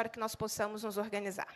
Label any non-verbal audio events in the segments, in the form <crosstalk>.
para que nós possamos nos organizar.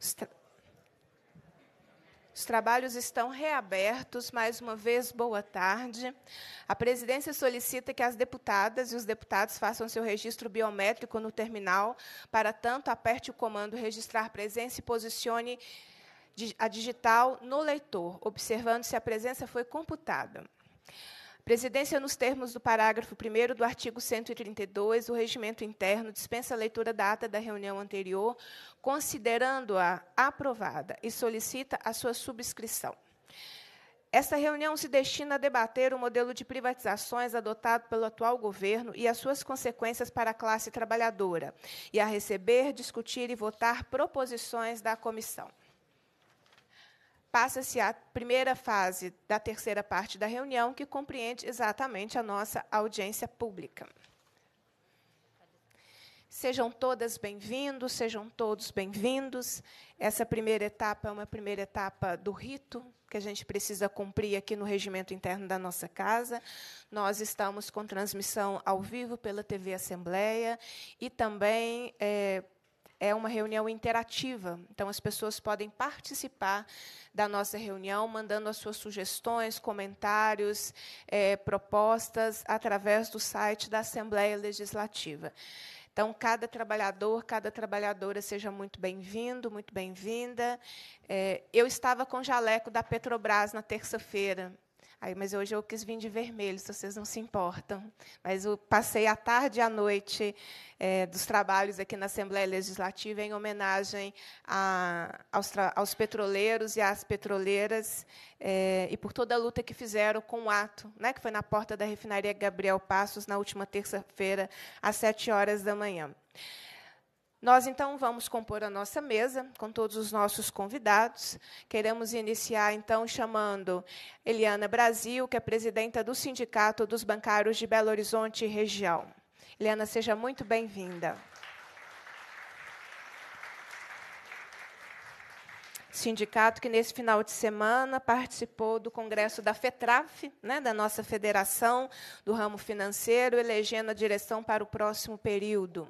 Os, tra... Os trabalhos estão reabertos. Mais uma vez, boa tarde. A presidência solicita que as deputadas e os deputados façam seu registro biométrico no terminal. Para tanto, aperte o comando registrar presença e posicione a digital no leitor, observando se a presença foi computada. Presidência, nos termos do parágrafo 1 do artigo 132 do Regimento Interno, dispensa a leitura da ata da reunião anterior, considerando-a aprovada, e solicita a sua subscrição. Esta reunião se destina a debater o modelo de privatizações adotado pelo atual governo e as suas consequências para a classe trabalhadora, e a receber, discutir e votar proposições da comissão passa-se a primeira fase da terceira parte da reunião, que compreende exatamente a nossa audiência pública. Sejam todas bem-vindos, sejam todos bem-vindos. Essa primeira etapa é uma primeira etapa do rito que a gente precisa cumprir aqui no regimento interno da nossa casa. Nós estamos com transmissão ao vivo pela TV Assembleia e também é, é uma reunião interativa. Então, as pessoas podem participar da nossa reunião, mandando as suas sugestões, comentários, é, propostas, através do site da Assembleia Legislativa. Então, cada trabalhador, cada trabalhadora seja muito bem-vindo, muito bem-vinda. É, eu estava com o jaleco da Petrobras na terça-feira. Aí, mas hoje eu quis vir de vermelho, se vocês não se importam. Mas eu passei a tarde e a noite é, dos trabalhos aqui na Assembleia Legislativa em homenagem a, aos, aos, petroleiros e às petroleiras é, e por toda a luta que fizeram com o ato, né, que foi na porta da refinaria Gabriel Passos na última terça-feira, às sete horas da manhã. Nós então vamos compor a nossa mesa com todos os nossos convidados. Queremos iniciar então chamando Eliana Brasil, que é presidenta do Sindicato dos Bancários de Belo Horizonte e Região. Eliana, seja muito bem-vinda. Sindicato que nesse final de semana participou do congresso da FETRAF, né, da nossa federação do ramo financeiro, elegendo a direção para o próximo período.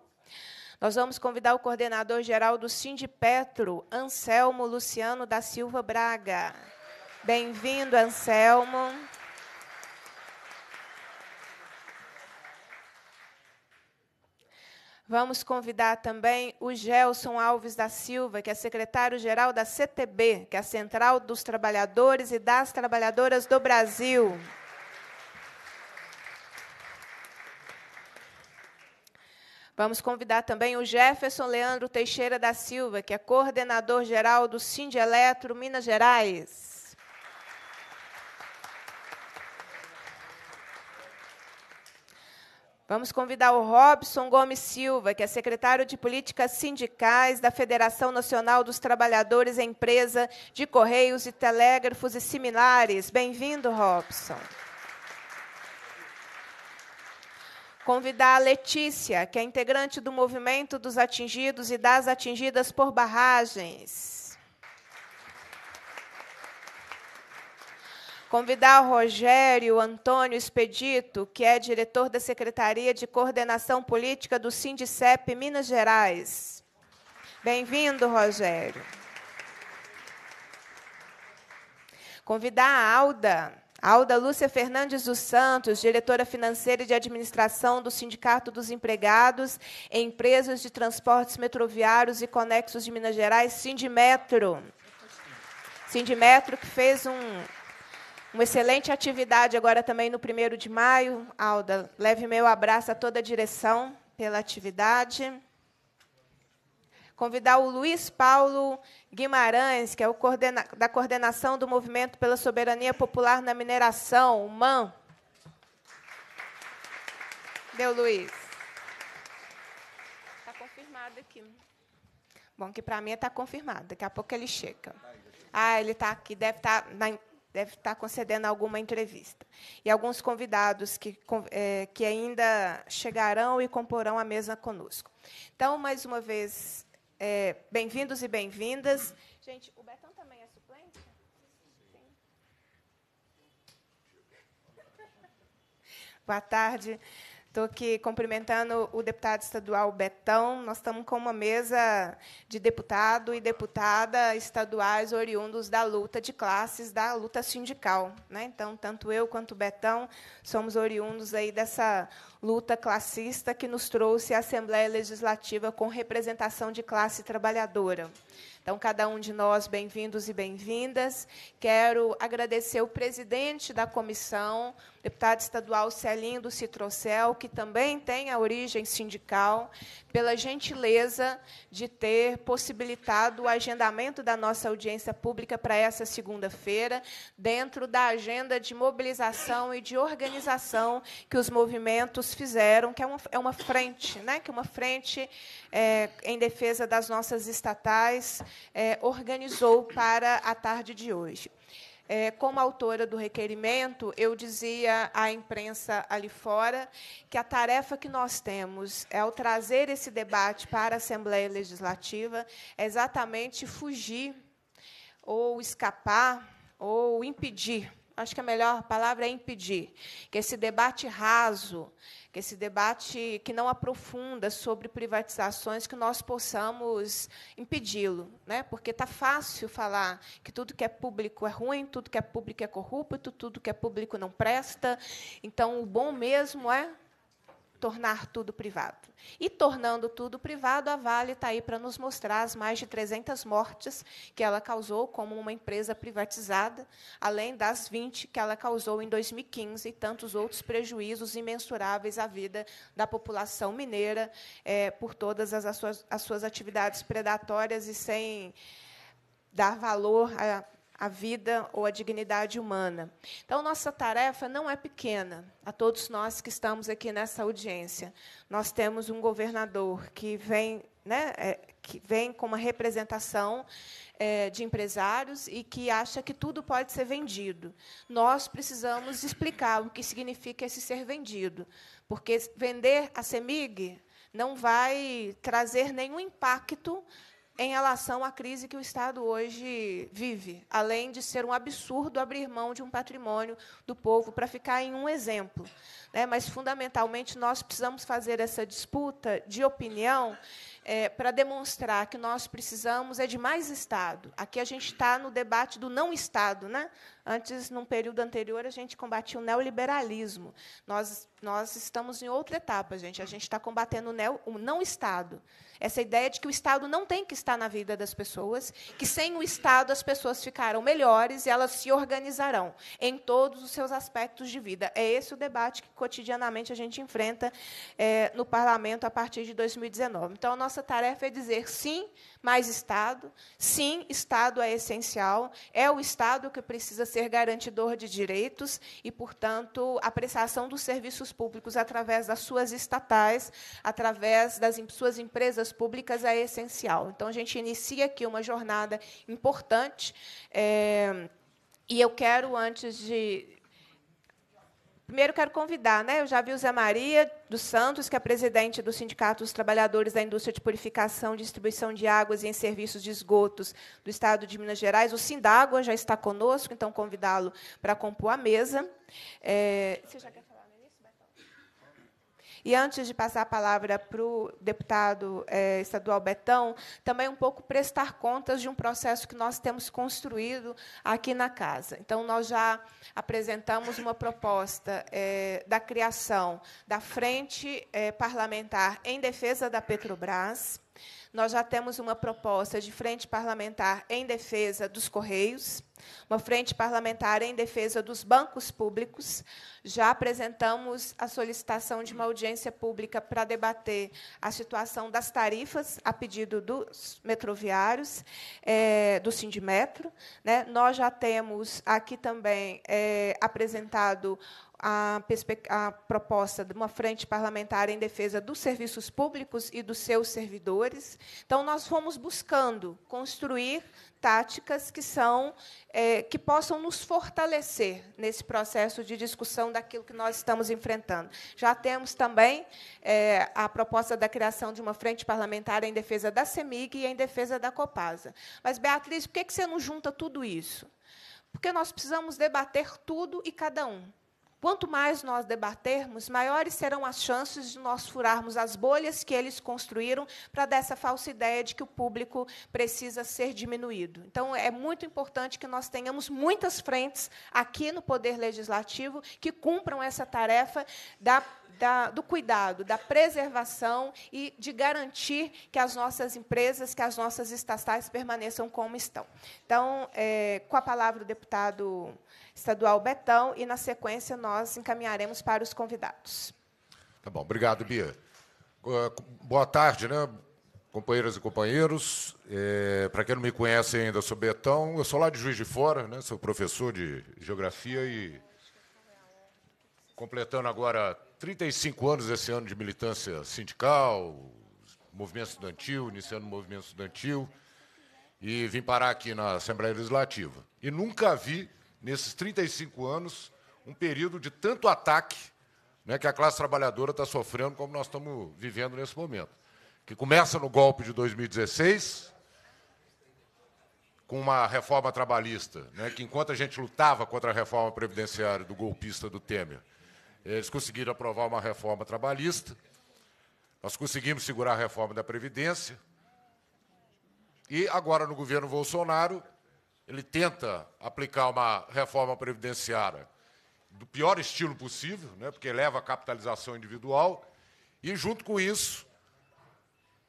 Nós vamos convidar o coordenador geral do Sindipetro, Anselmo Luciano da Silva Braga. Bem-vindo, Anselmo. Vamos convidar também o Gelson Alves da Silva, que é secretário-geral da CTB, que é a Central dos Trabalhadores e das Trabalhadoras do Brasil. Vamos convidar também o Jefferson Leandro Teixeira da Silva, que é coordenador geral do Sind Eletro Minas Gerais. Vamos convidar o Robson Gomes Silva, que é secretário de Políticas Sindicais da Federação Nacional dos Trabalhadores em Empresa de Correios e Telégrafos e Similares. Bem-vindo, Robson. convidar a Letícia, que é integrante do movimento dos atingidos e das atingidas por barragens. Convidar o Rogério Antônio Expedito, que é diretor da Secretaria de Coordenação Política do Sindicep Minas Gerais. Bem-vindo, Rogério. Convidar a Alda Alda Lúcia Fernandes dos Santos, diretora financeira e de administração do Sindicato dos Empregados em Empresas de Transportes Metroviários e Conexos de Minas Gerais, Sindimetro. Sindimetro que fez um, uma excelente atividade agora também no 1 de maio. Alda, leve meu abraço a toda a direção pela atividade convidar o Luiz Paulo Guimarães, que é o coordena da coordenação do Movimento pela Soberania Popular na Mineração, o MAN. Deu, Luiz. Está confirmado aqui. Bom, que para mim está confirmado. Daqui a pouco ele chega. Ah, ele está aqui, deve estar tá na, deve estar tá concedendo alguma entrevista. E alguns convidados que, é, que ainda chegarão e comporão a mesa conosco. Então, mais uma vez, é, Bem-vindos e bem-vindas. Gente, o Betão também é suplente? Sim. Boa tarde. Estou aqui cumprimentando o deputado estadual Betão. Nós estamos com uma mesa de deputado e deputada estaduais oriundos da luta de classes, da luta sindical. Né? Então, tanto eu quanto o Betão somos oriundos aí dessa luta classista que nos trouxe a Assembleia Legislativa com representação de classe trabalhadora. Então, cada um de nós, bem-vindos e bem-vindas. Quero agradecer o presidente da comissão, deputado estadual Celinho do Citrocel, que também tem a origem sindical, pela gentileza de ter possibilitado o agendamento da nossa audiência pública para essa segunda-feira, dentro da agenda de mobilização e de organização que os movimentos fizeram, que é uma, é uma frente, né? que é uma frente é, em defesa das nossas estatais é, organizou para a tarde de hoje é, como autora do requerimento, eu dizia à imprensa ali fora que a tarefa que nós temos é, ao trazer esse debate para a Assembleia Legislativa, é exatamente fugir ou escapar ou impedir acho que a melhor palavra é impedir, que esse debate raso, que esse debate que não aprofunda sobre privatizações, que nós possamos impedi-lo, né? Porque está fácil falar que tudo que é público é ruim, tudo que é público é corrupto, tudo que é público não presta. Então, o bom mesmo é tornar tudo privado. E tornando tudo privado, a Vale está aí para nos mostrar as mais de 300 mortes que ela causou como uma empresa privatizada, além das 20 que ela causou em 2015 e tantos outros prejuízos imensuráveis à vida da população mineira é, por todas as, suas, as suas atividades predatórias e sem dar valor a a vida ou a dignidade humana. Então, nossa tarefa não é pequena. A todos nós que estamos aqui nessa audiência, nós temos um governador que vem, né, é, que vem com uma representação é, de empresários e que acha que tudo pode ser vendido. Nós precisamos explicar o que significa esse ser vendido, porque vender a CEMIG não vai trazer nenhum impacto em relação à crise que o Estado hoje vive, além de ser um absurdo abrir mão de um patrimônio do povo, para ficar em um exemplo. Né? Mas, fundamentalmente, nós precisamos fazer essa disputa de opinião é, para demonstrar que nós precisamos é de mais Estado. Aqui a gente está no debate do não Estado. Né? Antes, num período anterior, a gente combatia o neoliberalismo. Nós, nós estamos em outra etapa, gente. A gente está combatendo o, neo, o não Estado. Essa ideia de que o Estado não tem que estar na vida das pessoas, que sem o Estado as pessoas ficarão melhores e elas se organizarão em todos os seus aspectos de vida. É esse o debate que cotidianamente a gente enfrenta é, no parlamento a partir de 2019. Então, a nossa tarefa é dizer sim mais Estado. Sim, Estado é essencial, é o Estado que precisa ser garantidor de direitos e, portanto, a prestação dos serviços públicos através das suas estatais, através das suas empresas públicas é essencial. Então, a gente inicia aqui uma jornada importante. É, e eu quero, antes de Primeiro, quero convidar, né? Eu já vi o Zé Maria dos Santos, que é presidente do Sindicato dos Trabalhadores da Indústria de Purificação Distribuição de Águas e em Serviços de Esgotos do Estado de Minas Gerais. O Sindágua já está conosco, então convidá-lo para compor a mesa. É, você já quer e antes de passar a palavra para o deputado é, estadual Betão, também um pouco prestar contas de um processo que nós temos construído aqui na casa. Então, nós já apresentamos uma proposta é, da criação da Frente eh, Parlamentar em Defesa da Petrobras. Nós já temos uma proposta de frente parlamentar em defesa dos Correios, uma frente parlamentar em defesa dos bancos públicos. Já apresentamos a solicitação de uma audiência pública para debater a situação das tarifas a pedido dos metroviários, é, do Sindimetro. Né? Nós já temos aqui também é, apresentado a, a, proposta de uma frente parlamentar em defesa dos serviços públicos e dos seus servidores. Então, nós fomos buscando construir táticas que são é, que possam nos fortalecer nesse processo de discussão daquilo que nós estamos enfrentando. Já temos também é, a proposta da criação de uma frente parlamentar em defesa da CEMIG e em defesa da Copasa. Mas, Beatriz, por que você não junta tudo isso? Porque nós precisamos debater tudo e cada um. Quanto mais nós debatermos, maiores serão as chances de nós furarmos as bolhas que eles construíram para dessa falsa ideia de que o público precisa ser diminuído. Então, é muito importante que nós tenhamos muitas frentes aqui no Poder Legislativo que cumpram essa tarefa da da, do cuidado, da preservação e de garantir que as nossas empresas, que as nossas estatais permaneçam como estão. Então, é, com a palavra o deputado estadual Betão e, na sequência, nós encaminharemos para os convidados. Tá bom, obrigado, Bia. Boa tarde, né? companheiras e companheiros. É, Para quem não me conhece ainda, eu sou Betão, eu sou lá de Juiz de Fora, né? sou professor de Geografia e completando agora 35 anos esse ano de militância sindical, movimento estudantil, iniciando o movimento estudantil, e vim parar aqui na Assembleia Legislativa. E nunca vi, nesses 35 anos, um período de tanto ataque né, que a classe trabalhadora está sofrendo como nós estamos vivendo nesse momento. Que começa no golpe de 2016, com uma reforma trabalhista, né, que enquanto a gente lutava contra a reforma previdenciária do golpista do Temer, eles conseguiram aprovar uma reforma trabalhista, nós conseguimos segurar a reforma da Previdência, e agora no governo Bolsonaro, ele tenta aplicar uma reforma previdenciária do pior estilo possível, né, porque eleva a capitalização individual, e junto com isso,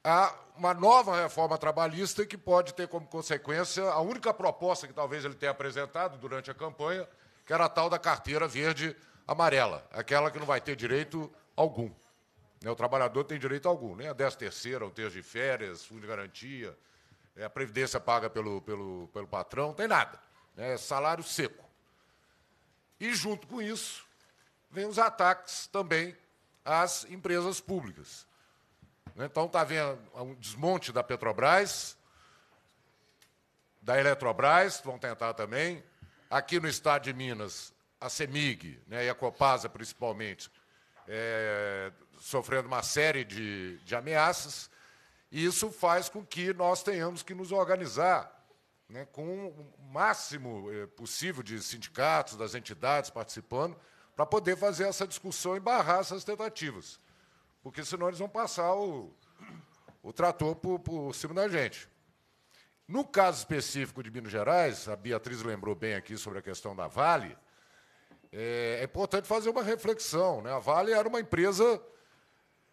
há uma nova reforma trabalhista que pode ter como consequência a única proposta que talvez ele tenha apresentado durante a campanha, que era a tal da carteira verde amarela, aquela que não vai ter direito algum. Né, o trabalhador tem direito algum, nem a 10 terceira, o terço de férias, fundo de garantia, é, a previdência paga pelo, pelo, pelo patrão, não tem nada. Né, é salário seco. E, junto com isso, vem os ataques também às empresas públicas. Né, então, está havendo um desmonte da Petrobras, da Eletrobras, vão tentar também. Aqui no estado de Minas, a CEMIG né, e a Copasa, principalmente, é, sofrendo uma série de, de ameaças, e isso faz com que nós tenhamos que nos organizar né, com o máximo é, possível de sindicatos, das entidades participando, para poder fazer essa discussão e barrar essas tentativas. Porque senão eles vão passar o, o trator por, por cima da gente. No caso específico de Minas Gerais, a Beatriz lembrou bem aqui sobre a questão da Vale, é, é importante fazer uma reflexão. Né? A Vale era uma empresa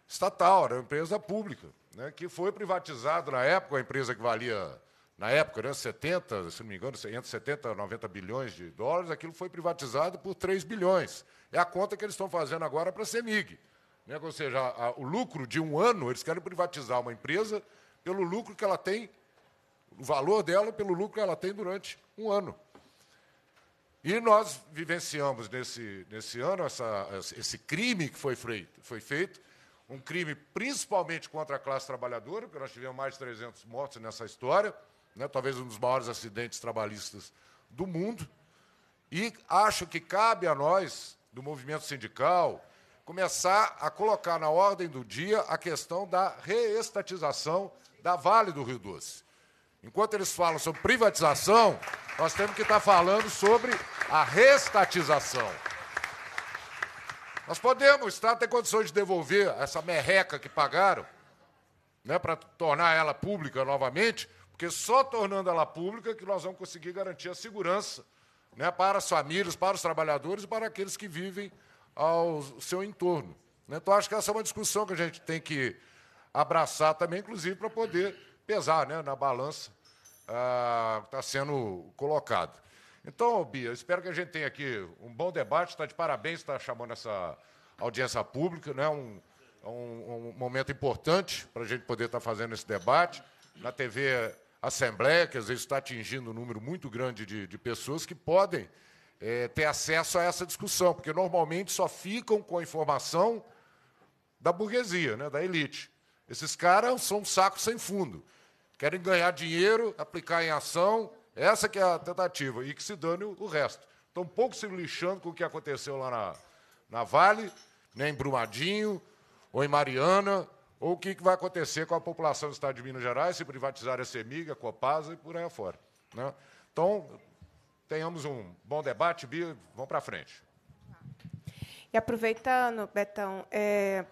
estatal, era uma empresa pública, né? que foi privatizada na época, uma empresa que valia, na época, né, 70, se não me engano, entre 70 e 90 bilhões de dólares, aquilo foi privatizado por 3 bilhões. É a conta que eles estão fazendo agora para a CEMIG. Né? Ou seja, a, a, o lucro de um ano, eles querem privatizar uma empresa pelo lucro que ela tem, o valor dela pelo lucro que ela tem durante um ano. E nós vivenciamos nesse, nesse ano essa, esse crime que foi feito, foi feito, um crime principalmente contra a classe trabalhadora, porque nós tivemos mais de 300 mortos nessa história, né, talvez um dos maiores acidentes trabalhistas do mundo. E acho que cabe a nós, do movimento sindical, começar a colocar na ordem do dia a questão da reestatização da Vale do Rio Doce. Enquanto eles falam sobre privatização, nós temos que estar falando sobre a restatização. Nós podemos, o Estado tem condições de devolver essa merreca que pagaram, né, para tornar ela pública novamente, porque só tornando ela pública que nós vamos conseguir garantir a segurança né, para as famílias, para os trabalhadores e para aqueles que vivem ao seu entorno. Né. Então, acho que essa é uma discussão que a gente tem que abraçar também, inclusive, para poder pesar né, na balança está ah, sendo colocado. Então, Bia, espero que a gente tenha aqui um bom debate. Está de parabéns, está chamando essa audiência pública, né? um, um, um momento importante para a gente poder estar tá fazendo esse debate. Na TV Assembleia, que às vezes está atingindo um número muito grande de, de pessoas que podem é, ter acesso a essa discussão, porque normalmente só ficam com a informação da burguesia, né, da elite. Esses caras são um saco sem fundo. Querem ganhar dinheiro, aplicar em ação. Essa que é a tentativa. E que se dane o resto. Estão um pouco se lixando com o que aconteceu lá na, na Vale, nem em Brumadinho, ou em Mariana, ou o que, que vai acontecer com a população do Estado de Minas Gerais se privatizar a Semiga, a Copasa e por aí afora. Né? Então, tenhamos um bom debate, Bia, vamos para frente. E aproveitando, Betão, é,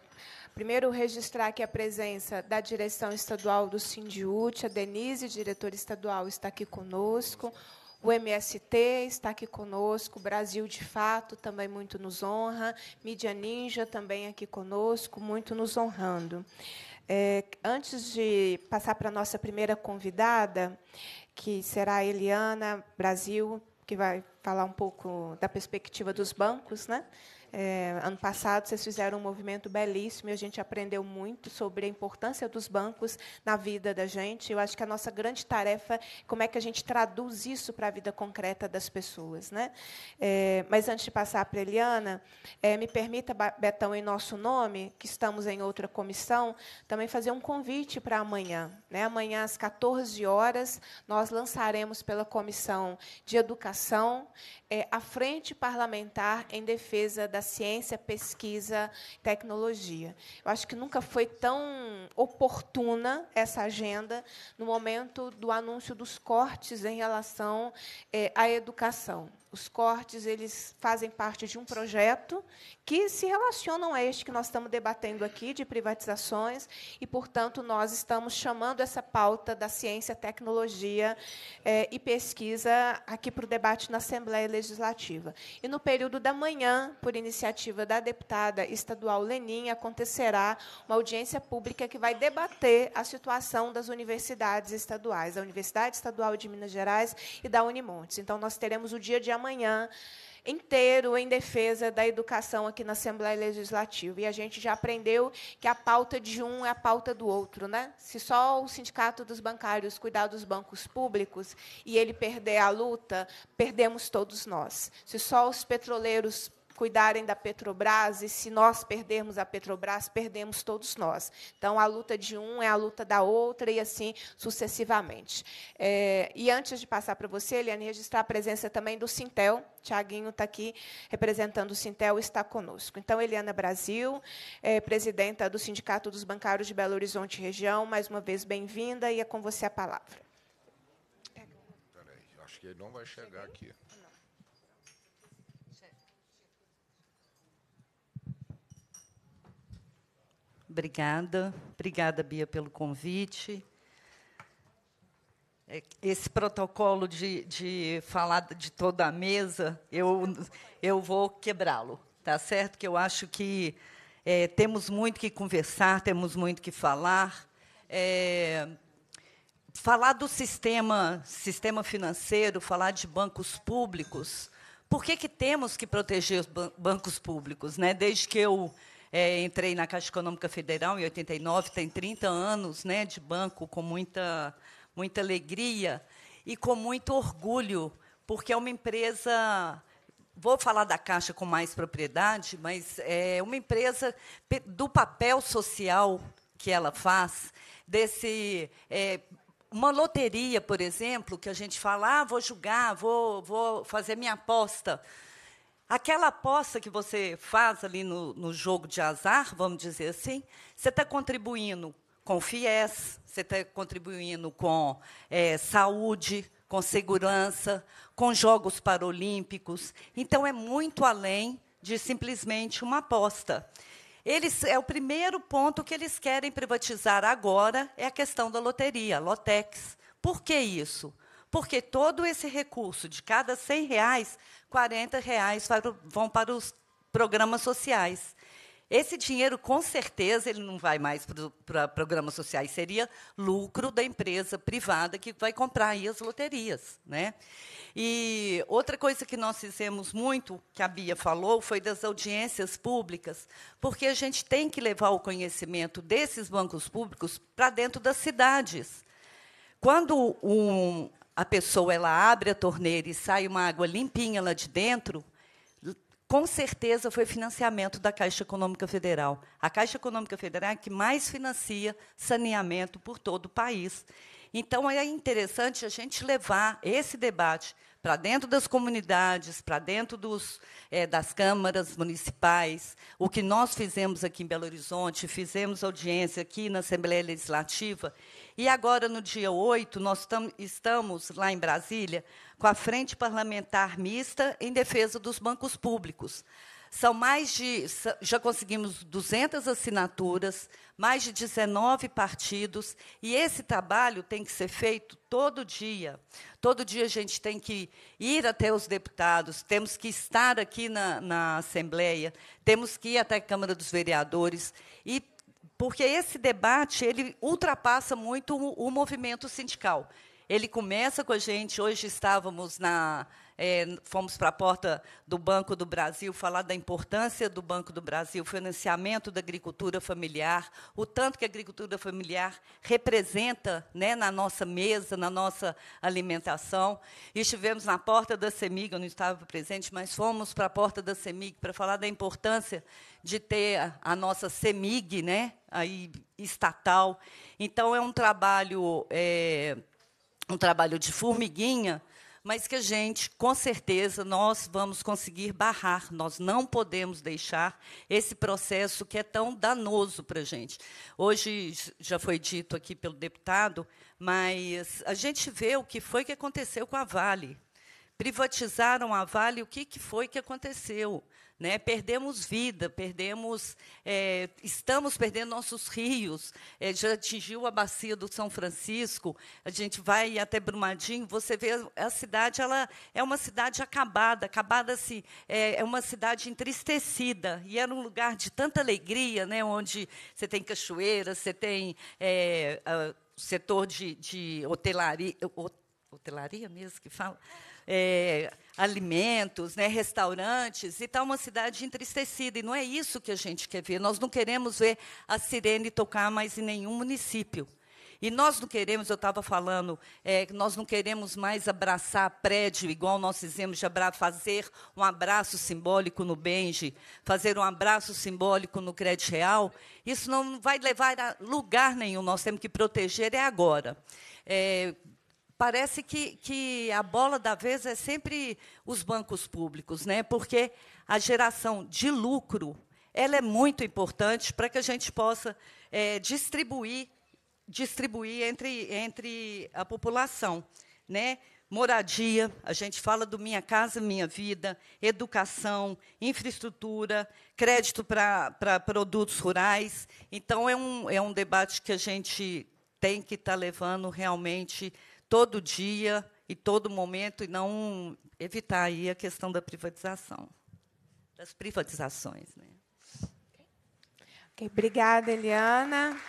Primeiro, registrar aqui a presença da direção estadual do Sindiúte, a Denise, diretora estadual, está aqui conosco, o MST está aqui conosco, Brasil de Fato também muito nos honra, Mídia Ninja também aqui conosco, muito nos honrando. É, antes de passar para a nossa primeira convidada, que será a Eliana Brasil, que vai falar um pouco da perspectiva dos bancos, né? É, ano passado, vocês fizeram um movimento belíssimo e a gente aprendeu muito sobre a importância dos bancos na vida da gente. Eu acho que a nossa grande tarefa é como é que a gente traduz isso para a vida concreta das pessoas. Né? É, mas, antes de passar para a Eliana, é, me permita, Betão, em nosso nome, que estamos em outra comissão, também fazer um convite para amanhã. Né? Amanhã, às 14 horas, nós lançaremos pela Comissão de Educação é, a Frente Parlamentar em Defesa da ciência, pesquisa, tecnologia. Eu acho que nunca foi tão oportuna essa agenda no momento do anúncio dos cortes em relação eh, à educação. Os cortes eles fazem parte de um projeto que se relacionam a este que nós estamos debatendo aqui de privatizações e, portanto, nós estamos chamando essa pauta da ciência, tecnologia eh, e pesquisa aqui para o debate na Assembleia Legislativa. E no período da manhã, por iniciativa da deputada estadual Lenin, acontecerá uma audiência pública que vai debater a situação das universidades estaduais, da Universidade Estadual de Minas Gerais e da Unimontes. Então, nós teremos o dia de amanhã manhã inteiro em defesa da educação aqui na Assembleia Legislativa. E a gente já aprendeu que a pauta de um é a pauta do outro. Né? Se só o Sindicato dos Bancários cuidar dos bancos públicos e ele perder a luta, perdemos todos nós. Se só os petroleiros cuidarem da Petrobras e se nós perdermos a Petrobras, perdemos todos nós. Então, a luta de um é a luta da outra e assim sucessivamente. É, e antes de passar para você, Eliane, registrar a presença também do Sintel. Tiaguinho está aqui representando o Sintel está conosco. Então, Eliana Brasil, é, presidenta do Sindicato dos Bancários de Belo Horizonte Região, mais uma vez bem-vinda e é com você a palavra. aí, acho que ele não vai chegar aqui. Obrigada. Obrigada, Bia, pelo convite. É, esse protocolo de, de falar de toda a mesa, eu, eu vou quebrá-lo, tá certo? Que eu acho que é, temos muito que conversar, temos muito que falar. É, falar do sistema, sistema financeiro, falar de bancos públicos. Por que, que temos que proteger os bancos públicos? Né? Desde que eu é, entrei na Caixa Econômica Federal em 89, tem 30 anos né, de banco, com muita, muita alegria e com muito orgulho, porque é uma empresa. Vou falar da Caixa com mais propriedade, mas é uma empresa do papel social que ela faz, desse. É, uma loteria, por exemplo, que a gente fala, ah, vou julgar, vou, vou fazer minha aposta. Aquela aposta que você faz ali no, no jogo de azar, vamos dizer assim, você está contribuindo com FIES, você está contribuindo com é, saúde, com segurança, com Jogos Paralímpicos. Então, é muito além de simplesmente uma aposta. Eles, é o primeiro ponto que eles querem privatizar agora é a questão da loteria, Lotex. Por que isso? Porque todo esse recurso de cada 100 reais 40 reais vão para os programas sociais. Esse dinheiro, com certeza, ele não vai mais para programas sociais, seria lucro da empresa privada que vai comprar aí as loterias. Né? E outra coisa que nós fizemos muito, que a Bia falou, foi das audiências públicas, porque a gente tem que levar o conhecimento desses bancos públicos para dentro das cidades. Quando um, a pessoa ela abre a torneira e sai uma água limpinha lá de dentro, com certeza foi financiamento da Caixa Econômica Federal. A Caixa Econômica Federal é a que mais financia saneamento por todo o país. Então, é interessante a gente levar esse debate para dentro das comunidades, para dentro dos, é, das câmaras municipais. O que nós fizemos aqui em Belo Horizonte, fizemos audiência aqui na Assembleia Legislativa. E agora, no dia 8, nós estamos lá em Brasília com a Frente Parlamentar Mista em Defesa dos Bancos Públicos. São mais de. Já conseguimos 200 assinaturas, mais de 19 partidos, e esse trabalho tem que ser feito todo dia. Todo dia a gente tem que ir até os deputados, temos que estar aqui na, na Assembleia, temos que ir até a Câmara dos Vereadores, e porque esse debate ele ultrapassa muito o, o movimento sindical. Ele começa com a gente. Hoje estávamos na é, fomos para a porta do Banco do Brasil falar da importância do Banco do Brasil, financiamento da agricultura familiar, o tanto que a agricultura familiar representa né, na nossa mesa, na nossa alimentação. E estivemos na porta da CEMIG, eu não estava presente, mas fomos para a porta da CEMIG para falar da importância de ter a, a nossa CEMIG né, aí, estatal. Então, é um trabalho. É, um trabalho de formiguinha, mas que a gente, com certeza, nós vamos conseguir barrar. Nós não podemos deixar esse processo que é tão danoso para a gente. Hoje já foi dito aqui pelo deputado, mas a gente vê o que foi que aconteceu com a Vale. Privatizaram a Vale, o que, que foi que aconteceu? Né? Perdemos vida, perdemos, é, estamos perdendo nossos rios. É, já atingiu a bacia do São Francisco. A gente vai até Brumadinho, você vê a cidade, ela é uma cidade acabada, acabada se assim, é, é uma cidade entristecida. E era um lugar de tanta alegria, né? Onde você tem cachoeiras, você tem é, a, setor de, de hotelaria, hotelaria mesmo que fala é, alimentos, né, restaurantes, e está uma cidade entristecida. E não é isso que a gente quer ver. Nós não queremos ver a sirene tocar mais em nenhum município. E nós não queremos, eu estava falando, é, nós não queremos mais abraçar prédio, igual nós fizemos de fazer um abraço simbólico no Benji, fazer um abraço simbólico no Crédito Real. Isso não vai levar a lugar nenhum. Nós temos que proteger é agora. É, parece que, que a bola da vez é sempre os bancos públicos, né? porque a geração de lucro ela é muito importante para que a gente possa é, distribuir, distribuir entre, entre a população. Né? Moradia, a gente fala do Minha Casa Minha Vida, educação, infraestrutura, crédito para produtos rurais. Então, é um, é um debate que a gente tem que estar tá levando realmente todo dia e todo momento e não evitar aí a questão da privatização, das privatizações. Né? Okay, obrigada, Eliana.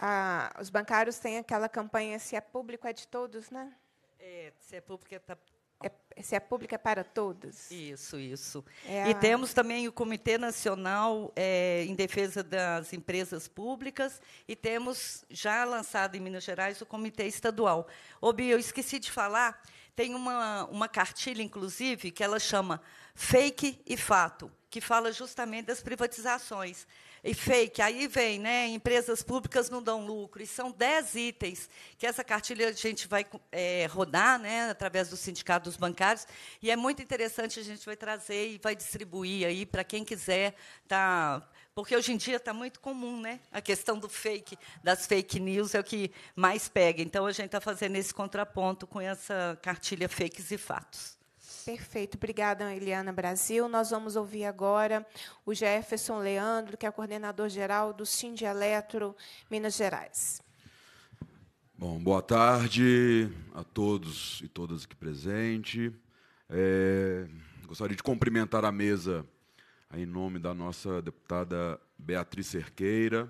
Ah, os bancários têm aquela campanha se é público é de todos, né? É, se é público é tá é, se é pública é para todos. Isso, isso. É e a... temos também o Comitê Nacional é, em Defesa das Empresas Públicas e temos já lançado em Minas Gerais o Comitê Estadual. Obi, eu esqueci de falar, tem uma, uma cartilha, inclusive, que ela chama Fake e Fato, que fala justamente das privatizações e fake. Aí vem, né? Empresas públicas não dão lucro. E são dez itens que essa cartilha a gente vai é, rodar, né? Através do sindicato dos bancários. E é muito interessante a gente vai trazer e vai distribuir aí para quem quiser tá porque hoje em dia está muito comum, né? A questão do fake, das fake news é o que mais pega. Então a gente está fazendo esse contraponto com essa cartilha fakes e fatos. Perfeito. Obrigada, Eliana Brasil. Nós vamos ouvir agora o Jefferson Leandro, que é coordenador-geral do Sindi Eletro Minas Gerais. Bom, boa tarde a todos e todas aqui presentes. É, gostaria de cumprimentar a mesa em nome da nossa deputada Beatriz Cerqueira.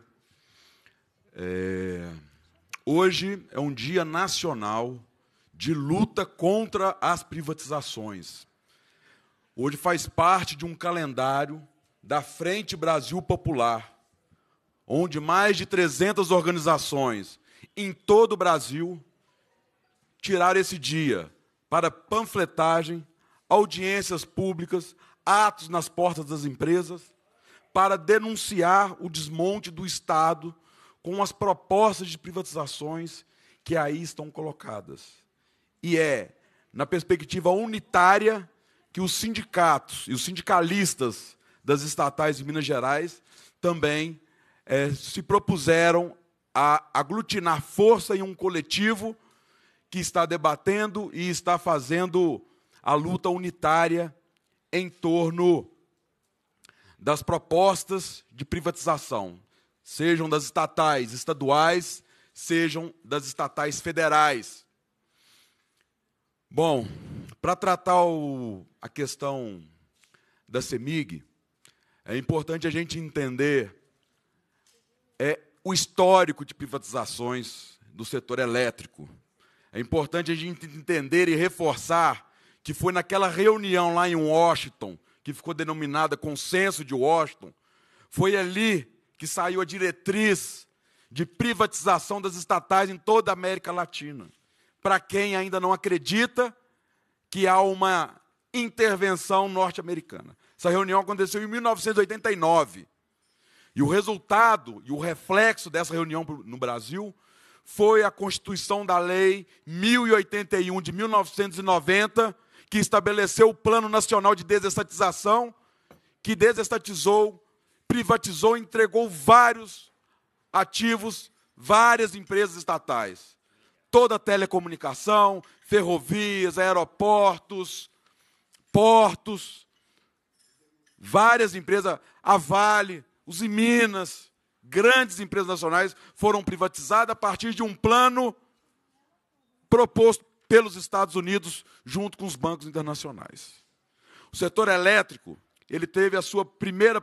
É, hoje é um dia nacional de luta contra as privatizações. Hoje faz parte de um calendário da Frente Brasil Popular, onde mais de 300 organizações em todo o Brasil tiraram esse dia para panfletagem, audiências públicas, atos nas portas das empresas, para denunciar o desmonte do Estado com as propostas de privatizações que aí estão colocadas e é na perspectiva unitária que os sindicatos e os sindicalistas das estatais de Minas Gerais também é, se propuseram a aglutinar força em um coletivo que está debatendo e está fazendo a luta unitária em torno das propostas de privatização, sejam das estatais estaduais, sejam das estatais federais. Bom, para tratar o, a questão da CEMIG, é importante a gente entender é, o histórico de privatizações do setor elétrico. É importante a gente entender e reforçar que foi naquela reunião lá em Washington, que ficou denominada Consenso de Washington, foi ali que saiu a diretriz de privatização das estatais em toda a América Latina para quem ainda não acredita que há uma intervenção norte-americana. Essa reunião aconteceu em 1989. E o resultado e o reflexo dessa reunião no Brasil foi a constituição da Lei 1081 de 1990, que estabeleceu o Plano Nacional de Desestatização, que desestatizou, privatizou, entregou vários ativos, várias empresas estatais toda a telecomunicação, ferrovias, aeroportos, portos, várias empresas, a Vale, os Minas, grandes empresas nacionais foram privatizadas a partir de um plano proposto pelos Estados Unidos junto com os bancos internacionais. O setor elétrico, ele teve a sua primeira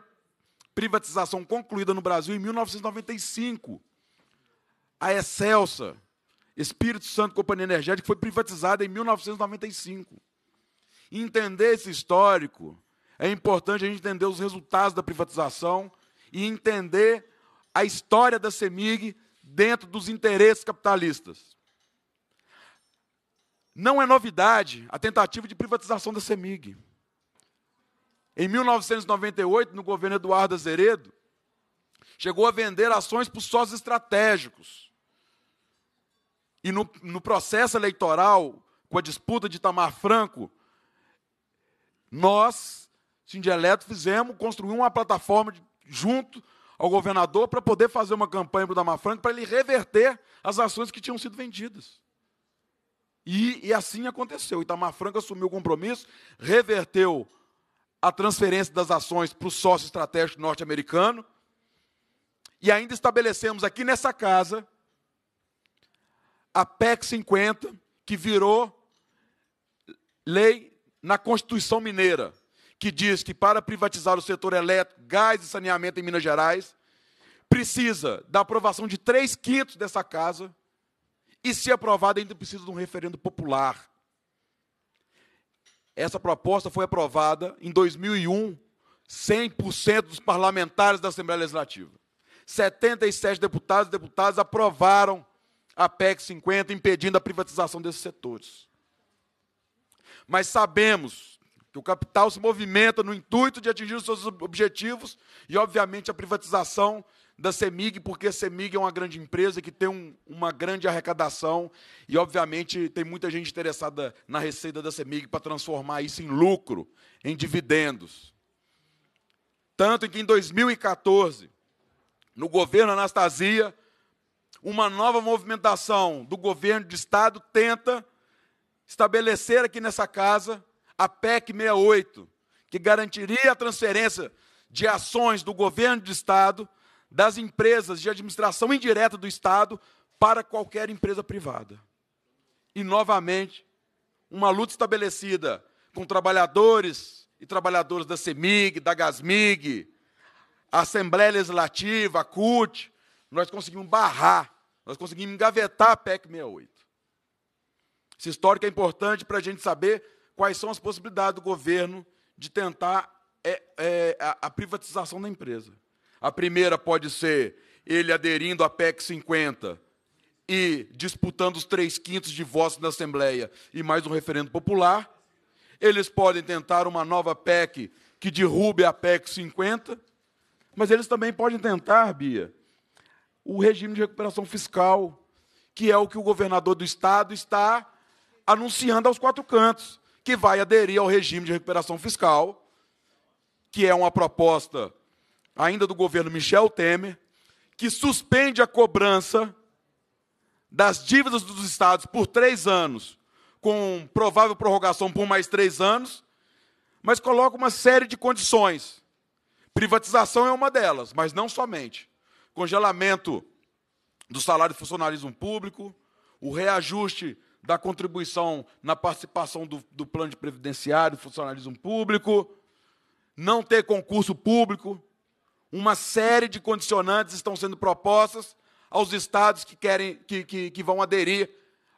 privatização concluída no Brasil em 1995. A Excelsa, Espírito Santo Companhia Energética foi privatizada em 1995. Entender esse histórico é importante a gente entender os resultados da privatização e entender a história da CEMIG dentro dos interesses capitalistas. Não é novidade a tentativa de privatização da CEMIG. Em 1998, no governo Eduardo Azeredo, chegou a vender ações para os sócios estratégicos. E no, no processo eleitoral, com a disputa de Tamar Franco, nós, Sindeleto, fizemos, construímos uma plataforma de, junto ao governador para poder fazer uma campanha para o Damar Franco para ele reverter as ações que tinham sido vendidas. E, e assim aconteceu. Itamar Franco assumiu o compromisso, reverteu a transferência das ações para o sócio estratégico norte-americano. E ainda estabelecemos aqui nessa casa a PEC 50, que virou lei na Constituição Mineira, que diz que para privatizar o setor elétrico, gás e saneamento em Minas Gerais, precisa da aprovação de três quintos dessa casa, e se aprovada, ainda precisa de um referendo popular. Essa proposta foi aprovada em 2001, 100% dos parlamentares da Assembleia Legislativa. 77 deputados e deputadas aprovaram a PEC 50 impedindo a privatização desses setores. Mas sabemos que o capital se movimenta no intuito de atingir os seus objetivos e, obviamente, a privatização da CEMIG, porque a CEMIG é uma grande empresa que tem um, uma grande arrecadação e, obviamente, tem muita gente interessada na receita da CEMIG para transformar isso em lucro, em dividendos. Tanto que, em 2014, no governo Anastasia, uma nova movimentação do governo de estado tenta estabelecer aqui nessa casa a PEC 68, que garantiria a transferência de ações do governo de estado das empresas de administração indireta do estado para qualquer empresa privada. E novamente, uma luta estabelecida com trabalhadores e trabalhadoras da CEMIG, da GASMIG, a Assembleia Legislativa, a CUT, nós conseguimos barrar, nós conseguimos engavetar a PEC 68. Esse histórico é importante para a gente saber quais são as possibilidades do governo de tentar é, é, a, a privatização da empresa. A primeira pode ser ele aderindo à PEC 50 e disputando os três quintos de votos na Assembleia e mais um referendo popular. Eles podem tentar uma nova PEC que derrube a PEC 50, mas eles também podem tentar, Bia, o regime de recuperação fiscal, que é o que o governador do estado está anunciando aos quatro cantos, que vai aderir ao regime de recuperação fiscal, que é uma proposta ainda do governo Michel Temer, que suspende a cobrança das dívidas dos estados por três anos, com provável prorrogação por mais três anos, mas coloca uma série de condições. Privatização é uma delas, mas não somente congelamento do salário do funcionalismo público, o reajuste da contribuição na participação do, do plano de previdenciário, do funcionalismo público, não ter concurso público. Uma série de condicionantes estão sendo propostas aos estados que querem, que, que, que vão aderir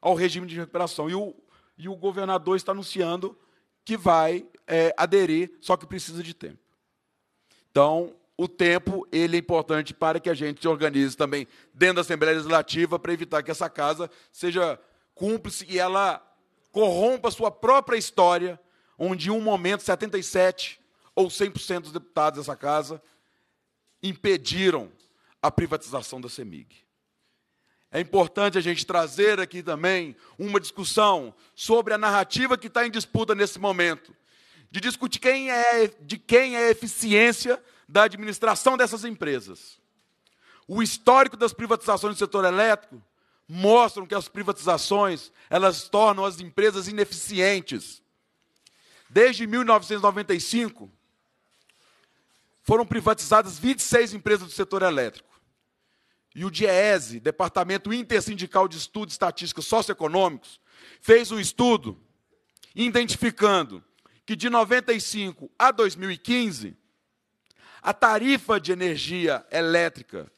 ao regime de recuperação. E o, e o governador está anunciando que vai é, aderir, só que precisa de tempo. Então, o tempo ele é importante para que a gente se organize também dentro da Assembleia Legislativa para evitar que essa casa seja cúmplice e ela corrompa a sua própria história, onde em um momento 77 ou 100% dos deputados dessa casa impediram a privatização da CEMIG. É importante a gente trazer aqui também uma discussão sobre a narrativa que está em disputa nesse momento, de discutir quem é, de quem é a eficiência da administração dessas empresas. O histórico das privatizações do setor elétrico mostram que as privatizações elas tornam as empresas ineficientes. Desde 1995, foram privatizadas 26 empresas do setor elétrico. E o DIEESE, Departamento Intersindical de Estudos e Estatísticas Socioeconômicos, fez um estudo identificando que de 95 a 2015 a tarifa de energia elétrica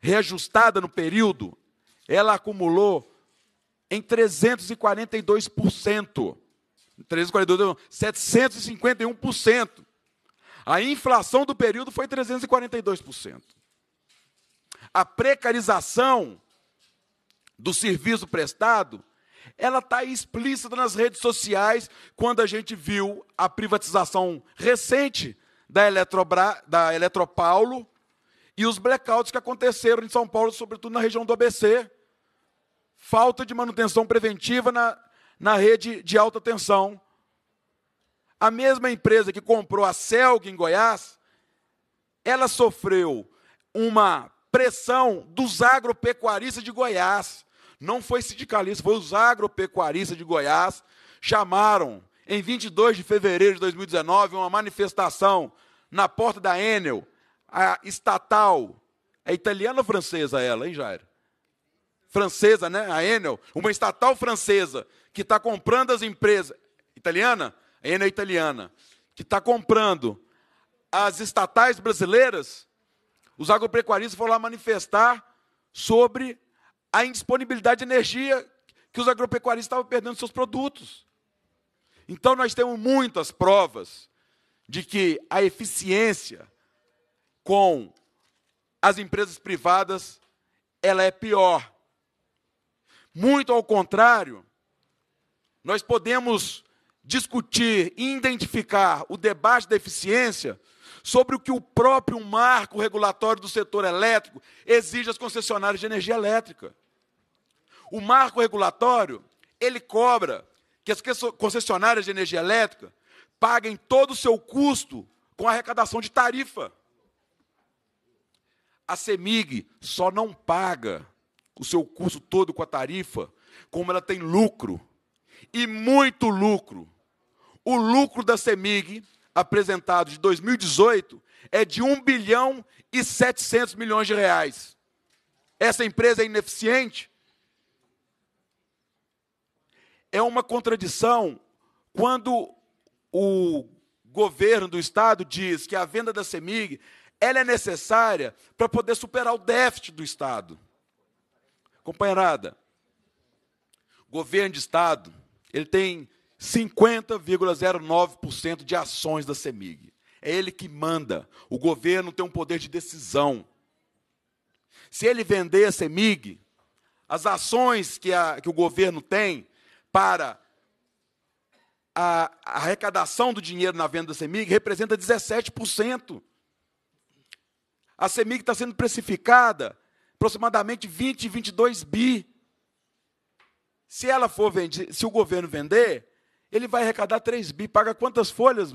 reajustada no período, ela acumulou em 342%. 342, 751%. A inflação do período foi 342%. A precarização do serviço prestado, ela está explícita nas redes sociais quando a gente viu a privatização recente da, Eletrobra, da Eletropaulo e os blackouts que aconteceram em São Paulo, sobretudo na região do ABC. Falta de manutenção preventiva na, na rede de alta tensão. A mesma empresa que comprou a Celg em Goiás, ela sofreu uma pressão dos agropecuaristas de Goiás. Não foi sindicalista, foi os agropecuaristas de Goiás chamaram em 22 de fevereiro de 2019 uma manifestação na porta da Enel, a estatal, é italiana ou francesa ela, hein, Jair? Francesa, né? A Enel, uma estatal francesa que está comprando as empresas. Italiana? A Enel é italiana. Que está comprando as estatais brasileiras. Os agropecuaristas foram lá manifestar sobre a indisponibilidade de energia que os agropecuaristas estavam perdendo seus produtos. Então, nós temos muitas provas de que a eficiência com as empresas privadas ela é pior. Muito ao contrário, nós podemos discutir e identificar o debate da eficiência sobre o que o próprio marco regulatório do setor elétrico exige às concessionárias de energia elétrica. O marco regulatório, ele cobra que as concessionárias de energia elétrica paguem todo o seu custo com arrecadação de tarifa. A CEMIG só não paga o seu custo todo com a tarifa, como ela tem lucro, e muito lucro. O lucro da CEMIG, apresentado de 2018, é de 1 bilhão e 700 milhões de reais. Essa empresa é ineficiente? É uma contradição quando o governo do Estado diz que a venda da CEMIG ela é necessária para poder superar o déficit do Estado. Companheirada, governo de Estado ele tem 50,09% de ações da CEMIG. É ele que manda. O governo tem um poder de decisão. Se ele vender a CEMIG, as ações que, a, que o governo tem para a arrecadação do dinheiro na venda da CEMIG representa 17%. A CEMIG está sendo precificada aproximadamente 20, 22 bi. Se ela for vender, se o governo vender, ele vai arrecadar 3 bi. Paga quantas folhas,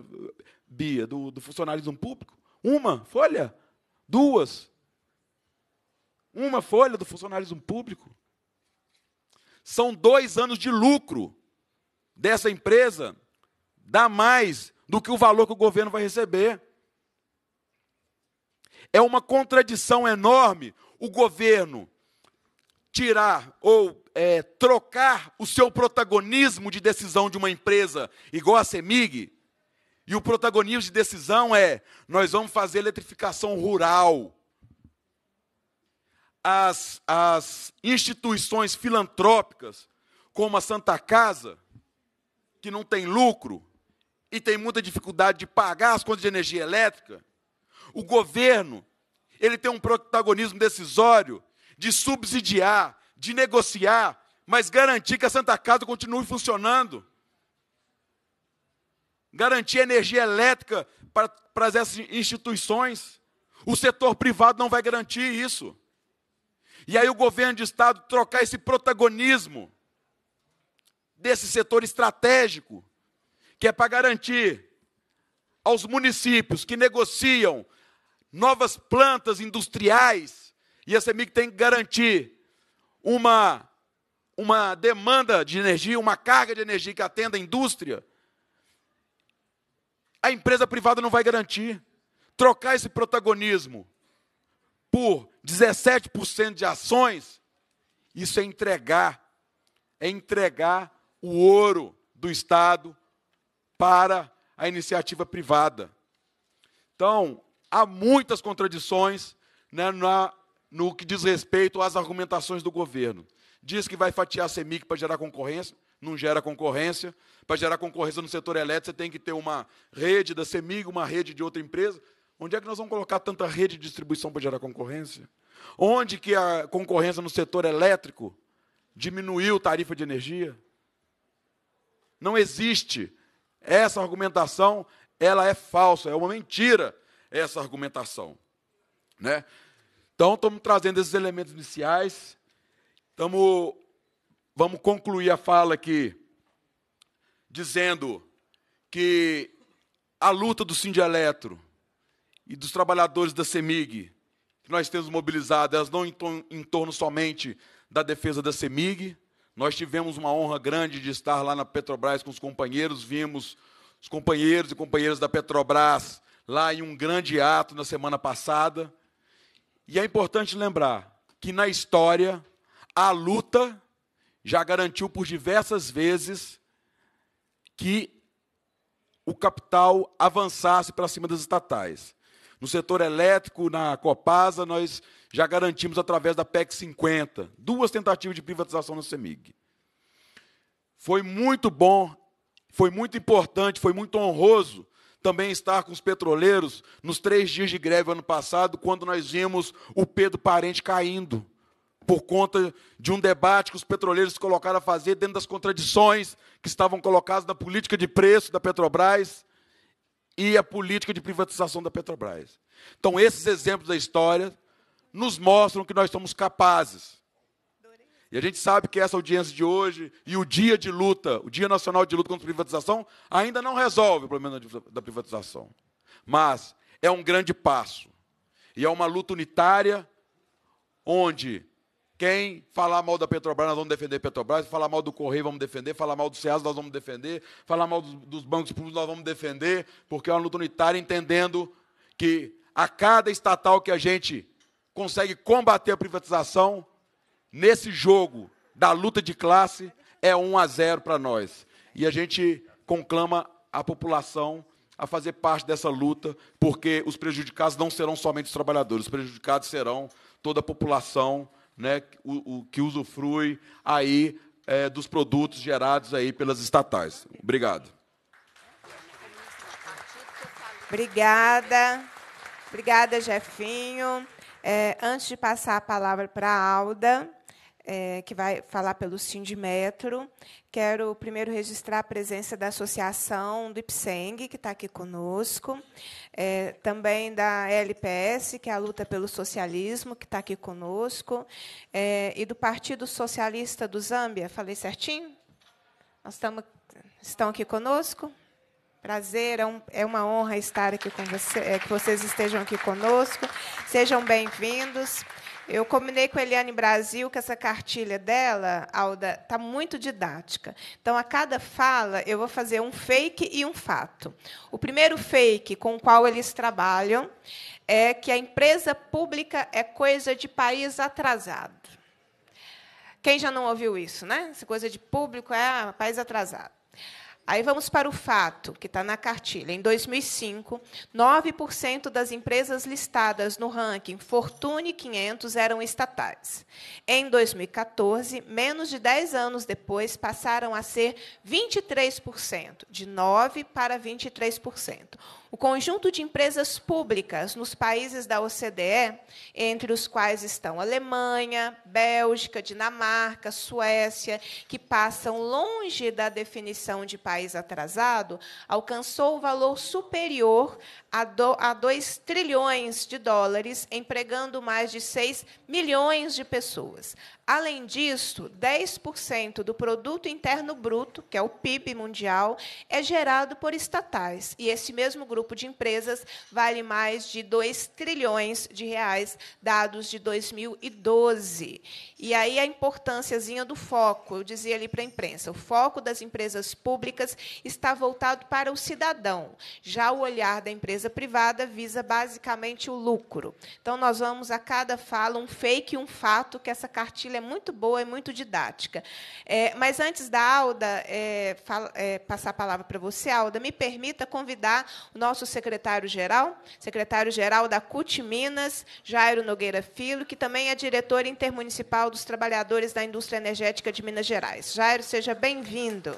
Bia, do, do funcionalismo público? Uma folha? Duas? Uma folha do funcionalismo público? São dois anos de lucro dessa empresa dá mais do que o valor que o governo vai receber. É uma contradição enorme o governo tirar ou é, trocar o seu protagonismo de decisão de uma empresa igual a CEMIG, e o protagonismo de decisão é: nós vamos fazer eletrificação rural. As, as instituições filantrópicas, como a Santa Casa, que não tem lucro e tem muita dificuldade de pagar as contas de energia elétrica, o governo ele tem um protagonismo decisório de subsidiar, de negociar, mas garantir que a Santa Casa continue funcionando. Garantir energia elétrica para, para essas instituições. O setor privado não vai garantir isso. E aí o governo de Estado trocar esse protagonismo desse setor estratégico, que é para garantir aos municípios que negociam novas plantas industriais, e a CEMIG tem que garantir uma, uma demanda de energia, uma carga de energia que atenda a indústria, a empresa privada não vai garantir. Trocar esse protagonismo por 17% de ações, isso é entregar, é entregar o ouro do Estado para a iniciativa privada. Então, há muitas contradições né, na, no que diz respeito às argumentações do governo. Diz que vai fatiar a CEMIC para gerar concorrência, não gera concorrência. Para gerar concorrência no setor elétrico, você tem que ter uma rede da CEMIG, uma rede de outra empresa. Onde é que nós vamos colocar tanta rede de distribuição para gerar concorrência? Onde que a concorrência no setor elétrico diminuiu a tarifa de energia? Não existe. Essa argumentação, ela é falsa, é uma mentira essa argumentação, né? Então, estamos trazendo esses elementos iniciais. Estamos vamos concluir a fala aqui dizendo que a luta do Sindieleto e dos trabalhadores da CEMIG, que nós temos mobilizado, elas não em, torno somente da defesa da CEMIG, nós tivemos uma honra grande de estar lá na Petrobras com os companheiros, vimos os companheiros e companheiras da Petrobras lá em um grande ato na semana passada. E é importante lembrar que na história a luta já garantiu por diversas vezes que o capital avançasse para cima das estatais. No setor elétrico, na Copasa, nós já garantimos através da PEC 50, duas tentativas de privatização no CEMIG. Foi muito bom, foi muito importante, foi muito honroso também estar com os petroleiros nos três dias de greve ano passado, quando nós vimos o Pedro Parente caindo por conta de um debate que os petroleiros se colocaram a fazer dentro das contradições que estavam colocadas na política de preço da Petrobras e a política de privatização da Petrobras. Então, esses exemplos da história nos mostram que nós somos capazes. E a gente sabe que essa audiência de hoje e o dia de luta, o Dia Nacional de Luta contra a Privatização, ainda não resolve o problema da privatização. Mas é um grande passo. E é uma luta unitária, onde quem falar mal da Petrobras, nós vamos defender Petrobras, falar mal do Correio, vamos defender, falar mal do SEAS, nós vamos defender, falar mal dos bancos públicos, nós vamos defender, porque é uma luta unitária, entendendo que a cada estatal que a gente consegue combater a privatização, nesse jogo da luta de classe, é 1 a 0 para nós. E a gente conclama a população a fazer parte dessa luta, porque os prejudicados não serão somente os trabalhadores, os prejudicados serão toda a população né, o, o que usufrui aí é, dos produtos gerados aí pelas estatais. Obrigado. Obrigada. Obrigada, Jefinho. É, antes de passar a palavra para a Alda, é, que vai falar pelo Sindimetro, quero primeiro registrar a presença da Associação do IPSENG, que está aqui conosco, é, também da LPS, que é a Luta pelo Socialismo, que está aqui conosco, é, e do Partido Socialista do Zâmbia. Falei certinho? Nós estamos, estão aqui conosco? Prazer, é, um, é, uma honra estar aqui com você, é, que vocês estejam aqui conosco. Sejam bem-vindos. Eu combinei com a Eliane Brasil que essa cartilha dela, Alda, está muito didática. Então, a cada fala, eu vou fazer um fake e um fato. O primeiro fake com o qual eles trabalham é que a empresa pública é coisa de país atrasado. Quem já não ouviu isso, né? Essa coisa de público é ah, país atrasado. Aí vamos para o fato, que está na cartilha. Em 2005, 9% das empresas listadas no ranking Fortune 500 eram estatais. Em 2014, menos de 10 anos depois, passaram a ser 23%, de 9% para 23%. O conjunto de empresas públicas nos países da OCDE, entre os quais estão Alemanha, Bélgica, Dinamarca, Suécia, que passam longe da definição de país atrasado, alcançou o valor superior a, do, a 2 trilhões de dólares, empregando mais de 6 milhões de pessoas. Além disso, 10% do produto interno bruto, que é o PIB mundial, é gerado por estatais, e esse mesmo grupo de empresas vale mais de 2 trilhões de reais, dados de 2012. E aí a importânciazinha do foco, eu dizia ali para a imprensa, o foco das empresas públicas está voltado para o cidadão. Já o olhar da empresa empresa privada visa basicamente o lucro. Então, nós vamos a cada fala um fake e um fato, que essa cartilha é muito boa e é muito didática. É, mas antes da Alda é, é, passar a palavra para você, Alda, me permita convidar o nosso secretário-geral, secretário-geral da CUT Minas, Jairo Nogueira Filho, que também é diretor intermunicipal dos trabalhadores da indústria energética de Minas Gerais. Jairo, seja bem-vindo.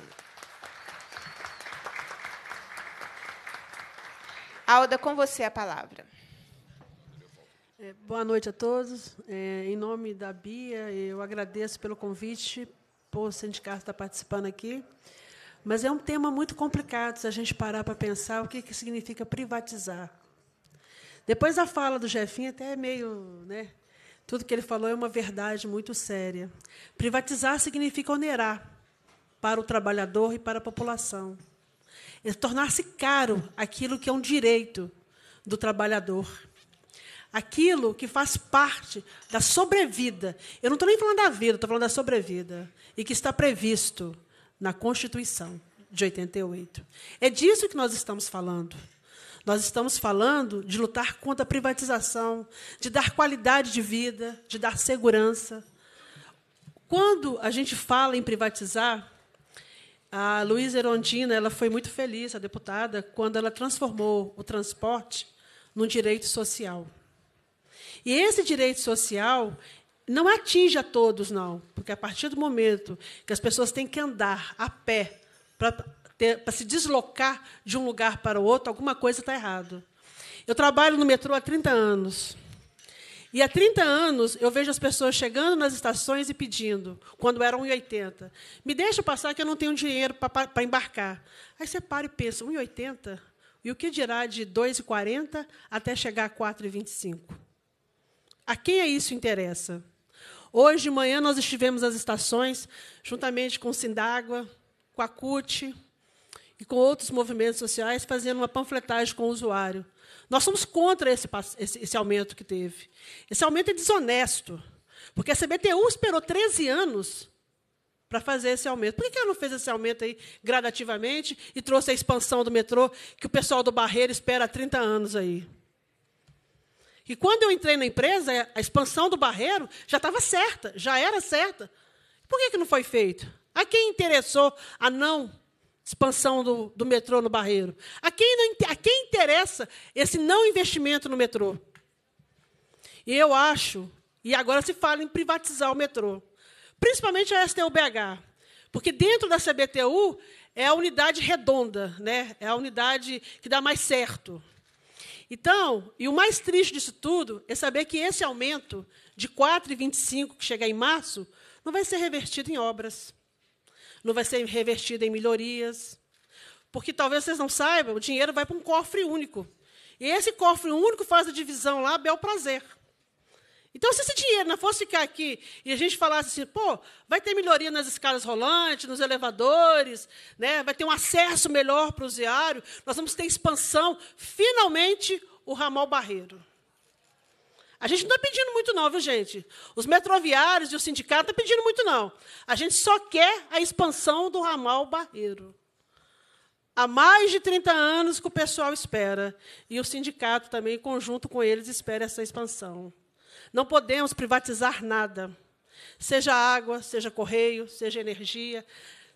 Alda, com você a palavra. É, boa noite a todos. É, em nome da Bia, eu agradeço pelo convite, por o sindicato estar participando aqui. Mas é um tema muito complicado se a gente parar para pensar o que, que significa privatizar. Depois da fala do Jefinho, é até é meio. Né, tudo que ele falou é uma verdade muito séria. Privatizar significa onerar para o trabalhador e para a população é tornar-se caro aquilo que é um direito do trabalhador. Aquilo que faz parte da sobrevida. Eu não estou nem falando da vida, estou falando da sobrevida. E que está previsto na Constituição de 88. É disso que nós estamos falando. Nós estamos falando de lutar contra a privatização, de dar qualidade de vida, de dar segurança. Quando a gente fala em privatizar, a Luísa Erondina ela foi muito feliz, a deputada, quando ela transformou o transporte num direito social. E esse direito social não atinge a todos, não, porque a partir do momento que as pessoas têm que andar a pé para se deslocar de um lugar para o outro, alguma coisa está errada. Eu trabalho no metrô há 30 anos. E há 30 anos eu vejo as pessoas chegando nas estações e pedindo, quando era 1,80. Me deixa passar que eu não tenho dinheiro para embarcar. Aí você para e pensa, 1,80? E o que dirá de 2,40 até chegar a 4,25? A quem é isso interessa? Hoje de manhã nós estivemos nas estações, juntamente com o Sindágua, com a CUT e com outros movimentos sociais, fazendo uma panfletagem com o usuário. Nós somos contra esse, esse, esse aumento que teve. Esse aumento é desonesto, porque a CBTU esperou 13 anos para fazer esse aumento. Por que ela não fez esse aumento aí gradativamente e trouxe a expansão do metrô que o pessoal do Barreiro espera há 30 anos aí? E quando eu entrei na empresa, a expansão do Barreiro já estava certa, já era certa. Por que, que não foi feito? A quem interessou a não expansão do, do metrô no Barreiro? A quem, não, a quem interessa esse não investimento no metrô? E eu acho, e agora se fala em privatizar o metrô, principalmente a STUBH, porque dentro da CBTU é a unidade redonda, né? é a unidade que dá mais certo. Então, e o mais triste disso tudo é saber que esse aumento de 4,25 que chegar em março não vai ser revertido em obras não vai ser revertido em melhorias. Porque talvez vocês não saibam, o dinheiro vai para um cofre único. E esse cofre único faz a divisão lá, bel prazer. Então, se esse dinheiro não fosse ficar aqui e a gente falasse assim, pô, vai ter melhoria nas escadas rolantes, nos elevadores, né? vai ter um acesso melhor para o usuário, nós vamos ter expansão, finalmente, o ramal barreiro. A gente não está pedindo muito, não, viu, gente? Os metroviários e o sindicato estão tá pedindo muito, não. A gente só quer a expansão do ramal Barreiro. Há mais de 30 anos que o pessoal espera. E o sindicato também, em conjunto com eles, espera essa expansão. Não podemos privatizar nada. Seja água, seja correio, seja energia,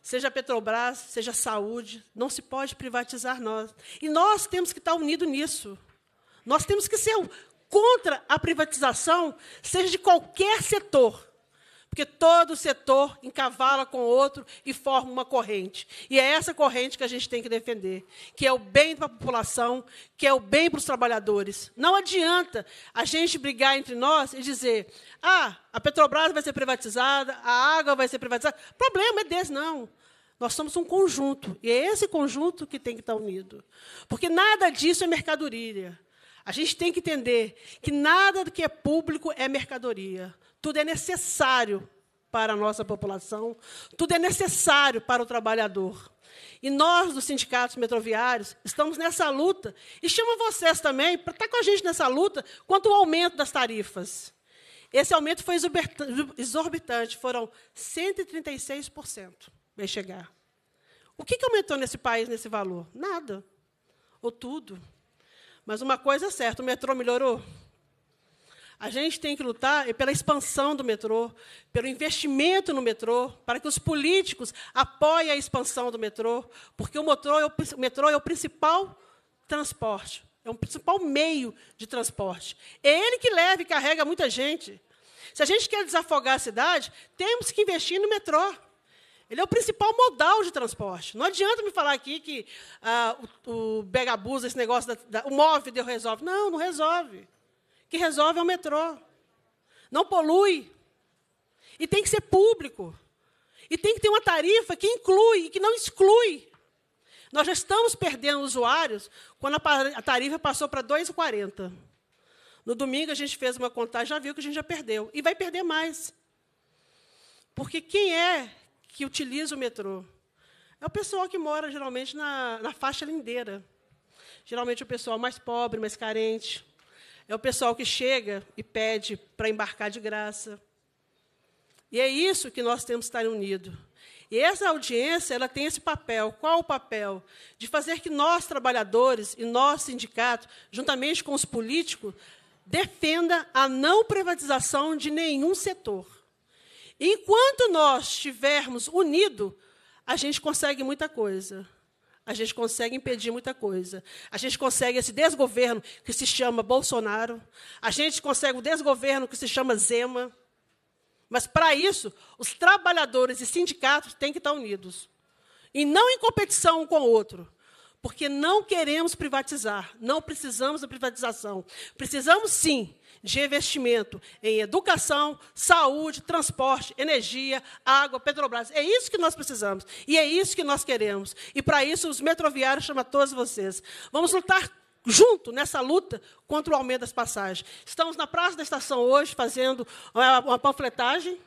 seja Petrobras, seja saúde. Não se pode privatizar nós. E nós temos que estar unidos nisso. Nós temos que ser contra a privatização, seja de qualquer setor. Porque todo setor encavala com o outro e forma uma corrente. E é essa corrente que a gente tem que defender, que é o bem para a população, que é o bem para os trabalhadores. Não adianta a gente brigar entre nós e dizer: ah, a Petrobras vai ser privatizada, a água vai ser privatizada. O problema é desse, não. Nós somos um conjunto, e é esse conjunto que tem que estar unido. Porque nada disso é mercadoria. A gente tem que entender que nada do que é público é mercadoria. Tudo é necessário para a nossa população, tudo é necessário para o trabalhador. E nós, dos sindicatos metroviários, estamos nessa luta. E chamo vocês também para estar com a gente nessa luta quanto ao aumento das tarifas. Esse aumento foi exorbitante, foram 136%. Vai chegar. O que aumentou nesse país nesse valor? Nada. Ou tudo. Mas uma coisa é certa: o metrô melhorou. A gente tem que lutar é pela expansão do metrô, pelo investimento no metrô, para que os políticos apoiem a expansão do metrô, porque o metrô é o, o, metrô é o principal transporte, é o principal meio de transporte. É ele que leva e carrega muita gente. Se a gente quer desafogar a cidade, temos que investir no metrô. Ele é o principal modal de transporte. Não adianta me falar aqui que ah, o, o Begabusa, esse negócio, da, da, o móvel resolve. Não, não resolve. O que resolve é o metrô. Não polui. E tem que ser público. E tem que ter uma tarifa que inclui e que não exclui. Nós já estamos perdendo usuários quando a tarifa passou para 2,40. No domingo a gente fez uma contagem, já viu que a gente já perdeu. E vai perder mais. Porque quem é que utiliza o metrô. É o pessoal que mora geralmente na, na faixa lindeira. Geralmente é o pessoal mais pobre, mais carente. É o pessoal que chega e pede para embarcar de graça. E é isso que nós temos que estar unidos. E essa audiência ela tem esse papel. Qual o papel? De fazer que nós, trabalhadores, e nosso sindicato, juntamente com os políticos, defenda a não privatização de nenhum setor. Enquanto nós estivermos unidos, a gente consegue muita coisa. A gente consegue impedir muita coisa. A gente consegue esse desgoverno que se chama Bolsonaro. A gente consegue o desgoverno que se chama Zema. Mas, para isso, os trabalhadores e sindicatos têm que estar unidos. E não em competição um com o outro. Porque não queremos privatizar. Não precisamos da privatização. Precisamos, sim, de investimento em educação, saúde, transporte, energia, água, Petrobras. É isso que nós precisamos e é isso que nós queremos. E para isso os metroviários chamam todos vocês. Vamos lutar junto nessa luta contra o aumento das passagens. Estamos na Praça da Estação hoje fazendo uma panfletagem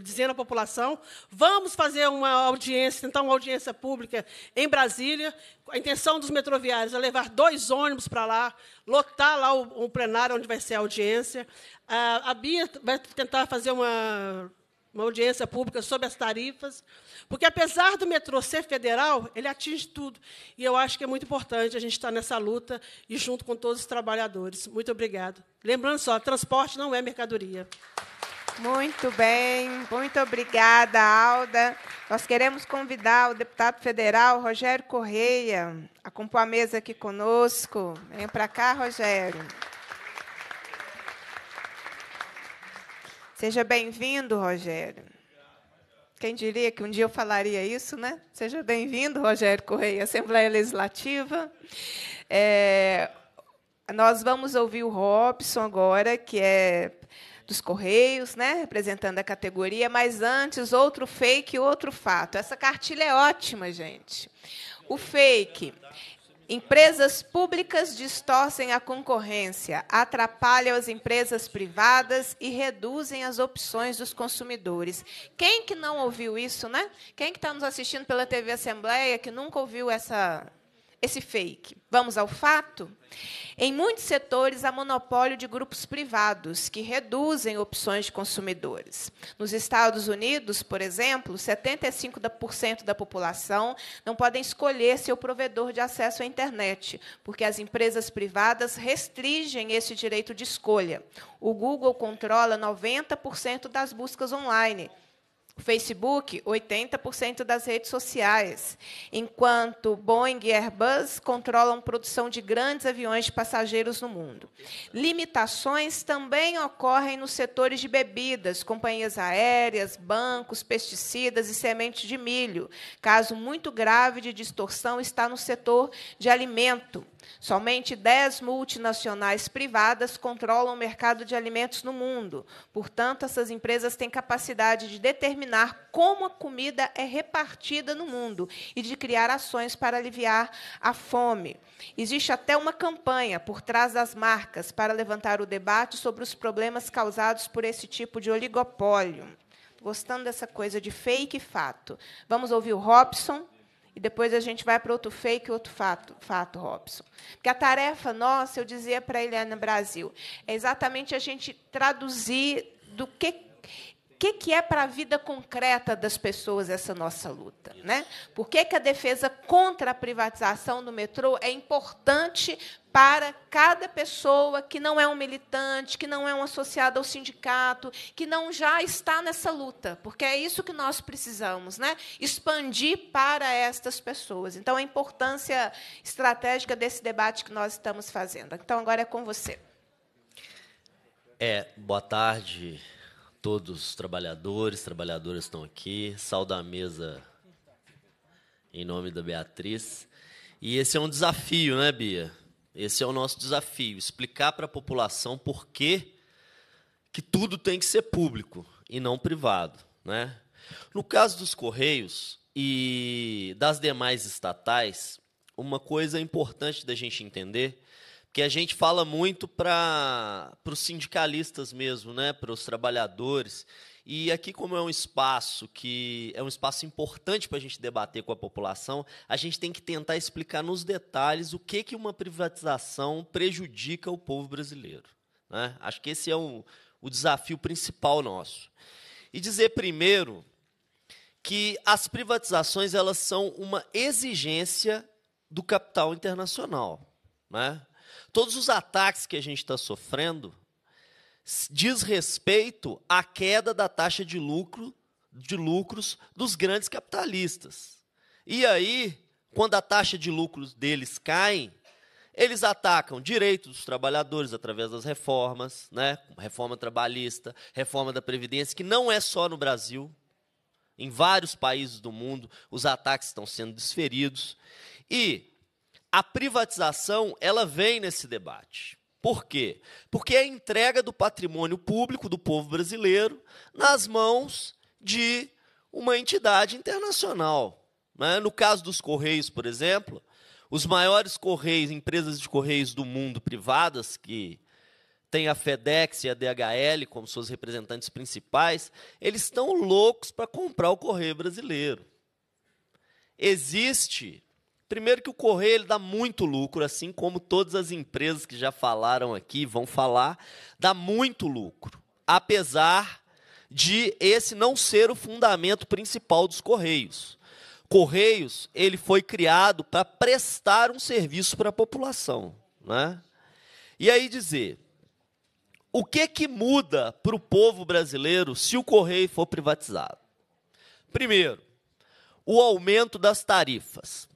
dizendo à população, vamos fazer uma audiência, então uma audiência pública em Brasília. A intenção dos metroviários é levar dois ônibus para lá, lotar lá o, o, plenário onde vai ser a audiência. A, a Bia vai tentar fazer uma uma audiência pública sobre as tarifas, porque apesar do metrô ser federal, ele atinge tudo. E eu acho que é muito importante a gente estar nessa luta e junto com todos os trabalhadores. Muito obrigado. Lembrando só, transporte não é mercadoria. Muito bem, muito obrigada, Alda. Nós queremos convidar o deputado federal Rogério Correia a compor a mesa aqui conosco. Venha para cá, Rogério. Seja bem-vindo, Rogério. Quem diria que um dia eu falaria isso, né? Seja bem-vindo, Rogério Correia, Assembleia Legislativa. É, nós vamos ouvir o Robson agora, que é dos Correios, né, representando a categoria, mas antes, outro fake, outro fato. Essa cartilha é ótima, gente. O fake. Empresas públicas distorcem a concorrência, atrapalham as empresas privadas e reduzem as opções dos consumidores. Quem que não ouviu isso, né? Quem que está nos assistindo pela TV Assembleia que nunca ouviu essa esse fake. Vamos ao fato? Em muitos setores há monopólio de grupos privados que reduzem opções de consumidores. Nos Estados Unidos, por exemplo, 75% da população não podem escolher seu provedor de acesso à internet, porque as empresas privadas restringem esse direito de escolha. O Google controla 90% das buscas online Facebook, 80% das redes sociais, enquanto Boeing e Airbus controlam produção de grandes aviões de passageiros no mundo. Limitações também ocorrem nos setores de bebidas, companhias aéreas, bancos, pesticidas e sementes de milho. Caso muito grave de distorção está no setor de alimento Somente dez multinacionais privadas controlam o mercado de alimentos no mundo. Portanto, essas empresas têm capacidade de determinar como a comida é repartida no mundo e de criar ações para aliviar a fome. Existe até uma campanha por trás das marcas para levantar o debate sobre os problemas causados por esse tipo de oligopólio. Gostando dessa coisa de fake e fato. Vamos ouvir o Robson, e depois a gente vai para outro fake, outro fato, fato, Robson. Porque a tarefa nossa, eu dizia para a Eliana Brasil, é exatamente a gente traduzir do que que, que é para a vida concreta das pessoas essa nossa luta? Né? Por que, que a defesa contra a privatização do metrô é importante para cada pessoa que não é um militante, que não é um associado ao sindicato, que não já está nessa luta, porque é isso que nós precisamos, né? Expandir para estas pessoas. Então, a importância estratégica desse debate que nós estamos fazendo. Então, agora é com você. É, boa tarde todos os trabalhadores, trabalhadoras estão aqui. Sauda a mesa em nome da Beatriz. E esse é um desafio, né, Bia? Esse é o nosso desafio, explicar para a população por que, que tudo tem que ser público e não privado. Né? No caso dos Correios e das demais estatais, uma coisa importante da gente entender, que a gente fala muito para os sindicalistas mesmo, né? para os trabalhadores, e aqui, como é um espaço que é um espaço importante para a gente debater com a população, a gente tem que tentar explicar nos detalhes o que, que uma privatização prejudica o povo brasileiro. Né? Acho que esse é um, o desafio principal nosso. E dizer primeiro que as privatizações elas são uma exigência do capital internacional. Né? Todos os ataques que a gente está sofrendo diz respeito à queda da taxa de lucro de lucros dos grandes capitalistas. E aí, quando a taxa de lucros deles cai, eles atacam direitos dos trabalhadores através das reformas, né? Reforma trabalhista, reforma da previdência, que não é só no Brasil. Em vários países do mundo, os ataques estão sendo desferidos. E a privatização, ela vem nesse debate. Por quê? Porque é a entrega do patrimônio público do povo brasileiro nas mãos de uma entidade internacional. Né? No caso dos Correios, por exemplo, os maiores correios, empresas de correios do mundo privadas, que têm a FedEx e a DHL como seus representantes principais, eles estão loucos para comprar o correio brasileiro. Existe Primeiro que o correio ele dá muito lucro, assim como todas as empresas que já falaram aqui vão falar, dá muito lucro. Apesar de esse não ser o fundamento principal dos correios. Correios, ele foi criado para prestar um serviço para a população, né? E aí dizer, o que que muda para o povo brasileiro se o correio for privatizado? Primeiro, o aumento das tarifas.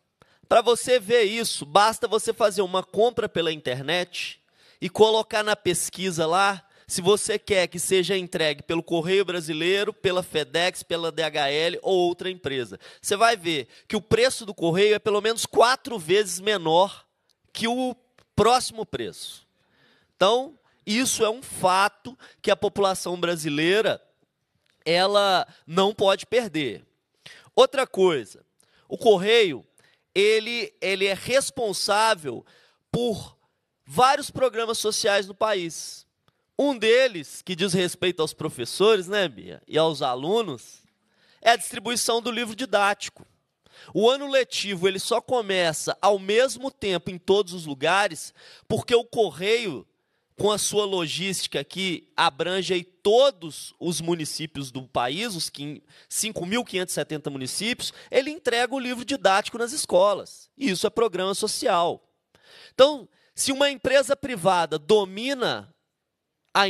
Para você ver isso, basta você fazer uma compra pela internet e colocar na pesquisa lá se você quer que seja entregue pelo Correio Brasileiro, pela FedEx, pela DHL ou outra empresa. Você vai ver que o preço do correio é pelo menos quatro vezes menor que o próximo preço. Então, isso é um fato que a população brasileira ela não pode perder. Outra coisa, o correio ele, ele é responsável por vários programas sociais no país. Um deles, que diz respeito aos professores, né, Bia, e aos alunos, é a distribuição do livro didático. O ano letivo ele só começa ao mesmo tempo em todos os lugares, porque o correio com a sua logística que abrange todos os municípios do país, os 5.570 municípios, ele entrega o livro didático nas escolas. E isso é programa social. Então, se uma empresa privada domina a,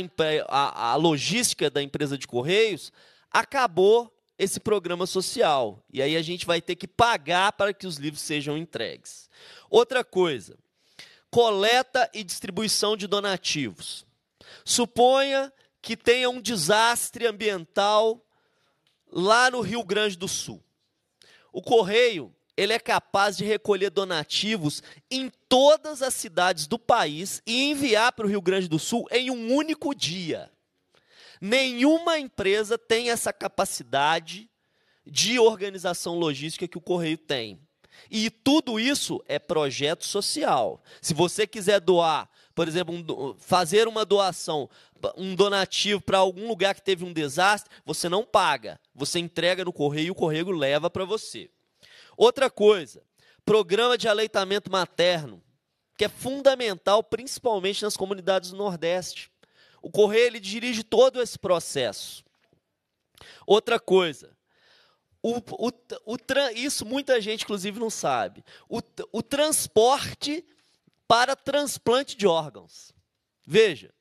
a, a logística da empresa de correios, acabou esse programa social. E aí a gente vai ter que pagar para que os livros sejam entregues. Outra coisa coleta e distribuição de donativos. Suponha que tenha um desastre ambiental lá no Rio Grande do Sul. O correio, ele é capaz de recolher donativos em todas as cidades do país e enviar para o Rio Grande do Sul em um único dia. Nenhuma empresa tem essa capacidade de organização logística que o correio tem. E tudo isso é projeto social. Se você quiser doar, por exemplo, um, fazer uma doação, um donativo para algum lugar que teve um desastre, você não paga. Você entrega no correio e o correio leva para você. Outra coisa, programa de aleitamento materno, que é fundamental principalmente nas comunidades do Nordeste. O correio ele dirige todo esse processo. Outra coisa, o, o, o, isso muita gente, inclusive, não sabe. O, o transporte para transplante de órgãos. Veja,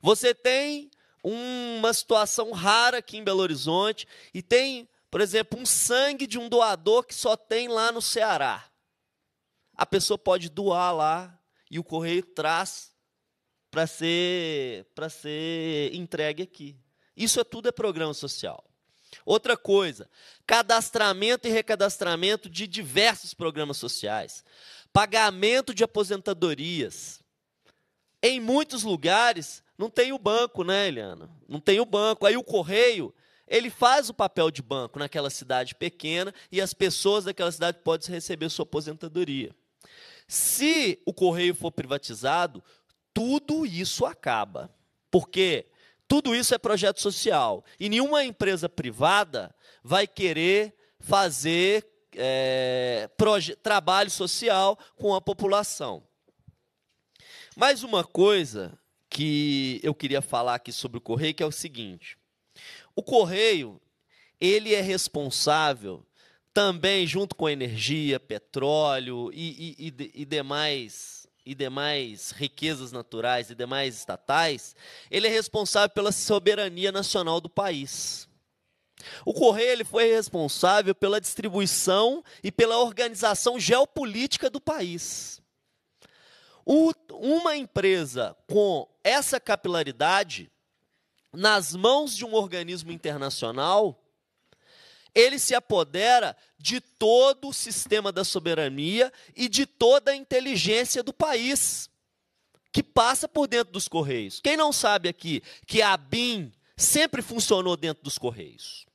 você tem uma situação rara aqui em Belo Horizonte e tem, por exemplo, um sangue de um doador que só tem lá no Ceará. A pessoa pode doar lá e o correio traz para ser para ser entregue aqui. Isso é tudo é programa social. Outra coisa, cadastramento e recadastramento de diversos programas sociais, pagamento de aposentadorias. Em muitos lugares não tem o banco, né, Eliana? Não tem o banco. Aí o correio, ele faz o papel de banco naquela cidade pequena e as pessoas daquela cidade podem receber sua aposentadoria. Se o correio for privatizado, tudo isso acaba. Porque quê? Tudo isso é projeto social. E nenhuma empresa privada vai querer fazer é, trabalho social com a população. Mais uma coisa que eu queria falar aqui sobre o correio que é o seguinte: o correio ele é responsável também junto com energia, petróleo e, e, e, e demais e demais riquezas naturais e demais estatais, ele é responsável pela soberania nacional do país. O Correio ele foi responsável pela distribuição e pela organização geopolítica do país. O, uma empresa com essa capilaridade nas mãos de um organismo internacional ele se apodera de todo o sistema da soberania e de toda a inteligência do país, que passa por dentro dos Correios. Quem não sabe aqui que a BIM sempre funcionou dentro dos Correios?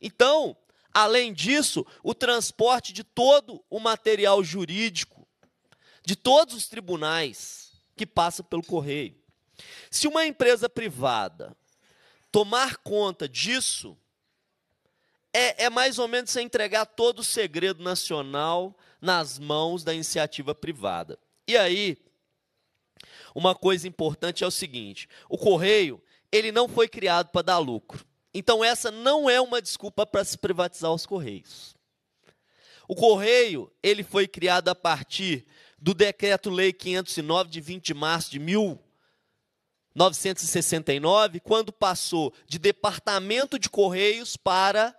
Então, além disso, o transporte de todo o material jurídico, de todos os tribunais que passa pelo Correio. Se uma empresa privada tomar conta disso, é, é mais ou menos você entregar todo o segredo nacional nas mãos da iniciativa privada. E aí, uma coisa importante é o seguinte: o correio ele não foi criado para dar lucro. Então essa não é uma desculpa para se privatizar os correios. O correio ele foi criado a partir do decreto-lei 509 de 20 de março de 1969, quando passou de departamento de correios para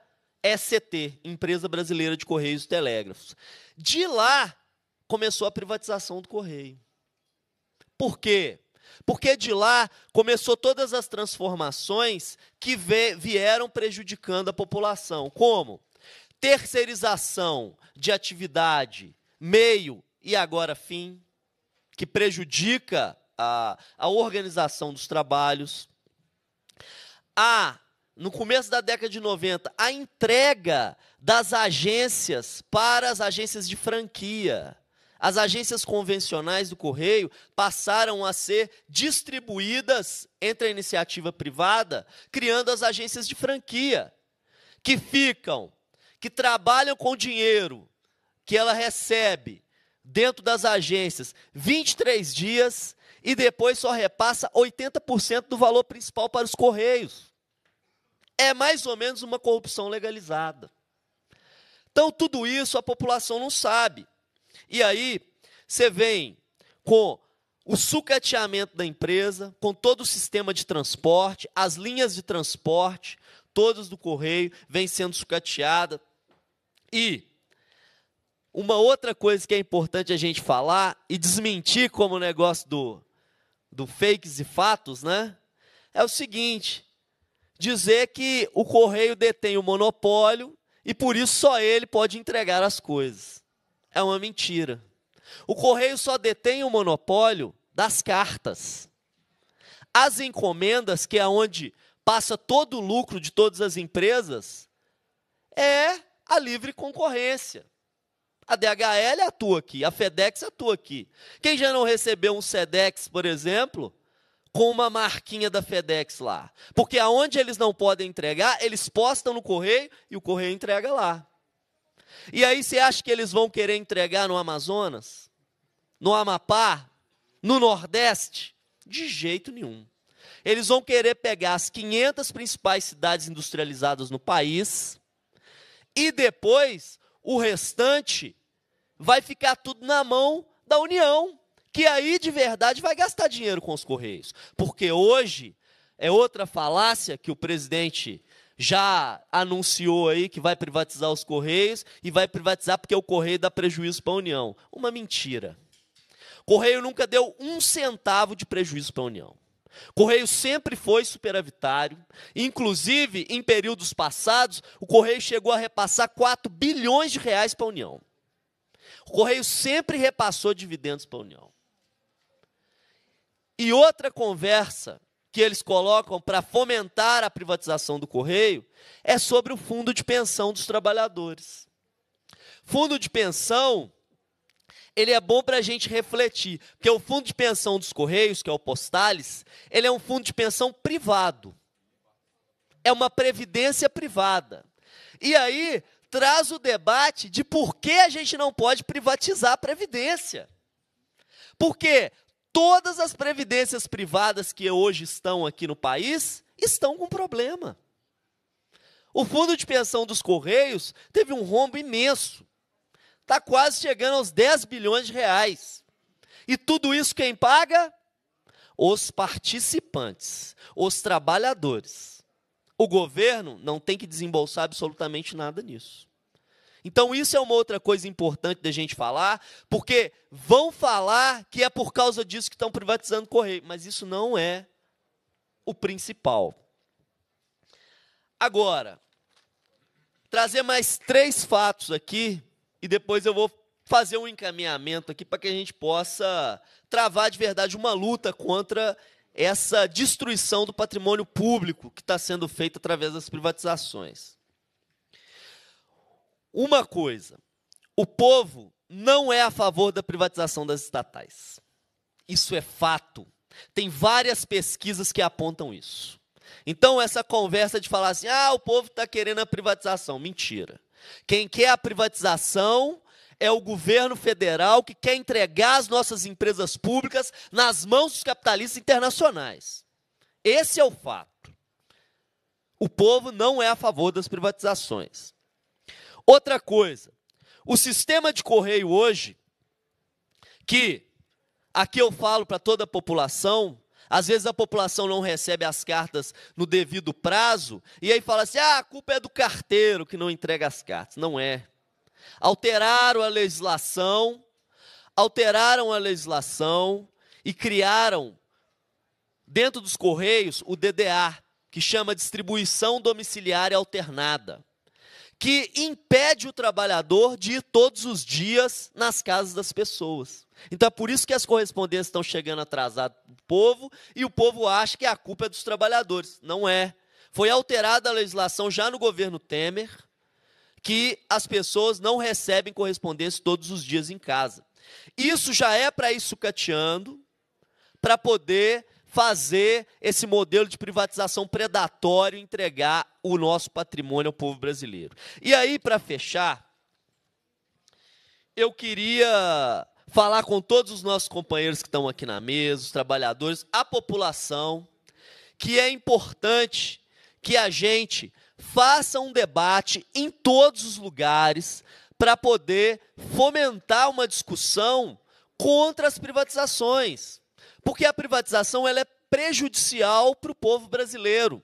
ECT, Empresa Brasileira de Correios e Telégrafos. De lá começou a privatização do correio. Por quê? Porque de lá começou todas as transformações que vieram prejudicando a população, como terceirização de atividade, meio e agora fim, que prejudica a, a organização dos trabalhos, a no começo da década de 90, a entrega das agências para as agências de franquia. As agências convencionais do correio passaram a ser distribuídas entre a iniciativa privada, criando as agências de franquia, que ficam, que trabalham com o dinheiro que ela recebe dentro das agências 23 dias e depois só repassa 80% do valor principal para os correios. É mais ou menos uma corrupção legalizada. Então, tudo isso a população não sabe. E aí, você vem com o sucateamento da empresa, com todo o sistema de transporte, as linhas de transporte, todas do correio, vem sendo sucateada. E uma outra coisa que é importante a gente falar e desmentir como o negócio do, do fakes e fatos, né? É o seguinte: dizer que o correio detém o monopólio e por isso só ele pode entregar as coisas. É uma mentira. O correio só detém o monopólio das cartas. As encomendas, que é onde passa todo o lucro de todas as empresas, é a livre concorrência. A DHL é atua aqui, a FedEx é atua aqui. Quem já não recebeu um SEDEX, por exemplo, com uma marquinha da FedEx lá. Porque aonde eles não podem entregar, eles postam no correio e o correio entrega lá. E aí você acha que eles vão querer entregar no Amazonas? No Amapá? No Nordeste? De jeito nenhum. Eles vão querer pegar as 500 principais cidades industrializadas no país e depois o restante vai ficar tudo na mão da União que aí de verdade vai gastar dinheiro com os Correios. Porque hoje é outra falácia que o presidente já anunciou aí que vai privatizar os Correios e vai privatizar porque é o Correio dá prejuízo para a União. Uma mentira. Correio nunca deu um centavo de prejuízo para a União. Correio sempre foi superavitário, inclusive em períodos passados, o Correio chegou a repassar 4 bilhões de reais para a União. O Correio sempre repassou dividendos para a União. E outra conversa que eles colocam para fomentar a privatização do correio é sobre o fundo de pensão dos trabalhadores. Fundo de pensão, ele é bom para a gente refletir, porque o fundo de pensão dos correios, que é o Postales, ele é um fundo de pensão privado. É uma previdência privada. E aí traz o debate de por que a gente não pode privatizar a previdência. Porque todas as previdências privadas que hoje estão aqui no país estão com problema. O fundo de pensão dos Correios teve um rombo imenso. Está quase chegando aos 10 bilhões de reais. E tudo isso quem paga? Os participantes, os trabalhadores. O governo não tem que desembolsar absolutamente nada nisso. Então, isso é uma outra coisa importante da gente falar, porque vão falar que é por causa disso que estão privatizando o correio, mas isso não é o principal. Agora, trazer mais três fatos aqui e depois eu vou fazer um encaminhamento aqui para que a gente possa travar de verdade uma luta contra essa destruição do patrimônio público que está sendo feita através das privatizações uma coisa: o povo não é a favor da privatização das estatais. Isso é fato. Tem várias pesquisas que apontam isso. Então, essa conversa de falar assim, ah, o povo está querendo a privatização. Mentira. Quem quer a privatização é o governo federal que quer entregar as nossas empresas públicas nas mãos dos capitalistas internacionais. Esse é o fato. O povo não é a favor das privatizações. Outra coisa, o sistema de correio hoje, que aqui eu falo para toda a população, às vezes a população não recebe as cartas no devido prazo, e aí fala assim: ah, a culpa é do carteiro que não entrega as cartas. Não é. Alteraram a legislação, alteraram a legislação e criaram, dentro dos Correios, o DDA, que chama Distribuição Domiciliária Alternada que impede o trabalhador de ir todos os dias nas casas das pessoas. Então é por isso que as correspondências estão chegando atrasadas do povo e o povo acha que a culpa é dos trabalhadores. Não é. Foi alterada a legislação já no governo Temer que as pessoas não recebem correspondência todos os dias em casa. Isso já é para ir sucateando, para poder fazer esse modelo de privatização predatório entregar o nosso patrimônio ao povo brasileiro. E aí, para fechar, eu queria falar com todos os nossos companheiros que estão aqui na mesa, os trabalhadores, a população, que é importante que a gente faça um debate em todos os lugares para poder fomentar uma discussão contra as privatizações. Porque a privatização ela é prejudicial para o povo brasileiro.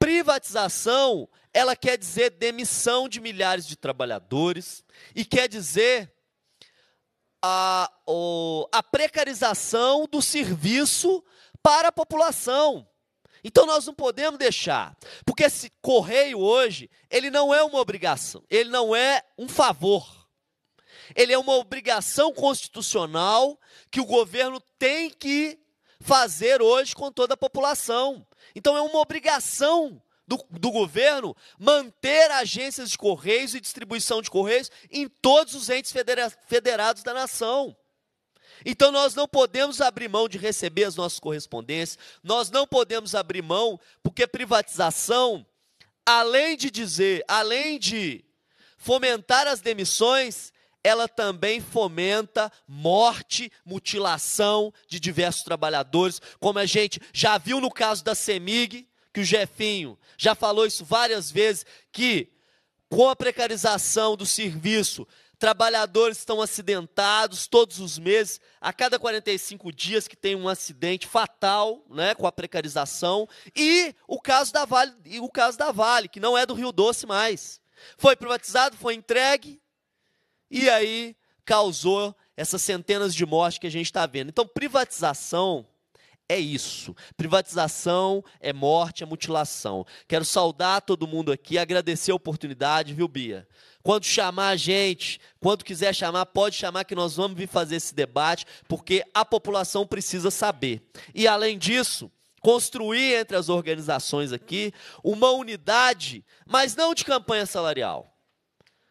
Privatização, ela quer dizer demissão de milhares de trabalhadores e quer dizer a, a precarização do serviço para a população. Então nós não podemos deixar, porque esse correio hoje, ele não é uma obrigação, ele não é um favor ele é uma obrigação constitucional que o governo tem que fazer hoje com toda a população. Então é uma obrigação do, do, governo manter agências de correios e distribuição de correios em todos os entes federa federados da nação. Então nós não podemos abrir mão de receber as nossas correspondências, nós não podemos abrir mão, porque privatização, além de dizer, além de fomentar as demissões, ela também fomenta morte, mutilação de diversos trabalhadores, como a gente já viu no caso da Semig, que o Jefinho já falou isso várias vezes, que com a precarização do serviço, trabalhadores estão acidentados todos os meses, a cada 45 dias que tem um acidente fatal, né, com a precarização, e o caso da Vale, o caso da Vale, que não é do Rio Doce mais. Foi privatizado, foi entregue, e aí causou essas centenas de mortes que a gente está vendo. Então, privatização é isso. Privatização é morte, é mutilação. Quero saudar todo mundo aqui, agradecer a oportunidade, viu, Bia? Quando chamar a gente, quando quiser chamar, pode chamar que nós vamos vir fazer esse debate, porque a população precisa saber. E além disso, construir entre as organizações aqui uma unidade, mas não de campanha salarial.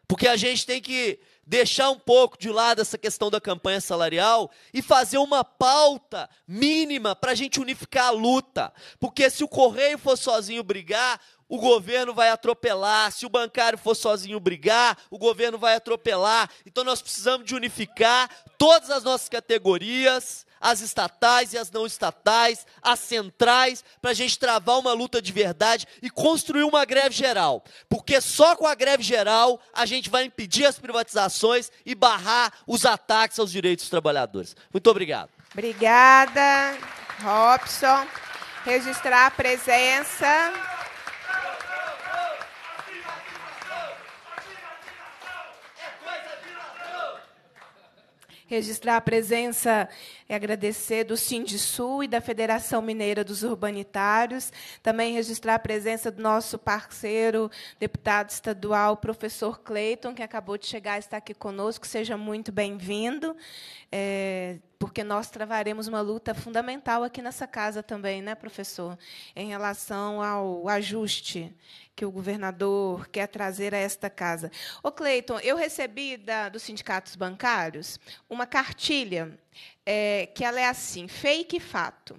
Porque a gente tem que deixar um pouco de lado essa questão da campanha salarial e fazer uma pauta mínima para a gente unificar a luta. Porque se o Correio for sozinho brigar, o governo vai atropelar. Se o bancário for sozinho brigar, o governo vai atropelar. Então nós precisamos de unificar todas as nossas categorias as estatais e as não estatais, as centrais, para a gente travar uma luta de verdade e construir uma greve geral. Porque só com a greve geral a gente vai impedir as privatizações e barrar os ataques aos direitos dos trabalhadores. Muito obrigado. Obrigada, Robson. Registrar a presença. registrar a presença é agradecer do Sindisul e da Federação Mineira dos Urbanitários, também registrar a presença do nosso parceiro, deputado estadual, professor Cleiton, que acabou de chegar e está aqui conosco, seja muito bem-vindo. É, porque nós travaremos uma luta fundamental aqui nessa casa também, né, professor, em relação ao ajuste que o governador quer trazer a esta casa. O Cleiton, eu recebi da, dos sindicatos bancários uma cartilha é, que ela é assim, fake e fato.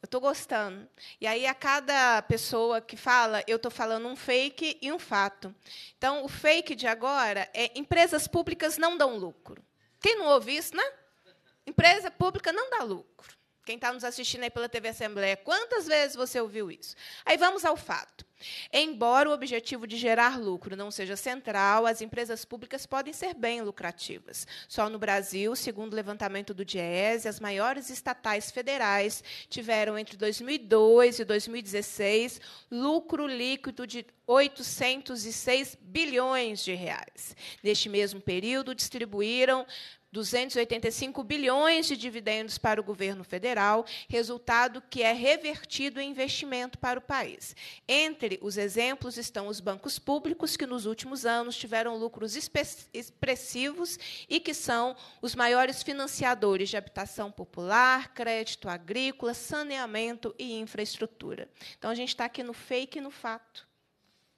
Eu estou gostando. E aí, a cada pessoa que fala, eu estou falando um fake e um fato. Então, o fake de agora é empresas públicas não dão lucro. Quem não ouve isso, né? Empresa pública não dá lucro. Quem está nos assistindo aí pela TV Assembleia, quantas vezes você ouviu isso? Aí vamos ao fato. Embora o objetivo de gerar lucro não seja central, as empresas públicas podem ser bem lucrativas. Só no Brasil, segundo o levantamento do DIEESE, as maiores estatais federais tiveram entre 2002 e 2016 lucro líquido de 806 bilhões de reais. Neste mesmo período, distribuíram 285 bilhões de dividendos para o governo federal, resultado que é revertido em investimento para o país. Entre os exemplos estão os bancos públicos, que nos últimos anos tiveram lucros expressivos e que são os maiores financiadores de habitação popular, crédito agrícola, saneamento e infraestrutura. Então, a gente está aqui no fake e no fato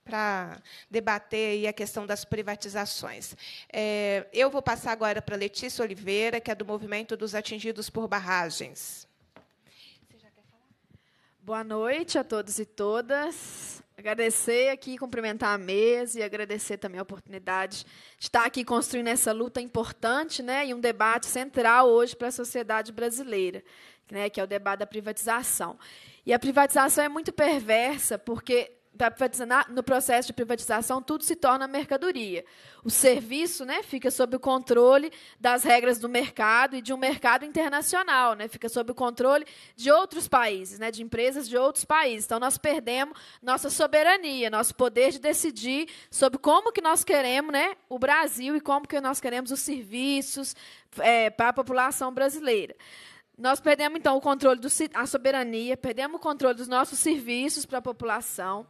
para debater a questão das privatizações. É, eu vou passar agora para Letícia Oliveira, que é do Movimento dos Atingidos por Barragens. Boa noite a todos e todas. Agradecer aqui, cumprimentar a mesa e agradecer também a oportunidade de estar aqui construindo essa luta importante né, e um debate central hoje para a sociedade brasileira, né, que é o debate da privatização. E a privatização é muito perversa, porque Tá privatizando, no processo de privatização, tudo se torna mercadoria. O serviço né, fica sob o controle das regras do mercado e de um mercado internacional, né, fica sob o controle de outros países, né, de empresas de outros países. Então, nós perdemos nossa soberania, nosso poder de decidir sobre como que nós queremos né, o Brasil e como que nós queremos os serviços é, para a população brasileira. Nós perdemos então o controle da soberania, perdemos o controle dos nossos serviços para a população,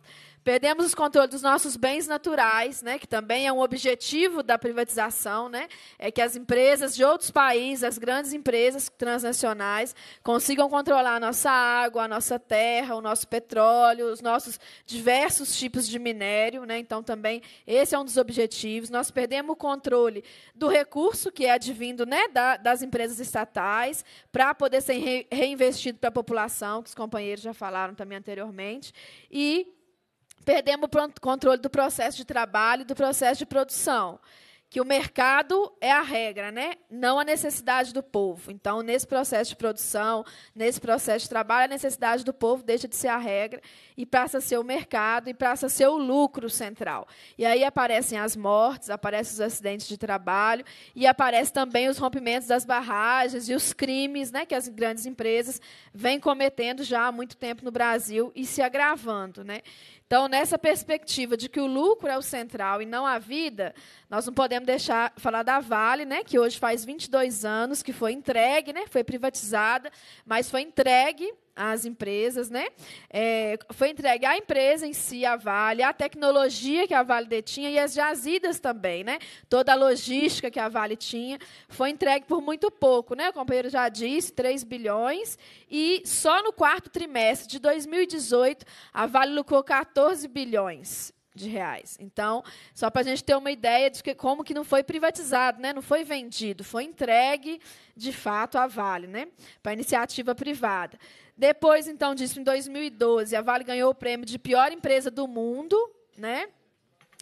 Perdemos o controle dos nossos bens naturais, né, que também é um objetivo da privatização, né, é que as empresas de outros países, as grandes empresas transnacionais, consigam controlar a nossa água, a nossa terra, o nosso petróleo, os nossos diversos tipos de minério. Né, então, também, esse é um dos objetivos. Nós perdemos o controle do recurso que é advindo né, da, das empresas estatais para poder ser reinvestido para a população, que os companheiros já falaram também anteriormente. E Perdemos o controle do processo de trabalho e do processo de produção, que o mercado é a regra, né? não a necessidade do povo. Então, nesse processo de produção, nesse processo de trabalho, a necessidade do povo deixa de ser a regra e passa a ser o mercado e passa a ser o lucro central. E aí aparecem as mortes, aparecem os acidentes de trabalho e aparecem também os rompimentos das barragens e os crimes né, que as grandes empresas vêm cometendo já há muito tempo no Brasil e se agravando. Né? Então, nessa perspectiva de que o lucro é o central e não a vida, nós não podemos deixar falar da Vale, né, que hoje faz 22 anos que foi entregue, né, foi privatizada, mas foi entregue as empresas, né? É, foi entregue à empresa em si, a Vale, a tecnologia que a Vale detinha e as jazidas também, né? Toda a logística que a Vale tinha foi entregue por muito pouco, né? O companheiro já disse, 3 bilhões. E só no quarto trimestre de 2018, a Vale lucrou 14 bilhões de reais. Então, só para a gente ter uma ideia de que, como que não foi privatizado, né? não foi vendido, foi entregue, de fato, à Vale, né? para iniciativa privada. Depois, então, disso, em 2012, a Vale ganhou o prêmio de pior empresa do mundo, né?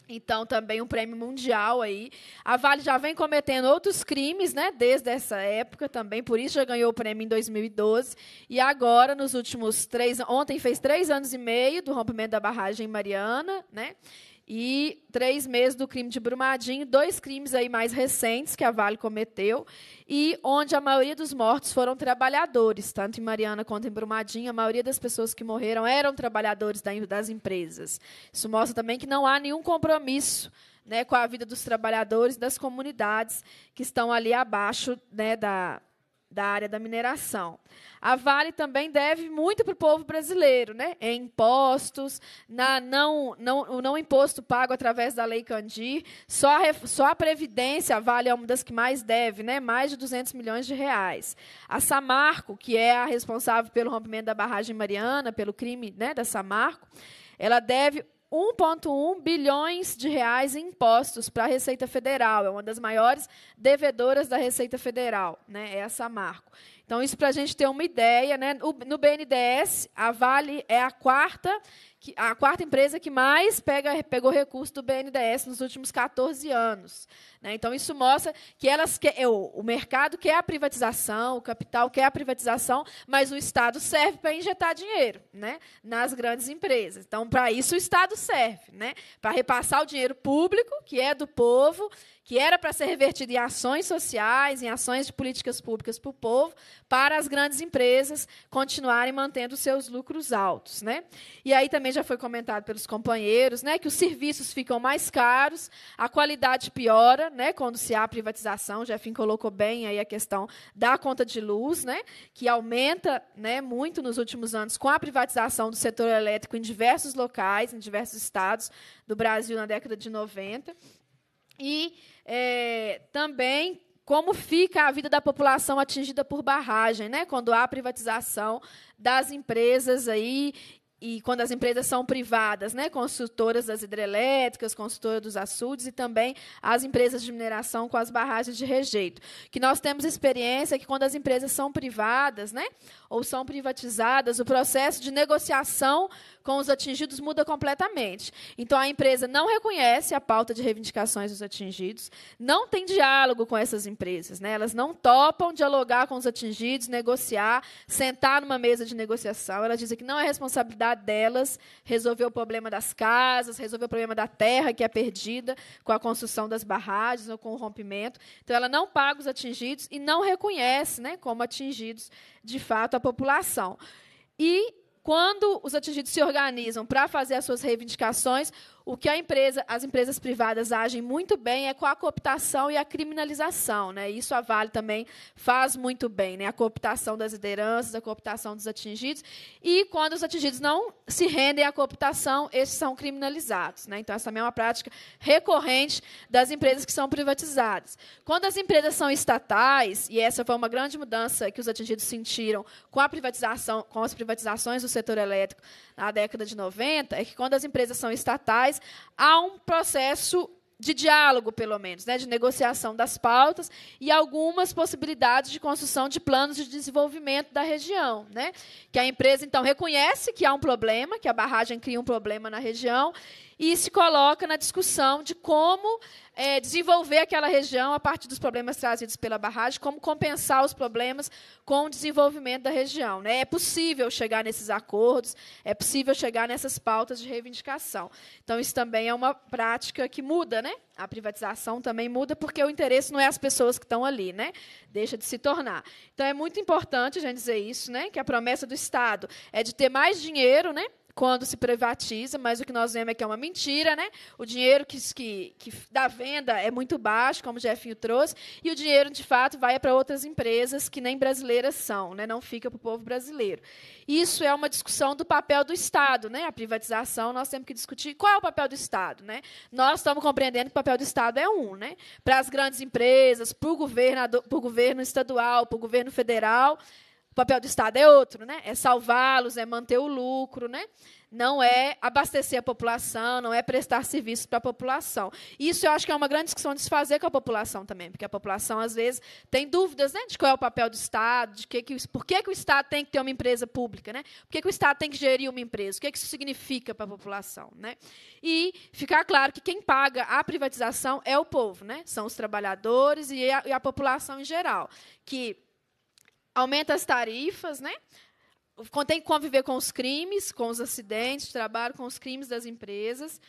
Então, também um prêmio mundial aí. A Vale já vem cometendo outros crimes, né? Desde essa época também, por isso já ganhou o prêmio em 2012. E agora, nos últimos três. Ontem fez três anos e meio do rompimento da barragem Mariana, né? e três meses do crime de Brumadinho, dois crimes aí mais recentes que a Vale cometeu, e onde a maioria dos mortos foram trabalhadores, tanto em Mariana quanto em Brumadinho, a maioria das pessoas que morreram eram trabalhadores das empresas. Isso mostra também que não há nenhum compromisso né, com a vida dos trabalhadores, das comunidades que estão ali abaixo né, da, da área da mineração. A Vale também deve muito para o povo brasileiro, né? em é impostos, na não, não, o não imposto pago através da Lei Candir. Só a, só a Previdência, a Vale é uma das que mais deve, né? mais de 200 milhões de reais. A Samarco, que é a responsável pelo rompimento da barragem Mariana, pelo crime né, da Samarco, ela deve 1,1 bilhões de reais em impostos para a Receita Federal. É uma das maiores devedoras da Receita Federal, né? É essa Marco. Então, isso para a gente ter uma ideia, né? No BNDES, a Vale é a quarta, a quarta empresa que mais pega, pegou recurso do BNDES nos últimos 14 anos. Né? Então, isso mostra que elas que, é, o, o mercado quer a privatização, o capital quer a privatização, mas o Estado serve para injetar dinheiro né? nas grandes empresas. Então, para isso o Estado serve, né? para repassar o dinheiro público, que é do povo, que era para ser revertido em ações sociais, em ações de políticas públicas para o povo, para as grandes empresas continuarem mantendo seus lucros altos. Né? E aí também já foi comentado pelos companheiros né, que os serviços ficam mais caros, a qualidade piora né, quando se há privatização. O Jefim colocou bem aí a questão da conta de luz, né, que aumenta né, muito nos últimos anos com a privatização do setor elétrico em diversos locais, em diversos estados do Brasil na década de 90. E é, também como fica a vida da população atingida por barragem, né? Quando há privatização das empresas aí e quando as empresas são privadas, né, consultoras das hidrelétricas, consultoras dos açudes e também as empresas de mineração com as barragens de rejeito. Que nós temos experiência que quando as empresas são privadas, né, ou são privatizadas, o processo de negociação com os atingidos muda completamente. Então, a empresa não reconhece a pauta de reivindicações dos atingidos, não tem diálogo com essas empresas. Né? Elas não topam dialogar com os atingidos, negociar, sentar numa mesa de negociação. Elas dizem que não é responsabilidade delas resolver o problema das casas, resolver o problema da terra que é perdida com a construção das barragens ou com o rompimento. Então, ela não paga os atingidos e não reconhece né, como atingidos, de fato, a população. E quando os atingidos se organizam para fazer as suas reivindicações, o que empresa, as empresas privadas agem muito bem é com a cooptação e a criminalização. Né? Isso a Vale também faz muito bem. Né? A cooptação das lideranças, a cooptação dos atingidos. E quando os atingidos não se rendem à cooptação, esses são criminalizados. Né? Então, essa também é uma prática recorrente das empresas que são privatizadas. Quando as empresas são estatais, e essa foi uma grande mudança que os atingidos sentiram com, a privatização, com as privatizações do setor elétrico na década de 90 é que, quando as empresas são estatais, há um processo de diálogo, pelo menos, né, de negociação das pautas e algumas possibilidades de construção de planos de desenvolvimento da região, né, que a empresa então reconhece que há um problema, que a barragem cria um problema na região e se coloca na discussão de como é, desenvolver aquela região a partir dos problemas trazidos pela barragem, como compensar os problemas com o desenvolvimento da região. Né? É possível chegar nesses acordos, é possível chegar nessas pautas de reivindicação. Então, isso também é uma prática que muda, né? A privatização também muda, porque o interesse não é as pessoas que estão ali, né? Deixa de se tornar. Então, é muito importante a gente dizer isso, né? Que a promessa do Estado é de ter mais dinheiro, né? quando se privatiza, mas o que nós vemos é que é uma mentira, né? O dinheiro que, que, que da venda é muito baixo, como o Jefinho trouxe, e o dinheiro, de fato, vai para outras empresas que nem brasileiras são, né? não fica para o povo brasileiro. Isso é uma discussão do papel do Estado, né? A privatização, nós temos que discutir qual é o papel do Estado. Né? Nós estamos compreendendo que o papel do Estado é um, né? Para as grandes empresas, para o governo, para o governo estadual, para o governo federal o papel do Estado é outro, né? É salvá-los, é manter o lucro, né? Não é abastecer a população, não é prestar serviços para a população. Isso eu acho que é uma grande discussão de se fazer com a população também, porque a população às vezes tem dúvidas, né, de qual é o papel do Estado, de que que por que, que o Estado tem que ter uma empresa pública, né? Por que, que o Estado tem que gerir uma empresa? O que, que isso significa para a população, né? E ficar claro que quem paga a privatização é o povo, né? São os trabalhadores e a, e a população em geral, que aumenta as tarifas, né? tem que conviver com os crimes, com os acidentes de trabalho, com os crimes das empresas.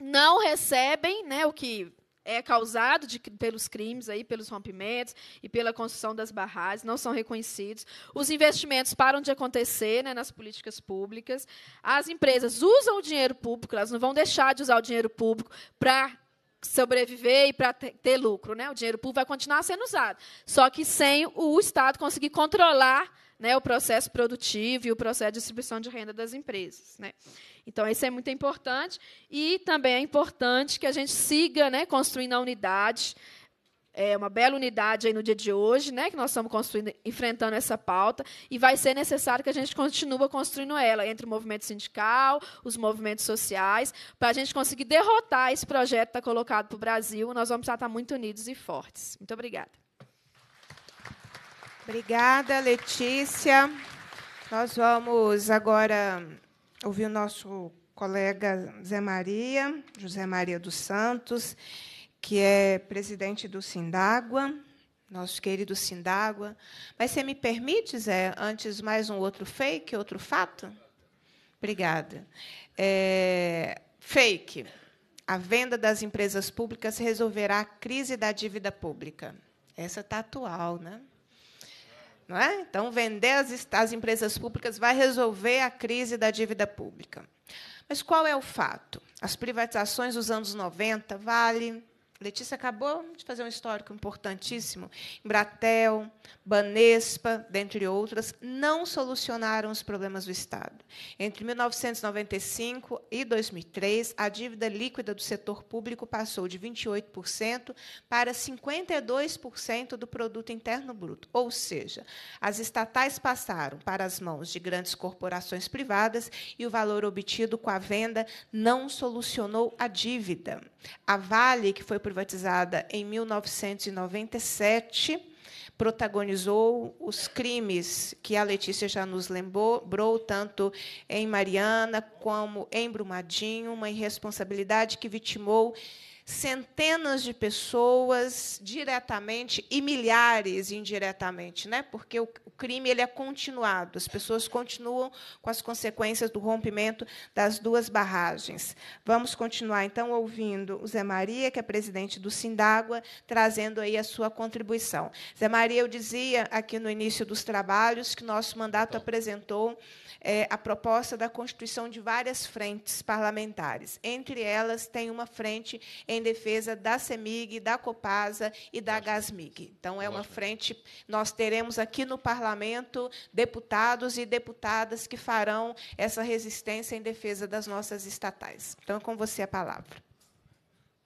Não recebem né, o que é causado de, pelos crimes, aí, pelos rompimentos e pela construção das barragens, não são reconhecidos. Os investimentos param de acontecer né, nas políticas públicas. As empresas usam o dinheiro público, elas não vão deixar de usar o dinheiro público para sobreviver e para ter lucro. Né? O dinheiro público vai continuar sendo usado, só que sem o Estado conseguir controlar né, o processo produtivo e o processo de distribuição de renda das empresas. Né? Então, isso é muito importante. E também é importante que a gente siga né, construindo a unidade é uma bela unidade aí no dia de hoje, né, que nós estamos construindo, enfrentando essa pauta, e vai ser necessário que a gente continue construindo ela entre o movimento sindical, os movimentos sociais, para a gente conseguir derrotar esse projeto que está colocado para o Brasil. Nós vamos estar tá muito unidos e fortes. Muito obrigada. Obrigada, Letícia. Nós vamos agora ouvir o nosso colega Zé Maria, José Maria dos Santos que é presidente do Sindágua, nosso querido Sindágua. Mas você me permite, Zé, antes mais um outro fake, outro fato? Obrigada. É, fake. A venda das empresas públicas resolverá a crise da dívida pública. Essa está atual, né? Não é? Então, vender as, as empresas públicas vai resolver a crise da dívida pública. Mas qual é o fato? As privatizações dos anos 90, Vale, Letícia acabou de fazer um histórico importantíssimo. Bratel, Banespa, dentre outras, não solucionaram os problemas do Estado. Entre 1995 e 2003, a dívida líquida do setor público passou de 28% para 52% do produto interno bruto. Ou seja, as estatais passaram para as mãos de grandes corporações privadas e o valor obtido com a venda não solucionou a dívida. A Vale, que foi privatizada em 1997, protagonizou os crimes que a Letícia já nos lembrou, tanto em Mariana como em Brumadinho, uma irresponsabilidade que vitimou centenas de pessoas diretamente e milhares indiretamente, né? Porque o, crime ele é continuado, as pessoas continuam com as consequências do rompimento das duas barragens. Vamos continuar então ouvindo o Zé Maria, que é presidente do Sindágua, trazendo aí a sua contribuição. Zé Maria, eu dizia aqui no início dos trabalhos que nosso mandato então. apresentou é, a proposta da constituição de várias frentes parlamentares. Entre elas, tem uma frente em defesa da CEMIG, da Copasa e da GASMIG. Então, é uma frente. Nós teremos aqui no parlamento deputados e deputadas que farão essa resistência em defesa das nossas estatais. Então, é com você a palavra.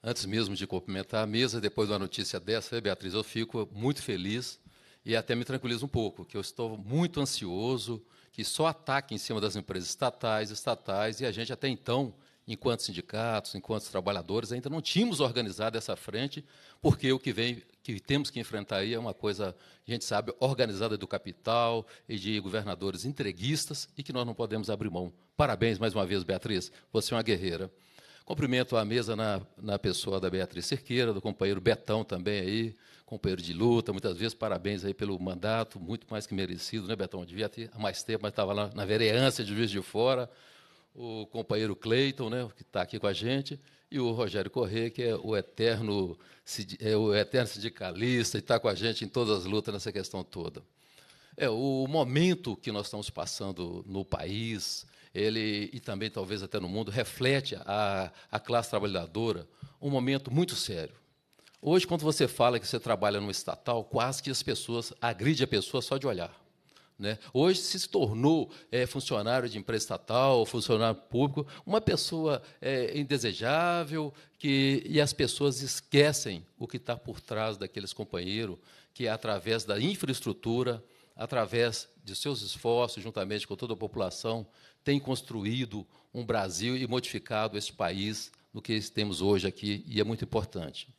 Antes mesmo de cumprimentar a mesa, depois de uma notícia dessa, Beatriz, eu fico muito feliz e até me tranquiliza um pouco, que eu estou muito ansioso, que só ataca em cima das empresas estatais, estatais, e a gente até então, enquanto sindicatos, enquanto trabalhadores, ainda não tínhamos organizado essa frente, porque o que vem que temos que enfrentar aí é uma coisa, a gente sabe, organizada do capital e de governadores entreguistas e que nós não podemos abrir mão. Parabéns mais uma vez, Beatriz, você é uma guerreira. Cumprimento a mesa na, na pessoa da Beatriz Cerqueira, do companheiro Betão também aí, companheiro de luta, muitas vezes, parabéns aí pelo mandato, muito mais que merecido, né, Betão? Devia ter há mais tempo, mas estava lá na vereança de Juiz de Fora, o companheiro Cleiton, né, que está aqui com a gente, e o Rogério Corrêa, que é o eterno, é o eterno sindicalista e está com a gente em todas as lutas nessa questão toda. É, o momento que nós estamos passando no país, ele e também talvez até no mundo, reflete a, a classe trabalhadora um momento muito sério Hoje, quando você fala que você trabalha no estatal, quase que as pessoas agride a pessoa só de olhar. Né? Hoje se tornou é, funcionário de empresa estatal, funcionário público, uma pessoa é, indesejável que, e as pessoas esquecem o que está por trás daqueles companheiros, que é através da infraestrutura, através de seus esforços, juntamente com toda a população, tem construído um Brasil e modificado este país no que temos hoje aqui, e é muito importante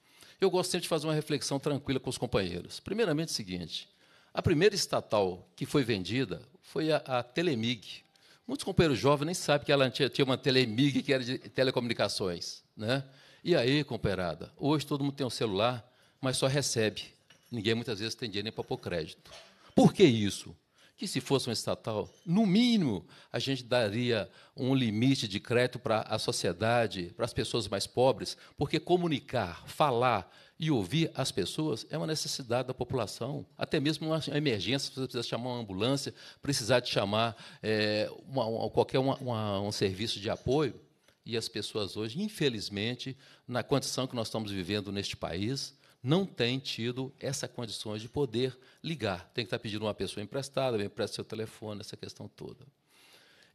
eu gosto sempre de fazer uma reflexão tranquila com os companheiros. Primeiramente, o seguinte: a primeira estatal que foi vendida foi a, a Telemig. Muitos companheiros jovens nem sabem que ela tinha, tinha uma Telemig que era de telecomunicações. Né? E aí, companheirada, hoje todo mundo tem um celular, mas só recebe. Ninguém muitas vezes tem dinheiro nem para pôr crédito. Por que isso? que se fosse um estatal, no mínimo, a gente daria um limite de crédito para a sociedade, para as pessoas mais pobres, porque comunicar, falar e ouvir as pessoas é uma necessidade da população. Até mesmo uma emergência, você precisar chamar uma ambulância, precisar de chamar é, uma, uma, qualquer uma, um serviço de apoio. E as pessoas hoje, infelizmente, na condição que nós estamos vivendo neste país, não tem tido essas condições de poder ligar. Tem que estar pedindo uma pessoa emprestada, empresta seu telefone, essa questão toda.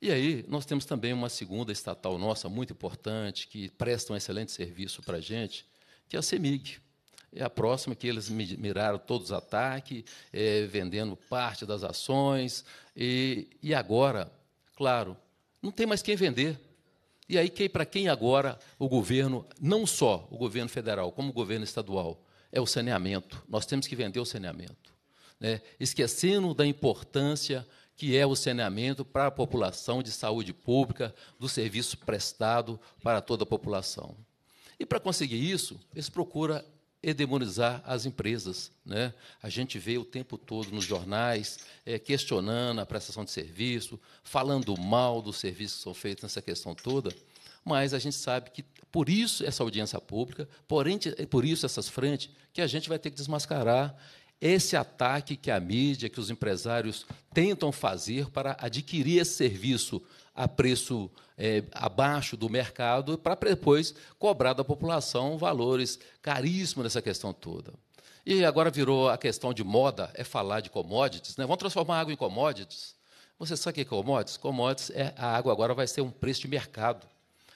E aí, nós temos também uma segunda estatal nossa, muito importante, que presta um excelente serviço para a gente, que é a CEMIG. É a próxima que eles miraram todos os ataques, é, vendendo parte das ações. E, e agora, claro, não tem mais quem vender. E aí, que, para quem agora o governo, não só o governo federal, como o governo estadual, é o saneamento. Nós temos que vender o saneamento. Né? Esquecendo da importância que é o saneamento para a população, de saúde pública, do serviço prestado para toda a população. E para conseguir isso, eles procuram edemonizar as empresas. Né? A gente vê o tempo todo nos jornais é, questionando a prestação de serviço, falando mal dos serviços que são feitos nessa questão toda, mas a gente sabe que por isso essa audiência pública, porém, por isso essas frentes, que a gente vai ter que desmascarar esse ataque que a mídia, que os empresários tentam fazer para adquirir esse serviço a preço é, abaixo do mercado, para depois cobrar da população valores caríssimos nessa questão toda. E agora virou a questão de moda, é falar de commodities. Né? Vamos transformar a água em commodities? Você sabe o que é commodities? Commodities é a água agora vai ser um preço de mercado.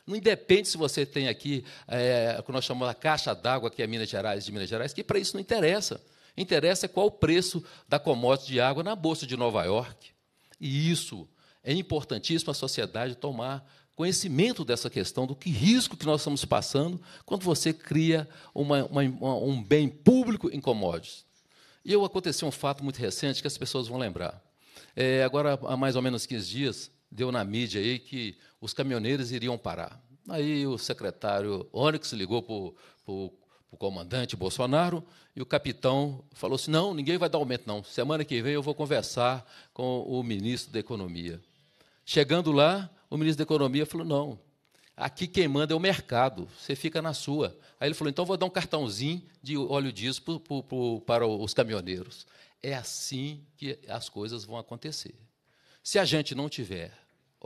Não independe se você tem aqui é, o que nós chamamos a caixa d'água, que é Minas Gerais, de Minas Gerais, que para isso não interessa. Interessa qual o preço da commodity de água na Bolsa de Nova York. E isso é importantíssimo a sociedade tomar conhecimento dessa questão, do que risco que nós estamos passando quando você cria uma, uma, um bem público em commodities. E eu aconteceu um fato muito recente que as pessoas vão lembrar. É, agora, há mais ou menos 15 dias, deu na mídia aí que os caminhoneiros iriam parar. Aí o secretário Onyx ligou para o comandante Bolsonaro e o capitão falou assim: não, ninguém vai dar aumento, não. Semana que vem eu vou conversar com o ministro da Economia. Chegando lá, o ministro da Economia falou: não, aqui quem manda é o mercado, você fica na sua. Aí ele falou: então vou dar um cartãozinho de óleo diesel para os caminhoneiros. É assim que as coisas vão acontecer. Se a gente não tiver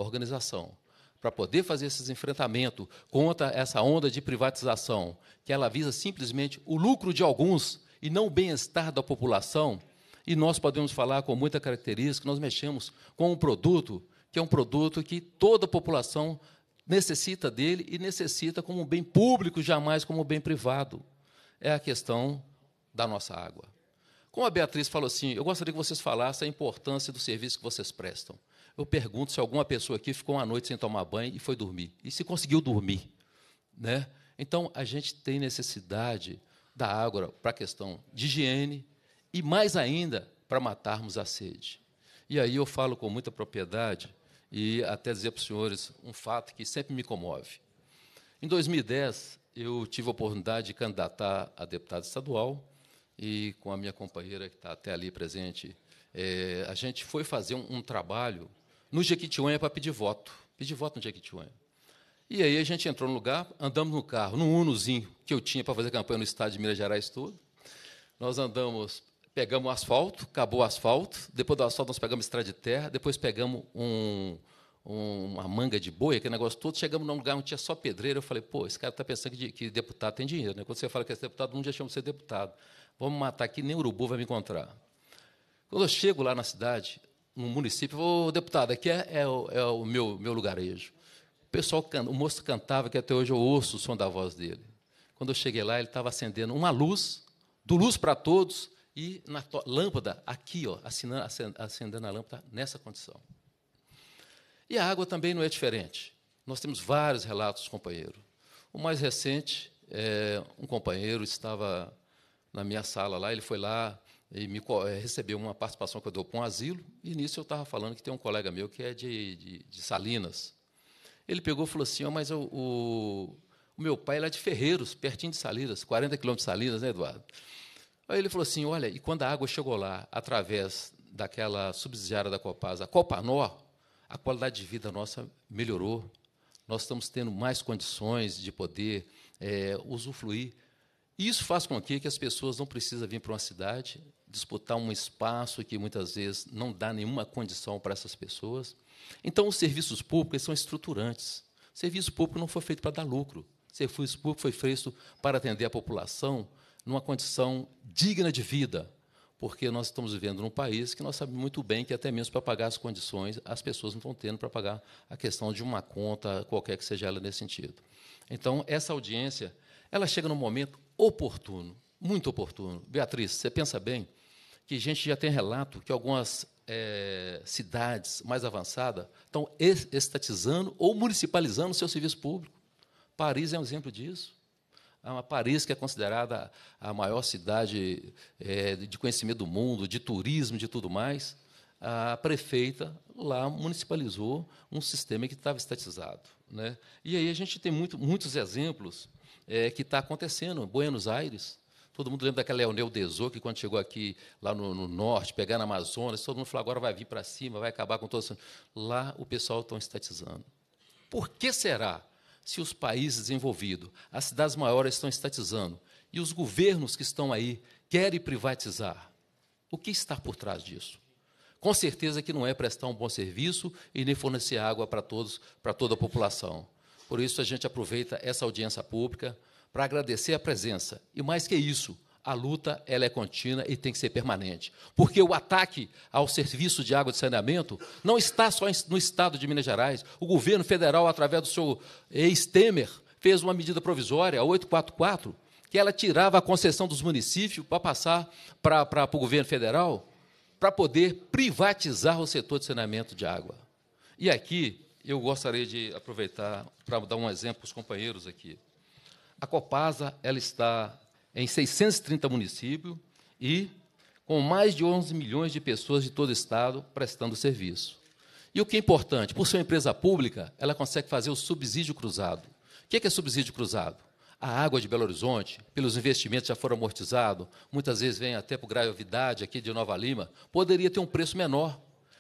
organização para poder fazer esses enfrentamentos contra essa onda de privatização, que ela visa simplesmente o lucro de alguns e não o bem-estar da população, e nós podemos falar com muita característica, nós mexemos com um produto que é um produto que toda a população necessita dele e necessita como um bem público, jamais como um bem privado. É a questão da nossa água. Como a Beatriz falou assim, eu gostaria que vocês falassem a importância do serviço que vocês prestam. Eu pergunto se alguma pessoa aqui ficou uma noite sem tomar banho e foi dormir. E se conseguiu dormir, né? Então, a gente tem necessidade da água para a questão de higiene e, mais ainda, para matarmos a sede. E aí eu falo com muita propriedade e até dizer para os senhores um fato que sempre me comove. Em 2010, eu tive a oportunidade de candidatar a deputado estadual e, com a minha companheira que está até ali presente, é, a gente foi fazer um, um trabalho no Jequitinhonha para pedir voto. Pedir voto no Jequitinhonha. E aí a gente entrou no lugar, andamos no carro, num Unozinho que eu tinha para fazer campanha no estado de Minas Gerais todo. Nós andamos, pegamos o asfalto, acabou o asfalto, depois do asfalto nós pegamos estrada de terra, depois pegamos um, um, uma manga de boi, aquele negócio todo, chegamos num lugar onde tinha só pedreira, eu falei, pô, esse cara está pensando que, que, deputado tem dinheiro, né? Quando você fala que é deputado, um dia chama você deputado. Vamos matar aqui, nem urubu vai me encontrar. Quando eu chego lá na cidade, no município, ô deputado, aqui é, é, o, é o meu, meu lugarejo. O pessoal, o moço cantava, que até hoje eu ouço o som da voz dele. Quando eu cheguei lá, ele estava acendendo uma luz, do luz para todos, e na lâmpada, aqui, ó, assinando, acendendo a lâmpada, nessa condição. E a água também não é diferente. Nós temos vários relatos, companheiro. O mais recente, é, um companheiro estava na minha sala lá, ele foi lá e me eh, recebeu uma participação que eu dou para um asilo, e nisso eu estava falando que tem um colega meu que é de, de, de Salinas. Ele pegou e falou assim, oh, mas o, o, o, meu pai ele é de Ferreiros, pertinho de Salinas, 40 quilômetros de Salinas, né, Eduardo? Aí ele falou assim, olha, e quando a água chegou lá, através daquela subsidiária da Copasa, a Copanó, a qualidade de vida nossa melhorou. Nós estamos tendo mais condições de poder é, usufruir isso faz com que as pessoas não precisem vir para uma cidade, disputar um espaço que muitas vezes não dá nenhuma condição para essas pessoas. Então, os serviços públicos são estruturantes. O serviço público não foi feito para dar lucro. O serviço público foi feito para atender a população numa condição digna de vida, porque nós estamos vivendo num país que nós sabemos muito bem que até mesmo para pagar as condições, as pessoas não estão tendo para pagar a questão de uma conta, qualquer que seja ela nesse sentido. Então, essa audiência, ela chega num momento oportuno, muito oportuno. Beatriz, você pensa bem, que a gente já tem relato que algumas é, cidades mais avançadas estão estatizando ou municipalizando o seu serviço público. Paris é um exemplo disso. A ah, Paris, que é considerada a maior cidade é, de conhecimento do mundo, de turismo, de tudo mais, a prefeita lá municipalizou um sistema que estava estatizado. Né? E aí a gente tem muito, muitos exemplos é, que está acontecendo. Buenos Aires, Todo mundo lembra daquela Leonel Desou, que quando chegou aqui lá no, no norte, pegar na Amazonas, todo mundo falou, agora vai vir para cima, vai acabar com todo isso. Lá o pessoal está estatizando. Por que será? Se os países desenvolvidos, as cidades maiores estão estatizando, e os governos que estão aí querem privatizar, o que está por trás disso? Com certeza que não é prestar um bom serviço e nem fornecer água para todos, para toda a população. Por isso a gente aproveita essa audiência pública para agradecer a presença. E mais que isso, a luta ela é contínua e tem que ser permanente. Porque o ataque ao serviço de água de saneamento não está só no estado de Minas Gerais. O governo federal, através do seu ex-Temer, fez uma medida provisória, a 844, que ela tirava a concessão dos municípios para passar para, para, para o governo federal para poder privatizar o setor de saneamento de água. E aqui eu gostaria de aproveitar para dar um exemplo para os companheiros aqui. A Copasa ela está em 630 municípios e com mais de 11 milhões de pessoas de todo o estado prestando serviço. E o que é importante, por ser uma empresa pública, ela consegue fazer o subsídio cruzado. O é que é subsídio cruzado? A água de Belo Horizonte, pelos investimentos já foram amortizados, muitas vezes vem até por gravidade aqui de Nova Lima, poderia ter um preço menor.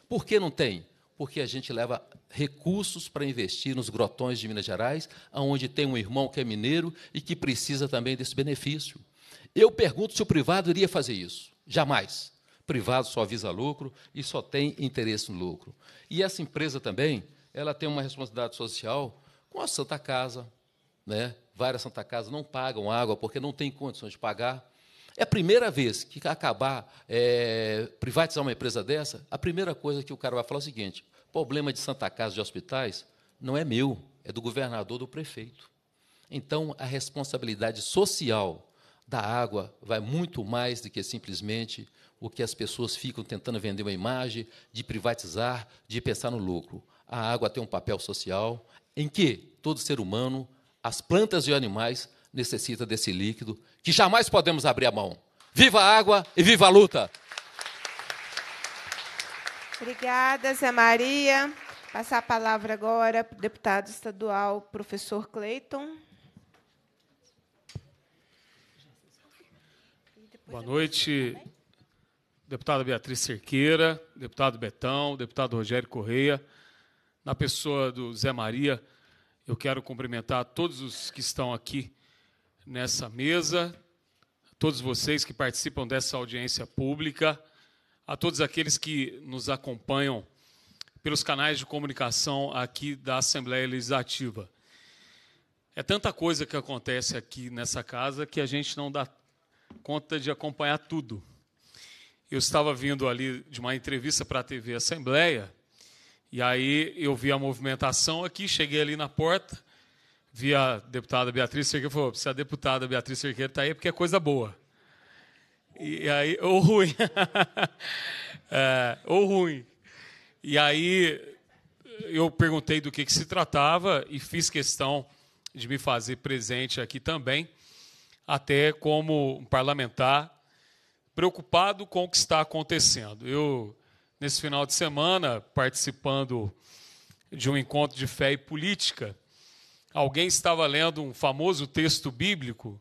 Por que não tem? porque a gente leva recursos para investir nos grotões de Minas Gerais, onde tem um irmão que é mineiro e que precisa também desse benefício. Eu pergunto se o privado iria fazer isso. Jamais. O privado só visa lucro e só tem interesse no lucro. E essa empresa também, ela tem uma responsabilidade social com a Santa Casa, né? Várias Santa Casas não pagam água porque não têm condições de pagar. É a primeira vez que acabar é, privatizar uma empresa dessa, a primeira coisa que o cara vai falar é o seguinte: problema de Santa Casa de hospitais não é meu, é do governador, do prefeito. Então, a responsabilidade social da água vai muito mais do que simplesmente o que as pessoas ficam tentando vender uma imagem de privatizar, de pensar no lucro. A água tem um papel social em que todo ser humano, as plantas e os animais necessita desse líquido que jamais podemos abrir a mão. Viva a água e viva a luta! Obrigada, Zé Maria. Passar a palavra agora para o deputado estadual, professor Cleiton. Boa noite, deputada Beatriz Cerqueira, deputado Betão, deputado Rogério Correia. Na pessoa do Zé Maria, eu quero cumprimentar todos os que estão aqui nessa mesa, a todos vocês que participam dessa audiência pública, a todos aqueles que nos acompanham pelos canais de comunicação aqui da Assembleia Legislativa. É tanta coisa que acontece aqui nessa casa que a gente não dá conta de acompanhar tudo. Eu estava vindo ali de uma entrevista para a TV Assembleia, e aí eu vi a movimentação aqui, cheguei ali na porta, vi a deputada Beatriz Cerqueira e falou: se a deputada Beatriz Cerqueira está aí, é porque é coisa boa. E aí, <laughs> ou ruim. é, ou ruim. E aí eu perguntei do que, que se tratava e fiz questão de me fazer presente aqui também, até como um parlamentar preocupado com o que está acontecendo. Eu, nesse final de semana, participando de um encontro de fé e política, Alguém estava lendo um famoso texto bíblico,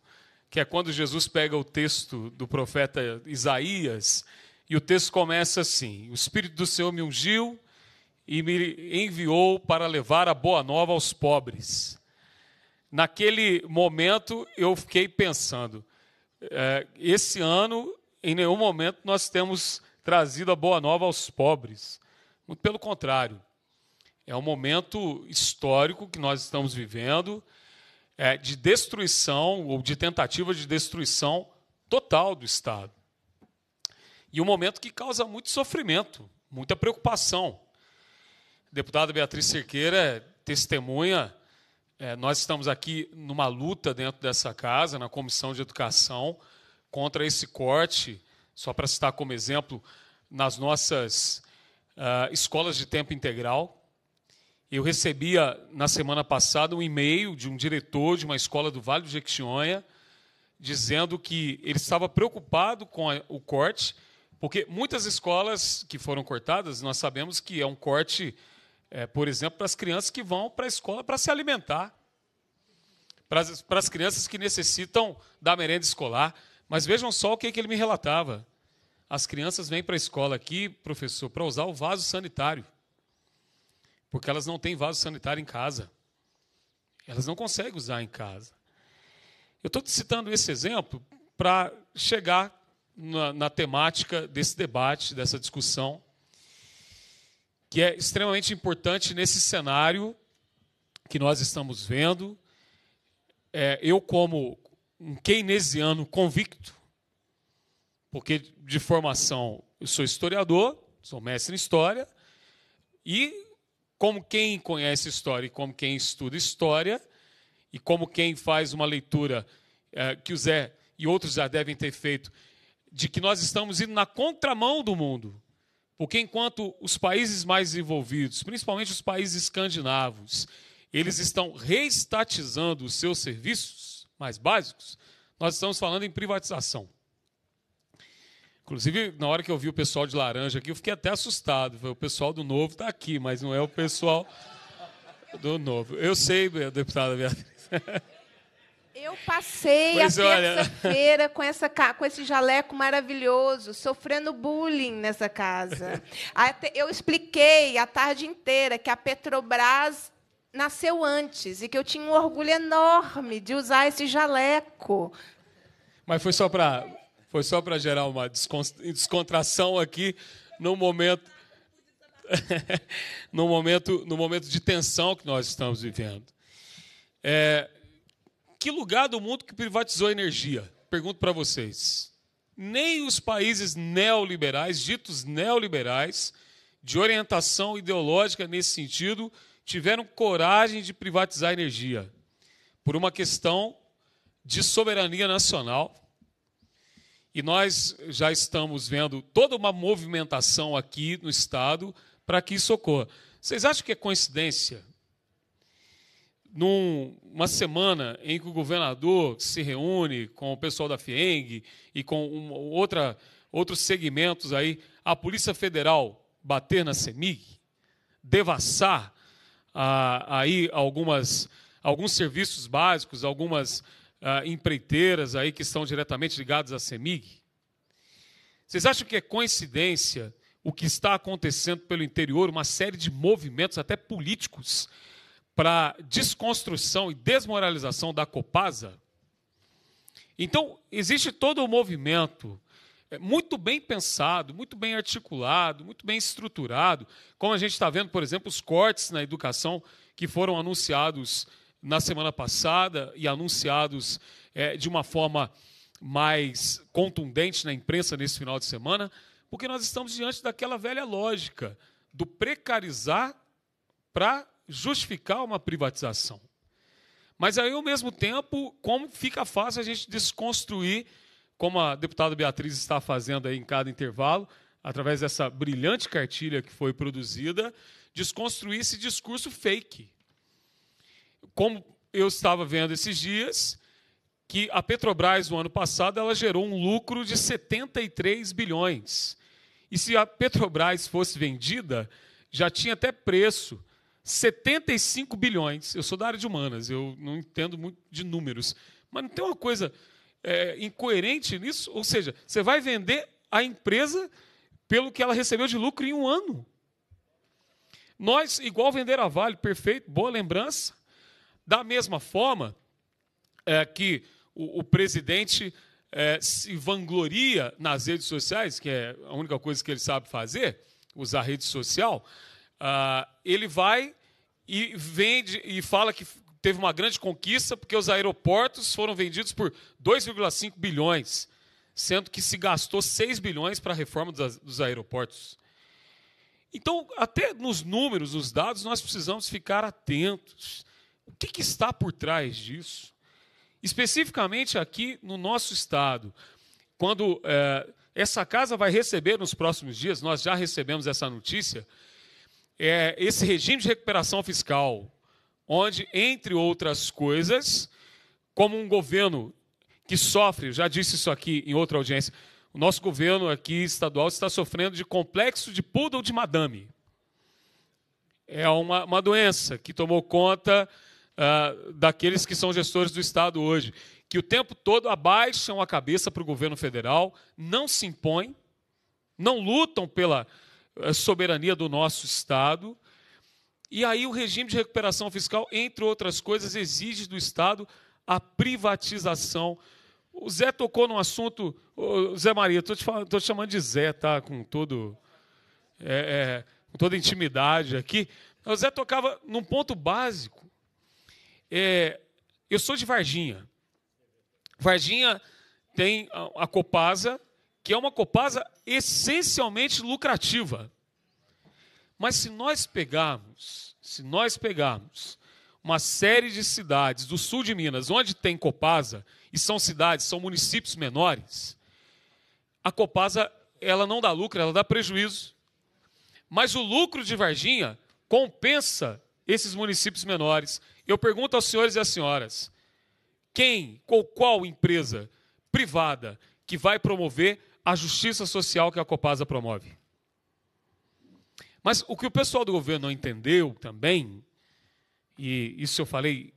que é quando Jesus pega o texto do profeta Isaías, e o texto começa assim: O Espírito do Senhor me ungiu e me enviou para levar a boa nova aos pobres. Naquele momento eu fiquei pensando, é, esse ano, em nenhum momento, nós temos trazido a boa nova aos pobres. Muito pelo contrário, é um momento histórico que nós estamos vivendo é, de destruição ou de tentativa de destruição total do Estado. E um momento que causa muito sofrimento, muita preocupação. A deputada Beatriz Cerqueira é testemunha. É, nós estamos aqui numa luta dentro dessa casa, na Comissão de Educação, contra esse corte, só para citar como exemplo, nas nossas uh, escolas de tempo integral, eu recebia na semana passada um e-mail de um diretor de uma escola do Vale do Jequitinhonha dizendo que ele estava preocupado com a, o corte, porque muitas escolas que foram cortadas, nós sabemos que é um corte, é, por exemplo, para as crianças que vão para a escola para se alimentar, para as, para as crianças que necessitam da merenda escolar. Mas vejam só o que, é que ele me relatava. As crianças vêm para a escola aqui, professor, para usar o vaso sanitário. Porque elas não têm vaso sanitário em casa. Elas não conseguem usar em casa. Eu estou citando esse exemplo para chegar na, na, temática desse debate, dessa discussão, que é extremamente importante nesse cenário que nós estamos vendo. É, eu, como um keynesiano convicto, porque de formação eu sou historiador, sou mestre em história, e como quem conhece história e como quem estuda história, e como quem faz uma leitura eh, que o Zé e outros já devem ter feito, de que nós estamos indo na contramão do mundo. Porque enquanto os países mais desenvolvidos, principalmente os países escandinavos, eles estão reestatizando os seus serviços mais básicos, nós estamos falando em privatização. Inclusive, na hora que eu vi o pessoal de laranja aqui, eu fiquei até assustado. O pessoal do Novo está aqui, mas não é o pessoal do Novo. Eu sei, deputada Beatriz. <laughs> Eu passei pois a terça-feira com, essa, com esse jaleco maravilhoso, sofrendo bullying nessa casa. <laughs> Eu expliquei a tarde inteira que a Petrobras nasceu antes e que eu tinha um orgulho enorme de usar esse jaleco. Mas foi só para foi só para gerar uma descontração aqui no momento <laughs> no momento no momento de tensão que nós estamos vivendo. É, que lugar do mundo que privatizou a energia? Pergunto para vocês. Nem os países neoliberais, ditos neoliberais, de orientação ideológica nesse sentido, tiveram coragem de privatizar a energia por uma questão de soberania nacional e nós já estamos vendo toda uma movimentação aqui no Estado para que isso ocorra. Vocês acham que é coincidência? Numa semana em que o governador se reúne com o pessoal da FIENG e com uma, outra, outros segmentos aí, a Polícia Federal bater na CEMIG, devassar ah, aí algumas, alguns serviços básicos, algumas ah, empreiteiras aí que estão diretamente ligadas à CEMIG? Vocês acham que é coincidência o que está acontecendo pelo interior, uma série de movimentos, até políticos, para desconstrução e desmoralização da Copasa? Então, existe todo o um movimento é, muito bem pensado, muito bem articulado, muito bem estruturado, como a gente está vendo, por exemplo, os cortes na educação que foram anunciados na semana passada e anunciados é, de uma forma mais contundente na imprensa nesse final de semana, porque nós estamos diante daquela velha lógica do precarizar para justificar uma privatização. Mas aí, ao mesmo tempo, como fica fácil a gente desconstruir, como a deputada Beatriz está fazendo aí em cada intervalo, através dessa brilhante cartilha que foi produzida, desconstruir esse discurso fake, como eu estava vendo esses dias, que a Petrobras, no ano passado, ela gerou um lucro de 73 bilhões. E se a Petrobras fosse vendida, já tinha até preço. 75 bilhões. Eu sou da área de humanas, eu não entendo muito de números. Mas não tem uma coisa é, incoerente nisso? Ou seja, você vai vender a empresa pelo que ela recebeu de lucro em um ano. Nós, igual vender a Vale, perfeito, boa lembrança. Da mesma forma é, que o, o presidente é, se vangloria nas redes sociais, que é a única coisa que ele sabe fazer, usar rede social, ah, ele vai e vende e fala que teve uma grande conquista porque os aeroportos foram vendidos por 2,5 bilhões, sendo que se gastou 6 bilhões para a reforma dos, dos aeroportos. Então, até nos números, nos dados, nós precisamos ficar atentos. O que, que está por trás disso? Especificamente aqui no nosso estado, quando é, essa casa vai receber nos próximos dias, nós já recebemos essa notícia, é, esse regime de recuperação fiscal, onde, entre outras coisas, como um governo que sofre, já disse isso aqui em outra audiência, o nosso governo aqui estadual está sofrendo de complexo de poodle de madame. É uma, uma doença que tomou conta uh, daqueles que são gestores do Estado hoje, que o tempo todo abaixam a cabeça para o governo federal, não se impõem, não lutam pela ah, soberania do nosso Estado. E aí o regime de recuperação fiscal, entre outras coisas, exige do Estado a privatização. O Zé tocou num assunto. Zé Maria, estou te, te chamando de Zé, tá? Com todo. É, é, com toda intimidade aqui. O Zé tocava num ponto básico. É, eu sou de Varginha. Varginha tem a, a Copasa, que é uma Copasa essencialmente lucrativa. Mas se nós pegarmos, se nós pegarmos uma série de cidades do sul de Minas, onde tem Copasa, e são cidades, são municípios menores, a Copasa ela não dá lucro, ela dá prejuízo. Mas o lucro de Varginha compensa esses municípios menores. Eu pergunto aos senhores e às senhoras: quem, com qual empresa privada que vai promover a justiça social que a Copasa promove? Mas o que o pessoal do governo não entendeu também, e isso eu falei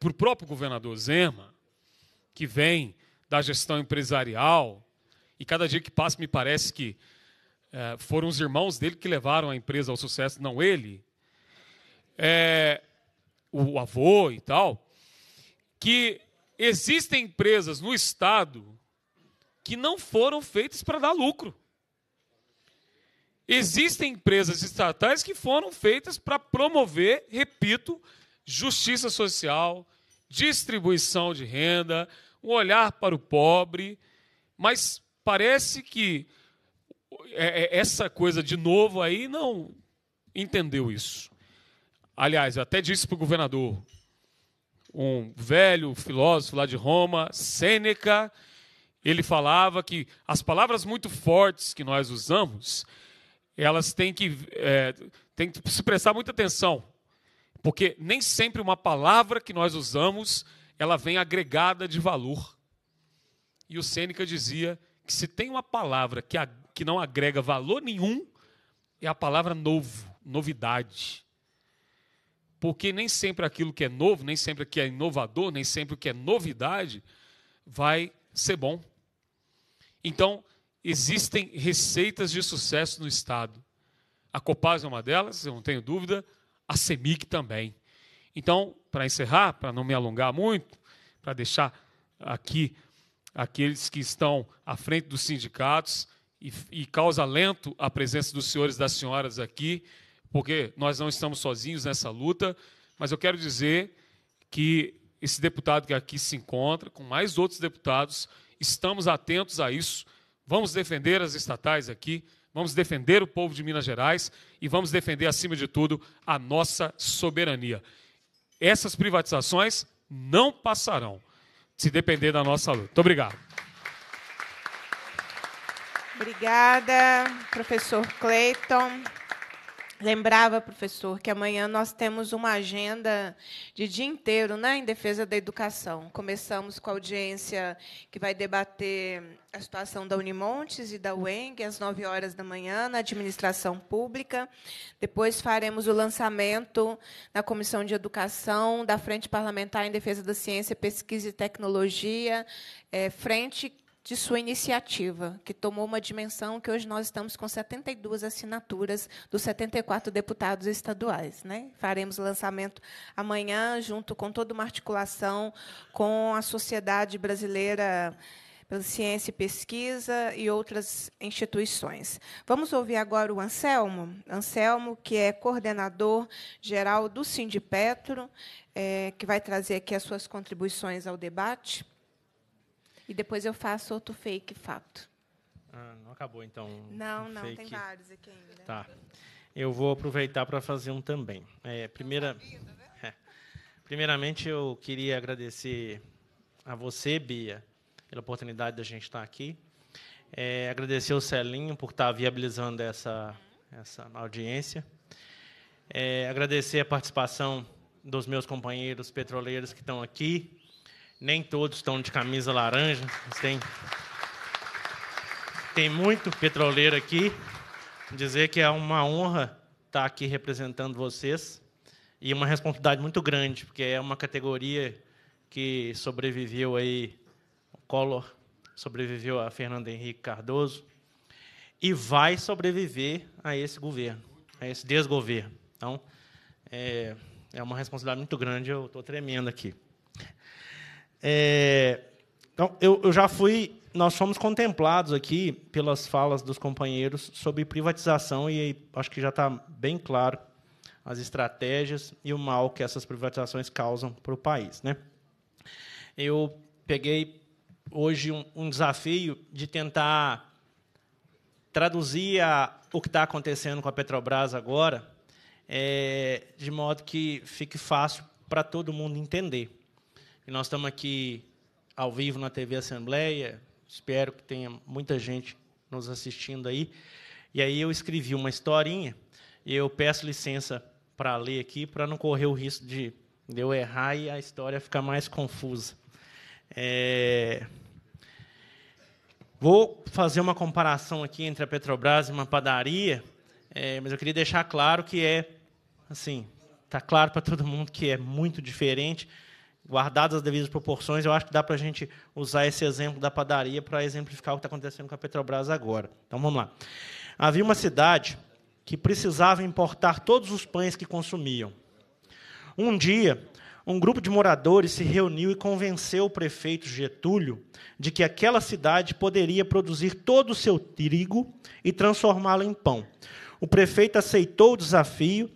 para o próprio governador Zema, que vem da gestão empresarial, e cada dia que passa me parece que é, foram os irmãos dele que levaram a empresa ao sucesso, não ele é, o avô e tal, que existem empresas no Estado que não foram feitas para dar lucro. Existem empresas estatais que foram feitas para promover, repito, justiça social, distribuição de renda, um olhar para o pobre, mas parece que é, é, essa coisa de novo aí não entendeu isso. Aliás, eu até disse para o governador, um velho filósofo lá de Roma, Sêneca, ele falava que as palavras muito fortes que nós usamos, elas têm que, é, têm que se prestar muita atenção, porque nem sempre uma palavra que nós usamos, ela vem agregada de valor. E o Sêneca dizia que se tem uma palavra que, a, que não agrega valor nenhum, é a palavra novo, novidade. Porque nem sempre aquilo que é novo, nem sempre que é inovador, nem sempre que é novidade vai ser bom. Então, existem receitas de sucesso no Estado. A Copasa é uma delas, eu não tenho dúvida, a Semic também. Então, para encerrar, para não me alongar muito, para deixar aqui aqueles que estão à frente dos sindicatos e, e causa lento a presença dos senhores e das senhoras aqui, porque nós não estamos sozinhos nessa luta, mas eu quero dizer que esse deputado que aqui se encontra, com mais outros deputados, estamos atentos a isso, vamos defender as estatais aqui, vamos defender o povo de Minas Gerais e vamos defender, acima de tudo, a nossa soberania. Essas privatizações não passarão, se depender da nossa luta. Muito obrigado. Obrigada, professor Cleiton. Lembrava, professor, que amanhã nós temos uma agenda de dia inteiro né, em defesa da educação. Começamos com a audiência que vai debater a situação da Unimontes e da UENG, às 9 horas da manhã, na administração pública. Depois faremos o lançamento na Comissão de Educação da Frente Parlamentar em Defesa da Ciência, Pesquisa e Tecnologia, é, frente de sua iniciativa, que tomou uma dimensão que hoje nós estamos com 72 assinaturas dos 74 deputados estaduais. Né? Faremos lançamento amanhã, junto com toda uma articulação com a sociedade brasileira pela ciência e pesquisa e outras instituições. Vamos ouvir agora o Anselmo, Anselmo que é coordenador geral do Sindipetro, é, que vai trazer aqui as suas contribuições ao debate. E depois eu faço outro fake fato. Ah, não acabou, então. Não, um não, fake. tem vários aqui ainda. Tá. Eu vou aproveitar para fazer um também. É, então tá primeira, né? é, primeiramente, eu queria agradecer a você, Bia, pela oportunidade da gente estar aqui. É, agradecer ao Celinho por estar viabilizando essa, uhum. essa audiência. É, agradecer a participação dos meus companheiros petroleiros que estão aqui, nem todos estão de camisa laranja. Tem, tem muito petroleiro aqui. Dizer que é uma honra estar aqui representando vocês e uma responsabilidade muito grande, porque é uma categoria que sobreviveu aí Collor, sobreviveu a Fernando Henrique Cardoso e vai sobreviver a esse governo, a esse desgoverno. Então, é, é uma responsabilidade muito grande, eu estou tremendo aqui. É, então, eu, eu já fui. Nós fomos contemplados aqui pelas falas dos companheiros sobre privatização, e acho que já está bem claro as estratégias e o mal que essas privatizações causam para o país. Né? Eu peguei hoje um, um desafio de tentar traduzir a, o que está acontecendo com a Petrobras agora, é, de modo que fique fácil para todo mundo entender. E nós estamos aqui ao vivo na TV Assembleia. Espero que tenha muita gente nos assistindo aí. E aí eu escrevi uma historinha e eu peço licença para ler aqui para não correr o risco de, eu errar e a história ficar mais confusa. É... Vou fazer uma comparação aqui entre a Petrobras e uma padaria, é, mas eu queria deixar claro que é assim, tá claro para todo mundo que é muito diferente guardadas as devidas proporções, eu acho que dá para a gente usar esse exemplo da padaria para exemplificar o que está acontecendo com a Petrobras agora. Então vamos lá. Havia uma cidade que precisava importar todos os pães que consumiam. Um dia, um grupo de moradores se reuniu e convenceu o prefeito Getúlio de que aquela cidade poderia produzir todo o seu trigo e transformá-lo em pão. O prefeito aceitou o desafio,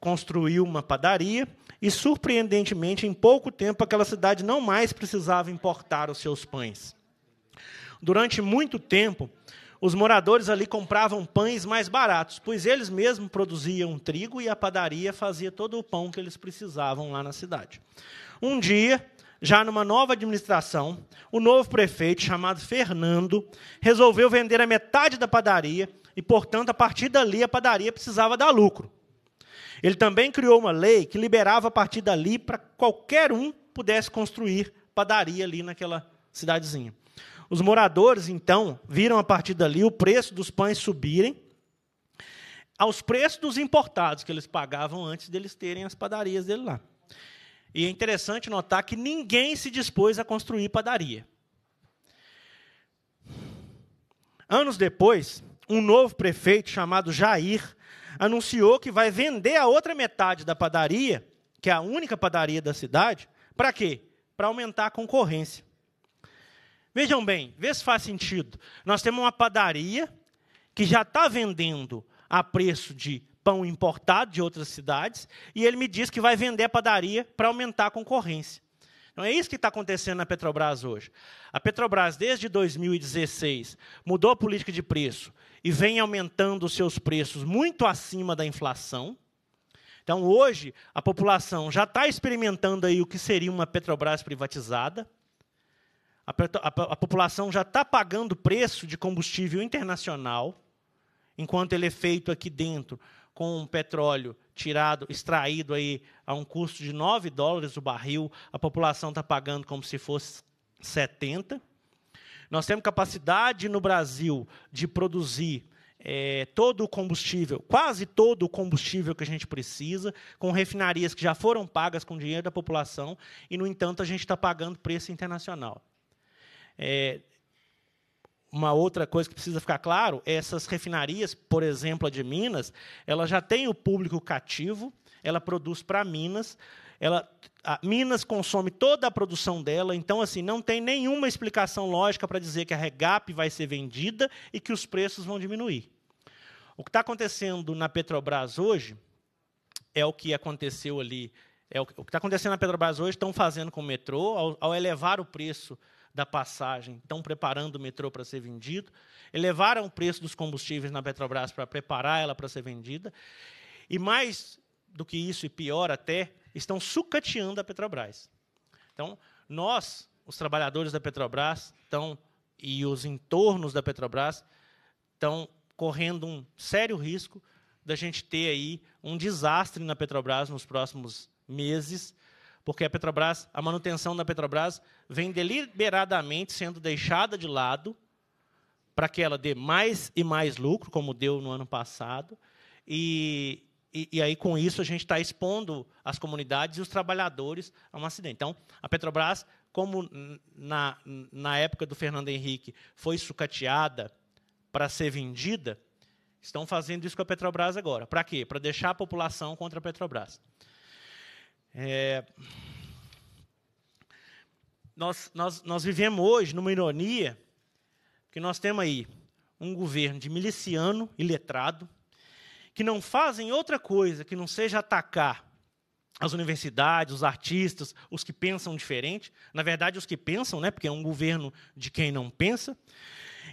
construiu uma padaria e, surpreendentemente, em pouco tempo, aquela cidade não mais precisava importar os seus pães. Durante muito tempo, os moradores ali compravam pães mais baratos, pois eles mesmos produziam trigo e a padaria fazia todo o pão que eles precisavam lá na cidade. Um dia, já numa nova administração, o novo prefeito, chamado Fernando, resolveu vender a metade da padaria e, portanto, a partir dali a padaria precisava dar lucro. Ele também criou uma lei que liberava a partir dali para qualquer um pudesse construir padaria ali naquela cidadezinha. Os moradores, então, viram a partir dali o preço dos pães subirem aos preços dos importados que eles pagavam antes deles terem as padarias dele lá. E é interessante notar que ninguém se dispôs a construir padaria. Anos depois, um novo prefeito chamado Jair anunciou que vai vender a outra metade da padaria, que é a única padaria da cidade, para quê? Para aumentar a concorrência. Vejam bem, vê se faz sentido. Nós temos uma padaria que já está vendendo a preço de pão importado de outras cidades, e ele me diz que vai vender a padaria para aumentar a concorrência. Não é isso que está acontecendo na Petrobras hoje. A Petrobras, desde 2016, mudou a política de preço e vem aumentando os seus preços muito acima da inflação. Então, hoje, a população já está experimentando aí o que seria uma Petrobras privatizada. A, a, a população já está pagando preço de combustível internacional, enquanto ele é feito aqui dentro com um petróleo tirado, extraído aí a um custo de 9 dólares o barril, a população está pagando como se fosse 70. Nós temos capacidade no Brasil de produzir é, todo o combustível, quase todo o combustível que a gente precisa, com refinarias que já foram pagas com dinheiro da população, e, no entanto, a gente está pagando preço internacional. É, uma outra coisa que precisa ficar claro, essas refinarias, por exemplo, a de Minas, ela já tem o público cativo, ela produz para Minas, ela Minas consome toda a produção dela, então assim não tem nenhuma explicação lógica para dizer que a Regap vai ser vendida e que os preços vão diminuir. O que está acontecendo na Petrobras hoje é o que aconteceu ali, é o que está acontecendo na Petrobras hoje estão fazendo com o metrô ao, ao elevar o preço da passagem, estão preparando o metrô para ser vendido, elevaram o preço dos combustíveis na Petrobras para preparar ela para ser vendida e mais do que isso e pior até estão sucateando a Petrobras. Então, nós, os trabalhadores da Petrobras, estão, e os entornos da Petrobras, estão correndo um sério risco da gente ter aí um desastre na Petrobras nos próximos meses, porque a Petrobras, a manutenção da Petrobras vem deliberadamente sendo deixada de lado para que ela dê mais e mais lucro, como deu no ano passado, e e, e aí, com isso, a gente está expondo as comunidades e os trabalhadores a um acidente. Então, a Petrobras, como na, na época do Fernando Henrique foi sucateada para ser vendida, estão fazendo isso com a Petrobras agora. Para quê? Para deixar a população contra a Petrobras. É... Nós, nós, nós vivemos hoje numa ironia que nós temos aí um governo de miliciano e letrado, que não fazem outra coisa que não seja atacar as universidades, os artistas, os que pensam diferente, na verdade, os que pensam, né, porque é um governo de quem não pensa.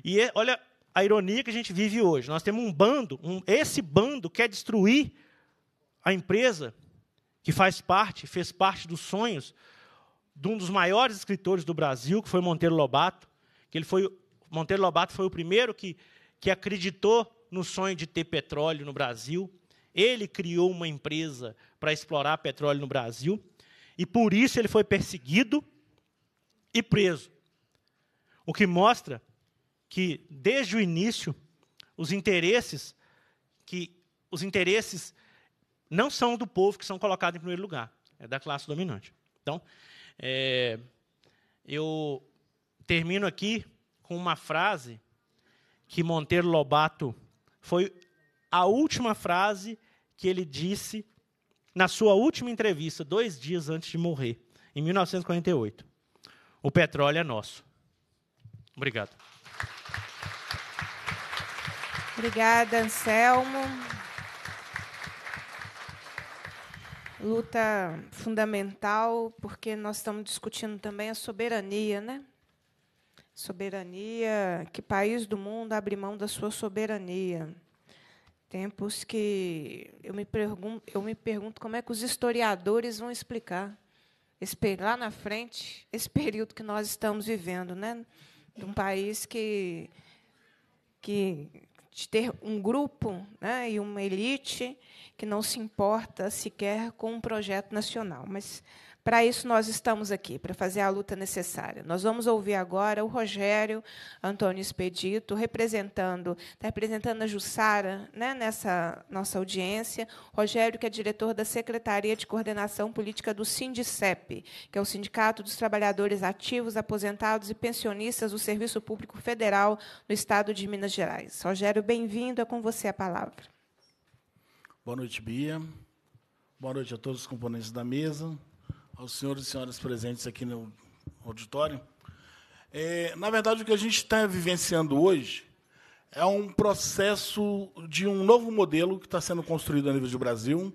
E é, olha a ironia que a gente vive hoje. Nós temos um bando, um, esse bando quer destruir a empresa que faz parte, fez parte dos sonhos de um dos maiores escritores do Brasil, que foi Monteiro Lobato, que ele foi Monteiro Lobato foi o primeiro que, que acreditou no sonho de ter petróleo no Brasil. Ele criou uma empresa para explorar petróleo no Brasil. E por isso ele foi perseguido e preso. O que mostra que, desde o início, os interesses que os interesses não são do povo que são colocados em primeiro lugar, é da classe dominante. Então, é, eu termino aqui com uma frase que Monteiro Lobato foi a última frase que ele disse na sua última entrevista, dois dias antes de morrer, em 1948. O petróleo é nosso. Obrigado. Obrigada, Anselmo. Luta fundamental, porque nós estamos discutindo também a soberania, né? Soberania, que país do mundo abre mão da sua soberania? Tempos que eu me, pergunto, eu me pergunto como é que os historiadores vão explicar esse, lá na frente esse período que nós estamos vivendo, né? De um país que que de ter um grupo né, e uma elite que não se importa sequer com um projeto nacional. Mas para isso, nós estamos aqui, para fazer a luta necessária. Nós vamos ouvir agora o Rogério Antônio Expedito, representando, está representando a Jussara né, nessa nossa audiência. Rogério, que é diretor da Secretaria de Coordenação Política do SINDICEP, que é o Sindicato dos Trabalhadores Ativos, Aposentados e Pensionistas do Serviço Público Federal no Estado de Minas Gerais. Rogério, bem-vindo, é com você a palavra. Boa noite, Bia. Boa noite a todos os componentes da mesa, aos senhores e senhoras presentes aqui no auditório. É, na verdade, o que a gente está vivenciando hoje é um processo de um novo modelo que está sendo construído a nível de Brasil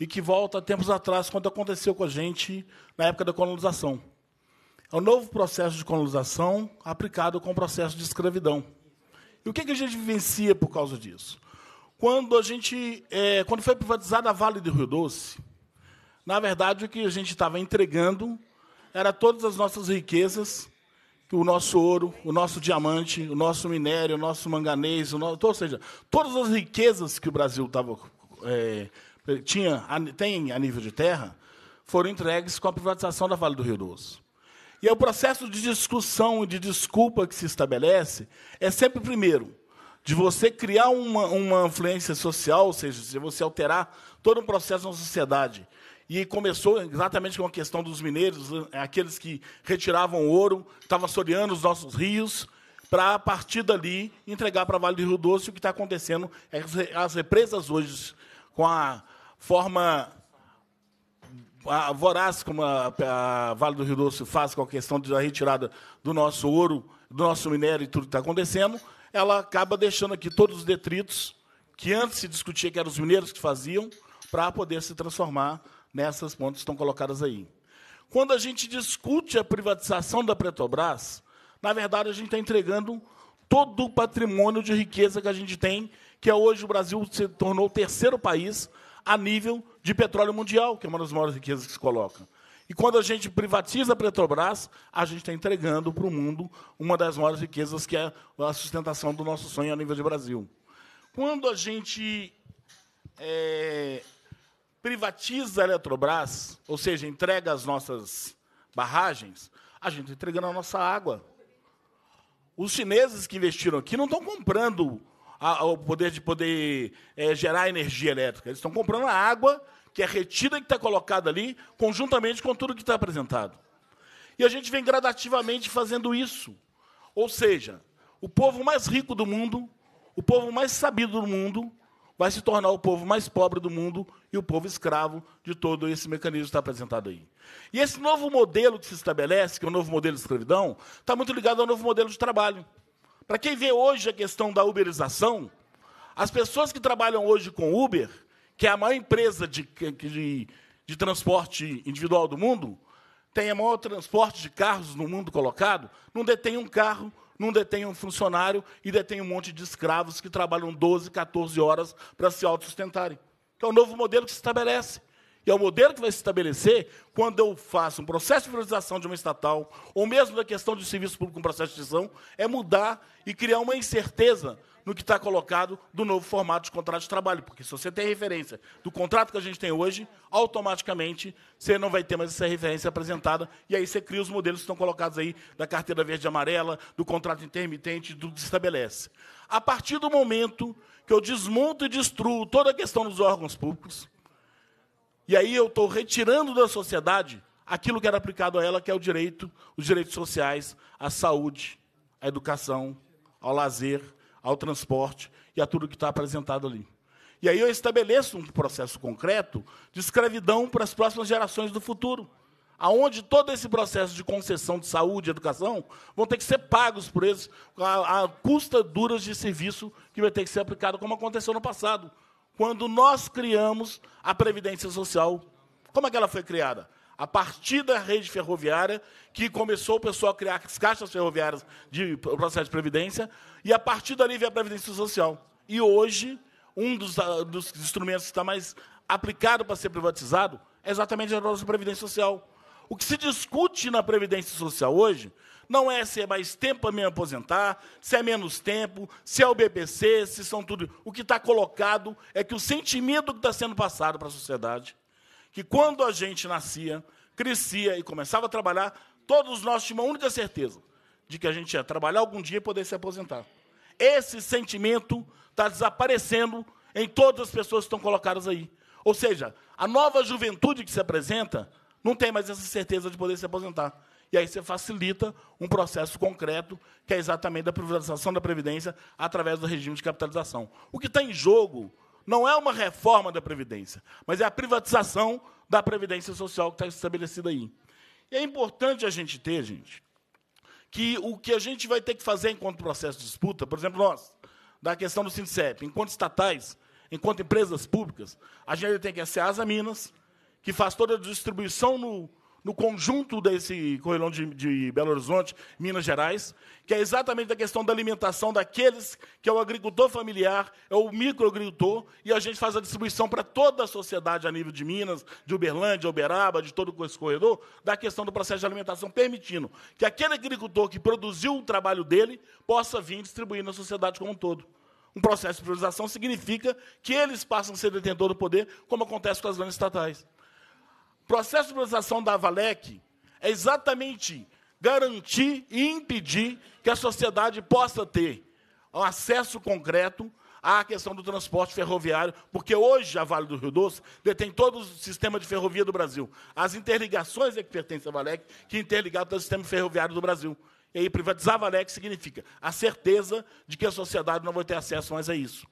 e que volta a tempos atrás, quando aconteceu com a gente na época da colonização. É um novo processo de colonização aplicado com o processo de escravidão. E o que, que a gente vivencia por causa disso? Quando a gente, é, quando foi privatizada a Vale do Rio Doce, na verdade, o que a gente estava entregando era todas as nossas riquezas, o nosso ouro, o nosso diamante, o nosso minério, o nosso manganês, o nosso, ou seja, todas as riquezas que o Brasil tava é, tinha, tem a nível de terra, foram entregues com a privatização da Vale do Rio Doce. E é o processo de discussão e de desculpa que se estabelece é sempre primeiro de você criar uma, uma influência social, ou seja, de você alterar todo um processo na sociedade e começou exatamente com a questão dos mineiros, né? é, aqueles que retiravam ouro, estavam assoreando os nossos rios, para, a partir dali, entregar para Vale do Rio Doce. O que está acontecendo é que as represas hoje, com a forma a voraz como a, a, Vale do Rio Doce faz com a questão da retirada do nosso ouro, do nosso minério e tudo que está acontecendo, ela acaba deixando aqui todos os detritos que antes se discutia que eram os mineiros que faziam, para poder se transformar nessas pontes que estão colocadas aí. Quando a gente discute a privatização da Petrobras, na verdade a gente está entregando todo o patrimônio de riqueza que a gente tem, que é hoje o Brasil se tornou o terceiro país a nível de petróleo mundial, que é uma das maiores riquezas que se coloca. E quando a gente privatiza a Petrobras, a gente está entregando para o mundo uma das maiores riquezas, que é a sustentação do nosso sonho a nível de Brasil. Quando a gente é, privatiza a Eletrobras, ou seja, entrega as nossas barragens, a gente está entregando a nossa água. Os chineses que investiram aqui não estão comprando a, a, o poder de poder é, gerar energia elétrica, eles estão comprando a água que é retida e que está colocada ali, conjuntamente com tudo que está apresentado. E a gente vem gradativamente fazendo isso. Ou seja, o povo mais rico do mundo, o povo mais sabido do mundo, vai se tornar o povo mais pobre do mundo e o povo escravo de todo esse mecanismo que está apresentado aí. E esse novo modelo que se estabelece, que é o novo modelo de escravidão, está muito ligado ao novo modelo de trabalho. Para quem vê hoje a questão da uberização, as pessoas que trabalham hoje com Uber, que é a maior empresa de, de, de transporte individual do mundo, tem o maior transporte de carros no mundo colocado, não detém um carro não detém um funcionário e detém um monte de escravos que trabalham 12, 14 horas para se autossustentarem. Que é o novo modelo que se estabelece. E é o modelo que vai se estabelecer quando eu faço um processo de privatização de uma estatal, ou mesmo na questão de serviço público com um processo de decisão, é mudar e criar uma incerteza no que está colocado do novo formato de contrato de trabalho, porque se você tem referência do contrato que a gente tem hoje, automaticamente você não vai ter mais essa referência apresentada, e aí você cria os modelos que estão colocados aí da carteira verde e amarela, do contrato intermitente, do que estabelece. A partir do momento que eu desmonto e destruo toda a questão dos órgãos públicos, e aí eu estou retirando da sociedade aquilo que era aplicado a ela, que é o direito, os direitos sociais, a saúde, a educação, ao lazer, ao transporte e a tudo que está apresentado ali. E aí eu estabeleço um processo concreto de escravidão para as próximas gerações do futuro, aonde todo esse processo de concessão de saúde e educação vão ter que ser pagos por eles a, a custa duras de serviço que vai ter que ser aplicado, como aconteceu no passado, quando nós criamos a Previdência Social. Como é que ela foi criada? a partir da rede ferroviária, que começou o pessoal a criar as caixas ferroviárias de processo de previdência, e a partir dali veio a previdência social. E hoje, um dos, ah, dos instrumentos que está mais aplicado para ser privatizado é exatamente a nossa previdência social. O que se discute na previdência social hoje não é se é mais tempo para me aposentar, se é menos tempo, se é o BBC, se são tudo. O que está colocado é que o sentimento que está sendo passado para a sociedade que quando a gente nascia, crescia e começava a trabalhar, todos nós tínhamos uma única certeza de que a gente ia trabalhar algum dia e poder se aposentar. Esse sentimento está desaparecendo em todas as pessoas que estão colocadas aí. Ou seja, a nova juventude que se apresenta não tem mais essa certeza de poder se aposentar. E aí você facilita um processo concreto, que é exatamente da privatização da Previdência através do regime de capitalização. O que está em jogo não é uma reforma da Previdência, mas é a privatização da Previdência Social que está estabelecida aí. E é importante a gente ter, gente, que o que a gente vai ter que fazer enquanto processo de disputa, por exemplo, nós, da questão do SINCEP, enquanto estatais, enquanto empresas públicas, a gente tem que ser as Minas, que faz toda a distribuição no, no conjunto desse corredor de, de, Belo Horizonte, Minas Gerais, que é exatamente a questão da alimentação daqueles que é o agricultor familiar, é o microagricultor, e a gente faz a distribuição para toda a sociedade a nível de Minas, de Uberlândia, Uberaba, de todo esse corredor, da questão do processo de alimentação, permitindo que aquele agricultor que produziu o trabalho dele possa vir distribuir na sociedade como um todo. Um processo de priorização significa que eles passam a ser detentor do poder, como acontece com as grandes estatais processo de privatização da Avalec é exatamente garantir e impedir que a sociedade possa ter um acesso concreto à questão do transporte ferroviário, porque hoje a Vale do Rio Doce detém todo o sistema de ferrovia do Brasil. As interligações é que pertencem à Valec, que é interligam todo o sistema ferroviário do Brasil. E aí, privatizar a Valec significa a certeza de que a sociedade não vai ter acesso mais a isso.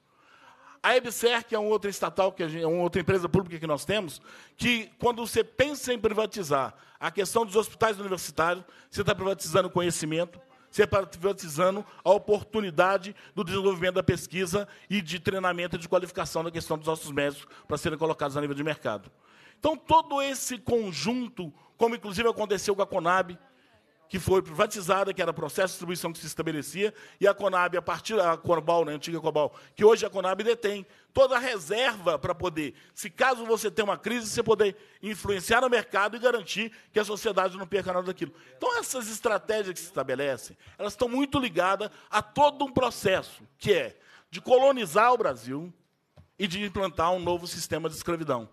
A EBSERC é um outra estatal, que é uma outra empresa pública que nós temos, que quando você pensa em privatizar a questão dos hospitais universitários, você está privatizando o conhecimento, você está privatizando a oportunidade do desenvolvimento da pesquisa e de treinamento e de qualificação da questão dos nossos médicos para serem colocados a nível de mercado. Então, todo esse conjunto, como inclusive aconteceu com a Conab, que foi privatizada, que era processo de distribuição que se estabelecia, e a Conab, a partir da Corbal, né, antiga Corbal, que hoje a Conab detém toda a reserva para poder, se caso você tenha uma crise, você poder influenciar no mercado e garantir que a sociedade não perca nada daquilo. Então, essas estratégias que se estabelecem, elas estão muito ligadas a todo um processo, que é de colonizar o Brasil e de implantar um novo sistema de escravidão.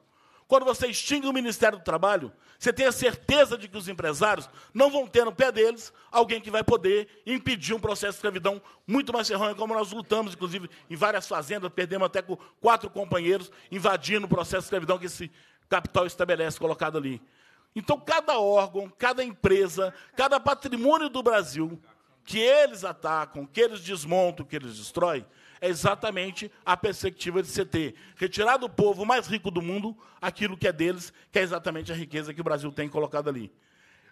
Quando você extingue o Ministério do Trabalho, você tem a certeza de que os empresários não vão ter no pé deles alguém que vai poder impedir um processo de escravidão muito mais ferrão, como nós lutamos, inclusive, em várias fazendas, perdemos até com quatro companheiros invadindo o processo de escravidão que esse capital estabelece colocado ali. Então, cada órgão, cada empresa, cada patrimônio do Brasil que eles atacam, que eles desmontam, que eles destroem, é exatamente a perspectiva de se ter retirar do povo mais rico do mundo aquilo que é deles, que é exatamente a riqueza que o Brasil tem colocado ali.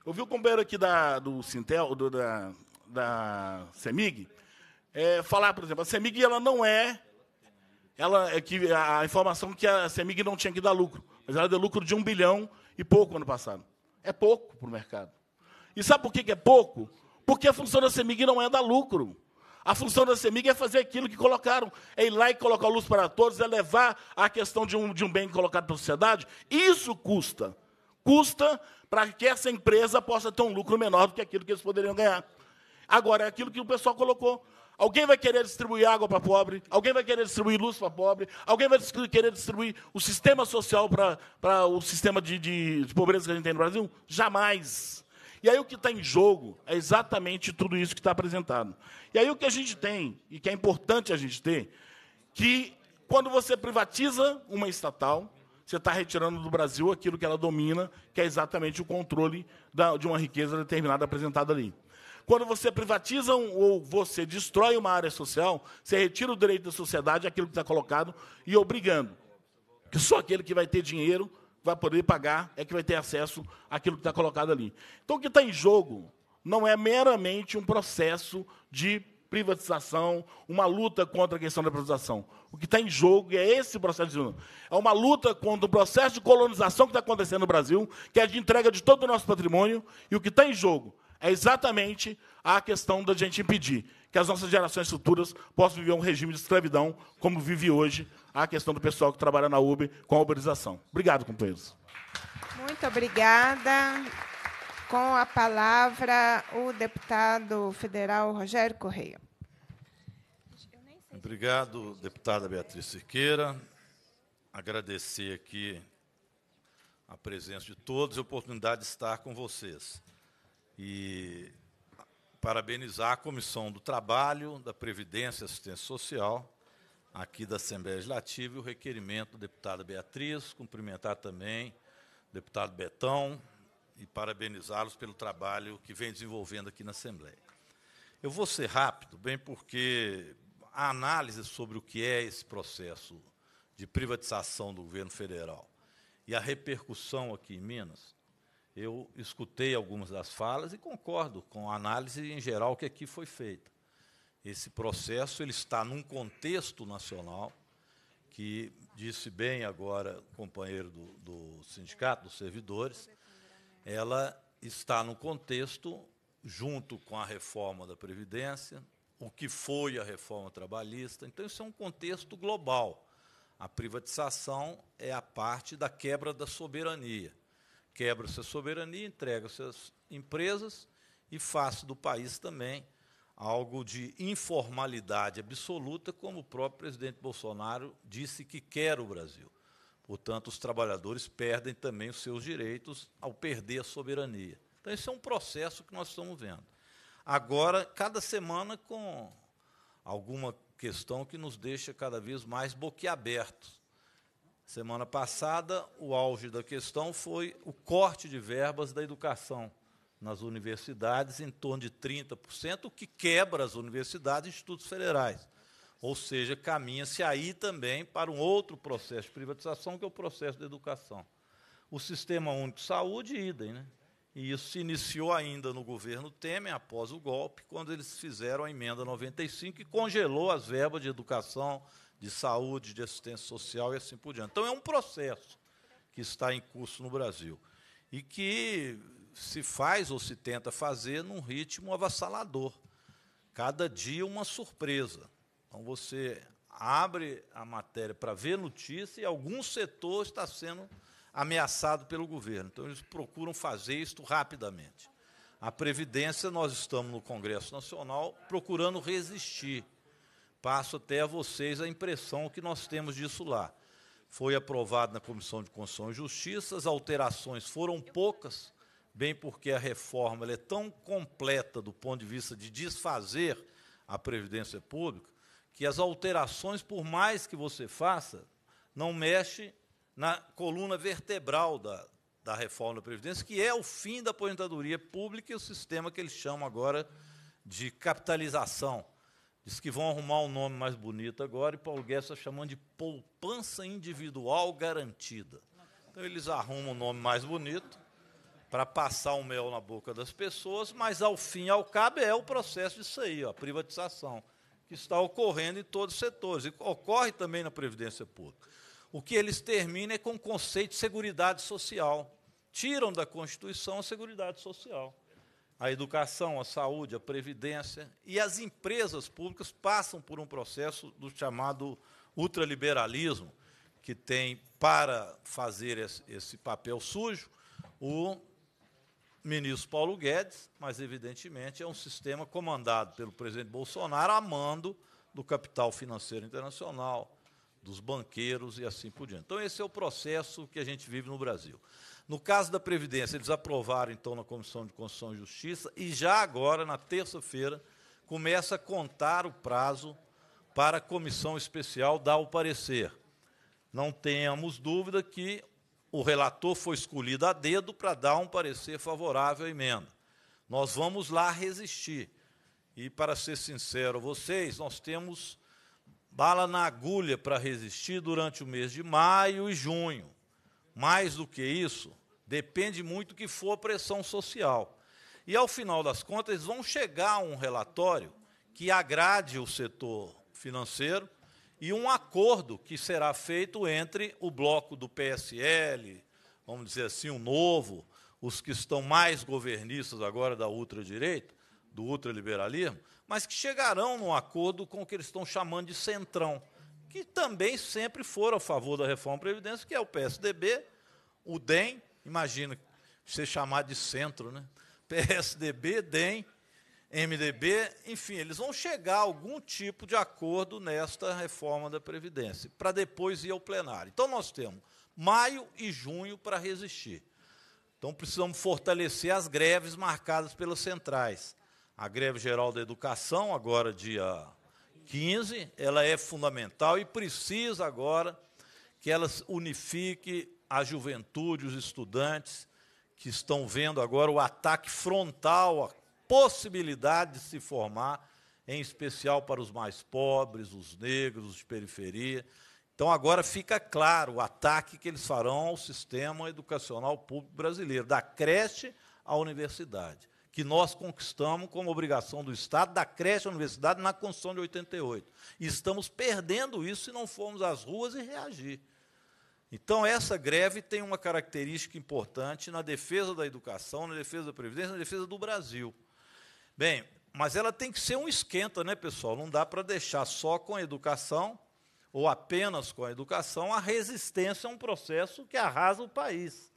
Eu vi o companheiro aqui da, do Sintel, do, da, da CEMIG, é, falar, por exemplo, a CEMIG ela não é, ela é que a informação que a CEMIG não tinha que dar lucro, mas ela deu lucro de um bilhão e pouco ano passado. É pouco para o mercado. E sabe por que, que é pouco? Porque a função da CEMIG não é dar lucro. A função da CEMIG é fazer aquilo que colocaram, é ir lá e colocar luz para todos, é levar a questão de um, de um bem colocado para a sociedade. Isso custa. Custa para que essa empresa possa ter um lucro menor do que aquilo que eles poderiam ganhar. Agora, é aquilo que o pessoal colocou. Alguém vai querer distribuir água para pobre, alguém vai querer distribuir luz para pobre, alguém vai querer distribuir o sistema social para, para o sistema de, de, de pobreza que a gente tem no Brasil? Jamais. E aí o que está em jogo é exatamente tudo isso que está apresentado. E aí o que a gente tem, e que é importante a gente ter, que quando você privatiza uma estatal, você está retirando do Brasil aquilo que ela domina, que é exatamente o controle da, de uma riqueza determinada apresentada ali. Quando você privatiza um, ou você destrói uma área social, você retira o direito da sociedade, aquilo que está colocado, e obrigando que só aquele que vai ter dinheiro vai poder pagar, é que vai ter acesso àquilo que está colocado ali. Então, o que está em jogo não é meramente um processo de privatização, uma luta contra a questão da privatização. O que está em jogo é esse processo de É uma luta contra o processo de colonização que está acontecendo no Brasil, que é de entrega de todo o nosso patrimônio, e o que está em jogo é exatamente a questão da gente impedir que as nossas gerações futuras possam viver um regime de escravidão como vive hoje a questão do pessoal que trabalha na UB com a uberização. Obrigado, companheiros. Muito obrigada. Com a palavra, o deputado federal Rogério Correia. Obrigado, deputada Beatriz Siqueira. Agradecer aqui a presença de todos e a oportunidade de estar com vocês. E parabenizar a Comissão do Trabalho, da Previdência e Assistência Social aqui da Assembleia Legislativa e o requerimento do deputado Beatriz, cumprimentar também o deputado Betão e parabenizá-los pelo trabalho que vem desenvolvendo aqui na Assembleia. Eu vou ser rápido, bem porque a análise sobre o que é esse processo de privatização do governo federal e a repercussão aqui em Minas, eu escutei algumas das falas e concordo com a análise em geral que aqui foi feita. Esse processo ele está num contexto nacional que disse bem agora o companheiro do, do sindicato, dos servidores, ela está no contexto junto com a reforma da Previdência, o que foi a reforma trabalhista. Então, isso é um contexto global. A privatização é a parte da quebra da soberania. Quebra-se a soberania, entrega-se as empresas e faz do país também algo de informalidade absoluta, como o próprio presidente Bolsonaro disse que quer o Brasil. Portanto, os trabalhadores perdem também os seus direitos ao perder a soberania. Então, esse é um processo que nós estamos vendo. Agora, cada semana com alguma questão que nos deixa cada vez mais boquiabertos. Semana passada, o auge da questão foi o corte de verbas da educação nas universidades em torno de 30%, o que quebra as universidades e institutos federais. Ou seja, caminha-se aí também para um outro processo de privatização, que é o processo de educação. O Sistema Único de Saúde, idem, né? E isso se iniciou ainda no governo Temer, após o golpe, quando eles fizeram a emenda 95, que congelou as verbas de educação, de saúde, de assistência social e assim por diante. Então, é um processo que está em curso no Brasil e que se faz ou se tenta fazer num ritmo avassalador. Cada dia uma surpresa. Então você abre a matéria para ver notícia e algum setor está sendo ameaçado pelo governo. Então eles procuram fazer isto rapidamente. A previdência nós estamos no Congresso Nacional procurando resistir. Passo até a vocês a impressão que nós temos disso lá. Foi aprovado na Comissão de Constituição e Justiça, as alterações foram poucas bem porque a reforma é tão completa do ponto de vista de desfazer a previdência pública, que as alterações, por mais que você faça, não mexe na coluna vertebral da, da reforma da Previdência, que é o fim da aposentadoria pública e o sistema que eles chamam agora de capitalização. Diz que vão arrumar um nome mais bonito agora, e Paulo Guedes está chamando de poupança individual garantida. Então eles arrumam um nome mais bonito para passar o mel na boca das pessoas, mas ao fim e ao cabo é o processo disso aí, ó, a privatização, que está ocorrendo em todos os setores, e ocorre também na Previdência Pública. O que eles terminam é com o conceito de seguridade social. Tiram da Constituição a seguridade social. A educação, a saúde, a previdência. E as empresas públicas passam por um processo do chamado ultraliberalismo, que tem, para fazer esse papel sujo, o ministro Paulo Guedes, mas evidentemente é um sistema comandado pelo presidente Bolsonaro, amando do capital financeiro internacional, dos banqueiros e assim por diante. Então, esse é o processo que a gente vive no Brasil. No caso da Previdência, eles aprovaram, então, na Comissão de Constituição e Justiça, e já agora, na terça-feira, começa a contar o prazo para a comissão especial dar o parecer. Não tenhamos dúvida que o relator foi escolhido a dedo para dar um parecer favorável à emenda. Nós vamos lá resistir. E, para ser sincero vocês, nós temos bala na agulha para resistir durante o mês de maio e junho. Mais do que isso, depende muito do que for a pressão social. E, ao final das contas, eles vão chegar a um relatório que agrade o setor financeiro, e um acordo que será feito entre o bloco do PSL, vamos dizer assim, o novo, os que estão mais governistas agora da ultradireita, do ultraliberalismo, mas que chegarão num acordo com o que eles estão chamando de centrão, que também sempre foram a favor da reforma previdência, que é o PSDB, o DEM, imagina ser chamado de centro, né? <laughs> PSDB, DEM MDB, enfim, eles vão chegar a algum tipo de acordo nesta reforma da Previdência, para depois ir ao plenário. Então, nós temos maio e junho para resistir. Então, precisamos fortalecer as greves marcadas pelas centrais. A greve geral da educação, agora dia 15, ela é fundamental e precisa agora que elas unifique a juventude, os estudantes que estão vendo agora o ataque frontal possibilidade de se formar, em especial para os mais pobres, os negros, os de periferia. Então, agora fica claro o ataque que eles farão ao sistema educacional público brasileiro, da creche à universidade, que nós conquistamos como obrigação do Estado, da creche à universidade, na Constituição de 88. E estamos perdendo isso se não formos às ruas e reagir. Então, essa greve tem uma característica importante na defesa da educação, na defesa da Previdência, na defesa do Brasil. Bem, mas ela tem que ser um esquenta, né, pessoal? Não dá para deixar só com a educação, ou apenas com a educação, a resistência a um processo que arrasa o país.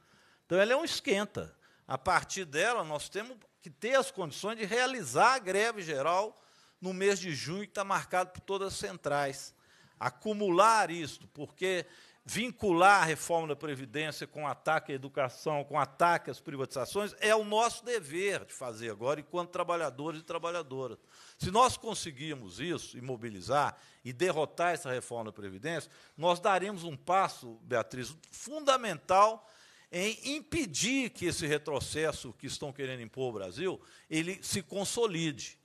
Então, ela é um esquenta. A partir dela, nós temos que ter as condições de realizar a greve geral no mês de junho, que está marcado por todas as centrais. Acumular isto, porque vincular a reforma da Previdência com ataque à educação, com ataque às privatizações, é o nosso dever de fazer agora, enquanto trabalhadores e trabalhadoras. Se nós conseguirmos isso, e mobilizar e derrotar essa reforma da Previdência, nós daremos um passo, Beatriz, fundamental em impedir que esse retrocesso que estão querendo impor ao Brasil, ele se consolide.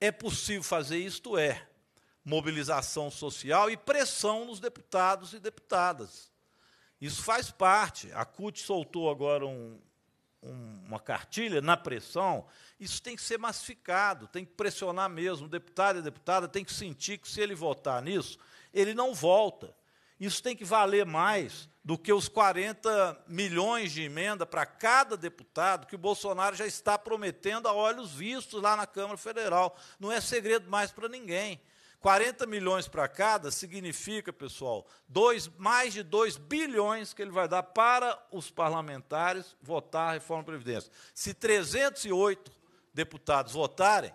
É possível fazer isto? É mobilização social e pressão nos deputados e deputadas. Isso faz parte. A CUT soltou agora um, um, uma cartilha na pressão. Isso tem que ser massificado, tem que pressionar mesmo. O deputado e a deputada tem que sentir que, se ele votar nisso, ele não volta. Isso tem que valer mais do que os 40 milhões de emenda para cada deputado que o Bolsonaro já está prometendo a olhos vistos lá na Câmara Federal. Não é segredo mais para ninguém. 40 milhões para cada significa, pessoal, dois, mais de 2 bilhões que ele vai dar para os parlamentares votar a reforma da Previdência. Se 308 deputados votarem,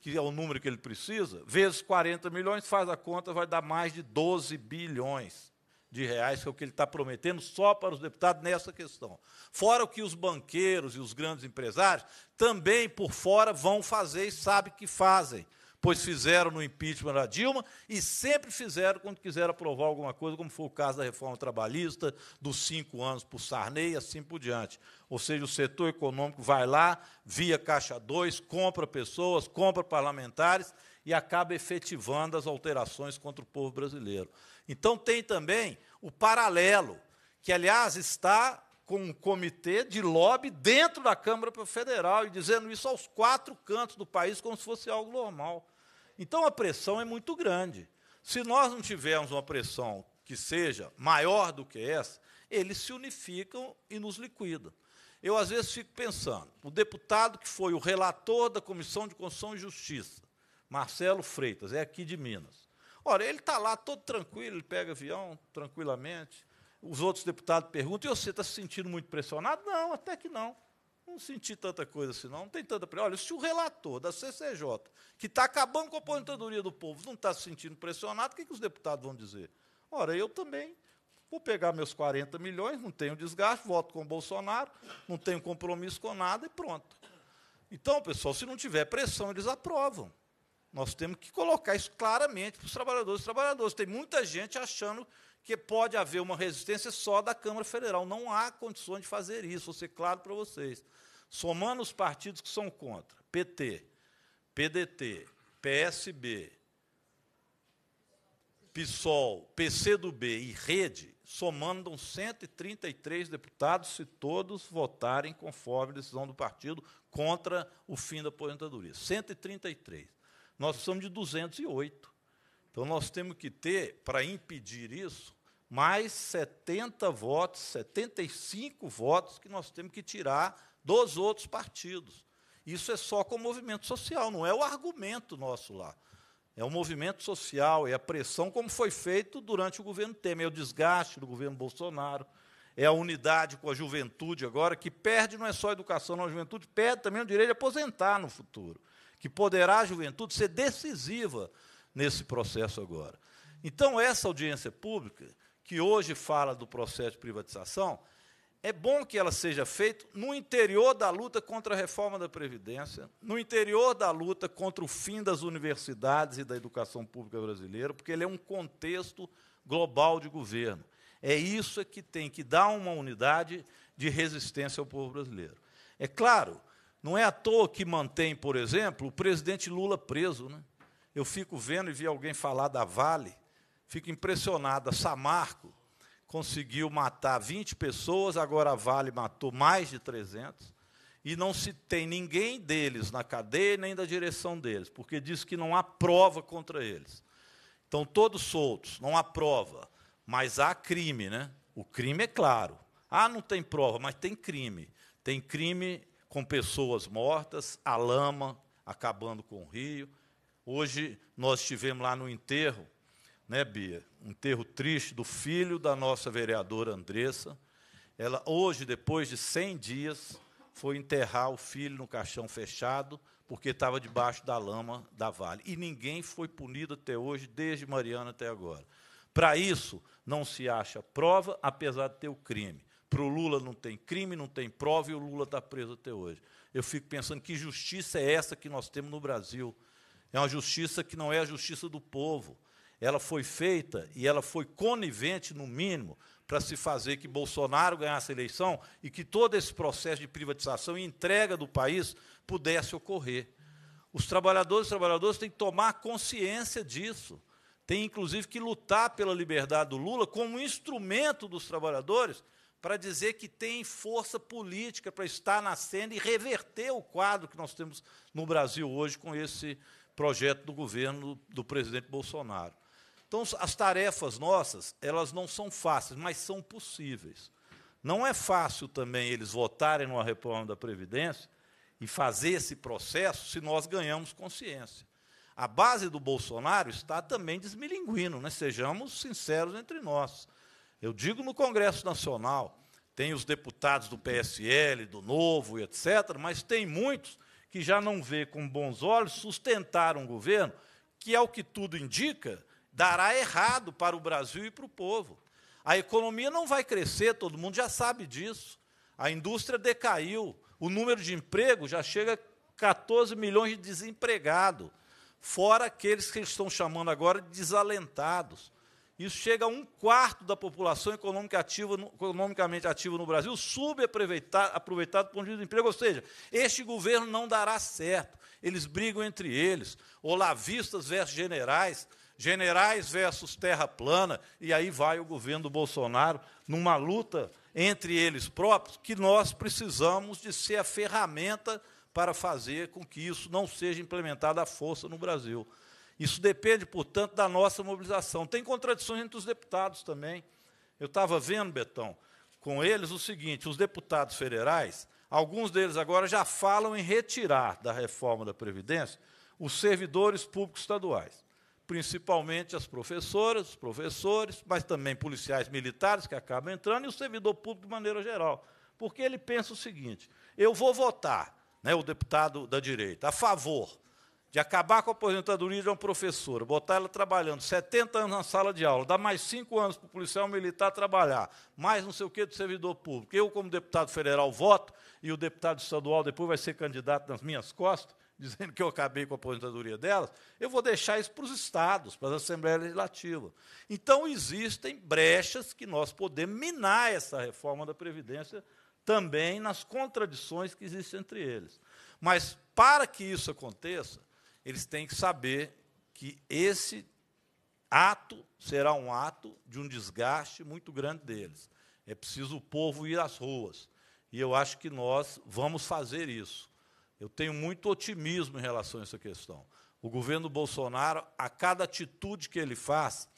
que é o número que ele precisa, vezes 40 milhões, faz a conta, vai dar mais de 12 bilhões de reais, que é o que ele está prometendo só para os deputados nessa questão. Fora o que os banqueiros e os grandes empresários também por fora vão fazer e sabem que fazem pois fizeram no impeachment da Dilma e sempre fizeram quando quiseram aprovar alguma coisa, como foi o caso da reforma trabalhista, dos cinco anos para o Sarney e assim por diante. Ou seja, o setor econômico vai lá, via Caixa 2, compra pessoas, compra parlamentares e acaba efetivando as alterações contra o povo brasileiro. Então, tem também o paralelo, que, aliás, está com um comitê de lobby dentro da Câmara Federal e dizendo isso aos quatro cantos do país como se fosse algo normal. Então a pressão é muito grande. Se nós não tivermos uma pressão que seja maior do que essa, eles se unificam e nos liquidam. Eu, às vezes, fico pensando: o deputado que foi o relator da Comissão de Constituição e Justiça, Marcelo Freitas, é aqui de Minas. Ora, ele está lá todo tranquilo, ele pega avião tranquilamente. Os outros deputados perguntam: e você está se sentindo muito pressionado? Não, até que não. Não senti tanta coisa assim, não. Não tem tanta. Olha, se o relator da CCJ, que está acabando com a aposentadoria do povo, não está se sentindo pressionado, o que, que os deputados vão dizer? Ora, eu também vou pegar meus 40 milhões, não tenho desgaste, voto com o Bolsonaro, não tenho compromisso com nada e pronto. Então, pessoal, se não tiver pressão, eles aprovam. Nós temos que colocar isso claramente para os trabalhadores e trabalhadoras. Tem muita gente achando que pode haver uma resistência só da Câmara Federal. Não há condições de fazer isso, vou ser claro para vocês. Somando os partidos que são contra, PT, PDT, PSB, PSOL, PCdoB e Rede, somando 133 deputados, se todos votarem conforme a decisão do partido contra o fim da aposentadoria. 133. Nós precisamos de 208. Então nós temos que ter, para impedir isso, mais 70 votos, 75 votos que nós temos que tirar dos outros partidos. Isso é só com o movimento social, não é o argumento nosso lá. É o movimento social, é a pressão, como foi feito durante o governo Temer, é o desgaste do governo Bolsonaro, é a unidade com a juventude agora, que perde não é só a educação a juventude, perde também o direito de aposentar no futuro, que poderá a juventude ser decisiva nesse processo agora. Então, essa audiência pública, que hoje fala do processo de privatização, é bom que ela seja feita no interior da luta contra a reforma da Previdência, no interior da luta contra o fim das universidades e da educação pública brasileira, porque ele é um contexto global de governo. É isso que tem que dar uma unidade de resistência ao povo brasileiro. É claro, não é à toa que mantém, por exemplo, o presidente Lula preso. Né? eu fico vendo e vi alguém falar da Vale, fico impressionado. A Samarco conseguiu matar 20 pessoas, agora a Vale matou mais de 300, e não se tem ninguém deles na cadeia nem da direção deles, porque diz que não há prova contra eles. Estão todos soltos, não há prova, mas há crime, né? O crime é claro. Ah, não tem prova, mas tem crime. Tem crime com pessoas mortas, a lama acabando com o rio. Hoje nós estivemos lá no enterro, né, Bia? Enterro triste do filho da nossa vereadora Andressa. Ela, hoje, depois de 100 dias, foi enterrar o filho no caixão fechado, porque estava debaixo da lama da vale. E ninguém foi punido até hoje, desde Mariana até agora. Para isso, não se acha prova, apesar de ter o crime. Para o Lula não tem crime, não tem prova, e o Lula está preso até hoje. Eu fico pensando que justiça é essa que nós temos no Brasil. É uma justiça que não é a justiça do povo. Ela foi feita e ela foi conivente, no mínimo, para se fazer que Bolsonaro ganhasse a eleição e que todo esse processo de privatização e entrega do país pudesse ocorrer. Os trabalhadores e trabalhadoras têm que tomar consciência disso. Tem, inclusive, que lutar pela liberdade do Lula como instrumento dos trabalhadores para dizer que tem força política para estar na cena e reverter o quadro que nós temos no Brasil hoje com esse projeto do governo do presidente Bolsonaro. Então, as tarefas nossas, elas não são fáceis, mas são possíveis. Não é fácil também eles votarem numa reforma da Previdência e fazer esse processo se nós ganhamos consciência. A base do Bolsonaro está também desmilinguindo, né? sejamos sinceros entre nós. Eu digo no Congresso Nacional, tem os deputados do PSL, do Novo etc., mas tem muitos que já não vê com bons olhos sustentar um governo que, ao que tudo indica, dará errado para o Brasil e para o povo. A economia não vai crescer, todo mundo já sabe disso. A indústria decaiu, o número de empregos já chega a 14 milhões de desempregados, fora aqueles que estão chamando agora de desalentados. Isso chega a um quarto da população econômica ativa, economicamente ativa no Brasil, subaproveitado do ponto de vista do emprego. Ou seja, este governo não dará certo. Eles brigam entre eles. Olavistas versus generais, generais versus terra plana, e aí vai o governo do Bolsonaro numa luta entre eles próprios, que nós precisamos de ser a ferramenta para fazer com que isso não seja implementado à força no Brasil. Isso depende, portanto, da nossa mobilização. Tem contradições entre os deputados também. Eu estava vendo, Betão, com eles o seguinte: os deputados federais, alguns deles agora já falam em retirar da reforma da Previdência os servidores públicos estaduais, principalmente as professoras, os professores, mas também policiais militares que acabam entrando e o servidor público de maneira geral. Porque ele pensa o seguinte: eu vou votar, né, o deputado da direita, a favor de acabar com a aposentadoria de uma professora, botar ela trabalhando 70 anos na sala de aula, dar mais 5 anos para o policial militar trabalhar, mais não sei o que do servidor público. Eu, como deputado federal, voto, e o deputado estadual depois vai ser candidato nas minhas costas, <laughs> dizendo que eu acabei com a aposentadoria delas, eu vou deixar isso para os estados, para a Assembleia Legislativa. Então, existem brechas que nós podemos minar essa reforma da Previdência também nas contradições que existem entre eles. Mas, para que isso aconteça, eles têm que saber que esse ato será um ato de um desgaste muito grande deles. É preciso o povo ir às ruas. E eu acho que nós vamos fazer isso. Eu tenho muito otimismo em relação a essa questão. O governo Bolsonaro, a cada atitude que ele faz,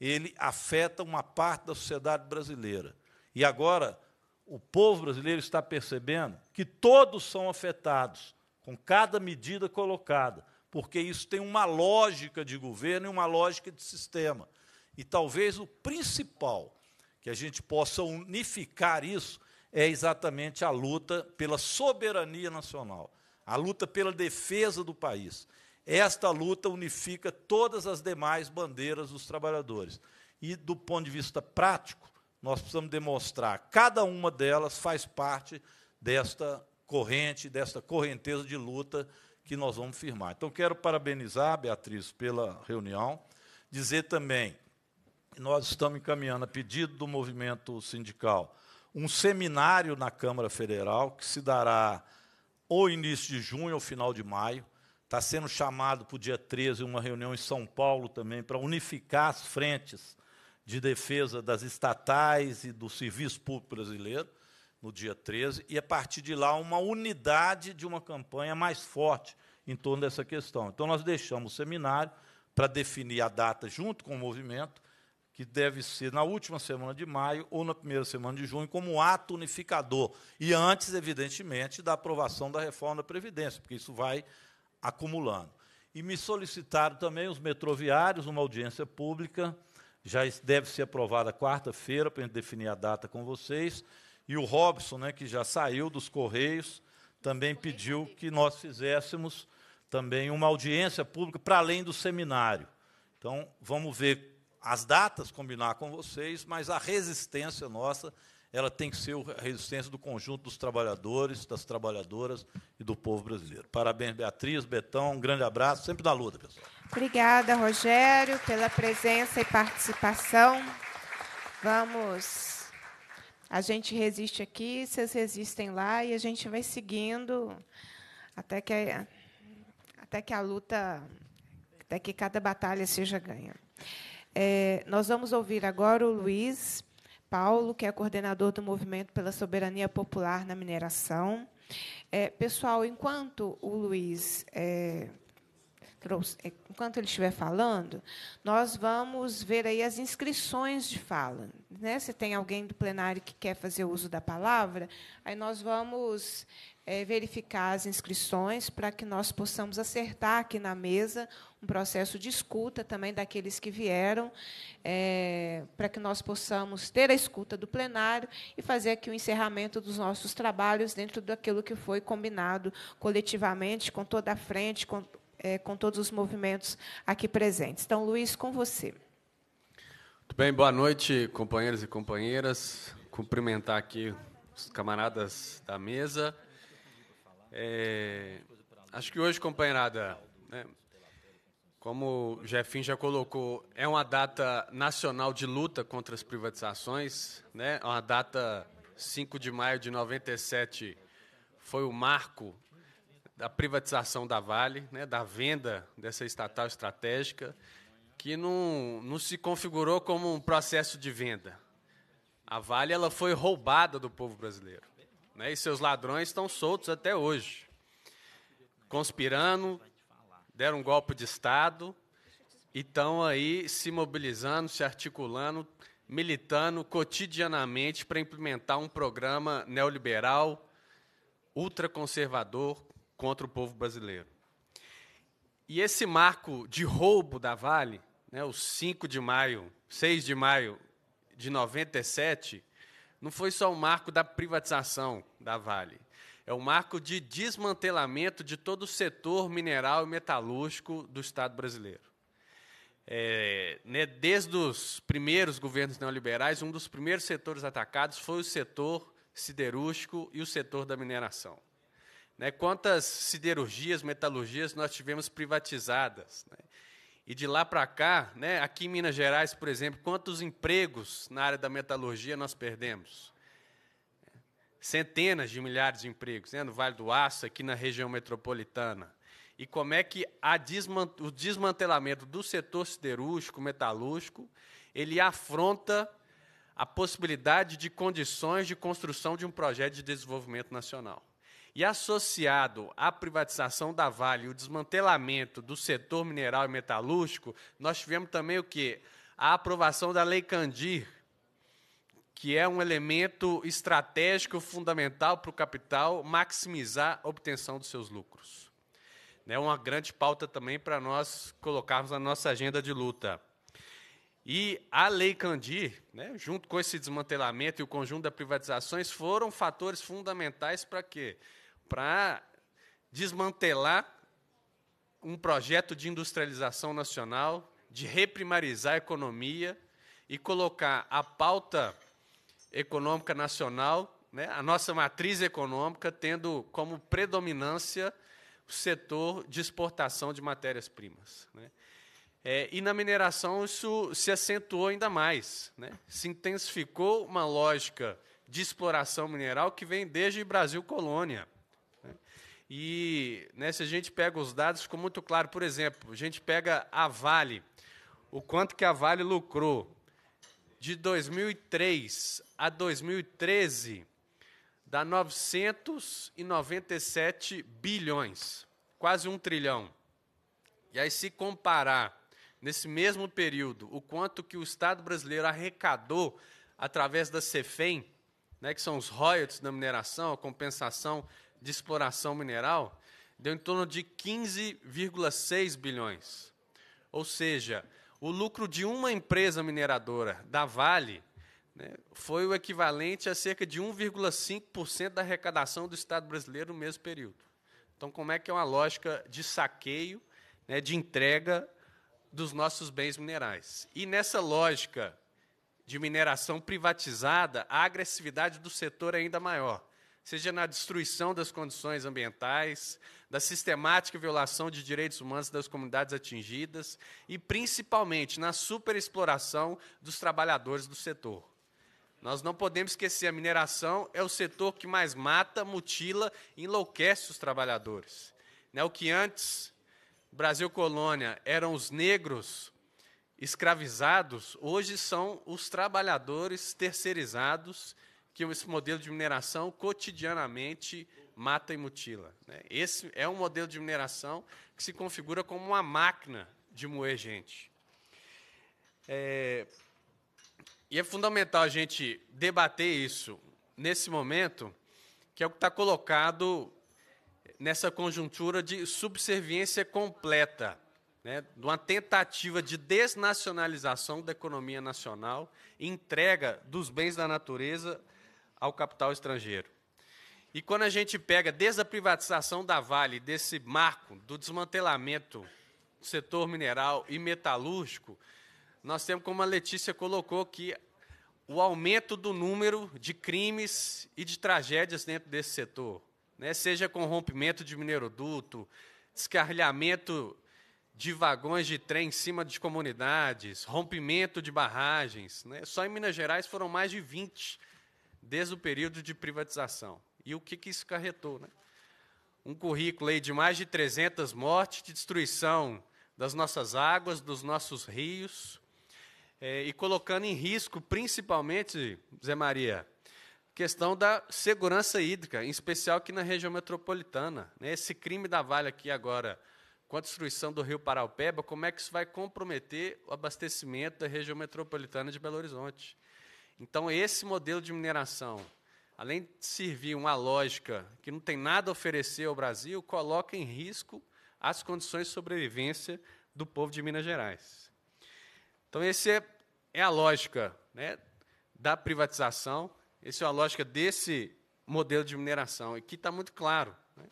ele afeta uma parte da sociedade brasileira. E agora, o povo brasileiro está percebendo que todos são afetados com cada medida colocada porque isso tem uma lógica de governo e uma lógica de sistema. E talvez o principal que a gente possa unificar isso é exatamente a luta pela soberania nacional, a luta pela defesa do país. Esta luta unifica todas as demais bandeiras dos trabalhadores. E, do ponto de vista prático, nós precisamos demonstrar cada uma delas faz parte desta corrente, desta correnteza de luta que nós vamos firmar. Então, quero parabenizar a Beatriz pela reunião, dizer também que nós estamos encaminhando, a pedido do movimento sindical, um seminário na Câmara Federal, que se dará ou início de junho ou final de maio. Está sendo chamado para o dia 13 uma reunião em São Paulo também, para unificar as frentes de defesa das estatais e do serviço público brasileiro no dia 13, e a partir de lá uma unidade de uma campanha mais forte em torno dessa questão. Então, nós deixamos o seminário para definir a data junto com o movimento, que deve ser na última semana de maio ou na primeira semana de junho, como ato unificador. E antes, evidentemente, da aprovação da reforma da Previdência, porque isso vai acumulando. E me solicitaram também os metroviários, uma audiência pública, já deve ser aprovada quarta-feira, para a gente definir a data com vocês e o Robson, né, que já saiu dos Correios, também pediu que nós fizéssemos também uma audiência pública para além do seminário. Então, vamos ver as datas, combinar com vocês, mas a resistência nossa ela tem que ser a resistência do conjunto dos trabalhadores, das trabalhadoras e do povo brasileiro. Parabéns, Beatriz, Betão, um grande abraço, sempre na luta, pessoal. Obrigada, Rogério, pela presença e participação. Vamos a gente resiste aqui, vocês resistem lá e a gente vai seguindo até que a, até que a luta, até que cada batalha seja ganha. É, nós vamos ouvir agora o Luiz Paulo, que é coordenador do Movimento pela Soberania Popular na Mineração. É, pessoal, enquanto o Luiz é, é, enquanto ele estiver falando, nós vamos ver aí as inscrições de fala. Né? Se tem alguém do plenário que quer fazer uso da palavra, aí nós vamos é, verificar as inscrições para que nós possamos acertar aqui na mesa um processo de escuta também daqueles que vieram, é, para que nós possamos ter a escuta do plenário e fazer aqui o encerramento dos nossos trabalhos dentro daquilo que foi combinado coletivamente, com toda a frente, com, é, com todos os movimentos aqui presentes. Então, Luiz, com você. Muito bem, boa noite, companheiros e companheiras. Cumprimentar aqui os camaradas da mesa. É, acho que hoje, companheirada, né, como o Jefim já colocou, é uma data nacional de luta contra as privatizações, né? É uma data 5 de maio de 97 foi o marco da privatização da Vale, né, da venda dessa estatal estratégica, que não, não se configurou como um processo de venda. A Vale ela foi roubada do povo brasileiro. Né, e seus ladrões estão soltos até hoje. Conspirando, deram um golpe de Estado e estão aí se mobilizando, se articulando, militando cotidianamente para implementar um programa neoliberal, ultraconservador, contra o povo brasileiro. E esse marco de roubo da Vale, né, o 5 de maio, 6 de maio de 97, não foi só o marco da privatização da Vale. É o marco de desmantelamento de todo o setor mineral e metalúrgico do Estado brasileiro. É, né, desde os primeiros governos neoliberais, um dos primeiros setores atacados foi o setor siderúrgico e o setor da mineração. Né? Quantas siderurgias, metalurgias nós tivemos privatizadas? Né? E de lá para cá, né, aqui em Minas Gerais, por exemplo, quantos empregos na área da metalurgia nós perdemos? Centenas de milhares de empregos, né, no Vale do Aço, aqui na região metropolitana. E como é que desman o desmantelamento do setor siderúrgico, metalúrgico, ele afronta a possibilidade de condições de construção de um projeto de desenvolvimento nacional e associado à privatização da Vale e o desmantelamento do setor mineral e metalúrgico, nós tivemos também o quê? A aprovação da Lei Candir, que é um elemento estratégico fundamental para o capital maximizar a obtenção dos seus lucros. É uma grande pauta também para nós colocarmos na nossa agenda de luta. E a Lei Candir, né, junto com esse desmantelamento e o conjunto das privatizações, foram fatores fundamentais para quê? para desmantelar um projeto de industrialização nacional, de reprimarizar a economia e colocar a pauta econômica nacional, né, a nossa matriz econômica, tendo como predominância o setor de exportação de matérias-primas. Né. É, e na mineração isso se acentuou ainda mais. Né? Se intensificou uma lógica de exploração mineral que vem desde Brasil colônia. E né, se a gente pega os dados, ficou muito claro. Por exemplo, a gente pega a Vale, o quanto que a Vale lucrou. De 2003 a 2013, dá 997 bilhões, quase um trilhão. E aí, se comparar nesse mesmo período o quanto que o Estado brasileiro arrecadou através da CEFEM, né, que são os royalties da mineração, a compensação de exploração mineral deu em torno de 15,6 bilhões. Ou seja, o lucro de uma empresa mineradora, da Vale, né, foi o equivalente a cerca de 1,5% da arrecadação do Estado brasileiro no mesmo período. Então, como é que é uma lógica de saqueio, né, de entrega dos nossos bens minerais? E nessa lógica de mineração privatizada, a agressividade do setor é ainda maior seja na destruição das condições ambientais, da sistemática violação de direitos humanos das comunidades atingidas e, principalmente, na superexploração dos trabalhadores do setor. Nós não podemos esquecer a mineração é o setor que mais mata, mutila e enlouquece os trabalhadores. Né, o que antes Brasil colônia eram os negros escravizados, hoje são os trabalhadores terceirizados que esse modelo de mineração cotidianamente mata e mutila. Né? Esse é um modelo de mineração que se configura como uma máquina de moer gente. É, e é fundamental a gente debater isso nesse momento, que é o que está colocado nessa conjuntura de subserviência completa, né, de uma tentativa de desnacionalização da economia nacional, entrega dos bens da natureza ao capital estrangeiro. E quando a gente pega desde a privatização da Vale, desse marco do desmantelamento do setor mineral e metalúrgico, nós temos, como a Letícia colocou, que o aumento do número de crimes e de tragédias dentro desse setor, né? seja com rompimento de mineroduto, descarrilhamento de vagões de trem em cima de comunidades, rompimento de barragens. Né? Só em Minas Gerais foram mais de 20 desde o período de privatização. E o que, que isso carretou? Né? Um currículo aí de mais de 300 mortes, de destruição das nossas águas, dos nossos rios, é, e colocando em risco, principalmente, Zé Maria, questão da segurança hídrica, em especial aqui na região metropolitana. Né? Esse crime da Vale aqui agora, com a destruição do rio Paraupeba, como é que isso vai comprometer o abastecimento da região metropolitana de Belo Horizonte? Então, esse modelo de mineração, além de servir uma lógica que não tem nada a oferecer ao Brasil, coloca em risco as condições de sobrevivência do povo de Minas Gerais. Então, essa é, é a lógica né, da privatização, essa é a lógica desse modelo de mineração, e que está muito claro. Né?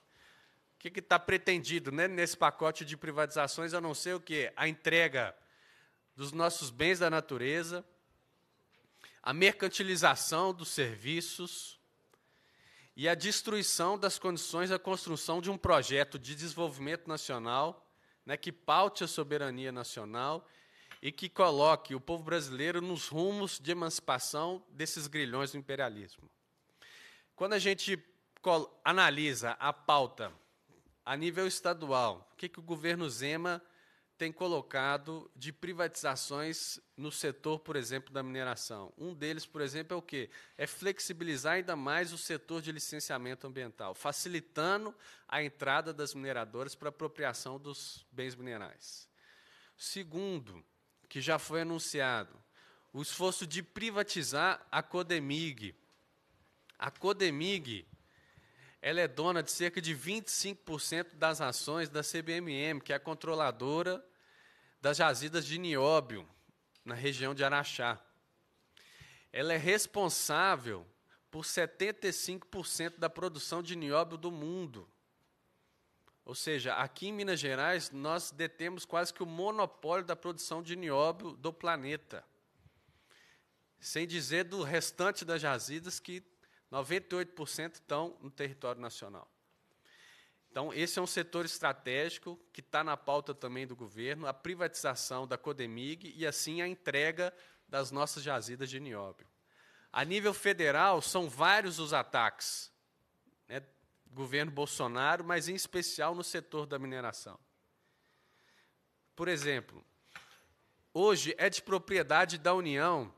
O que está pretendido né, nesse pacote de privatizações, a não ser o quê? A entrega dos nossos bens da natureza, a mercantilização dos serviços e a destruição das condições da construção de um projeto de desenvolvimento nacional né, que paute a soberania nacional e que coloque o povo brasileiro nos rumos de emancipação desses grilhões do imperialismo. Quando a gente analisa a pauta a nível estadual, o que, que o governo Zema tem colocado de privatizações no setor, por exemplo, da mineração. Um deles, por exemplo, é o quê? É flexibilizar ainda mais o setor de licenciamento ambiental, facilitando a entrada das mineradoras para a apropriação dos bens minerais. Segundo, que já foi anunciado, o esforço de privatizar a Codemig. A Codemig ela é dona de cerca de 25% das ações da CBMM, que é a controladora das jazidas de nióbio na região de Araxá. Ela é responsável por 75% da produção de nióbio do mundo. Ou seja, aqui em Minas Gerais, nós detemos quase que o monopólio da produção de nióbio do planeta. Sem dizer do restante das jazidas que 98% estão no território nacional. Então, esse é um setor estratégico que está na pauta também do governo, a privatização da Codemig e, assim, a entrega das nossas jazidas de nióbio. A nível federal, são vários os ataques né, do governo Bolsonaro, mas, em especial, no setor da mineração. Por exemplo, hoje é de propriedade da União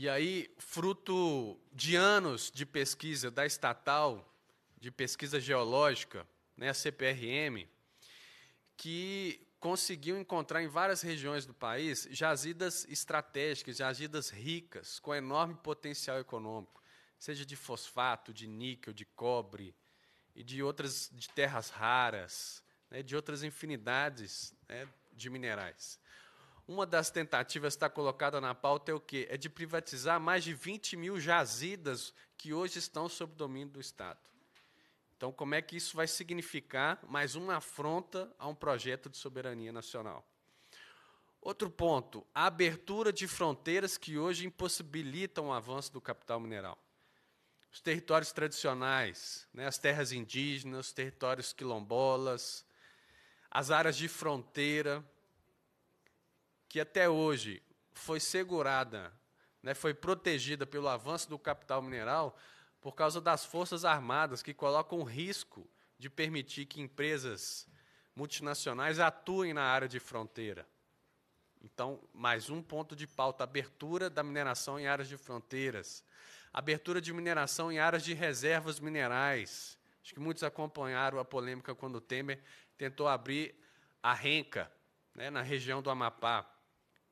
e aí, fruto de anos de pesquisa da estatal, de pesquisa geológica, né, a CPRM, que conseguiu encontrar em várias regiões do país jazidas estratégicas, jazidas ricas, com enorme potencial econômico, seja de fosfato, de níquel, de cobre e de outras de terras raras, né, de outras infinidades né, de minerais. Uma das tentativas que está colocada na pauta é o quê? É de privatizar mais de 20 mil jazidas que hoje estão sob domínio do Estado. Então, como é que isso vai significar mais uma afronta a um projeto de soberania nacional? Outro ponto, a abertura de fronteiras que hoje impossibilitam o avanço do capital mineral. Os territórios tradicionais, né, as terras indígenas, os territórios quilombolas, as áreas de fronteira, que até hoje foi segurada, né, foi protegida pelo avanço do capital mineral por causa das Forças Armadas, que colocam o risco de permitir que empresas multinacionais atuem na área de fronteira. Então, mais um ponto de pauta: abertura da mineração em áreas de fronteiras, abertura de mineração em áreas de reservas minerais. Acho que muitos acompanharam a polêmica quando o Temer tentou abrir a renca né, na região do Amapá.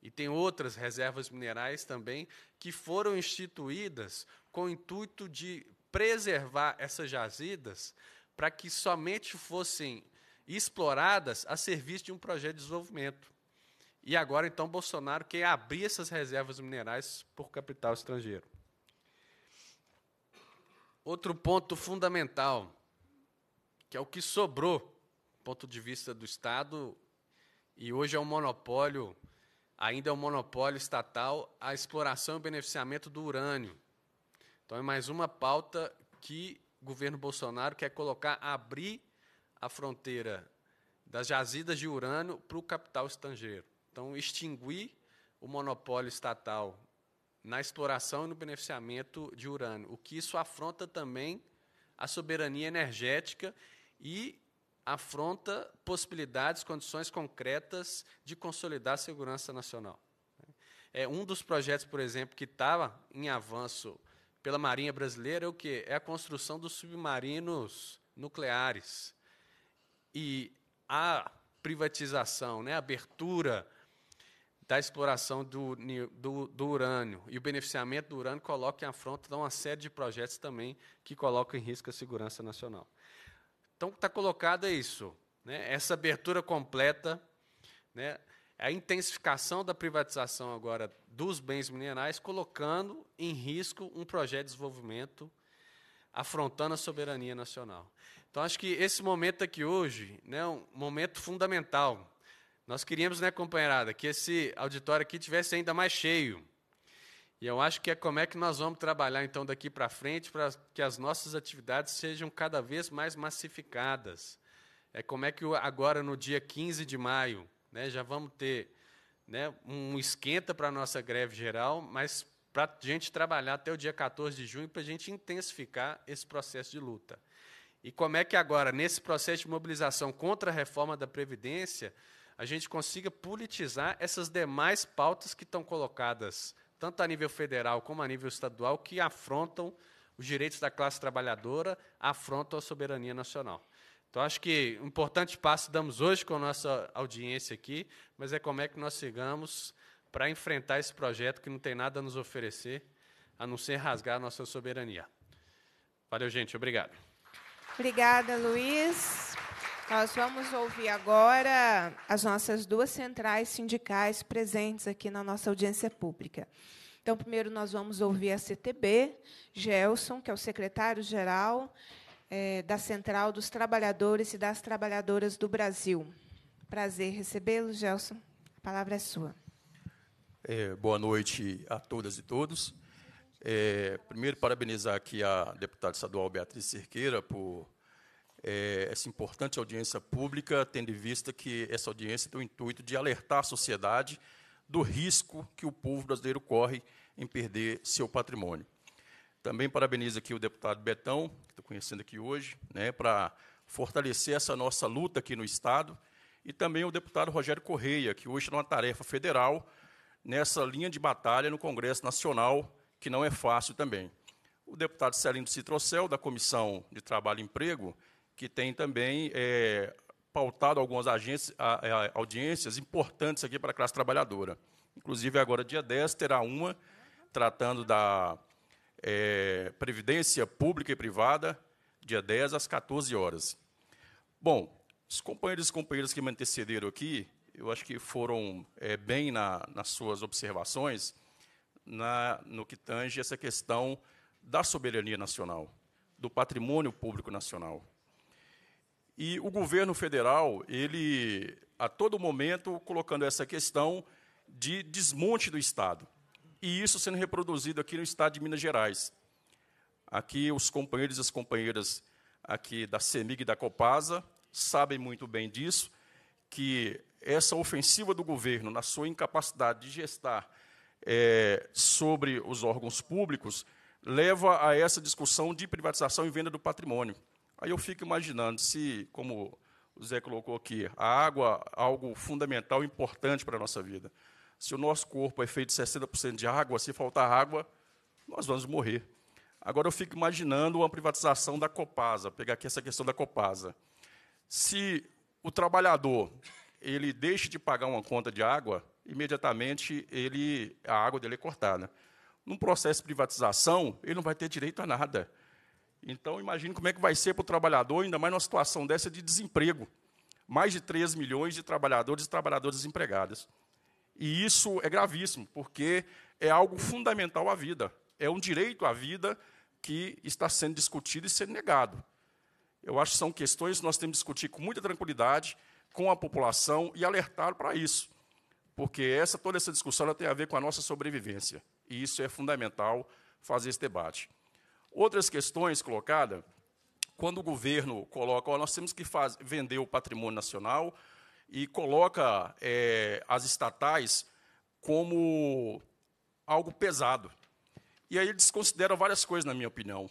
E tem outras reservas minerais também que foram instituídas com o intuito de preservar essas jazidas para que somente fossem exploradas a serviço de um projeto de desenvolvimento. E agora, então, Bolsonaro quer abrir essas reservas minerais por capital estrangeiro. Outro ponto fundamental, que é o que sobrou do ponto de vista do Estado, e hoje é um monopólio ainda é um monopólio estatal a exploração e beneficiamento do urânio. Então, é mais uma pauta que o governo Bolsonaro quer colocar, abrir a fronteira das jazidas de urânio para o capital estrangeiro. Então, extinguir o monopólio estatal na exploração e no beneficiamento de urânio, o que isso afronta também a soberania energética e afronta possibilidades, condições concretas de consolidar a segurança nacional. É um dos projetos, por exemplo, que estava tá em avanço pela Marinha Brasileira é o que é a construção dos submarinos nucleares e a privatização, né, a abertura da exploração do, do, do, urânio e o beneficiamento do urânio coloca em afronta então, uma série de projetos também que colocam em risco a segurança nacional. Então, está colocado é isso. Né? Essa abertura completa, né? a intensificação da privatização agora dos bens minerais, colocando em risco um projeto de desenvolvimento afrontando a soberania nacional. Então, acho que esse momento aqui hoje né, é um momento fundamental. Nós queríamos, né, companheirada, que esse auditório aqui tivesse ainda mais cheio. E eu acho que é como é que nós vamos trabalhar então daqui para frente para que as nossas atividades sejam cada vez mais massificadas. É como é que agora no dia 15 de maio, né, já vamos ter né, um esquenta para a nossa greve geral, mas para a gente trabalhar até o dia 14 de junho para a gente intensificar esse processo de luta. E como é que agora, nesse processo de mobilização contra a reforma da Previdência, a gente consiga politizar essas demais pautas que estão colocadas tanto a nível federal como a nível estadual, que afrontam os direitos da classe trabalhadora, afrontam a soberania nacional. Então, acho que um importante passo damos hoje com a nossa audiência aqui, mas é como é que nós sigamos para enfrentar esse projeto que não tem nada a nos oferecer, a não ser rasgar a nossa soberania. Valeu, gente. Obrigado. Obrigada, Luiz. Nós vamos ouvir agora as nossas duas centrais sindicais presentes aqui na nossa audiência pública. Então, primeiro nós vamos ouvir a CTB, Gelson, que é o secretário-geral é, da Central dos Trabalhadores e das Trabalhadoras do Brasil. Prazer recebê-lo, Gelson. A palavra é sua. É, boa noite a todas e todos. É, primeiro, parabenizar aqui a deputada estadual Beatriz Cerqueira por é, essa importante audiência pública, tendo em vista que essa audiência tem o intuito de alertar a sociedade do risco que o povo brasileiro corre em perder seu patrimônio. Também parabenizo aqui o deputado Betão, que estou conhecendo aqui hoje, né, para fortalecer essa nossa luta aqui no Estado, e também o deputado Rogério Correia, que hoje tem uma tarefa federal, nessa linha de batalha no Congresso Nacional, que não é fácil também. O deputado Celino Citrocel, da Comissão de Trabalho e Emprego, que tem também é, pautado algumas agências, é, audiências importantes aqui para a classe trabalhadora. Inclusive, agora, dia 10, terá uma tratando da é, Previdência Pública e Privada, dia 10, às 14 horas. Bom, os companheiros e companheiras que me antecederam aqui, eu acho que foram é, bem na, nas suas observações na, no que tange essa questão da soberania nacional, do patrimônio público nacional. E o governo federal, ele a todo momento colocando essa questão de desmonte do Estado. E isso sendo reproduzido aqui no Estado de Minas Gerais. Aqui os companheiros e as companheiras aqui da CEMIG e da Copasa sabem muito bem disso, que essa ofensiva do governo, na sua incapacidade de gestar é, sobre os órgãos públicos, leva a essa discussão de privatização e venda do patrimônio. Aí eu fico imaginando se, como o Zé colocou aqui, a água é algo fundamental, importante para a nossa vida. Se o nosso corpo é feito de 60% de água, se faltar água, nós vamos morrer. Agora eu fico imaginando uma privatização da Copasa, pegar aqui essa questão da Copasa. Se o trabalhador ele deixa de pagar uma conta de água, imediatamente ele a água dele é cortada. Num processo de privatização, ele não vai ter direito a nada. Então, imagine como é que vai ser para o trabalhador, ainda mais numa situação dessa de desemprego. Mais de 3 milhões de trabalhadores e trabalhadoras desempregadas. E isso é gravíssimo, porque é algo fundamental à vida. É um direito à vida que está sendo discutido e sendo negado. Eu acho que são questões que nós temos que discutir com muita tranquilidade com a população e alertar para isso, porque essa toda essa discussão tem a ver com a nossa sobrevivência e isso é fundamental fazer esse debate. Outras questões colocadas, quando o governo coloca, nós temos que faz, vender o patrimônio nacional e coloca é, as estatais como algo pesado. E aí ele desconsidera várias coisas, na minha opinião.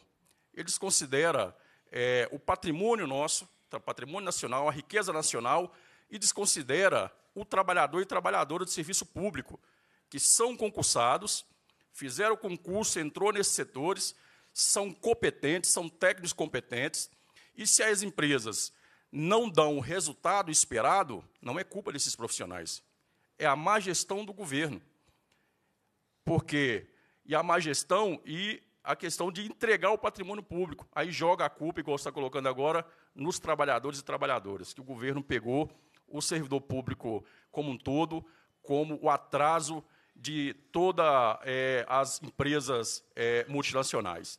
Ele desconsidera é, o patrimônio nosso, o patrimônio nacional, a riqueza nacional, e desconsidera o trabalhador e trabalhadora de serviço público, que são concursados, fizeram concurso, entrou nesses setores, são competentes, são técnicos competentes, e se as empresas não dão o resultado esperado, não é culpa desses profissionais. É a má gestão do governo. Porque e a má gestão e a questão de entregar o patrimônio público. Aí joga a culpa, igual está colocando agora, nos trabalhadores e trabalhadoras, que o governo pegou o servidor público como um todo, como o atraso de todas é, eh, as empresas é, multinacionais.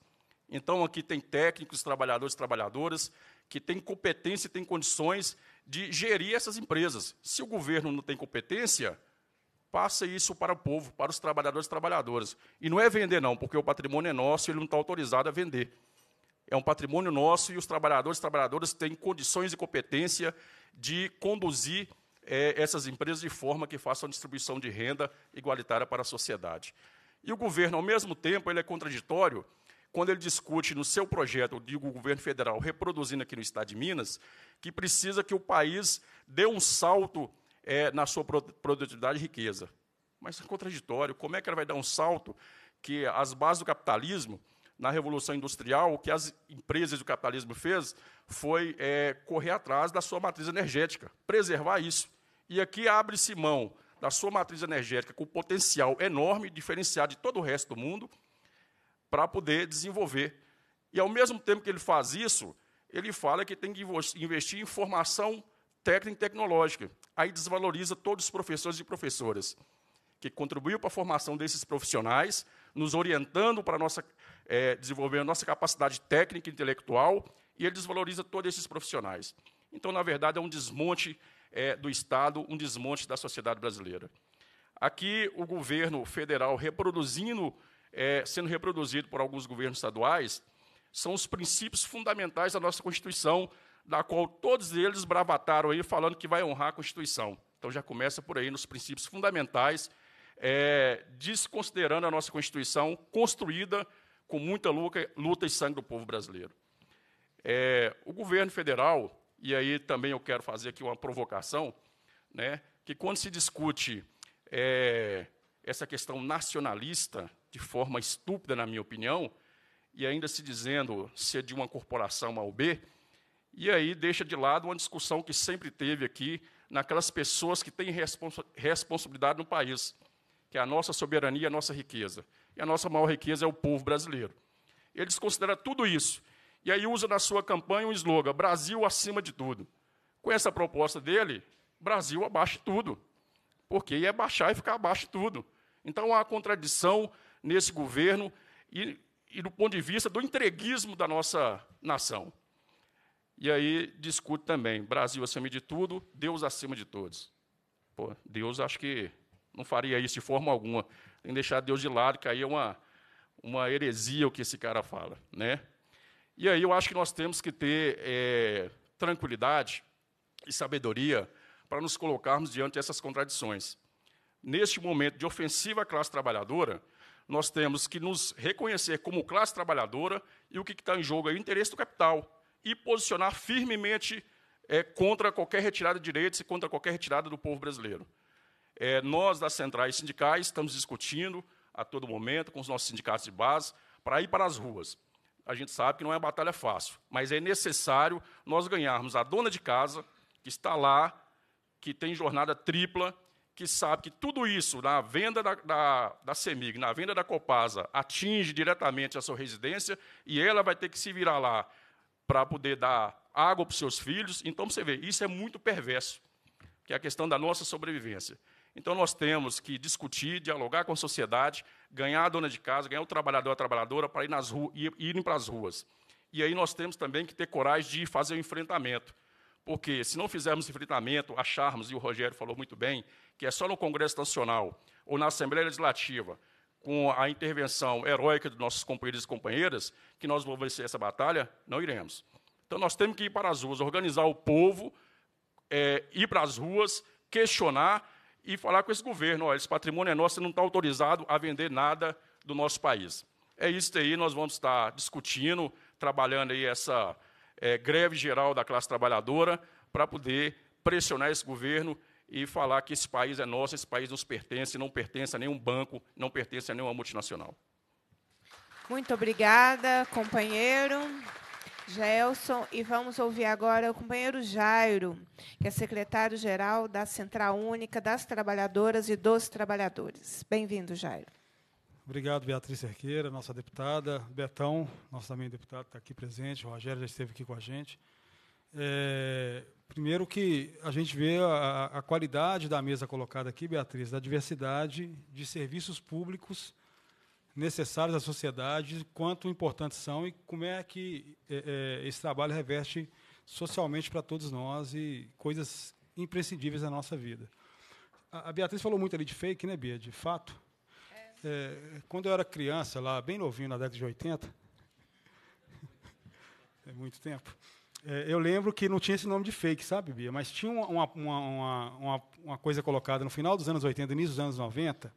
Então, aqui tem técnicos, trabalhadores e trabalhadoras que têm competência e têm condições de gerir essas empresas. Se o governo não tem competência, passa isso para o povo, para os trabalhadores e trabalhadoras. E não é vender, não, porque o patrimônio é nosso e ele não está autorizado a vender. É um patrimônio nosso e os trabalhadores e trabalhadoras têm condições e competência de conduzir é, essas empresas de forma que façam distribuição de renda igualitária para a sociedade. E o governo, ao mesmo tempo, ele é contraditório quando ele discute no seu projeto, eu digo o governo federal, reproduzindo aqui no estado de Minas, que precisa que o país dê um salto é, na sua produtividade e riqueza. Mas é contraditório. Como é que ela vai dar um salto que as bases do capitalismo, na Revolução Industrial, o que as empresas do capitalismo fez foi é, correr atrás da sua matriz energética, preservar isso. E aqui abre-se mão da sua matriz energética com potencial enorme, diferenciado de todo o resto do mundo, para poder desenvolver. E ao mesmo tempo que ele faz isso, ele fala que tem que investir em formação técnica e tecnológica. Aí desvaloriza todos os professores e professoras que contribuíram para a formação desses profissionais, nos orientando para nossa é, desenvolver a nossa capacidade técnica e intelectual, e ele desvaloriza todos esses profissionais. Então, na verdade, é um desmonte é, do Estado, um desmonte da sociedade brasileira. Aqui, o governo federal reproduzindo é, sendo reproduzido por alguns governos estaduais, são os princípios fundamentais da nossa Constituição, da qual todos eles bravataram aí, falando que vai honrar a Constituição. Então já começa por aí nos princípios fundamentais, é, desconsiderando a nossa Constituição, construída com muita luta, luta e sangue do povo brasileiro. É, o governo federal, e aí também eu quero fazer aqui uma provocação, né, que quando se discute é, essa questão nacionalista, de forma estúpida, na minha opinião, e ainda se dizendo ser de uma corporação A ou B, e aí deixa de lado uma discussão que sempre teve aqui naquelas pessoas que têm responsa responsabilidade no país, que é a nossa soberania, a nossa riqueza. E a nossa maior riqueza é o povo brasileiro. Eles consideram tudo isso. E aí usa na sua campanha um slogan: Brasil acima de tudo. Com essa proposta dele, Brasil abaixo de tudo. Porque é baixar e ficar abaixo de tudo. Então há contradição nesse governo e, e do ponto de vista do entreguismo da nossa nação. E aí discute também, Brasil acima de tudo, Deus acima de todos. Pô, Deus acho que não faria isso de forma alguma. Tem que deixar Deus de lado, que aí é uma, uma heresia o que esse cara fala. Né? E aí eu acho que nós temos que ter é, tranquilidade e sabedoria para nos colocarmos diante dessas contradições. Neste momento de ofensiva à classe trabalhadora, nós temos que nos reconhecer como classe trabalhadora e o que está em jogo é o interesse do capital e posicionar firmemente é, contra qualquer retirada de direitos e contra qualquer retirada do povo brasileiro. É, nós, das centrais sindicais, estamos discutindo a todo momento com os nossos sindicatos de base para ir para as ruas. A gente sabe que não é uma batalha fácil, mas é necessário nós ganharmos a dona de casa, que está lá, que tem jornada tripla, que sabe que tudo isso, na venda da, da, da CEMIG, na venda da Copasa, atinge diretamente a sua residência e ela vai ter que se virar lá para poder dar água para os seus filhos. Então, você vê, isso é muito perverso, que é a questão da nossa sobrevivência. Então, nós temos que discutir, dialogar com a sociedade, ganhar a dona de casa, ganhar o trabalhador, a trabalhadora, para ir nas ruas, ir, irem para as ruas. E aí nós temos também que ter coragem de fazer o enfrentamento. Porque se não fizermos enfrentamento, acharmos, e o Rogério falou muito bem, que é só no Congresso Nacional ou na Assembleia Legislativa, com a intervenção heróica dos nossos companheiros e companheiras, que nós vamos vencer essa batalha? Não iremos. Então, nós temos que ir para as ruas, organizar o povo, é, ir para as ruas, questionar e falar com esse governo: olha, esse patrimônio é nosso, não está autorizado a vender nada do nosso país. É isso aí, nós vamos estar discutindo, trabalhando aí essa é, greve geral da classe trabalhadora para poder pressionar esse governo e falar que esse país é nosso, esse país nos pertence, não pertence a nenhum banco, não pertence a nenhuma multinacional. Muito obrigada, companheiro. Gelson, e vamos ouvir agora o companheiro Jairo, que é secretário-geral da Central Única das Trabalhadoras e dos Trabalhadores. Bem-vindo, Jairo. Obrigado, Beatriz Cerqueira, nossa deputada, Betão, nosso também deputado está aqui presente, o Rogério já esteve aqui com a gente. É, Primeiro que a gente vê a, a, qualidade da mesa colocada aqui, Beatriz, da diversidade de serviços públicos necessários à sociedade, quanto importantes são e como é que é, é esse trabalho reveste socialmente para todos nós e coisas imprescindíveis na nossa vida. A, a Beatriz falou muito ali de fake, né, Bia? De fato. É. é quando eu era criança, lá bem novinho, na década de 80, <laughs> é muito tempo, é, eu lembro que não tinha esse nome de fake, sabe, Bia? Mas tinha uma, uma, uma, uma coisa colocada no final dos anos 80, início dos anos 90,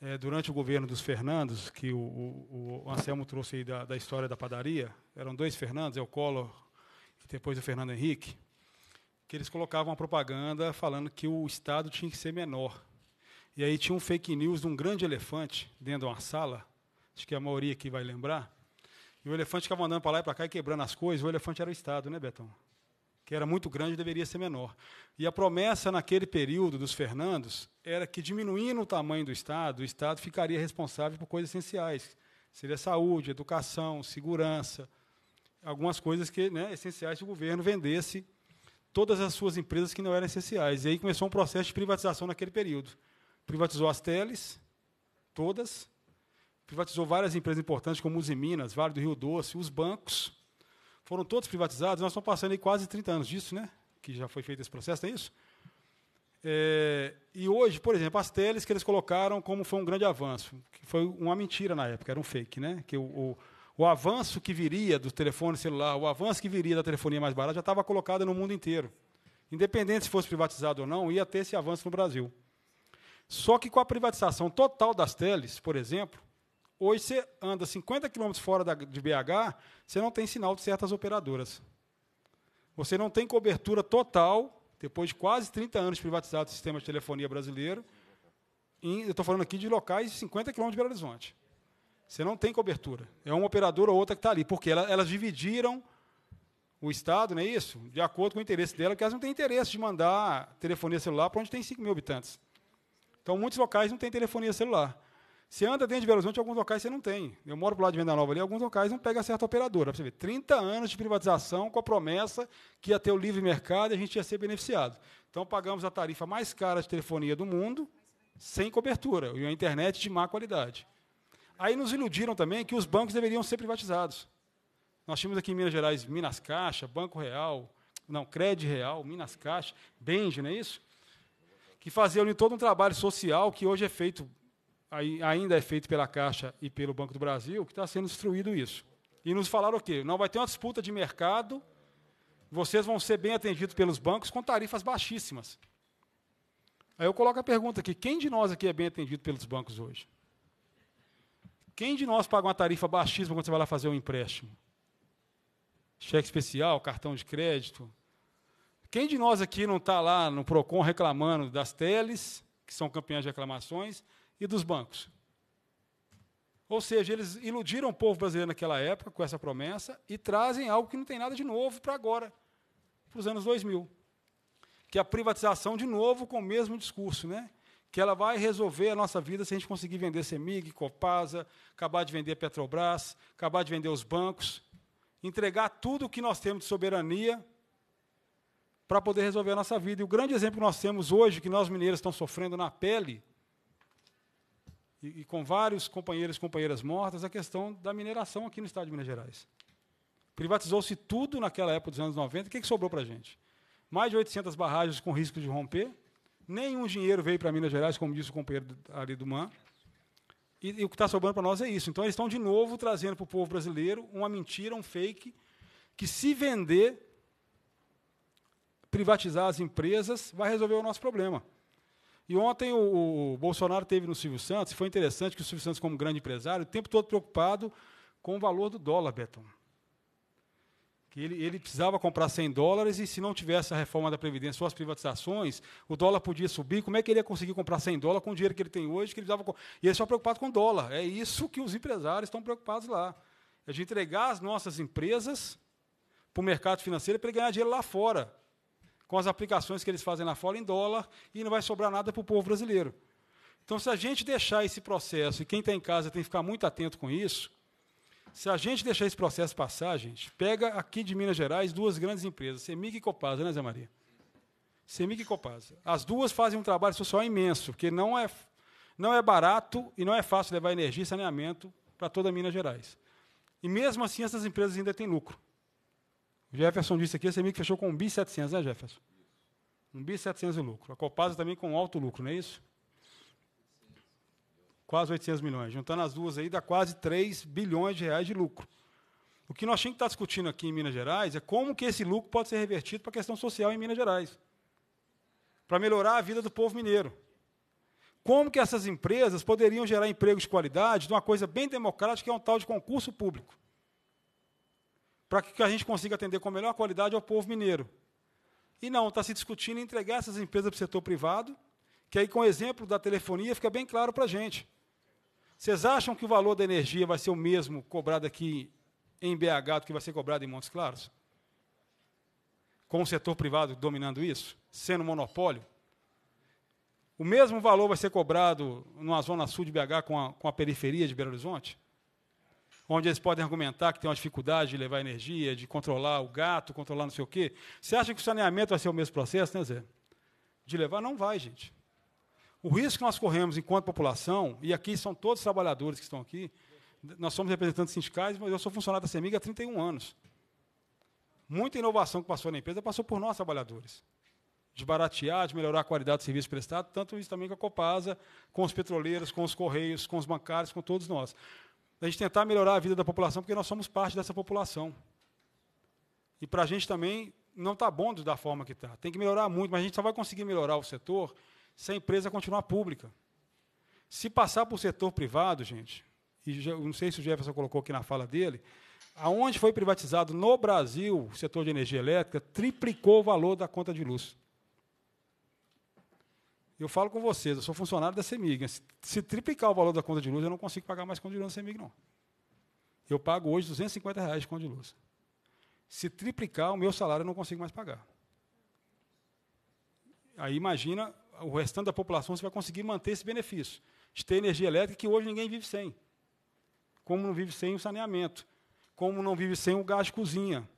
é, durante o governo dos Fernandos, que o, o, o Anselmo trouxe aí da, da, história da padaria, eram dois Fernandos, é o Collor e depois o Fernando Henrique, que eles colocavam uma propaganda falando que o Estado tinha que ser menor. E aí tinha um fake news de um grande elefante dentro de uma sala, acho que é a maioria aqui vai lembrar, e o elefante ficava andando para lá e para cá e quebrando as coisas. O elefante era o Estado, né, Betão? Que era muito grande e deveria ser menor. E a promessa naquele período dos Fernandos era que, diminuindo o tamanho do Estado, o Estado ficaria responsável por coisas essenciais. Seria saúde, educação, segurança, algumas coisas que né, essenciais se o governo vendesse todas as suas empresas que não eram essenciais. E aí começou um processo de privatização naquele período. Privatizou as teles, todas, privatizou várias empresas importantes, como Uzi Minas, Vale do Rio Doce, os bancos. Foram todos privatizados. Nós estamos passando aí quase 30 anos disso, né? que já foi feito esse processo, não é isso? É, e hoje, por exemplo, as teles que eles colocaram como foi um grande avanço, que foi uma mentira na época, era um fake, né? Que o, o, o avanço que viria do telefone celular, o avanço que viria da telefonia mais barata já estava colocado no mundo inteiro. Independente se fosse privatizado ou não, ia ter esse avanço no Brasil. Só que com a privatização total das teles, por exemplo, Hoje você anda 50 quilômetros fora da, de BH, você não tem sinal de certas operadoras. Você não tem cobertura total, depois de quase 30 anos privatizado o sistema de telefonia brasileiro, em, eu estou falando aqui de locais de 50 quilômetros de Belo Horizonte. Você não tem cobertura. É uma operadora ou outra que está ali, porque elas dividiram o Estado, não é isso? De acordo com o interesse dela, porque elas não têm interesse de mandar telefonia celular para onde tem 5 mil habitantes. Então, muitos locais não têm telefonia celular. Você anda dentro de Belo Horizonte, alguns locais você não tem. Eu moro para lado de Venda Nova ali, alguns locais não pega certa operadora. você 30 anos de privatização com a promessa que ia ter o livre mercado e a gente ia ser beneficiado. Então, pagamos a tarifa mais cara de telefonia do mundo, sem cobertura, e a internet de má qualidade. Aí nos iludiram também que os bancos deveriam ser privatizados. Nós tínhamos aqui em Minas Gerais Minas Caixa, Banco Real, não, Crédito Real, Minas Caixa, Benge, não é isso? Que faziam todo um trabalho social que hoje é feito ainda é feito pela Caixa e pelo Banco do Brasil, que está sendo destruído isso. E nos falaram o quê? Não vai ter uma disputa de mercado, vocês vão ser bem atendidos pelos bancos com tarifas baixíssimas. Aí eu coloco a pergunta aqui: quem de nós aqui é bem atendido pelos bancos hoje? Quem de nós paga uma tarifa baixíssima quando você vai lá fazer um empréstimo? Cheque especial, cartão de crédito? Quem de nós aqui não está lá no PROCON reclamando das teles, que são campeãs de reclamações, e dos bancos. Ou seja, eles iludiram o povo brasileiro naquela época com essa promessa e trazem algo que não tem nada de novo para agora, para os anos 2000. Que é a privatização, de novo, com o mesmo discurso, né? que ela vai resolver a nossa vida se a gente conseguir vender Semig, Copasa, acabar de vender Petrobras, acabar de vender os bancos, entregar tudo o que nós temos de soberania para poder resolver a nossa vida. E o grande exemplo que nós temos hoje, que nós mineiros estamos sofrendo na pele, e, e com vários companheiros e companheiras mortas, a questão da mineração aqui no estado de Minas Gerais. Privatizou-se tudo naquela época dos anos 90, o que, que sobrou para a gente? Mais de 800 barragens com risco de romper, nenhum dinheiro veio para Minas Gerais, como disse o companheiro ali do MAN, e, e o que está sobrando para nós é isso. Então, eles estão de novo trazendo para o povo brasileiro uma mentira, um fake, que se vender, privatizar as empresas, vai resolver o nosso problema. E ontem o, o Bolsonaro teve no Silvio Santos, e foi interessante que o Silvio Santos, como grande empresário, o tempo todo preocupado com o valor do dólar, Beto. Que ele, ele precisava comprar 100 dólares e se não tivesse a reforma da Previdência ou as privatizações, o dólar podia subir. Como é que ele ia conseguir comprar 100 dólares com o dinheiro que ele tem hoje? Que ele precisava... E ele só preocupado com o dólar. É isso que os empresários estão preocupados lá. É de entregar as nossas empresas para o mercado financeiro para ganhar dinheiro lá fora com as aplicações que eles fazem lá fora em dólar, e não vai sobrar nada para o povo brasileiro. Então, se a gente deixar esse processo, e quem está em casa tem que ficar muito atento com isso, se a gente deixar esse processo passar, gente, pega aqui de Minas Gerais duas grandes empresas, Semig e Copasa, né, Zé Maria? Semig e Copasa. As duas fazem um trabalho social imenso, porque não é, não é barato e não é fácil levar energia e saneamento para toda Minas Gerais. E mesmo assim, essas empresas ainda têm lucro. Jefferson disse aqui, você meio que fechou com 1.700, né, Jefferson? 1.700 de lucro. A Copasa também com alto lucro, não é isso? Quase 800 milhões. Juntando as duas aí, dá quase 3 bilhões de reais de lucro. O que nós temos que estar tá discutindo aqui em Minas Gerais é como que esse lucro pode ser revertido para a questão social em Minas Gerais. Para melhorar a vida do povo mineiro. Como que essas empresas poderiam gerar emprego de qualidade de uma coisa bem democrática, que é um tal de concurso público para que a gente consiga atender com a melhor qualidade ao povo mineiro. E não, está se discutindo entregar essas empresas para o setor privado, que aí, com o exemplo da telefonia, fica bem claro para a gente. Vocês acham que o valor da energia vai ser o mesmo cobrado aqui em BH do que vai ser cobrado em Montes Claros? Com o setor privado dominando isso, sendo monopólio? O mesmo valor vai ser cobrado numa zona sul de BH com a, com a periferia de Belo Horizonte? onde eles podem argumentar que tem uma dificuldade de levar energia, de controlar o gato, controlar não sei o quê. Você acha que o saneamento vai ser o mesmo processo, né, Zé? De levar não vai, gente. O risco que nós corremos enquanto população, e aqui são todos os trabalhadores que estão aqui, nós somos representantes sindicais, mas eu sou funcionário da CEMIG há 31 anos. Muita inovação que passou na empresa passou por nós, trabalhadores. De baratear, de melhorar a qualidade do serviço prestado, tanto isso também com a Copasa, com os petroleiros, com os correios, com os bancários, com todos nós a gente tentar melhorar a vida da população, porque nós somos parte dessa população. E para a gente também não está bom da forma que está. Tem que melhorar muito, mas a gente só vai conseguir melhorar o setor se a empresa continuar pública. Se passar para o setor privado, gente, e não sei se o Jefferson colocou aqui na fala dele, aonde foi privatizado no Brasil o setor de energia elétrica, triplicou o valor da conta de luz. Eu falo com vocês, eu sou funcionário da CEMIG. Né? Se, triplicar o valor da conta de luz, eu não consigo pagar mais conta de luz da CEMIG, não. Eu pago hoje 250 reais de conta de luz. Se triplicar o meu salário, eu não consigo mais pagar. Aí imagina o restante da população se vai conseguir manter esse benefício de ter energia elétrica que hoje ninguém vive sem. Como não vive sem o saneamento, como não vive sem o gás de cozinha,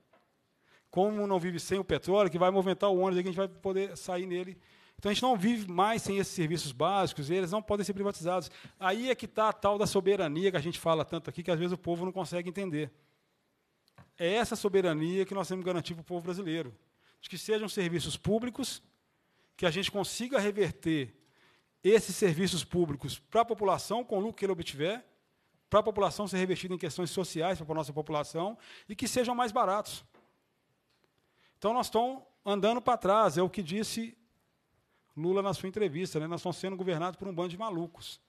como não vive sem o petróleo que vai movimentar o ônibus, que a gente vai poder sair nele então a gente não vive mais sem esses serviços básicos e eles não podem ser privatizados. Aí é que está a tal da soberania que a gente fala tanto aqui, que às vezes o povo não consegue entender. É essa soberania que nós temos que garantir para o povo brasileiro. De que sejam serviços públicos, que a gente consiga reverter esses serviços públicos para a população, com o lucro que ele obtiver, para a população ser revestida em questões sociais para a nossa população e que sejam mais baratos. Então, nós estamos andando para trás, é o que disse Lula na sua entrevista, né? Nós estamos sendo governados por um bando de malucos.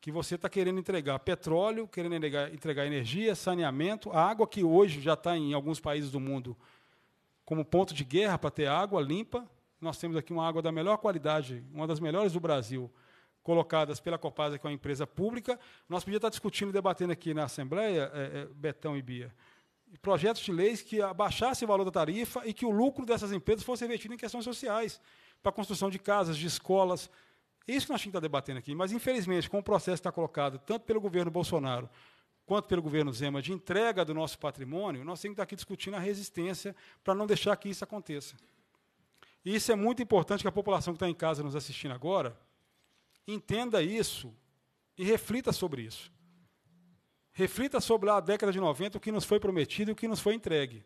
Que você está querendo entregar petróleo, querendo entregar, entregar energia, saneamento, a água que hoje já está em alguns países do mundo como ponto de guerra para ter água limpa. Nós temos aqui uma água da melhor qualidade, uma das melhores do Brasil, colocadas pela Copasa, que é uma empresa pública. Nós podíamos estar tá discutindo e debatendo aqui na Assembleia, é, é, Betão e Bia, projetos de leis que abaixassem o valor da tarifa e que o lucro dessas empresas fosse investido em questões sociais para a construção de casas, de escolas. É isso que nós temos que estar tá debatendo aqui. Mas, infelizmente, com o processo que está colocado, tanto pelo governo Bolsonaro quanto pelo governo Zema, de entrega do nosso patrimônio, nós temos que estar tá aqui discutindo a resistência para não deixar que isso aconteça. E isso é muito importante que a população que está em casa nos assistindo agora entenda isso e reflita sobre isso. Reflita sobre a década de 90, o que nos foi prometido e o que nos foi entregue.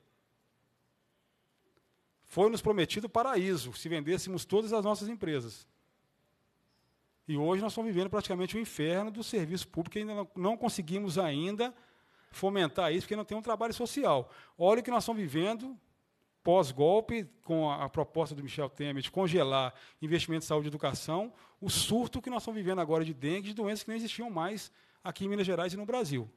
Foi-nos prometido paraíso se vendêssemos todas as nossas empresas. E hoje nós estamos vivendo praticamente o inferno do serviço público, e ainda não, não conseguimos ainda fomentar isso, porque não tem um trabalho social. Olha o que nós estamos vivendo pós-golpe, com a, a, proposta do Michel Temer de congelar investimento em saúde e educação, o surto que nós estamos vivendo agora de dengue, de doenças que não existiam mais aqui em Minas Gerais e no Brasil.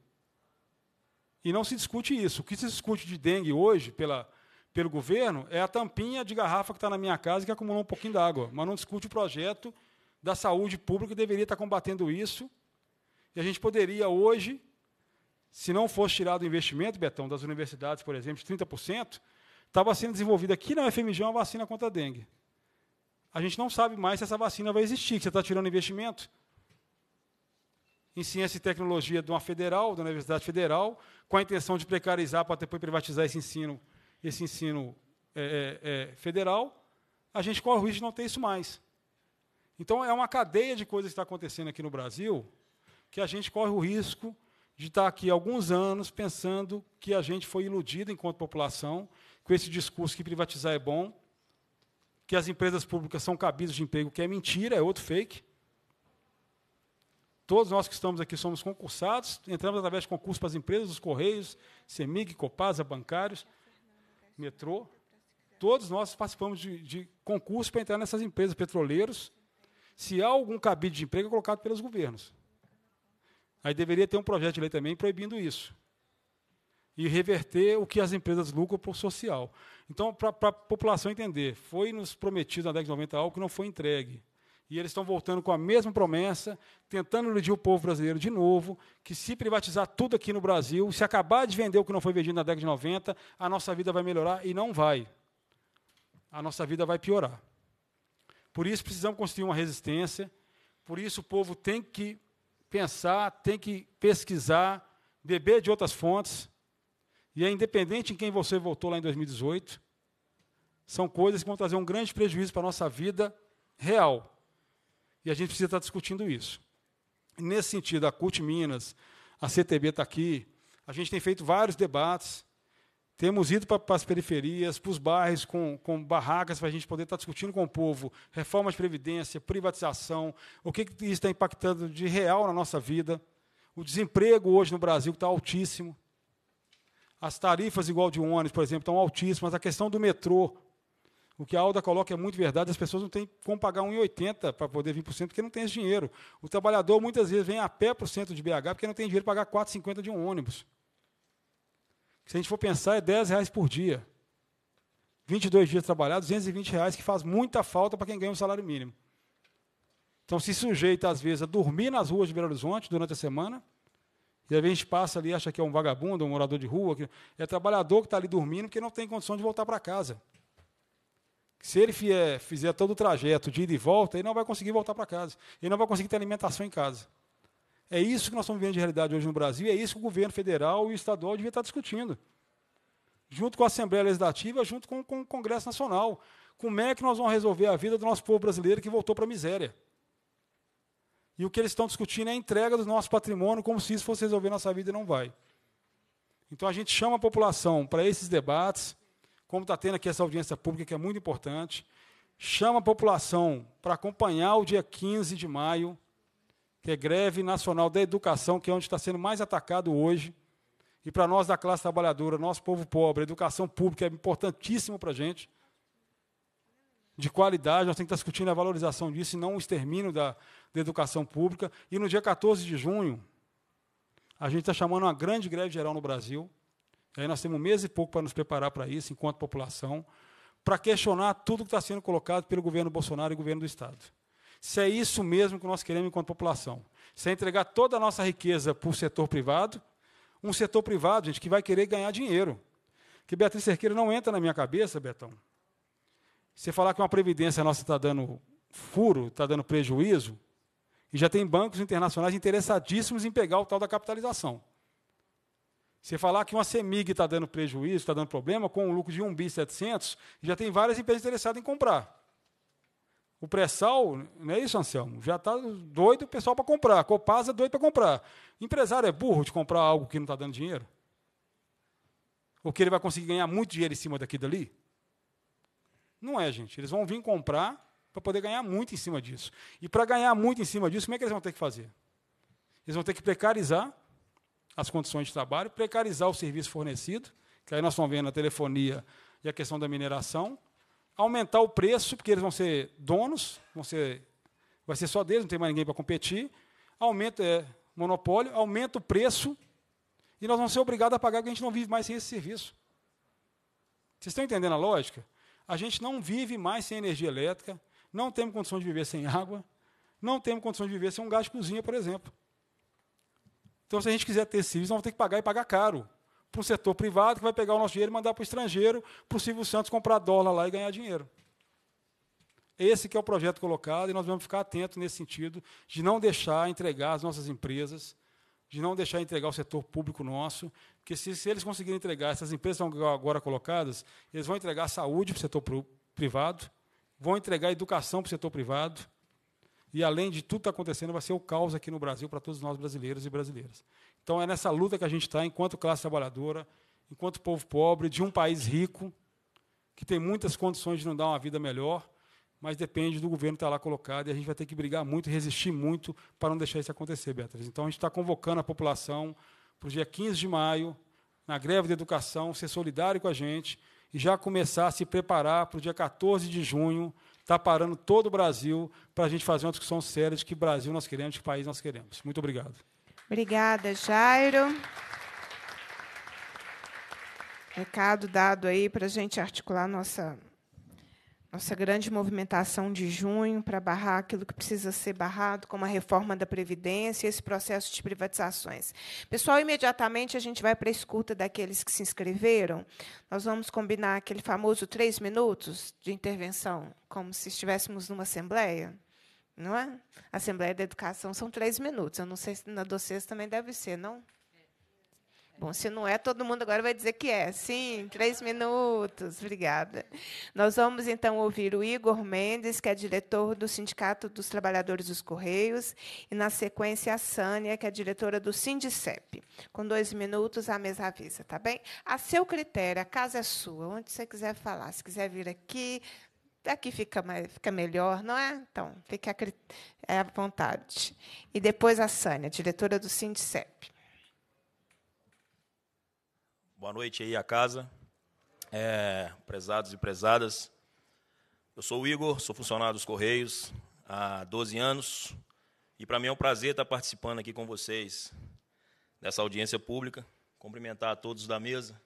E não se discute isso. O que se discute de dengue hoje, pela pelo governo é a tampinha de garrafa que está na minha casa que acumulou um pouquinho d'água, mas não discute o projeto da saúde pública que deveria estar tá combatendo isso. E a gente poderia hoje, se não fosse tirado o investimento, Betão, das universidades, por exemplo, de 30%, estava sendo desenvolvida aqui na UFMG uma vacina contra a dengue. A gente não sabe mais se essa vacina vai existir, que você está tirando investimento. Em ciência e tecnologia de uma federal, da Universidade Federal, com a intenção de precarizar para depois privatizar esse ensino esse ensino é, é, é, federal, a gente corre o risco de não ter isso mais. Então, é uma cadeia de coisas que está acontecendo aqui no Brasil que a gente corre o risco de estar aqui alguns anos pensando que a gente foi iludido enquanto população com esse discurso que privatizar é bom, que as empresas públicas são cabidos de emprego, que é mentira, é outro fake. Todos nós que estamos aqui somos concursados, entramos através de concurso para as empresas, os Correios, CEMIG, Copasa, bancários metrô, todos nós participamos de, de concurso para entrar nessas empresas petroleiros. Se há algum cabide de emprego, é colocado pelos governos. Aí deveria ter um projeto de lei também proibindo isso. E reverter o que as empresas lucram por social. Então, para a população entender, foi nos prometido na década de 90 algo que não foi entregue. E eles estão voltando com a mesma promessa, tentando iludir o povo brasileiro de novo, que se privatizar tudo aqui no Brasil, se acabar de vender o que não foi vendido na década de 90, a nossa vida vai melhorar e não vai. A nossa vida vai piorar. Por isso precisamos construir uma resistência, por isso o povo tem que pensar, tem que pesquisar, beber de outras fontes. E é independente em quem você votou lá em 2018, são coisas que vão trazer um grande prejuízo para a nossa vida real. E a gente precisa estar discutindo isso. Nesse sentido, a CUT Minas, a CTB está aqui, a gente tem feito vários debates, temos ido para as periferias, para os bairros com, com barracas para a gente poder estar tá discutindo com o povo reforma de previdência, privatização, o que, que isso está impactando de real na nossa vida, o desemprego hoje no Brasil está altíssimo, as tarifas igual de ônibus, por exemplo, estão altíssimas, a questão do metrô, o que a Alda coloca é muito verdade, as pessoas não têm como pagar 1,80 para poder vir para o centro, porque não tem esse dinheiro. O trabalhador muitas vezes vem a pé para o centro de BH, porque não tem dinheiro para pagar 4,50 de um ônibus. Se a gente for pensar, é 10 reais por dia. 22 dias trabalhados, 220 reais, que faz muita falta para quem ganha o um salário mínimo. Então, se sujeita, às vezes, a dormir nas ruas de Belo Horizonte durante a semana, e às vezes a gente passa ali acha que é um vagabundo, um morador de rua, que é trabalhador que está ali dormindo porque não tem condição de voltar para casa. Se ele fizer, fizer todo o trajeto de ida e volta, ele não vai conseguir voltar para casa. Ele não vai conseguir ter alimentação em casa. É isso que nós estamos vivendo de realidade hoje no Brasil, é isso que o governo federal e o estadual devia estar discutindo. Junto com a Assembleia Legislativa, junto com, com o Congresso Nacional. Como é que nós vamos resolver a vida do nosso povo brasileiro que voltou para a miséria? E o que eles estão discutindo é a entrega do nosso patrimônio, como se isso fosse resolver nossa vida e não vai. Então a gente chama a população para esses debates, como está tendo aqui essa audiência pública, que é muito importante, chama a população para acompanhar o dia 15 de maio, que é greve nacional da educação, que é onde está sendo mais atacado hoje. E para nós da classe trabalhadora, nosso povo pobre, a educação pública é importantíssimo para a gente. De qualidade, nós temos que estar tá discutindo a valorização disso e não o extermínio da, da educação pública. E no dia 14 de junho, a gente está chamando uma grande greve geral no Brasil, e aí nós temos um mês e pouco para nos preparar para isso, enquanto população, para questionar tudo que está sendo colocado pelo governo Bolsonaro e governo do Estado. Se é isso mesmo que nós queremos enquanto população. Se é entregar toda a nossa riqueza para o setor privado, um setor privado, gente, que vai querer ganhar dinheiro. Que Beatriz Cerqueira não entra na minha cabeça, Betão. Você falar que uma previdência nossa está dando furo, está dando prejuízo, e já tem bancos internacionais interessadíssimos em pegar o tal da capitalização. Você falar que uma CEMIG está dando prejuízo, está dando problema, com um lucro de 1 bi 700, já tem várias empresas interessadas em comprar. O pré-sal, não é isso, Anselmo? Já está doido o pessoal para comprar. Copasa é doido para comprar. Empresário é burro de comprar algo que não está dando dinheiro? Ou que ele vai conseguir ganhar muito dinheiro em cima daqui dali? Não é, gente. Eles vão vir comprar para poder ganhar muito em cima disso. E para ganhar muito em cima disso, como é que eles vão ter que fazer? Eles vão ter que precarizar as condições de trabalho, precarizar o serviço fornecido, que aí nós estamos vendo a telefonia e a questão da mineração, aumentar o preço, porque eles vão ser donos, vão ser, vai ser só deles, não tem mais ninguém para competir, aumenta é, monopólio, aumenta o preço, e nós vamos ser obrigados a pagar, porque a gente não vive mais sem esse serviço. Vocês estão entendendo a lógica? A gente não vive mais sem energia elétrica, não temos condição de viver sem água, não temos condição de viver sem um gás de cozinha, por exemplo. Então, se a gente quiser ter CIVs, nós vamos ter que pagar e pagar caro para o setor privado, que vai pegar o nosso dinheiro e mandar para o estrangeiro, para o Silvio Santos comprar dólar lá e ganhar dinheiro. Esse que é o projeto colocado, e nós vamos ficar atentos nesse sentido de não deixar entregar as nossas empresas, de não deixar entregar o setor público nosso, porque se, se eles conseguirem entregar, essas empresas agora colocadas, eles vão entregar saúde para o setor privado, vão entregar educação para o setor privado, e além de tudo que está acontecendo, vai ser o caos aqui no Brasil para todos nós brasileiros e brasileiras. Então é nessa luta que a gente está, enquanto classe trabalhadora, enquanto povo pobre, de um país rico, que tem muitas condições de não dar uma vida melhor, mas depende do governo estar tá lá colocado e a gente vai ter que brigar muito e resistir muito para não deixar isso acontecer, Beatriz. Então a gente está convocando a população para o dia 15 de maio, na greve da educação, ser solidário com a gente e já começar a se preparar para o dia 14 de junho está parando todo o Brasil para a gente fazer uma discussão séria de que Brasil nós queremos, de que país nós queremos. Muito obrigado. Obrigada, Jairo. Recado dado aí para a gente articular nossa nossa grande movimentação de junho para barrar aquilo que precisa ser barrado, como a reforma da Previdência e esse processo de privatizações. Pessoal, imediatamente a gente vai para a escuta daqueles que se inscreveram. Nós vamos combinar aquele famoso três minutos de intervenção, como se estivéssemos numa assembleia. Não é? Assembleia da Educação são três minutos. Eu não sei se na doces também deve ser, não? Bom, se não é, todo mundo agora vai dizer que é. Sim, três minutos. Obrigada. Nós vamos então ouvir o Igor Mendes, que é diretor do Sindicato dos Trabalhadores dos Correios, e na sequência a Sânia, que é diretora do Sindicep. Com dois minutos, a mesa avisa, tá bem? A seu critério, a casa é sua, onde você quiser falar. Se quiser vir aqui, aqui fica, mais, fica melhor, não é? Então, fique à, é à vontade. E depois a Sânia, diretora do Sindicep. Boa noite aí à casa, é, prezados e prezadas. Eu sou o Igor, sou funcionário dos Correios há 12 anos e para mim é um prazer estar participando aqui com vocês dessa audiência pública. Cumprimentar a todos da mesa.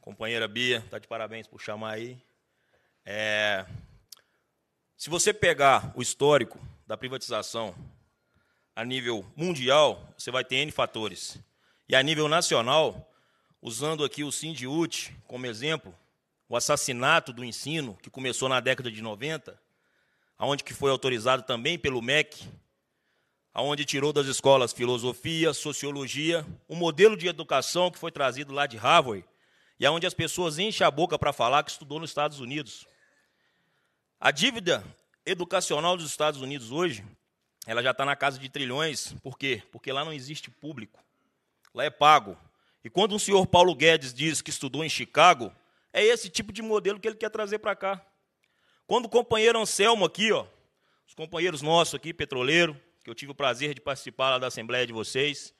Companheira Bia, está de parabéns por chamar aí. É, se você pegar o histórico da privatização a nível mundial, você vai ter N fatores. E a nível nacional, usando aqui o Sindiut como exemplo, o assassinato do ensino, que começou na década de 90, aonde que foi autorizado também pelo MEC, aonde tirou das escolas filosofia, sociologia, o um modelo de educação que foi trazido lá de Harvard, e aonde as pessoas enchem a boca para falar que estudou nos Estados Unidos. A dívida educacional dos Estados Unidos hoje, ela já está na casa de trilhões. Por quê? Porque lá não existe público. Lá é pago. E quando o senhor Paulo Guedes diz que estudou em Chicago, é esse tipo de modelo que ele quer trazer para cá. Quando o companheiro Anselmo aqui, ó, os companheiros nossos aqui, petroleiro, que eu tive o prazer de participar lá da Assembleia de vocês,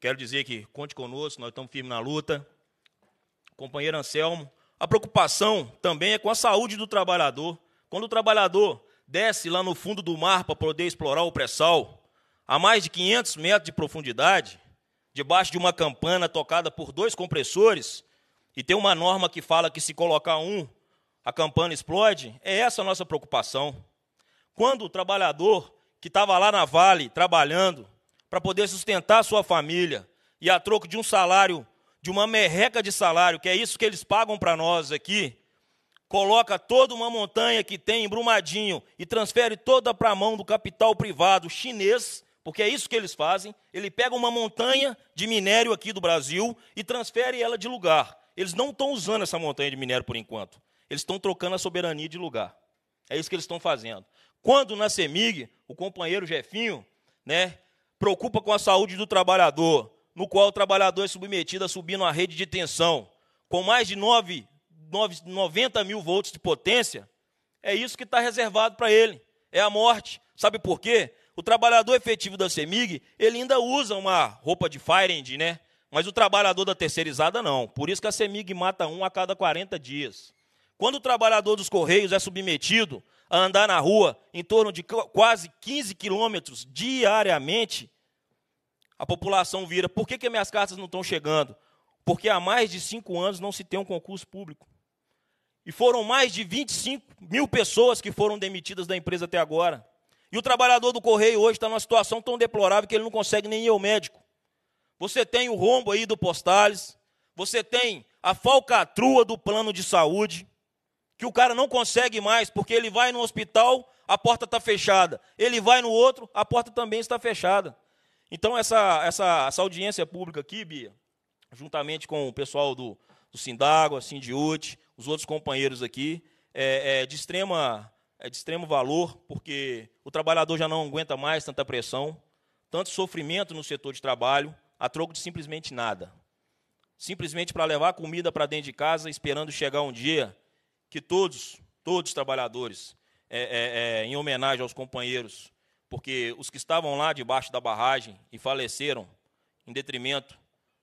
quero dizer que conte conosco, nós estamos firmes na luta. Companheiro Anselmo, a preocupação também é com a saúde do trabalhador. Quando o trabalhador desce lá no fundo do mar para poder explorar o pré-sal, a mais de 500 metros de profundidade, debaixo de uma campana tocada por dois compressores, e tem uma norma que fala que se colocar um, a campana explode, é essa a nossa preocupação. Quando o trabalhador que estava lá na Vale trabalhando para poder sustentar sua família e a troco de um salário, de uma merreca de salário, que é isso que eles pagam para nós aqui, coloca toda uma montanha que tem em Brumadinho e transfere toda para a mão do capital privado chinês porque é isso que eles fazem. Ele pega uma montanha de minério aqui do Brasil e transfere ela de lugar. Eles não estão usando essa montanha de minério por enquanto. Eles estão trocando a soberania de lugar. É isso que eles estão fazendo. Quando na CEMIG, o companheiro Jefinho, né, preocupa com a saúde do trabalhador, no qual o trabalhador é submetido a subir numa rede de tensão com mais de 9, 9 90 mil volts de potência, é isso que está reservado para ele. É a morte. Sabe por quê? O trabalhador efetivo da CEMIG, ele ainda usa uma roupa de firend, né? Mas o trabalhador da terceirizada não. Por isso que a CEMIG mata um a cada 40 dias. Quando o trabalhador dos Correios é submetido a andar na rua em torno de quase 15 quilômetros diariamente, a população vira: por que, que minhas cartas não estão chegando? Porque há mais de cinco anos não se tem um concurso público. E foram mais de 25 mil pessoas que foram demitidas da empresa até agora. E o trabalhador do correio hoje está numa situação tão deplorável que ele não consegue nem ir ao médico. Você tem o rombo aí do Postales, você tem a falcatrua do plano de saúde, que o cara não consegue mais, porque ele vai no hospital, a porta está fechada. Ele vai no outro, a porta também está fechada. Então, essa, essa, essa audiência pública aqui, Bia, juntamente com o pessoal do, do Sindágua, Sindiute, os outros companheiros aqui, é, é de extrema é de extremo valor, porque o trabalhador já não aguenta mais tanta pressão, tanto sofrimento no setor de trabalho, a troco de simplesmente nada. Simplesmente para levar comida para dentro de casa, esperando chegar um dia que todos, todos os trabalhadores, é, é, é, em homenagem aos companheiros, porque os que estavam lá debaixo da barragem e faleceram em detrimento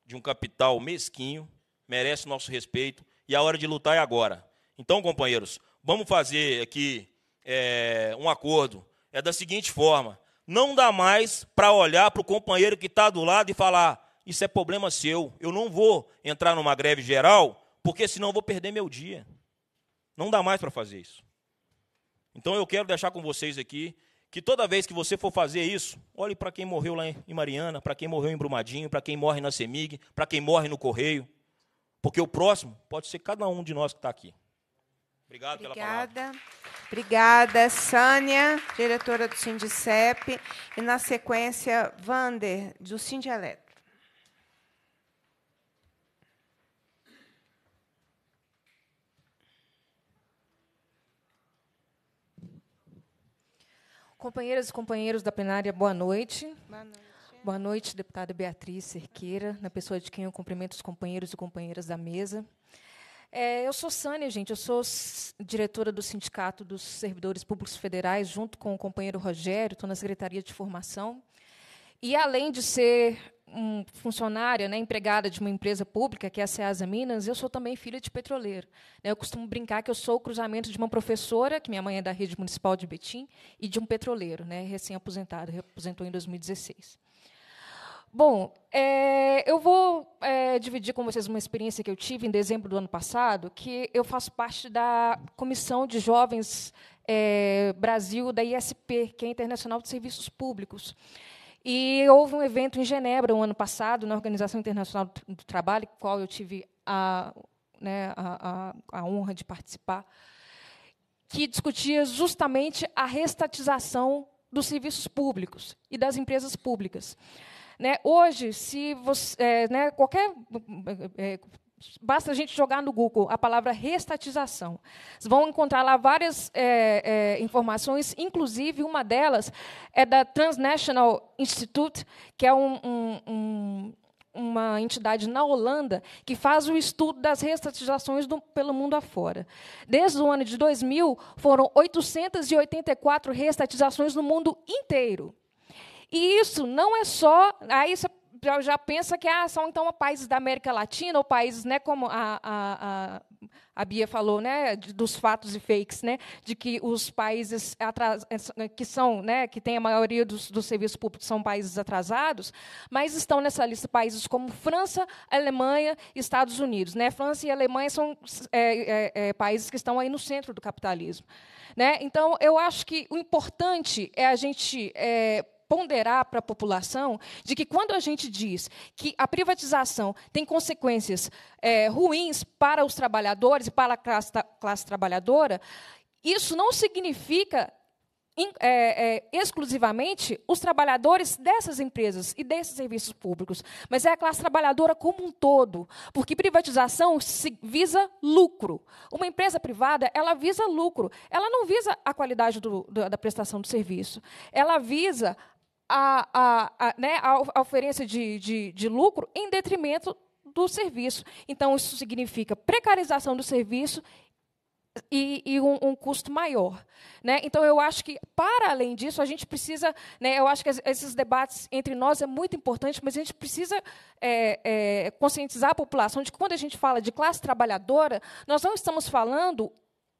de um capital mesquinho, merece nosso respeito e a é hora de lutar é agora. Então, companheiros, vamos fazer aqui é, um acordo é da seguinte forma: não dá mais para olhar para o companheiro que está do lado e falar, isso é problema seu, eu não vou entrar numa greve geral, porque senão eu vou perder meu dia. Não dá mais para fazer isso. Então eu quero deixar com vocês aqui que toda vez que você for fazer isso, olhe para quem morreu lá em Mariana, para quem morreu em Brumadinho, para quem morre na Semig, para quem morre no Correio, porque o próximo pode ser cada um de nós que está aqui. Obrigado Obrigada. pela palavra. Obrigada, Sânia, diretora do Sindicep. E, na sequência, Vander, do Sindieleto. Companheiras e companheiros da plenária, boa noite. Boa noite. Boa noite, deputada Beatriz Cerqueira, na pessoa de quem eu cumprimento os companheiros e companheiras da mesa. É, eu sou Sânia, gente. Eu sou diretora do Sindicato dos Servidores Públicos Federais, junto com o companheiro Rogério. Estou na Secretaria de Formação. E, além de ser um funcionária, né, empregada de uma empresa pública, que é a Ceasa Minas, eu sou também filha de petroleiro. Né. Eu costumo brincar que eu sou o cruzamento de uma professora, que minha mãe é da rede municipal de Betim, e de um petroleiro, né, recém-aposentado, aposentou em 2016. Bom, é, eu vou é, dividir com vocês uma experiência que eu tive em dezembro do ano passado, que eu faço parte da Comissão de Jovens é, Brasil da ISP, que é Internacional de Serviços Públicos. E houve um evento em Genebra, no um ano passado, na Organização Internacional do Trabalho, com qual eu tive a, né, a, a, a honra de participar, que discutia justamente a restatização dos serviços públicos e das empresas públicas. Né? Hoje, se você, é, né, qualquer é, é, Basta a gente jogar no Google a palavra restatização. Vocês vão encontrar lá várias é, é, informações, inclusive uma delas é da Transnational Institute, que é um, um, um, uma entidade na Holanda que faz o estudo das restatizações do, pelo mundo afora. Desde o ano de 2000, foram 884 restatizações no mundo inteiro. E isso não é só. Aí você já pensa que ah, são então países da América Latina ou países, né, como a, a, a, Bia falou, né, dos fatos e fakes, né, de que os países atras, que são, né, que têm a maioria dos, dos serviços públicos são países atrasados, mas estão nessa lista países como França, Alemanha, Estados Unidos, né, França e Alemanha são é, é, é, países que estão aí no centro do capitalismo, né. Então eu acho que o importante é a gente é, ponderar para a população de que quando a gente diz que a privatização tem consequências é, ruins para os trabalhadores e para a classe, classe trabalhadora, isso não significa in, é, é, exclusivamente os trabalhadores dessas empresas e desses serviços públicos, mas é a classe trabalhadora como um todo, porque privatização visa lucro. Uma empresa privada ela visa lucro, ela não visa a qualidade do, do, da prestação do serviço, ela visa a, a, a, né, a oferência de, de, de lucro em detrimento do serviço. Então, isso significa precarização do serviço e, e um, um, custo maior. Né? Então, eu acho que, para além disso, a gente precisa. Né, eu acho que esses debates entre nós é muito importante, mas a gente precisa é, é, conscientizar a população de que, quando a gente fala de classe trabalhadora, nós não estamos falando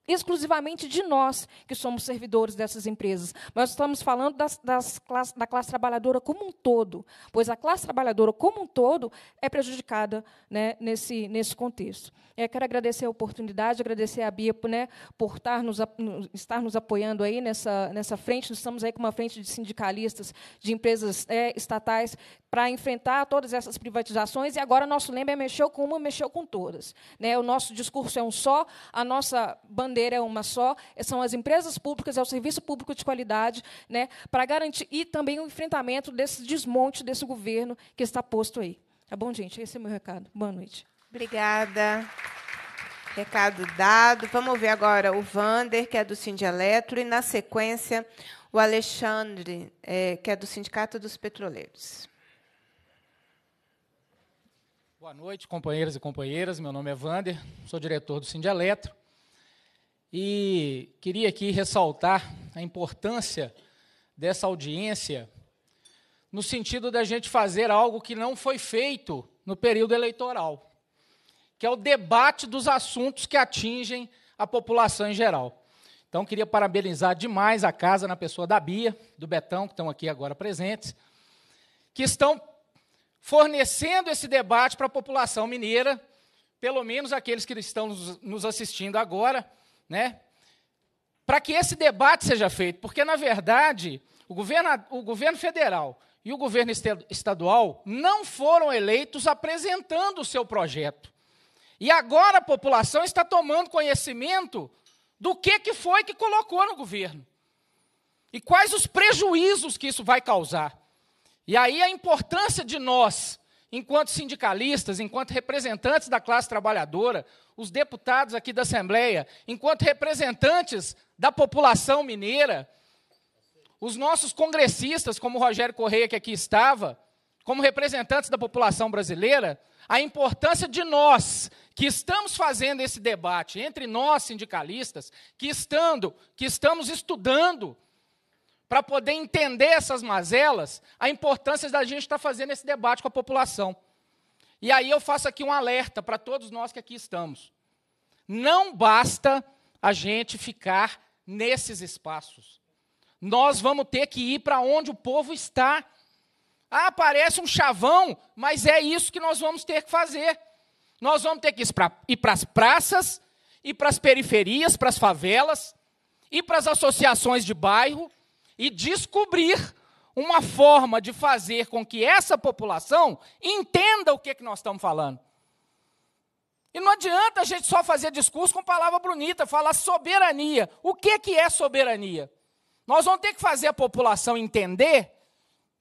exclusivamente de nós que somos servidores dessas empresas. Nós estamos falando das, das classe, da classe trabalhadora como um todo, pois a classe trabalhadora como um todo é prejudicada né, nesse, nesse contexto. Eu quero agradecer a oportunidade, agradecer a Bia né, por estar nos, estar nos apoiando aí nessa, nessa frente. Nós estamos aí com uma frente de sindicalistas, de empresas é, estatais, para enfrentar todas essas privatizações. E agora nosso lema é mexeu com uma, mexeu com todas. Né? O nosso discurso é um só, a nossa bandeira bandeira é uma só, é, são as empresas públicas, é o serviço público de qualidade, né, para garantir e também o enfrentamento desse desmonte desse governo que está posto aí. Tá bom, gente? Esse é o meu recado. Boa noite. Obrigada. Recado dado. Vamos ouvir agora o Vander, que é do Sindialetro, e, na sequência, o Alexandre, é, que é do Sindicato dos Petroleiros. Boa noite, companheiros e companheiras. Meu nome é Vander, sou diretor do Sindialetro. E queria aqui ressaltar a importância dessa audiência no sentido da gente fazer algo que não foi feito no período eleitoral, que é o debate dos assuntos que atingem a população em geral. Então, queria parabenizar demais a casa na pessoa da Bia, do Betão, que estão aqui agora presentes, que estão fornecendo esse debate para a população mineira, pelo menos aqueles que estão nos assistindo agora, né? Para que esse debate seja feito, porque na verdade o governo, o governo federal e o governo estadual não foram eleitos apresentando o seu projeto. E agora a população está tomando conhecimento do que, que foi que colocou no governo. E quais os prejuízos que isso vai causar. E aí a importância de nós Enquanto sindicalistas, enquanto representantes da classe trabalhadora, os deputados aqui da Assembleia, enquanto representantes da população mineira, os nossos congressistas, como o Rogério Correia, que aqui estava, como representantes da população brasileira, a importância de nós que estamos fazendo esse debate entre nós sindicalistas, que estando, que estamos estudando para poder entender essas mazelas, a importância da gente estar tá fazendo esse debate com a população. E aí eu faço aqui um alerta para todos nós que aqui estamos. Não basta a gente ficar nesses espaços. Nós vamos ter que ir para onde o povo está. Ah, parece um chavão, mas é isso que nós vamos ter que fazer. Nós vamos ter que ir para as praças, ir para as periferias, para as favelas, ir para as associações de bairro, e descobrir uma forma de fazer com que essa população entenda o que, é que nós estamos falando. E não adianta a gente só fazer discurso com palavra bonita, falar soberania. O que, que é soberania? Nós vamos ter que fazer a população entender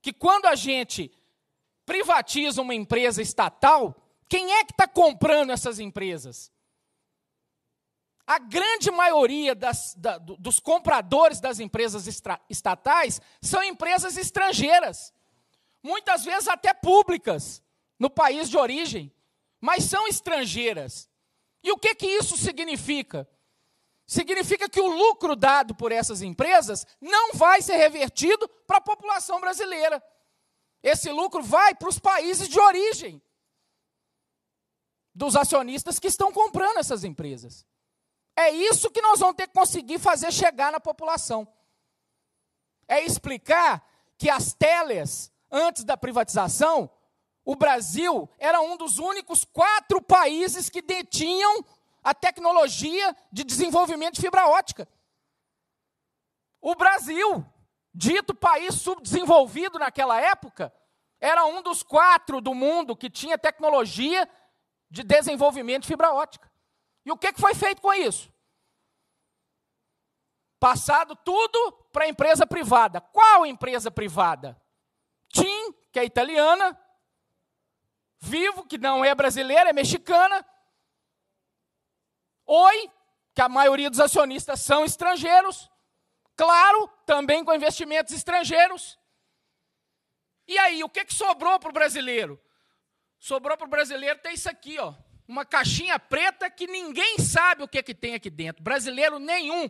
que quando a gente privatiza uma empresa estatal, quem é que está comprando essas empresas? A grande maioria das, da, dos compradores das empresas estatais são empresas estrangeiras, muitas vezes até públicas, no país de origem, mas são estrangeiras. E o que, que isso significa? Significa que o lucro dado por essas empresas não vai ser revertido para a população brasileira. Esse lucro vai para os países de origem dos acionistas que estão comprando essas empresas. É isso que nós vamos ter que conseguir fazer chegar na população. É explicar que as telas, antes da privatização, o Brasil era um dos únicos quatro países que detinham a tecnologia de desenvolvimento de fibra ótica. O Brasil, dito país subdesenvolvido naquela época, era um dos quatro do mundo que tinha tecnologia de desenvolvimento de fibra ótica. E o que, que foi feito com isso? Passado tudo para a empresa privada. Qual empresa privada? TIM, que é italiana, Vivo, que não é brasileira, é mexicana, Oi, que a maioria dos acionistas são estrangeiros, claro, também com investimentos estrangeiros. E aí, o que, que sobrou para o brasileiro? Sobrou para o brasileiro ter isso aqui, ó uma caixinha preta que ninguém sabe o que, é que tem aqui dentro, brasileiro nenhum.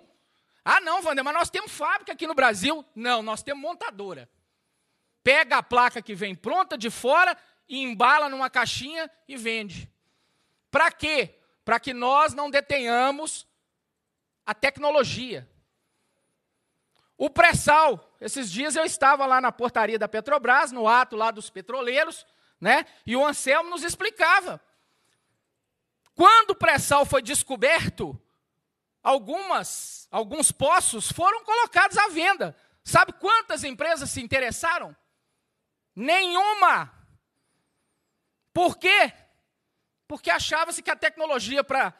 Ah, não, Wander, mas nós temos fábrica aqui no Brasil. Não, nós temos montadora. Pega a placa que vem pronta de fora e embala numa caixinha e vende. Para quê? Para que nós não detenhamos a tecnologia. O pré-sal. Esses dias eu estava lá na portaria da Petrobras, no ato lá dos petroleiros, né? E o Anselmo nos explicava. Quando o pré-sal foi descoberto, algumas, alguns poços foram colocados à venda. Sabe quantas empresas se interessaram? Nenhuma. Por quê? Porque achava-se que a tecnologia para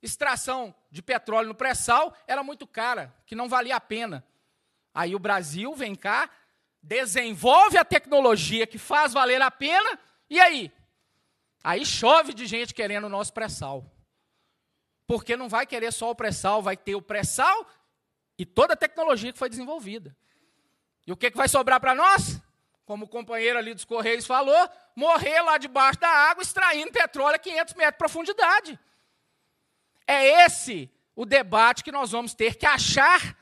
extração de petróleo no pré-sal era muito cara, que não valia a pena. Aí o Brasil vem cá, desenvolve a tecnologia que faz valer a pena, e aí? Aí chove de gente querendo o nosso pré-sal. Porque não vai querer só o pré-sal, vai ter o pré-sal e toda a tecnologia que foi desenvolvida. E o que, que vai sobrar para nós? Como o companheiro ali dos Correios falou, morrer lá debaixo da água extraindo petróleo a 500 metros de profundidade. É esse o debate que nós vamos ter que achar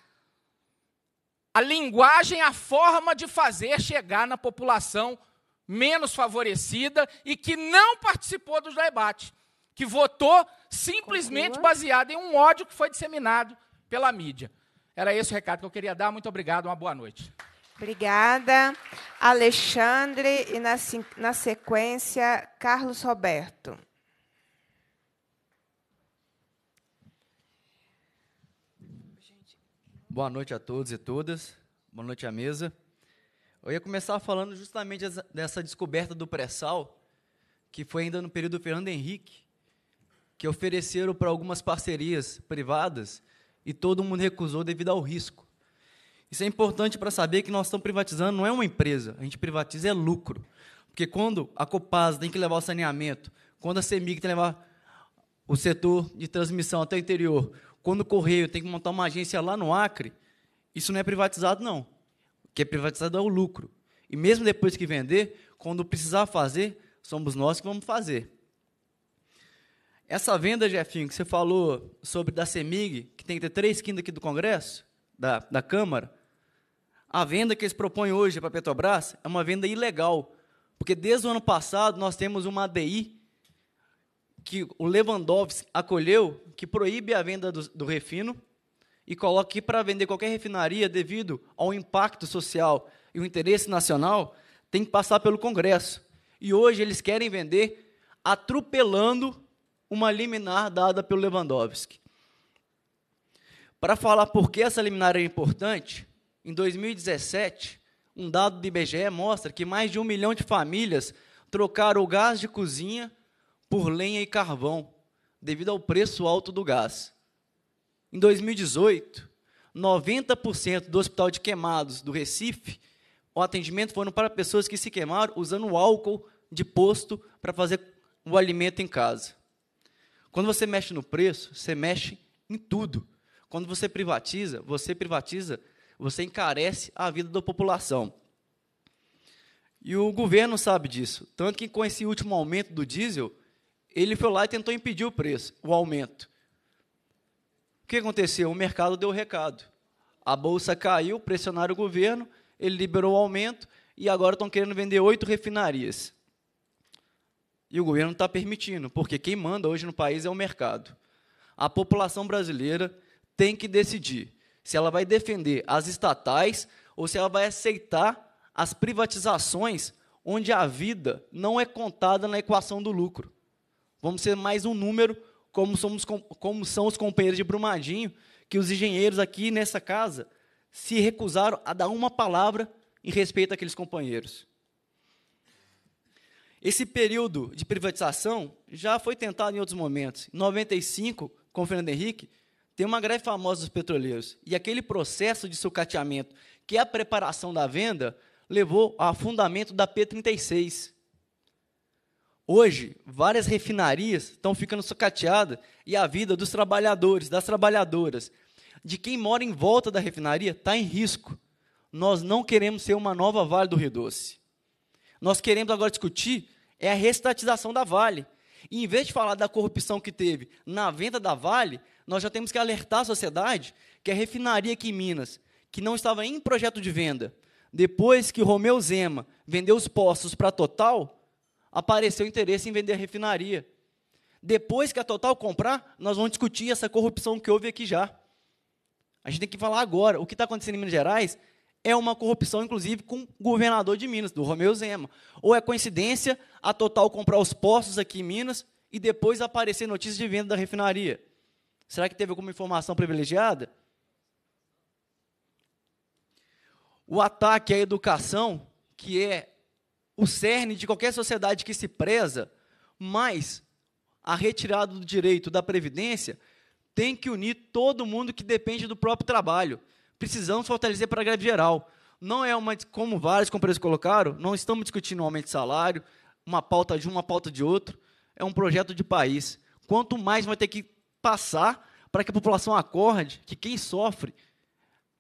a linguagem, a forma de fazer chegar na população menos favorecida e que não participou dos debates, que votou simplesmente baseado em um ódio que foi disseminado pela mídia. Era esse o recado que eu queria dar. Muito obrigado, uma boa noite. Obrigada. Alexandre, e na, na sequência, Carlos Roberto. Boa noite a todos e todas. Boa noite à mesa. Eu ia começar falando justamente dessa descoberta do pré-sal, que foi ainda no período do Fernando Henrique, que ofereceram para algumas parcerias privadas e todo mundo recusou devido ao risco. Isso é importante para saber que nós estamos privatizando, não é uma empresa, a gente privatiza é lucro. Porque quando a Copasa tem que levar o saneamento, quando a CEMIG tem que levar o setor de transmissão até o interior, quando o Correio tem que montar uma agência lá no Acre, isso não é privatizado, não que é privatizado ao lucro. E mesmo depois que vender, quando precisar fazer, somos nós que vamos fazer. Essa venda, Jefinho, que você falou sobre da CEMIG, que tem que ter três quintas aqui do Congresso, da, da Câmara, a venda que eles propõem hoje para a Petrobras é uma venda ilegal. Porque desde o ano passado nós temos uma ADI que o Lewandowski acolheu, que proíbe a venda do, do refino e coloque para vender qualquer refinaria devido ao impacto social e o interesse nacional, tem que passar pelo Congresso. E hoje eles querem vender atropelando uma liminar dada pelo Lewandowski. Para falar por que essa liminar é importante, em 2017, um dado do IBGE mostra que mais de um milhão de famílias trocaram o gás de cozinha por lenha e carvão, devido ao preço alto do gás. Em 2018, 90% do hospital de queimados do Recife, o atendimento foram para pessoas que se queimaram usando álcool de posto para fazer o alimento em casa. Quando você mexe no preço, você mexe em tudo. Quando você privatiza, você privatiza, você encarece a vida da população. E o governo sabe disso. Tanto que com esse último aumento do diesel, ele foi lá e tentou impedir o preço, o aumento. O que aconteceu? O mercado deu o recado. A bolsa caiu, pressionaram o governo, ele liberou o aumento e agora estão querendo vender oito refinarias. E o governo está permitindo, porque quem manda hoje no país é o mercado. A população brasileira tem que decidir se ela vai defender as estatais ou se ela vai aceitar as privatizações onde a vida não é contada na equação do lucro. Vamos ser mais um número como, somos, como são os companheiros de Brumadinho, que os engenheiros aqui nessa casa se recusaram a dar uma palavra em respeito àqueles companheiros. Esse período de privatização já foi tentado em outros momentos. Em 95, com Fernando Henrique, tem uma greve famosa dos petroleiros. E aquele processo de sucateamento, que é a preparação da venda, levou ao fundamento da P36, Hoje, várias refinarias estão ficando sucateadas e a vida dos trabalhadores, das trabalhadoras, de quem mora em volta da refinaria, está em risco. Nós não queremos ser uma nova Vale do Rio Doce. Nós queremos agora discutir é a restatização da Vale. E em vez de falar da corrupção que teve na venda da Vale, nós já temos que alertar a sociedade que a refinaria aqui em Minas, que não estava em projeto de venda, depois que Romeu Zema vendeu os postos para a Total, apareceu interesse em vender a refinaria. Depois que a Total comprar, nós vamos discutir essa corrupção que houve aqui já. A gente tem que falar agora. O que está acontecendo em Minas Gerais é uma corrupção, inclusive, com o governador de Minas, do Romeu Zema. Ou é coincidência a Total comprar os postos aqui em Minas e depois aparecer notícia de venda da refinaria? Será que teve alguma informação privilegiada? O ataque à educação, que é o cerne de qualquer sociedade que se preza, mas a retirada do direito da previdência tem que unir todo mundo que depende do próprio trabalho. Precisamos fortalecer para a greve geral. Não é uma, como vários companheiros colocaram, não estamos discutindo um aumento de salário, uma pauta de um, uma pauta de outro. É um projeto de país. Quanto mais vai ter que passar para que a população acorde que quem sofre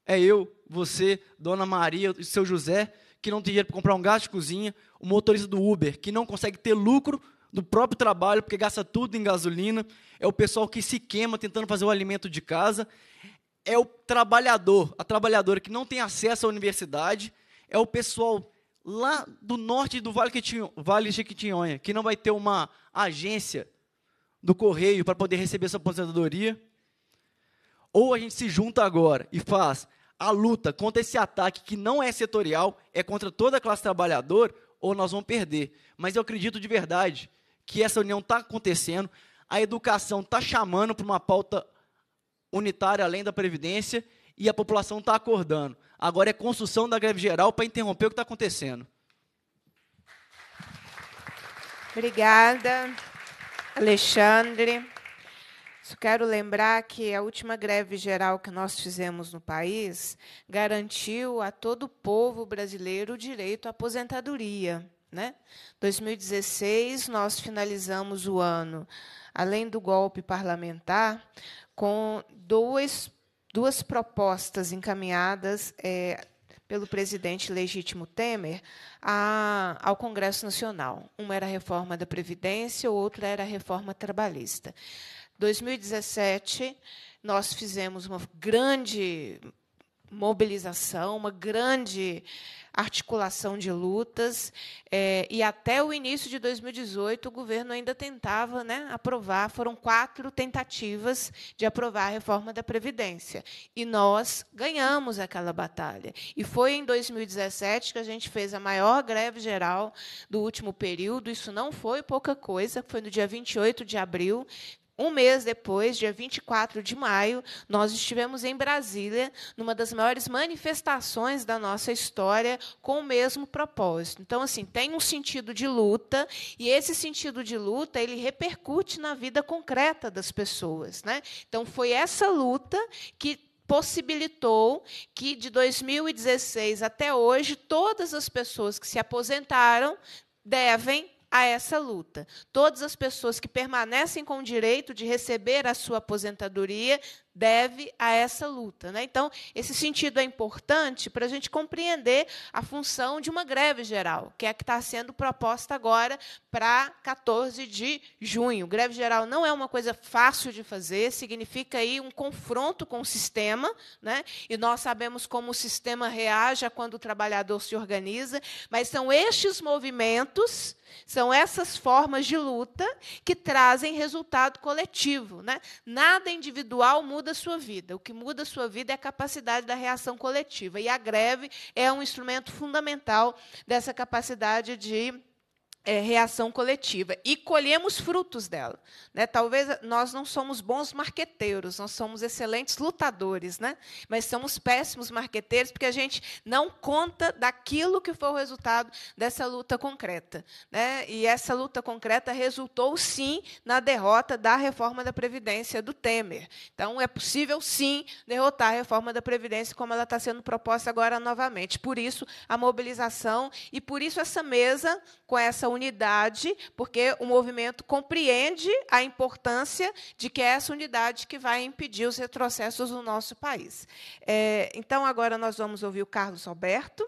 é eu, você, Dona Maria, seu José, que não tem dinheiro para comprar um gás de cozinha, o motorista do Uber, que não consegue ter lucro do próprio trabalho, porque gasta tudo em gasolina, é o pessoal que se queima tentando fazer o alimento de casa, é o trabalhador, a trabalhadora que não tem acesso à universidade, é o pessoal lá do norte do Vale, Quitinho, vale que não vai ter uma agência do correio para poder receber sua aposentadoria. Ou a gente se junta agora e faz a luta contra esse ataque que não é setorial, é contra toda a classe trabalhadora, ou nós vamos perder. Mas eu acredito de verdade que essa união está acontecendo, a educação está chamando para uma pauta unitária além da Previdência e a população está acordando. Agora é construção da greve geral para interromper o que está acontecendo. Obrigada, Alexandre. Só quero lembrar que a última greve geral que nós fizemos no país garantiu a todo o povo brasileiro o direito à aposentadoria. Né? 2016, nós finalizamos o ano, além do golpe parlamentar, com dois, duas propostas encaminhadas é, pelo presidente legítimo Temer a, ao Congresso Nacional. Uma era a reforma da Previdência, outra era a reforma trabalhista. 2017, nós fizemos uma grande mobilização, uma grande articulação de lutas, é, e até o início de 2018 o governo ainda tentava né, aprovar, foram quatro tentativas de aprovar a reforma da Previdência, e nós ganhamos aquela batalha. E foi em 2017 que a gente fez a maior greve geral do último período, isso não foi pouca coisa, foi no dia 28 de abril, um mês depois, dia 24 de maio, nós estivemos em Brasília, numa das maiores manifestações da nossa história, com o mesmo propósito. Então, assim, tem um sentido de luta, e esse sentido de luta ele repercute na vida concreta das pessoas. Né? Então, foi essa luta que possibilitou que, de 2016 até hoje, todas as pessoas que se aposentaram devem a essa luta. Todas as pessoas que permanecem com o direito de receber a sua aposentadoria deve a essa luta. Né? Então, esse sentido é importante para a gente compreender a função de uma greve geral, que é a que está sendo proposta agora para 14 de junho. Greve geral não é uma coisa fácil de fazer, significa aí um confronto com o sistema, né? e nós sabemos como o sistema reage quando o trabalhador se organiza, mas são estes movimentos. São essas formas de luta que trazem resultado coletivo. Né? Nada individual muda muda a sua vida. O que muda a sua vida é a capacidade da reação coletiva. E a greve é um instrumento fundamental dessa capacidade de é, reação coletiva e colhemos frutos dela. Né? Talvez nós não somos bons marqueteiros, nós somos excelentes lutadores, né? mas somos péssimos marqueteiros porque a gente não conta daquilo que foi o resultado dessa luta concreta. Né? E essa luta concreta resultou, sim, na derrota da reforma da Previdência do Temer. Então, é possível, sim, derrotar a reforma da Previdência como ela está sendo proposta agora novamente. Por isso, a mobilização e por isso essa mesa, com essa unidade, porque o movimento compreende a importância de que é essa unidade que vai impedir os retrocessos no nosso país. É, então, agora nós vamos ouvir o Carlos Alberto.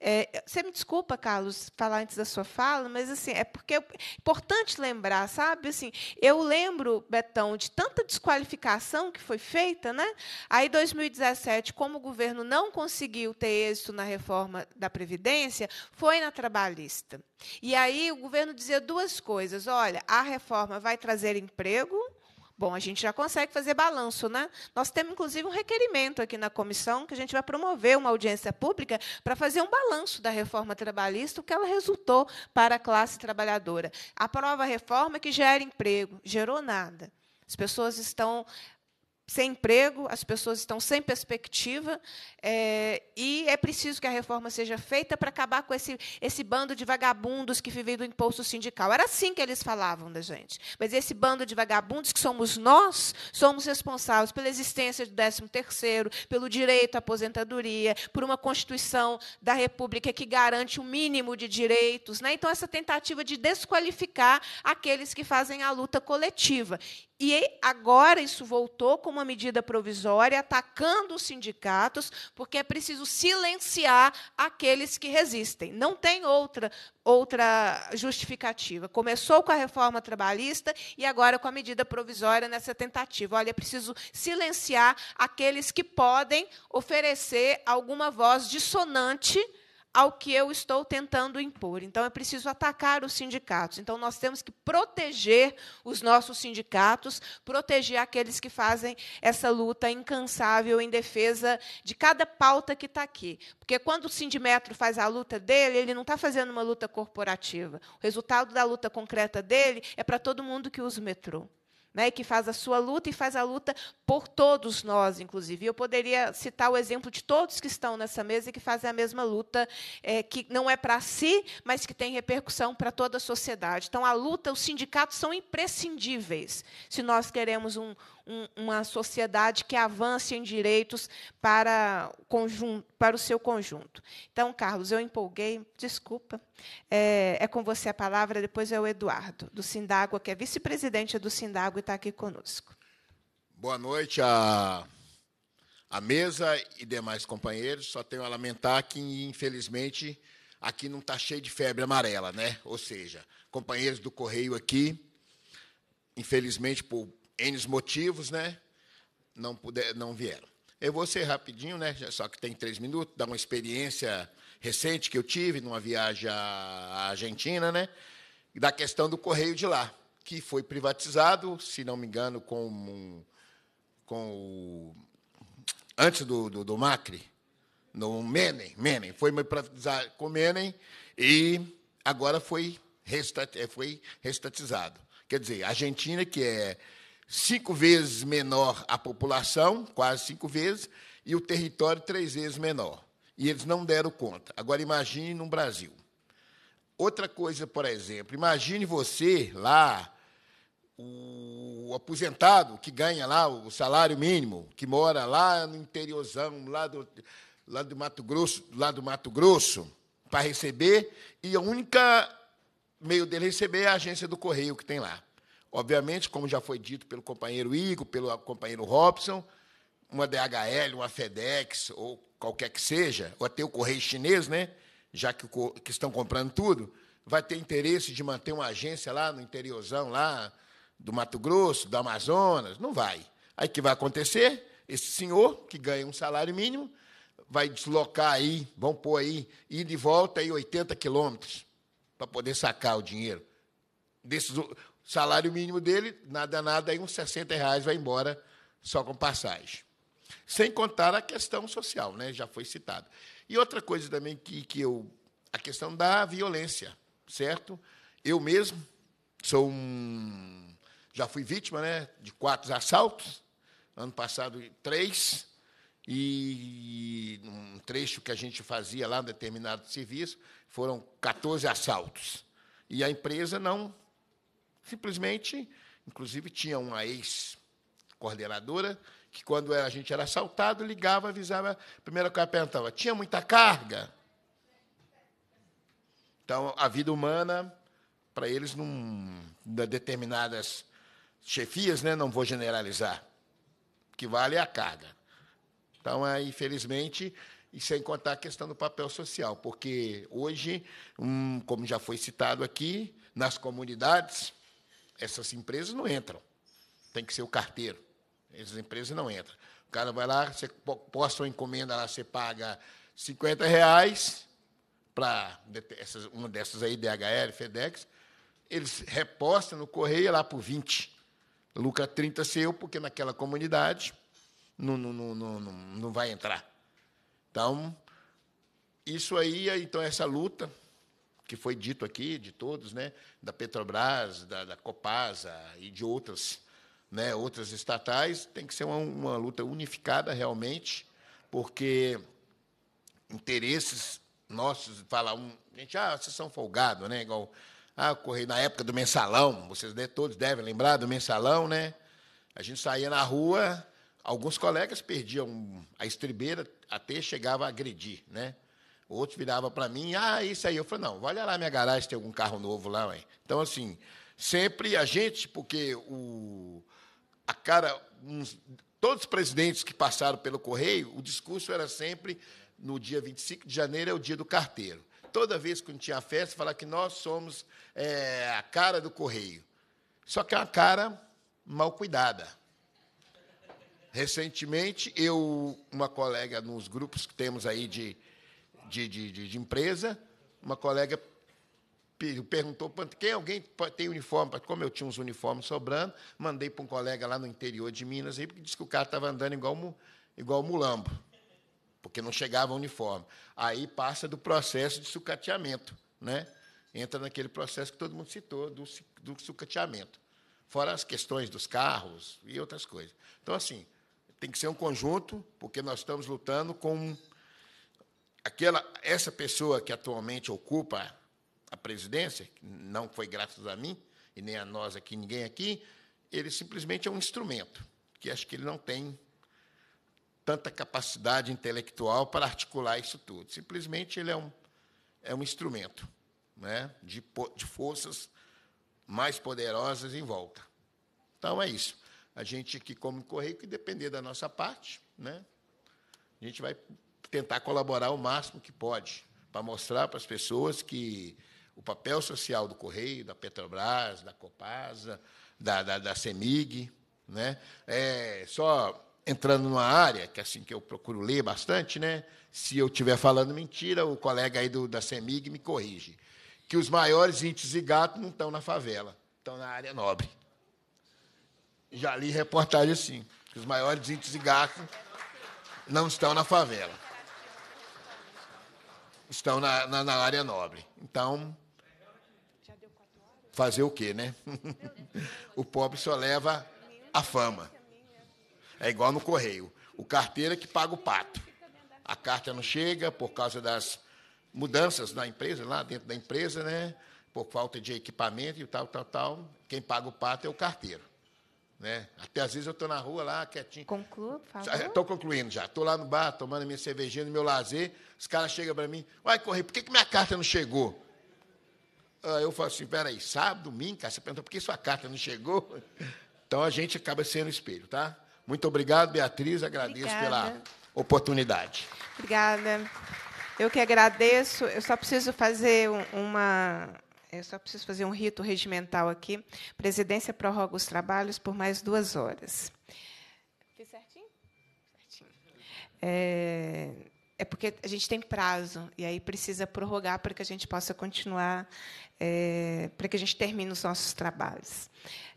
É, você me desculpa, Carlos, falar antes da sua fala, mas assim é porque é importante lembrar, sabe? Assim, eu lembro, Betão, de tanta desqualificação que foi feita, né? Aí, 2017, como o governo não conseguiu ter êxito na reforma da previdência, foi na trabalhista. E aí o governo dizia duas coisas: olha, a reforma vai trazer emprego Bom, a gente já consegue fazer balanço, né? Nós temos, inclusive, um requerimento aqui na comissão que a gente vai promover uma audiência pública para fazer um balanço da reforma trabalhista, o que ela resultou para a classe trabalhadora. Aprova a reforma que gera emprego, gerou nada. As pessoas estão sem emprego, as pessoas estão sem perspectiva, é, e é preciso que a reforma seja feita para acabar com esse, esse bando de vagabundos que vivem do imposto sindical. Era assim que eles falavam da gente. Mas esse bando de vagabundos que somos nós, somos responsáveis pela existência do 13º, pelo direito à aposentadoria, por uma Constituição da República que garante o um mínimo de direitos. Né? Então, essa tentativa de desqualificar aqueles que fazem a luta coletiva. E agora isso voltou com uma medida provisória, atacando os sindicatos, porque é preciso silenciar aqueles que resistem. Não tem outra, outra justificativa. Começou com a reforma trabalhista e agora com a medida provisória nessa tentativa. Olha, é preciso silenciar aqueles que podem oferecer alguma voz dissonante ao que eu estou tentando impor. Então, é preciso atacar os sindicatos. Então, nós temos que proteger os nossos sindicatos, proteger aqueles que fazem essa luta incansável em defesa de cada pauta que está aqui. Porque quando o sindimetro faz a luta dele, ele não está fazendo uma luta corporativa. O resultado da luta concreta dele é para todo mundo que usa o metrô né, que faz a sua luta e faz a luta por todos nós, inclusive. Eu poderia citar o exemplo de todos que estão nessa mesa e que fazem a mesma luta, é, que não é para si, mas que tem repercussão para toda a sociedade. Então, a luta, os sindicatos são imprescindíveis se nós queremos um, um, uma sociedade que avance em direitos para, conjunto, para o seu conjunto. Então, Carlos, eu empolguei, desculpa. É, é com você a palavra, depois é o Eduardo, do Sindágua, que é vice-presidente do Sindágua e está aqui conosco. Boa noite a, a mesa e demais companheiros. Só tenho a lamentar que, infelizmente, aqui não está cheio de febre amarela, né? Ou seja, companheiros do Correio aqui, infelizmente, por N motivos, né? Não, puder, não vieram. Eu vou ser rapidinho, né? Só que tem três minutos, dar uma experiência recente que eu tive numa viagem à Argentina, né? Da questão do correio de lá, que foi privatizado, se não me engano, com, um, com o, antes do, do, do Macri, no Menem, Menem, foi privatizado com Menem e agora foi, restat, foi restatizado. Quer dizer, a Argentina que é cinco vezes menor a população, quase cinco vezes, e o território três vezes menor. E eles não deram conta. Agora imagine no Brasil. Outra coisa, por exemplo, imagine você lá, o aposentado que ganha lá o salário mínimo, que mora lá no interiorzão, lá do, lá do Mato Grosso, lá do Mato Grosso, para receber, e a única meio dele receber é a agência do correio que tem lá. Obviamente, como já foi dito pelo companheiro Igor, pelo companheiro Robson, uma DHL, uma FedEx, ou qualquer que seja, ou até o Correio Chinês, né? já que, que estão comprando tudo, vai ter interesse de manter uma agência lá no interiorzão, lá do Mato Grosso, do Amazonas? Não vai. Aí o que vai acontecer? Esse senhor, que ganha um salário mínimo, vai deslocar aí, vão pôr aí, ida e volta aí 80 quilômetros para poder sacar o dinheiro. Desses Salário mínimo dele, nada, nada, aí uns 60 reais vai embora só com passagem. Sem contar a questão social, né? já foi citado. E outra coisa também que, que eu. A questão da violência, certo? Eu mesmo sou um. Já fui vítima né, de quatro assaltos, ano passado três, e um trecho que a gente fazia lá, um determinado serviço, foram 14 assaltos. E a empresa não Simplesmente, inclusive, tinha uma ex-coordenadora que, quando a gente era assaltado, ligava, avisava. A primeira coisa que ela perguntava: tinha muita carga? Então, a vida humana, para eles, num, determinadas chefias, né, não vou generalizar, que vale é a carga. Então, é, infelizmente, e sem contar a questão do papel social, porque hoje, como já foi citado aqui, nas comunidades, essas empresas não entram. Tem que ser o carteiro. Essas empresas não entram. O cara vai lá, você posta uma encomenda lá, você paga 50 reais para uma dessas aí, DHL, FedEx, eles repostam no correio lá por 20. Lucra 30 seu, porque naquela comunidade não, não, não, não, não vai entrar. Então, isso aí, então essa luta que foi dito aqui de todos, né, da Petrobras, da, da Copasa e de outras, né, outras estatais, tem que ser uma, uma luta unificada realmente, porque interesses nossos, falar um, gente, ah, vocês são folgados, né, igual ah, corri na época do mensalão, vocês todos devem lembrar do mensalão, né? A gente saía na rua, alguns colegas perdiam a estribeira até chegava a agredir, né? Outro virava para mim, ah, isso aí. Eu falei, não, olha lá minha garagem, tem algum carro novo lá. hein? Então, assim, sempre a gente, porque o, a cara, uns, todos os presidentes que passaram pelo Correio, o discurso era sempre no dia 25 de janeiro é o dia do carteiro. Toda vez que tinha festa, falar que nós somos é, a cara do Correio. Só que é uma cara mal cuidada. Recentemente, eu, uma colega nos grupos que temos aí de de, de, de, de empresa, uma colega perguntou quem alguém tem uniforme, como eu tinha uns uniformes sobrando, mandei para um colega lá no interior de Minas aí, porque disse que o cara estava andando igual igual mulambo, porque não chegava uniforme. Aí passa do processo de sucateamento, né? Entra naquele processo que todo mundo citou do, do sucateamento. Fora as questões dos carros e outras coisas. Então assim, tem que ser um conjunto, porque nós estamos lutando com aquela, essa pessoa que atualmente ocupa a presidência, não foi graças a mim e nem a nós aqui, ninguém aqui, ele simplesmente é um instrumento, que acho que ele não tem tanta capacidade intelectual para articular isso tudo. Simplesmente ele é um, é um instrumento né, de, de forças mais poderosas em volta. Então é isso. A gente aqui, como correio, que depender da nossa parte, né, a gente vai tentar colaborar o máximo que pode para mostrar para as pessoas que o papel social do Correio, da Petrobras, da Copasa, da, da, da CEMIG, né? É, só entrando numa área que assim que eu procuro ler bastante, né? Se eu estiver falando mentira, o colega aí do, da CEMIG me corrige. Que os maiores índices e gatos não estão na favela, estão na área nobre. Já li reportagem assim, que os maiores índices e gatos não estão na favela estão na, na, na área nobre. Então, fazer o quê, né? <laughs> o pobre só leva a fama. É igual no correio. O carteiro é que paga o pato. A carta não chega por causa das mudanças na empresa, lá dentro da empresa, né? Por falta de equipamento e tal, tal, tal. Quem paga o pato é o carteiro. Né? Até às vezes eu estou na rua lá, quietinho. Conclua, por favor. Estou concluindo já. Estou lá no bar, tomando minha cervejinha, no meu lazer. Os caras chegam para mim, vai correr, por que, que minha carta não chegou? Ah, eu falo assim, peraí, sábado, domingo, cara, você perguntou por que sua carta não chegou? <laughs> Então a gente acaba sendo espelho, tá? Muito obrigado, Beatriz, agradeço Obrigada. pela oportunidade. Obrigada. Eu que agradeço. Eu só preciso fazer uma eu só preciso fazer um rito regimental aqui. Presidência prorroga os trabalhos por mais duas horas. Fiz certinho? Certinho. É, é porque a gente tem prazo, e aí precisa prorrogar para que a gente possa continuar, é, para que a gente termine os nossos trabalhos.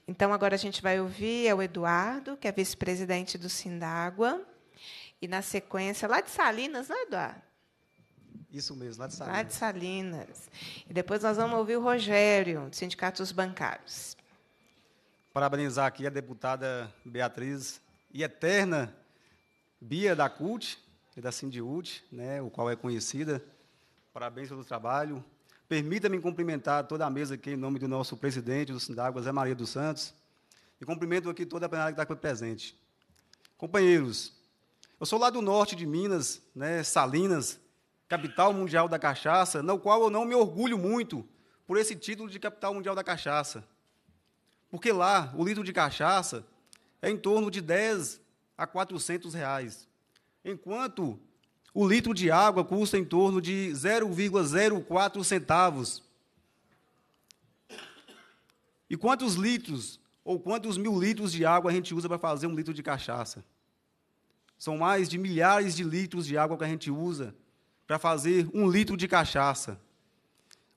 Então, agora a gente vai ouvir é o Eduardo, que é vice-presidente do Sindágua, e, na sequência, lá de Salinas, não é, Eduardo? Isso mesmo, lá de Salinas. Lá de Salinas. E depois nós vamos ouvir o Rogério, do Sindicato dos Bancários. Parabenizar aqui a deputada Beatriz e eterna Bia da CUT e da Sindiúd, né, o qual é conhecida. Parabéns pelo trabalho. Permita-me cumprimentar toda a mesa aqui em nome do nosso presidente do Sindágua, Zé Maria dos Santos, e cumprimento aqui toda a plenária que está presente. Companheiros, eu sou lá do norte de Minas, né, Salinas, capital mundial da cachaça, no qual eu não me orgulho muito por esse título de capital mundial da cachaça. Porque lá, o litro de cachaça é em torno de 10 a 400 reais, enquanto o litro de água custa em torno de 0,04 centavos. E quantos litros ou quantos mil litros de água a gente usa para fazer um litro de cachaça? São mais de milhares de litros de água que a gente usa para fazer um litro de cachaça.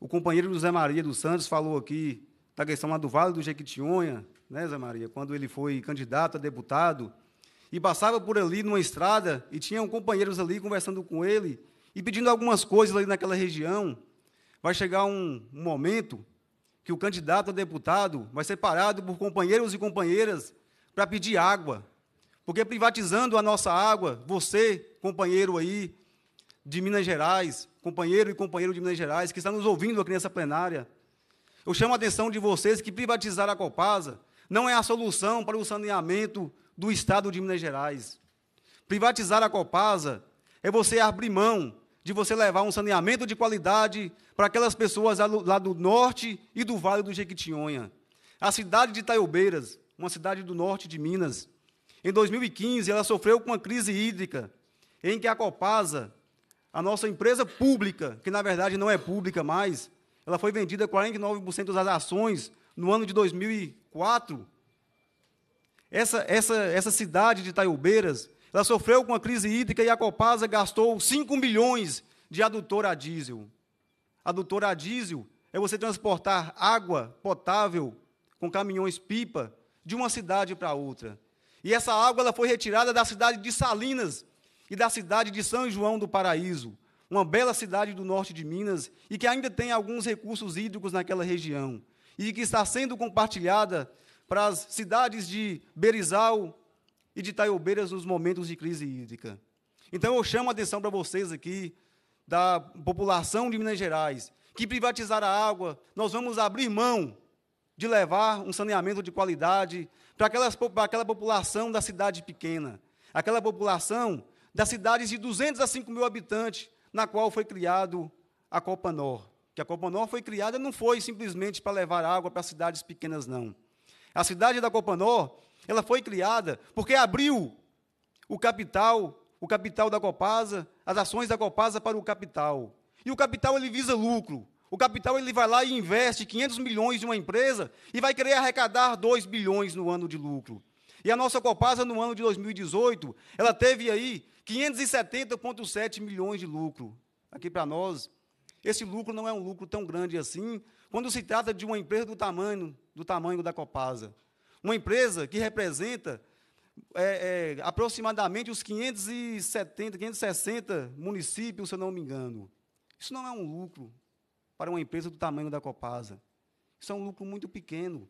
O companheiro José Maria dos Santos falou aqui da questão lá do Vale do Jequitinhonha, né, Zé Maria, quando ele foi candidato a deputado, e passava por ali numa estrada e tinham companheiros ali conversando com ele e pedindo algumas coisas ali naquela região. Vai chegar um, um momento que o candidato a deputado vai ser parado por companheiros e companheiras para pedir água. Porque privatizando a nossa água, você, companheiro aí, de Minas Gerais, companheiro e companheiro de Minas Gerais, que está nos ouvindo aqui nessa plenária. Eu chamo a atenção de vocês que privatizar a Copasa não é a solução para o saneamento do Estado de Minas Gerais. Privatizar a Copasa é você abrir mão de você levar um saneamento de qualidade para aquelas pessoas lá do norte e do Vale do Jequitinhonha. A cidade de Itaiobeiras, uma cidade do norte de Minas, em 2015 ela sofreu com uma crise hídrica, em que a Copasa a nossa empresa pública, que na verdade não é pública mais, ela foi vendida 49% das ações no ano de 2004. Essa, essa, essa cidade de Itaiobeiras, ela sofreu com a crise hídrica e a Copasa gastou 5 milhões de adutora a diesel. adutora a diesel é você transportar água potável com caminhões-pipa de uma cidade para outra. E essa água ela foi retirada da cidade de Salinas, e da cidade de São João do Paraíso, uma bela cidade do norte de Minas e que ainda tem alguns recursos hídricos naquela região e que está sendo compartilhada para as cidades de Berizal e de Taiobeiras nos momentos de crise hídrica. Então eu chamo a atenção para vocês aqui da população de Minas Gerais que privatizar a água, nós vamos abrir mão de levar um saneamento de qualidade para, aquela população da cidade pequena, aquela população das cidades de 200 a 5 mil habitantes, na qual foi criado a Copa Nor. Que a Copa Nor foi criada não foi simplesmente para levar água para cidades pequenas, não. A cidade da Copa Nor, ela foi criada porque abriu o capital, o capital da Copasa, as ações da Copasa para o capital. E o capital ele visa lucro. O capital ele vai lá e investe 500 milhões em uma empresa e vai querer arrecadar 2 bilhões no ano de lucro. E a nossa Copasa, no ano de 2018, ela teve aí 570,7 milhões de lucro. Aqui para nós, esse lucro não é um lucro tão grande assim quando se trata de uma empresa do tamanho, do tamanho da Copasa. Uma empresa que representa é, é, aproximadamente os 570, 560 municípios, se eu não me engano. Isso não é um lucro para uma empresa do tamanho da Copasa. Isso é um lucro muito pequeno.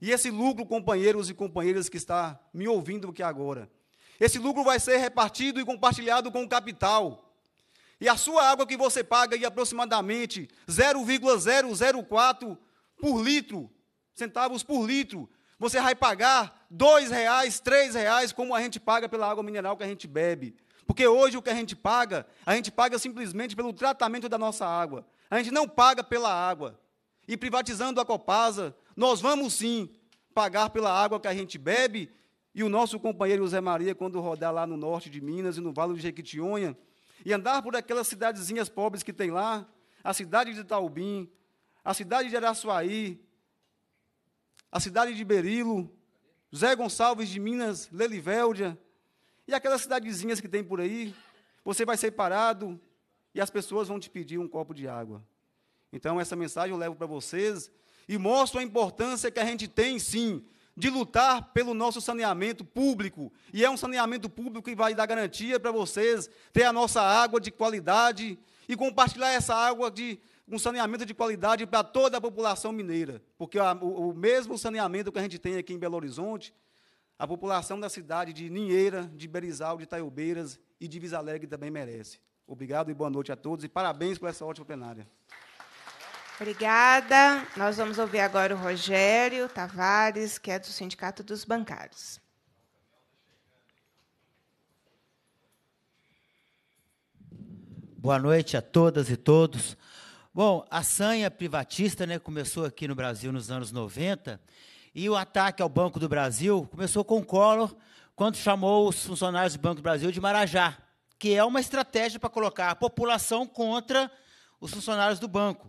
E esse lucro, companheiros e companheiras que está me ouvindo aqui agora, esse lucro vai ser repartido e compartilhado com o capital. E a sua água que você paga é aproximadamente 0,004 por litro, centavos por litro, você vai pagar dois reais, três reais, como a gente paga pela água mineral que a gente bebe. Porque hoje o que a gente paga, a gente paga simplesmente pelo tratamento da nossa água. A gente não paga pela água. E privatizando a Copasa, nós vamos sim pagar pela água que a gente bebe e o nosso companheiro José Maria, quando rodar lá no norte de Minas e no Vale do Jequitinhonha, e andar por aquelas cidadezinhas pobres que tem lá, a cidade de Taubim, a cidade de Araçuaí, a cidade de Berilo, Zé Gonçalves de Minas, Lelivéldia, e aquelas cidadezinhas que tem por aí, você vai ser parado e as pessoas vão te pedir um copo de água. Então, essa mensagem eu levo para vocês e mostro a importância que a gente tem, sim, de lutar pelo nosso saneamento público. E é um saneamento público que vai dar garantia para vocês ter a nossa água de qualidade e compartilhar essa água de um saneamento de qualidade para toda a população mineira. Porque a, o, o mesmo saneamento que a gente tem aqui em Belo Horizonte, a população da cidade de Ninheira, de Berizal, de Taiobeiras e de Visalegre também merece. Obrigado e boa noite a todos e parabéns por essa ótima plenária. Obrigada. Nós vamos ouvir agora o Rogério Tavares, que é do Sindicato dos Bancários. Boa noite a todas e todos. Bom, a sanha privatista né, começou aqui no Brasil nos anos 90 e o ataque ao Banco do Brasil começou com o Collor, quando chamou os funcionários do Banco do Brasil de Marajá, que é uma estratégia para colocar a população contra os funcionários do banco.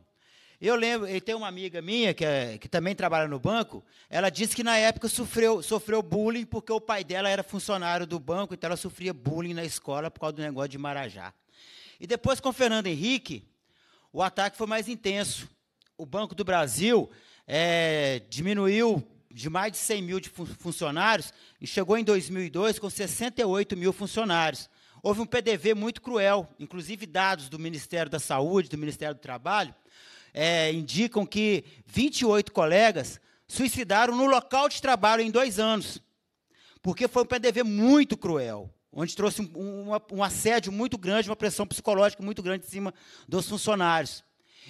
Eu lembro, eu tenho uma amiga minha que, é, que também trabalha no banco, ela disse que na época sofreu, sofreu bullying porque o pai dela era funcionário do banco, então ela sofria bullying na escola por causa do negócio de Marajá. E depois com o Fernando Henrique, o ataque foi mais intenso. O Banco do Brasil é, diminuiu de mais de 100 mil de fun funcionários e chegou em 2002 com 68 mil funcionários. Houve um PDV muito cruel, inclusive dados do Ministério da Saúde, do Ministério do Trabalho, é, indicam que 28 colegas suicidaram no local de trabalho em dois anos, porque foi um PDV muito cruel, onde trouxe um, um, um assédio muito grande, uma pressão psicológica muito grande em cima dos funcionários.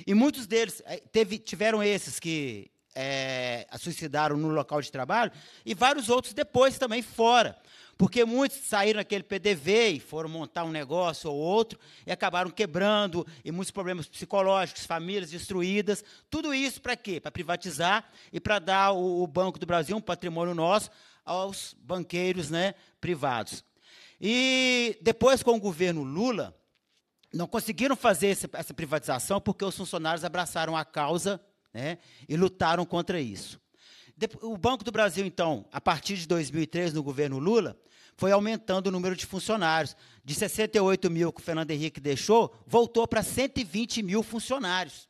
E muitos deles é, teve, tiveram esses que é, suicidaram no local de trabalho e vários outros depois também fora. Porque muitos saíram daquele PDV e foram montar um negócio ou outro e acabaram quebrando, e muitos problemas psicológicos, famílias destruídas. Tudo isso para quê? Para privatizar e para dar o, o Banco do Brasil, um patrimônio nosso, aos banqueiros né, privados. E depois, com o governo Lula, não conseguiram fazer essa privatização porque os funcionários abraçaram a causa né, e lutaram contra isso. O Banco do Brasil, então, a partir de 2003, no governo Lula, foi aumentando o número de funcionários. De 68 mil que o Fernando Henrique deixou, voltou para 120 mil funcionários.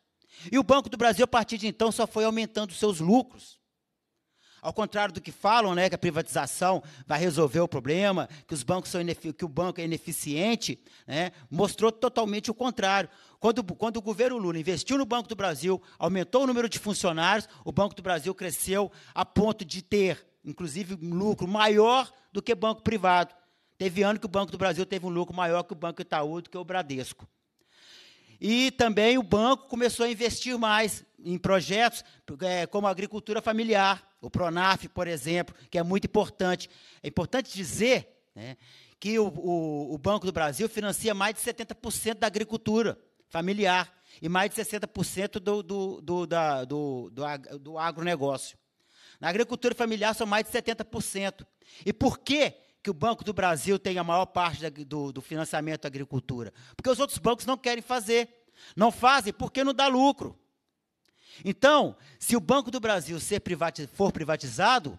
E o Banco do Brasil, a partir de então, só foi aumentando seus lucros. Ao contrário do que falam, né, que a privatização vai resolver o problema, que os bancos são que o banco é ineficiente, né, mostrou totalmente o contrário. Quando, quando o governo Lula investiu no Banco do Brasil, aumentou o número de funcionários, o Banco do Brasil cresceu a ponto de ter inclusive um lucro maior do que banco privado. Teve ano que o Banco do Brasil teve um lucro maior que o Banco Itaú, do que o Bradesco. E também o banco começou a investir mais em projetos é, como a agricultura familiar, o Pronaf, por exemplo, que é muito importante. É importante dizer né, que o, o, o Banco do Brasil financia mais de 70% da agricultura familiar e mais de 60% do, do, do, da, do, do, do agronegócio. Na agricultura familiar são mais de 70%. E por que, que o Banco do Brasil tem a maior parte do, do financiamento à agricultura? Porque os outros bancos não querem fazer. Não fazem porque não dá lucro. Então, se o Banco do Brasil privati for privatizado,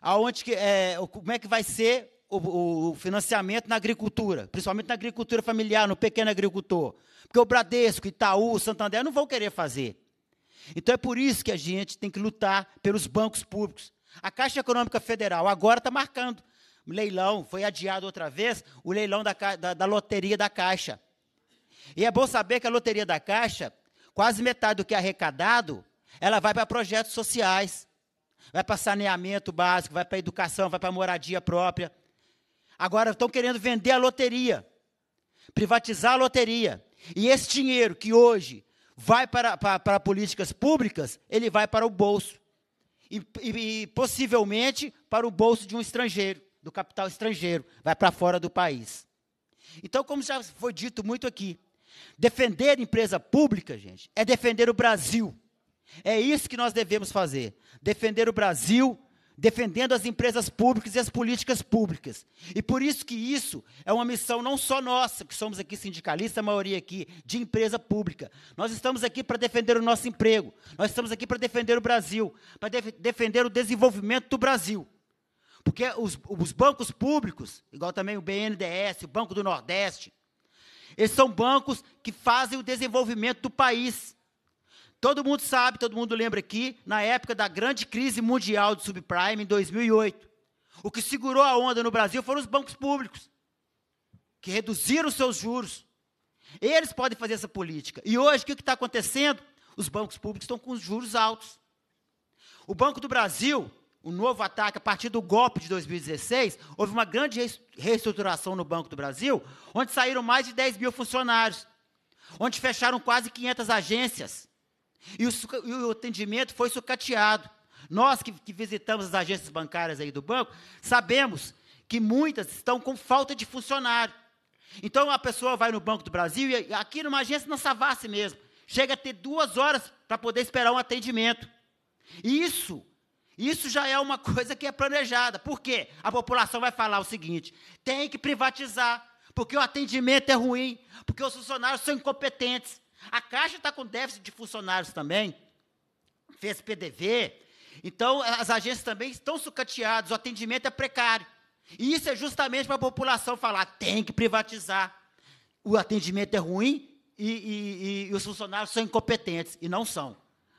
aonde que, é, como é que vai ser o, o, financiamento na agricultura, principalmente na agricultura familiar, no pequeno agricultor? Porque o Bradesco, Itaú, Santander não vão querer fazer. Então é por isso que a gente tem que lutar pelos bancos públicos. A Caixa Econômica Federal agora está marcando leilão, foi adiado outra vez o leilão da, da, da, loteria da Caixa. E é bom saber que a loteria da Caixa, quase metade do que é arrecadado, ela vai para projetos sociais, vai para saneamento básico, vai para educação, vai para moradia própria. Agora estão querendo vender a loteria, privatizar a loteria. E esse dinheiro que hoje vai para, para, para políticas públicas, ele vai para o bolso. E, e, e possivelmente para o bolso de um estrangeiro, do capital estrangeiro, vai para fora do país. Então, como já foi dito muito aqui, defender empresa pública, gente, é defender o Brasil. É isso que nós devemos fazer: defender o Brasil defendendo as empresas públicas e as políticas públicas. E por isso que isso é uma missão não só nossa, que somos aqui sindicalistas, a maioria aqui, de empresa pública. Nós estamos aqui para defender o nosso emprego, nós estamos aqui para defender o Brasil, para def defender o desenvolvimento do Brasil. Porque os, os bancos públicos, igual também o BNDES, o Banco do Nordeste, eles são bancos que fazem o desenvolvimento do país. Todo mundo sabe, todo mundo lembra aqui, na época da grande crise mundial de subprime, em 2008. O que segurou a onda no Brasil foram os bancos públicos, que reduziram seus juros. Eles podem fazer essa política. E hoje, o que está acontecendo? Os bancos públicos estão com os juros altos. O Banco do Brasil, o novo ataque, a partir do golpe de 2016, houve uma grande reestruturação no Banco do Brasil, onde saíram mais de 10 mil funcionários, onde fecharam quase 500 agências e o, e o atendimento foi sucateado. Nós que, que visitamos as agências bancárias aí do banco, sabemos que muitas estão com falta de funcionário. Então a pessoa vai no Banco do Brasil e aqui numa agência na Savassi mesmo, chega a ter duas horas para poder esperar um atendimento. Isso, isso já é uma <laughs> coisa que é planejada. Por quê? A população vai falar o seguinte: tem que privatizar, porque o atendimento é ruim, porque os funcionários são incompetentes. A Caixa está com déficit de funcionários também, fez PDV. Então, as agências também estão sucateadas, o atendimento é precário. E isso é justamente para a população falar: tem que privatizar. O atendimento é ruim e, e, e os funcionários são incompetentes. E não são.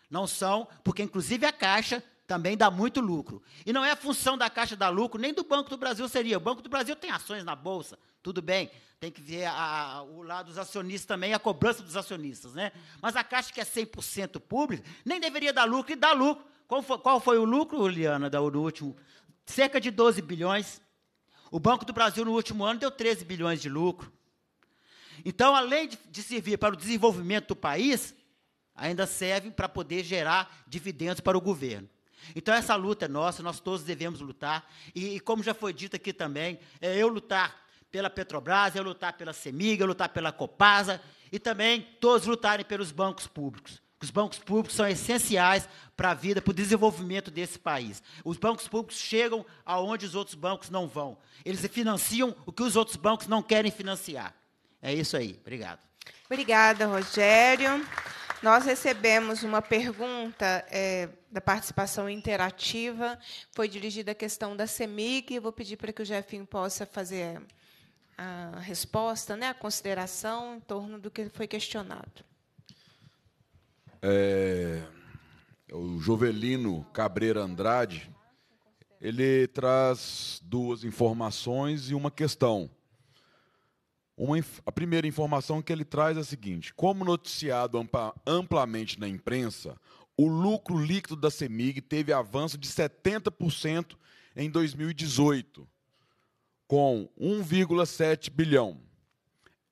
Não são, porque, inclusive, a Caixa também dá muito lucro. E não é função da Caixa da lucro, nem do Banco do Brasil seria. O Banco do Brasil tem ações na Bolsa, tudo bem, tem que ver a, a, o lado dos acionistas também, a cobrança dos acionistas. Né? Mas a Caixa, que é 100% pública, nem deveria dar lucro, e dá lucro. Qual foi, qual foi o lucro, Liana, no último? Cerca de 12 bilhões. O Banco do Brasil, no último ano, deu 13 bilhões de lucro. Então, além de, de servir para o desenvolvimento do país, ainda serve para poder gerar dividendos para o governo. Então, essa luta é nossa, nós todos devemos lutar. E, e como já foi dito aqui também, é eu lutar pela Petrobras, eu lutar pela Semig, eu lutar pela Copasa, e também todos lutarem pelos bancos públicos. Os bancos públicos são essenciais para a vida, para o desenvolvimento desse país. Os bancos públicos chegam aonde os outros bancos não vão. Eles financiam o que os outros bancos não querem financiar. É isso aí. Obrigado. Obrigada, Rogério. Nós recebemos uma pergunta é, da participação interativa, foi dirigida à questão da CEMIG, eu vou pedir para que o Jefinho possa fazer a resposta, né, a consideração em torno do que foi questionado. É, o Jovelino Cabreira Andrade, ele traz duas informações e uma questão. Uma, a primeira informação que ele traz é a seguinte: como noticiado amplamente na imprensa, o lucro líquido da CEMIG teve avanço de 70% em 2018, com 1,7 bilhão.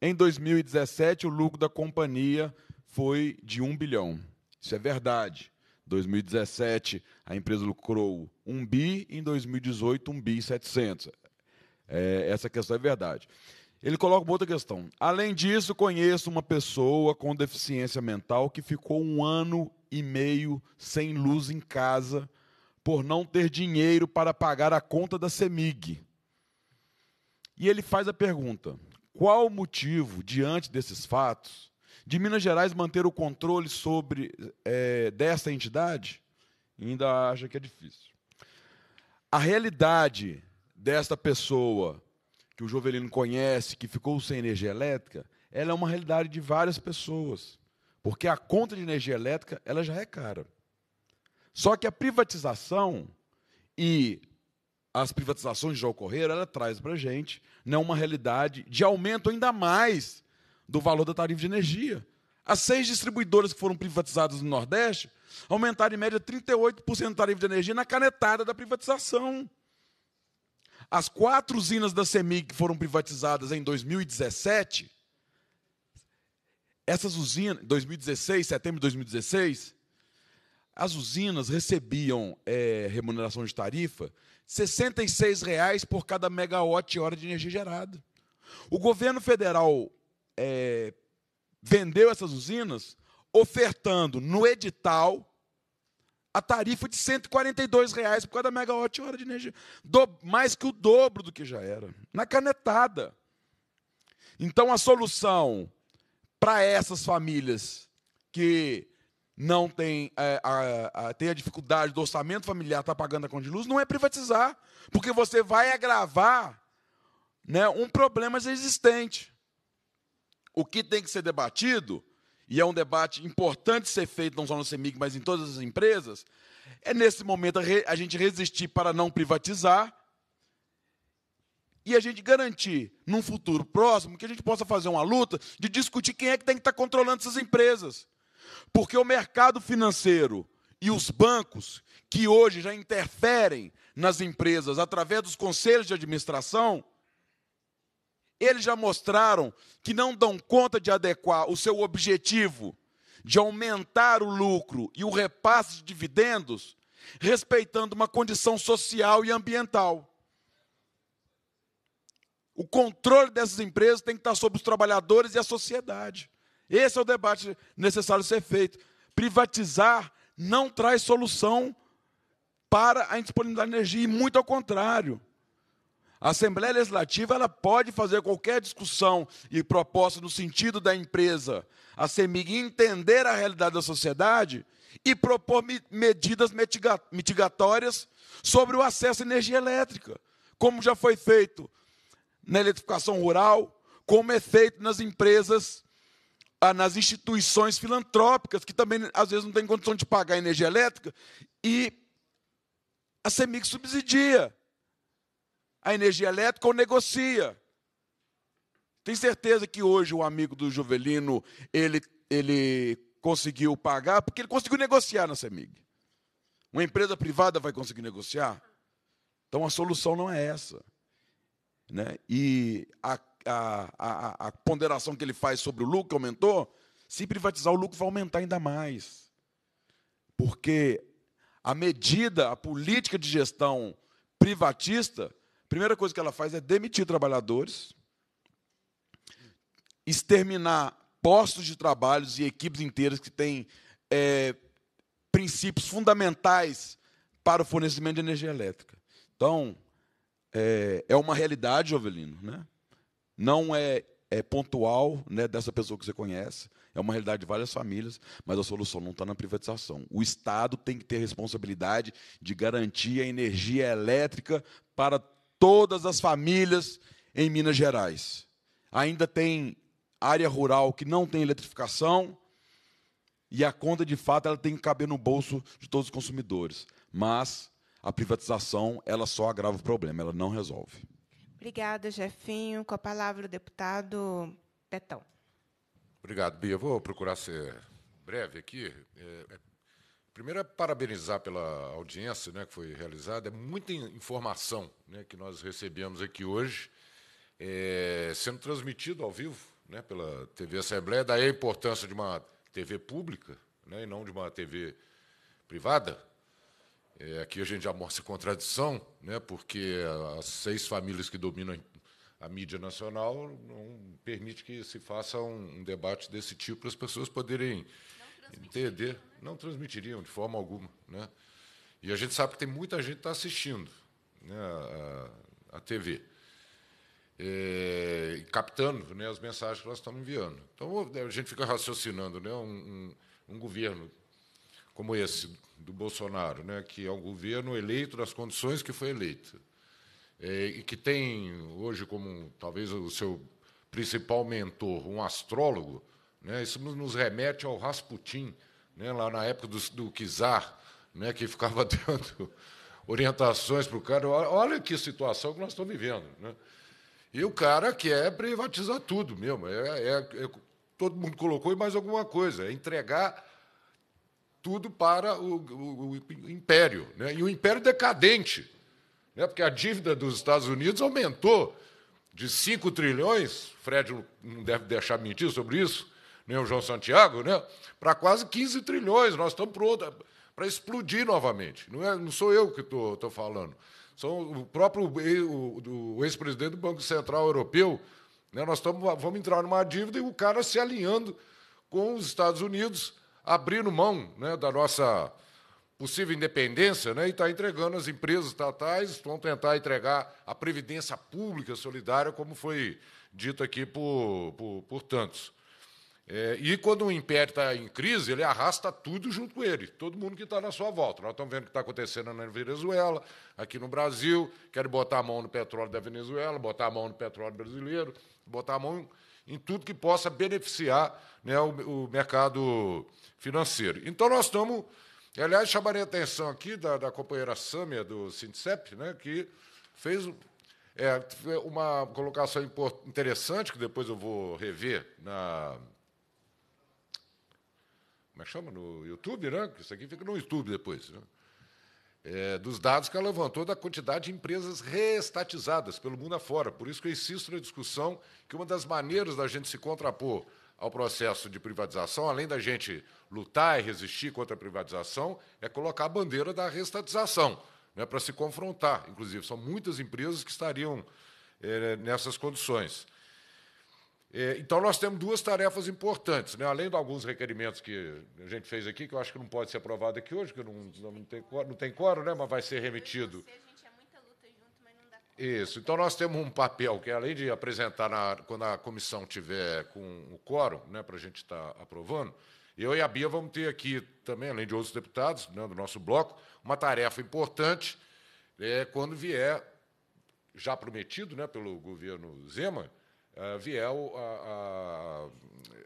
Em 2017, o lucro da companhia foi de 1 bilhão. Isso é verdade. 2017, a empresa lucrou 1 bi, em 2018, 1 bi 700. É, essa questão é verdade. Ele coloca uma outra questão. Além disso, conheço uma pessoa com deficiência mental que ficou um ano e meio sem luz em casa por não ter dinheiro para pagar a conta da CEMIG. E ele faz a pergunta: qual o motivo, diante desses fatos, de Minas Gerais manter o controle sobre é, entidade? Ainda acha que é difícil. A realidade desta pessoa que o Jovelino conhece, que ficou sem energia elétrica, ela é uma realidade de várias pessoas. Porque a conta de energia elétrica ela já é cara. Só que a privatização e as privatizações já ocorreram, ela traz para a gente não né, uma realidade de aumento ainda mais do valor da tarifa de energia. As seis distribuidoras que foram privatizadas no Nordeste aumentaram em média 38% da tarifa de energia na canetada da privatização. As quatro usinas da CEMIG que foram privatizadas em 2017, essas usinas, 2016, setembro de 2016, as usinas recebiam é, remuneração de tarifa R$ 66,00 por cada megawatt-hora de energia gerada. O governo federal é, vendeu essas usinas ofertando no edital a tarifa de 142 reais por cada megawatt hora de energia. Do, mais que o dobro do que já era. Na canetada. Então a solução para essas famílias que não têm é, a, a, tem a dificuldade do orçamento familiar estar tá pagando a conta de luz não é privatizar. Porque você vai agravar né, um problema já existente. O que tem que ser debatido e é um debate importante ser feito, não só no CEMIG, mas em todas as empresas, é nesse momento a gente resistir para não privatizar e a gente garantir, num futuro próximo, que a gente possa fazer uma luta de discutir quem é que tem que estar tá controlando essas empresas. Porque o mercado financeiro e os bancos, que hoje já interferem nas empresas através dos conselhos de administração, eles já mostraram que não dão conta de adequar o seu objetivo de aumentar o lucro e o repasse de dividendos, respeitando uma condição social e ambiental. O controle dessas empresas tem que estar sobre os trabalhadores e a sociedade. Esse é o debate necessário ser feito. Privatizar não traz solução para a indisponibilidade de energia, e muito ao contrário. A Assembleia Legislativa ela pode fazer qualquer discussão e proposta no sentido da empresa, a CEMIG entender a realidade da sociedade e propor medidas mitigatórias sobre o acesso à energia elétrica, como já foi feito na eletrificação rural, como é feito nas empresas, ah, nas instituições filantrópicas, que também às vezes não têm condição de pagar energia elétrica, e a CEMIG subsidia a energia elétrica ou negocia. Tem certeza que hoje o amigo do Juvelino ele, ele conseguiu pagar porque ele conseguiu negociar na CEMIG. Uma empresa privada vai conseguir negociar? Então a solução não é essa. Né? E a, a, a, a ponderação que ele faz sobre o lucro aumentou, se privatizar o lucro vai aumentar ainda mais. Porque a medida, a política de gestão privatista primeira coisa que ela faz é demitir trabalhadores, exterminar postos de trabalhos e equipes inteiras que têm é, princípios fundamentais para o fornecimento de energia elétrica. Então, é, é uma realidade, Jovelino, né? não é, é pontual né, dessa pessoa que você conhece, é uma realidade de várias famílias, mas a solução não está na privatização. O Estado tem que ter responsabilidade de garantir a energia elétrica para todas as famílias em Minas Gerais. Ainda tem área rural que não tem eletrificação e a conta de fato ela tem que caber no bolso de todos os consumidores. Mas a privatização ela só agrava o problema, ela não resolve. Obrigada, Jefinho. Com a palavra o deputado Petão. Obrigado, Bia. Vou procurar ser breve aqui. É, é Primeiro é parabenizar pela audiência né, que foi realizada. É muita informação né, que nós recebemos aqui hoje, é, sendo transmitido ao vivo né, pela TV Assembleia. Daí a importância de uma TV pública né, e não de uma TV privada. É, aqui a gente já mostra contradição, né, porque as seis famílias que dominam a mídia nacional não permite que se faça um, um debate desse tipo para as pessoas poderem entender, não transmitiriam de forma alguma. Né? E a gente sabe que tem muita gente que está assistindo né, a, a TV. É, captando né, as mensagens que nós estamos enviando. Então, né, a gente fica raciocinando, né, um, um, um, governo como esse do Bolsonaro, né, que é um governo eleito das condições que foi eleito, é, e que tem hoje como talvez o seu principal mentor um astrólogo, né? Isso nos remete ao Rasputin, né? lá na época do, do Kizar, né? que ficava <laughs> dando orientações para o cara. Olha que situação que nós estamos vivendo. Né? E o cara quer privatizar tudo mesmo. É, é, é, todo mundo colocou e mais alguma coisa. É entregar tudo para o, o, o império. Né? E o império decadente. Né? Porque a dívida dos Estados Unidos aumentou de 5 trilhões, Fred não deve deixar mentir sobre isso, nem o João Santiago, né? para quase 15 trilhões. Nós estamos para explodir novamente. Não, é, não sou eu que estou falando. São o próprio o, o ex-presidente do Banco Central Europeu. Né? Nós tamo, vamos entrar numa dívida e o cara se alinhando com os Estados Unidos, abrindo mão né, da nossa possível independência, né, e está entregando as empresas estatais, vão tentar entregar a previdência pública solidária, como foi dito aqui por, por, por tantos. É, e quando um império está em crise, ele arrasta tudo junto com ele, todo mundo que está na sua volta. Nós estamos vendo o que está acontecendo na Venezuela, aqui no Brasil, querem botar a mão no petróleo da Venezuela, botar a mão no petróleo brasileiro, botar a mão em, em tudo que possa beneficiar né, o, o, mercado financeiro. Então, nós estamos... Aliás, chamarei a atenção aqui da, da companheira Sâmia, do Sintsep, né, que fez é, uma colocação interessante, que depois eu vou rever na como é que chama? No YouTube, né? Isso aqui fica no YouTube depois. Né? É, dos dados que ela levantou da quantidade de empresas reestatizadas pelo mundo afora. Por isso que eu insisto na discussão que uma das maneiras da gente se contrapor ao processo de privatização, além da gente lutar e resistir contra a privatização, é colocar a bandeira da reestatização, né, para se confrontar. Inclusive, são muitas empresas que estariam é, nessas condições. É, então, nós temos duas tarefas importantes, né? além de alguns requerimentos que a gente fez aqui, que eu acho que não pode ser aprovado aqui hoje, que não, não, tem, não tem quórum, né? mas vai ser remetido. Isso. Então, nós temos um papel que, além de apresentar na, quando a comissão tiver com o quórum, né, para a gente estar tá aprovando, eu e a Bia vamos ter aqui também, além de outros deputados né, do nosso bloco, uma tarefa importante é, quando vier, já prometido né, pelo governo Zema, uh, eh, vier o, a, a,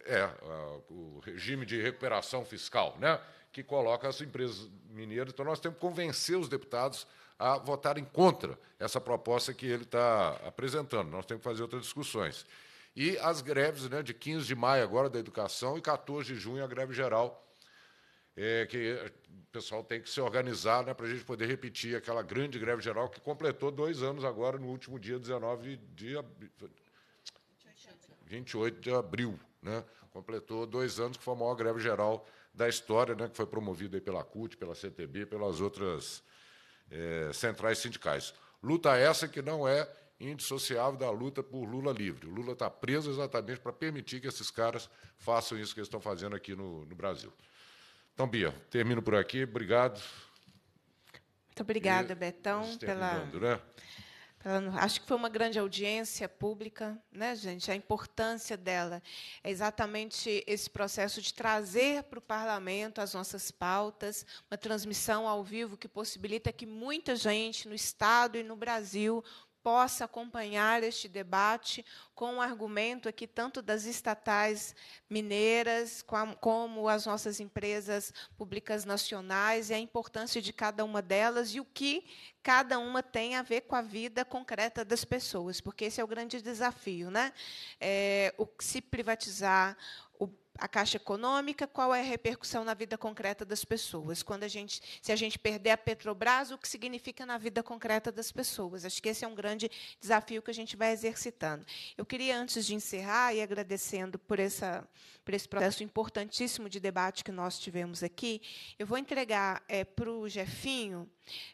é, a, o regime de recuperação fiscal, né? que coloca as empresas mineiras. Então, nós temos que convencer os deputados a votarem contra essa proposta que ele está apresentando. Nós temos que fazer outras discussões. E as greves né, de 15 de maio agora da educação e 14 de junho a greve geral, é, que o pessoal tem que se organizar né, para a gente poder repetir aquela grande greve geral que completou dois anos agora no último dia 19 de, 28 de abril, né? completou dois anos, que foi a maior greve geral da história, né? que foi promovida pela CUT, pela CTB, pelas outras é, centrais sindicais. Luta essa que não é indissociável da luta por Lula livre. O Lula está preso exatamente para permitir que esses caras façam isso que eles estão fazendo aqui no, no Brasil. Então, Bia, termino por aqui. Obrigado. Muito obrigada, Betão, pela. Né? Acho que foi uma grande audiência pública, né, gente? A importância dela é exatamente esse processo de trazer para o parlamento as nossas pautas, uma transmissão ao vivo que possibilita que muita gente no Estado e no Brasil possa acompanhar este debate com o um argumento aqui tanto das estatais mineiras como as nossas empresas públicas nacionais e a importância de cada uma delas e o que cada uma tem a ver com a vida concreta das pessoas, porque esse é o grande desafio, né? É, o se privatizar, a Caixa Econômica, qual é a repercussão na vida concreta das pessoas. Quando a gente, se a gente perder a Petrobras, o que significa na vida concreta das pessoas? Acho que esse é um grande desafio que a gente vai exercitando. Eu queria, antes de encerrar, e agradecendo por, essa, por esse processo importantíssimo de debate que nós tivemos aqui, eu vou entregar é, para o Jefinho.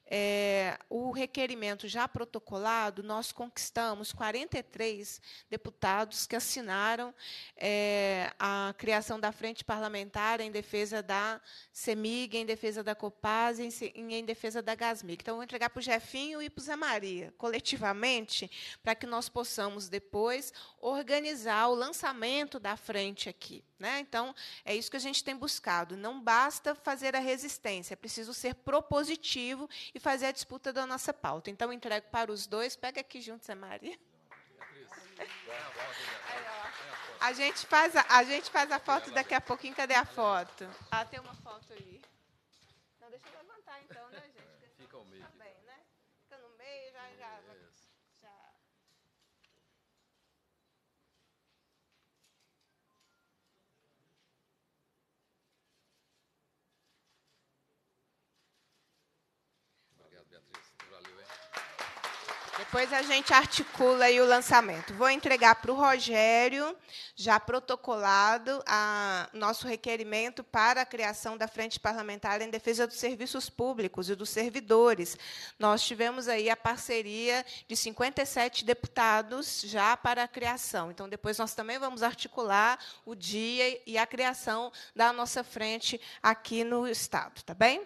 É, o requerimento já protocolado, nós conquistamos 43 deputados que assinaram é, a criação da Frente Parlamentar em defesa da CEMIG, em defesa da Copas e em, em defesa da GASMIC. Então, vou entregar para o Jefinho e para o Zé Maria, coletivamente, para que nós possamos depois organizar o lançamento da frente aqui. Né? Então, é isso que a gente tem buscado. Não basta fazer a resistência, é preciso ser propositivo e fazer a disputa da nossa pauta. Então, entrego para os dois. Pega aqui junto, Zé Maria. A gente faz a, a, gente faz a foto daqui a pouquinho. Cadê a foto? Ah, tem uma foto. Depois a gente articula aí o lançamento. Vou entregar para o Rogério, já protocolado, a nosso requerimento para a criação da Frente Parlamentar em Defesa dos Serviços Públicos e dos Servidores. Nós tivemos aí a parceria de 57 deputados já para a criação. Então, depois nós também vamos articular o dia e a criação da nossa frente aqui no Estado, tá bem?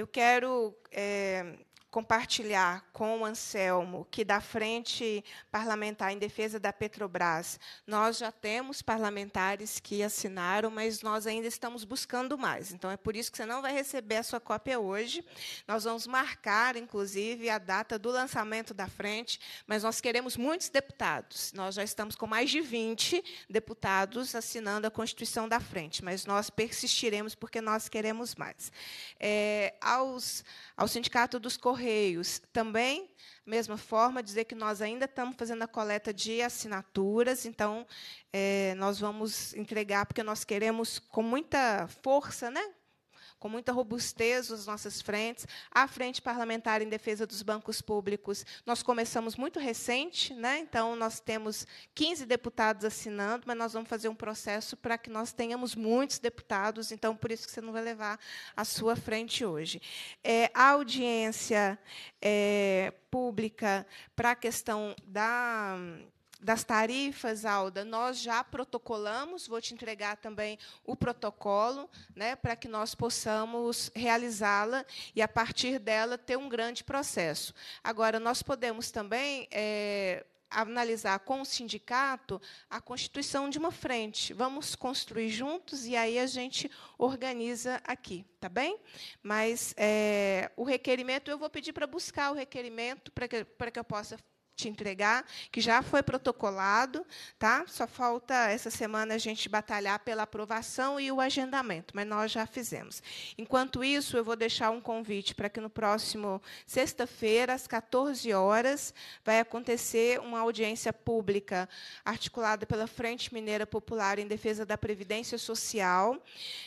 eu quero é, compartilhar com o Anselmo que da frente parlamentar em defesa da Petrobras, nós já temos parlamentares que assinaram, mas nós ainda estamos buscando mais. Então é por isso que você não vai receber a sua cópia hoje. Nós vamos marcar inclusive a data do lançamento da frente, mas nós queremos muitos deputados. Nós já estamos com mais de 20 deputados assinando a Constituição da frente, mas nós persistiremos porque nós queremos mais. É, aos ao Sindicato dos Correios Correios. Também, mesma forma, dizer que nós ainda estamos fazendo a coleta de assinaturas, então é, nós vamos entregar, porque nós queremos, com muita força, né? com muita robustez as nossas frentes, a Frente Parlamentar em Defesa dos Bancos Públicos. Nós começamos muito recente, né? então nós temos 15 deputados assinando, mas nós vamos fazer um processo para que nós tenhamos muitos deputados, então por isso que você não vai levar a sua frente hoje. É, a audiência é, pública para a questão da das tarifas, Alda, nós já protocolamos, vou te entregar também o protocolo, né, para que nós possamos realizá-la e, a partir dela, ter um grande processo. Agora, nós podemos também. É, analisar com o sindicato a constituição de uma frente. Vamos construir juntos e aí a gente organiza aqui, tá bem? Mas é, o requerimento eu vou pedir para buscar o requerimento para que, para que eu possa te entregar, que já foi protocolado, tá? Só falta essa semana a gente batalhar pela aprovação e o agendamento, mas nós já fizemos. Enquanto isso, eu vou deixar um convite para que no próximo sexta-feira, às 14 horas, vai acontecer uma audiência pública articulada pela Frente Mineira Popular em defesa da previdência social,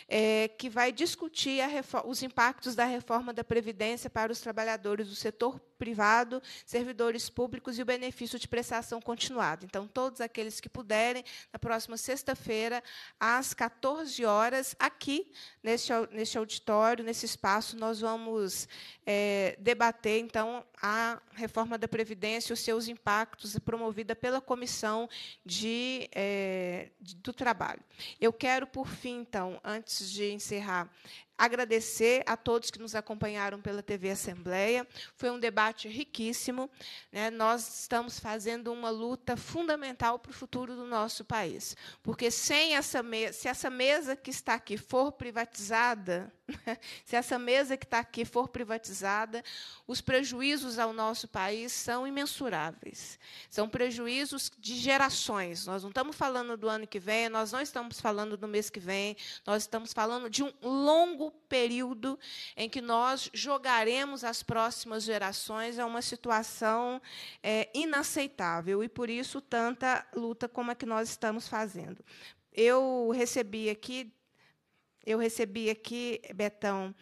é, que vai discutir os impactos da reforma da previdência para os trabalhadores do setor privado, servidores públicos e o benefício de prestação continuada. Então, todos aqueles que puderem, na próxima sexta-feira, às 14 horas, aqui, neste, neste auditório, nesse espaço, nós vamos é, debater, então, a reforma da Previdência os seus impactos, promovida pela Comissão de, é, do Trabalho. Eu quero, por fim, então, antes de encerrar agradecer a todos que nos acompanharam pela TV Assembleia. Foi um debate riquíssimo. Né? Nós estamos fazendo uma luta fundamental para o futuro do nosso país, porque sem essa se essa mesa que está aqui for privatizada, <laughs> se essa mesa que está aqui for privatizada, os prejuízos ao nosso país são imensuráveis. São prejuízos de gerações. Nós não estamos falando do ano que vem, nós não estamos falando do mês que vem, nós estamos falando de um longo período em que nós jogaremos as próximas gerações a uma situação é, inaceitável e por isso tanta luta como a é que nós estamos fazendo. Eu recebi aqui, eu recebi aqui, Betão,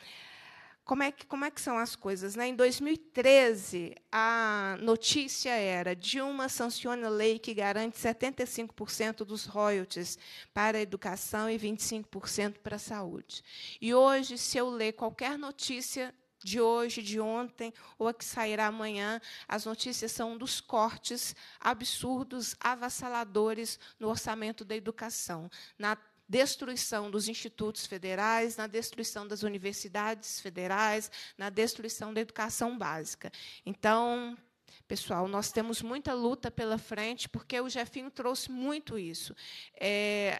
como é que, como é que são as coisas? Né? Em 2013, a notícia era: Dilma sanciona lei que garante 75% dos royalties para a educação e 25% para a saúde. E hoje, se eu ler qualquer notícia de hoje, de ontem ou a que sairá amanhã, as notícias são dos cortes absurdos, avassaladores no orçamento da educação. Na destruição dos institutos federais, na destruição das universidades federais, na destruição da educação básica. Então, pessoal, nós temos muita luta pela frente, porque o Jefinho trouxe muito isso. É,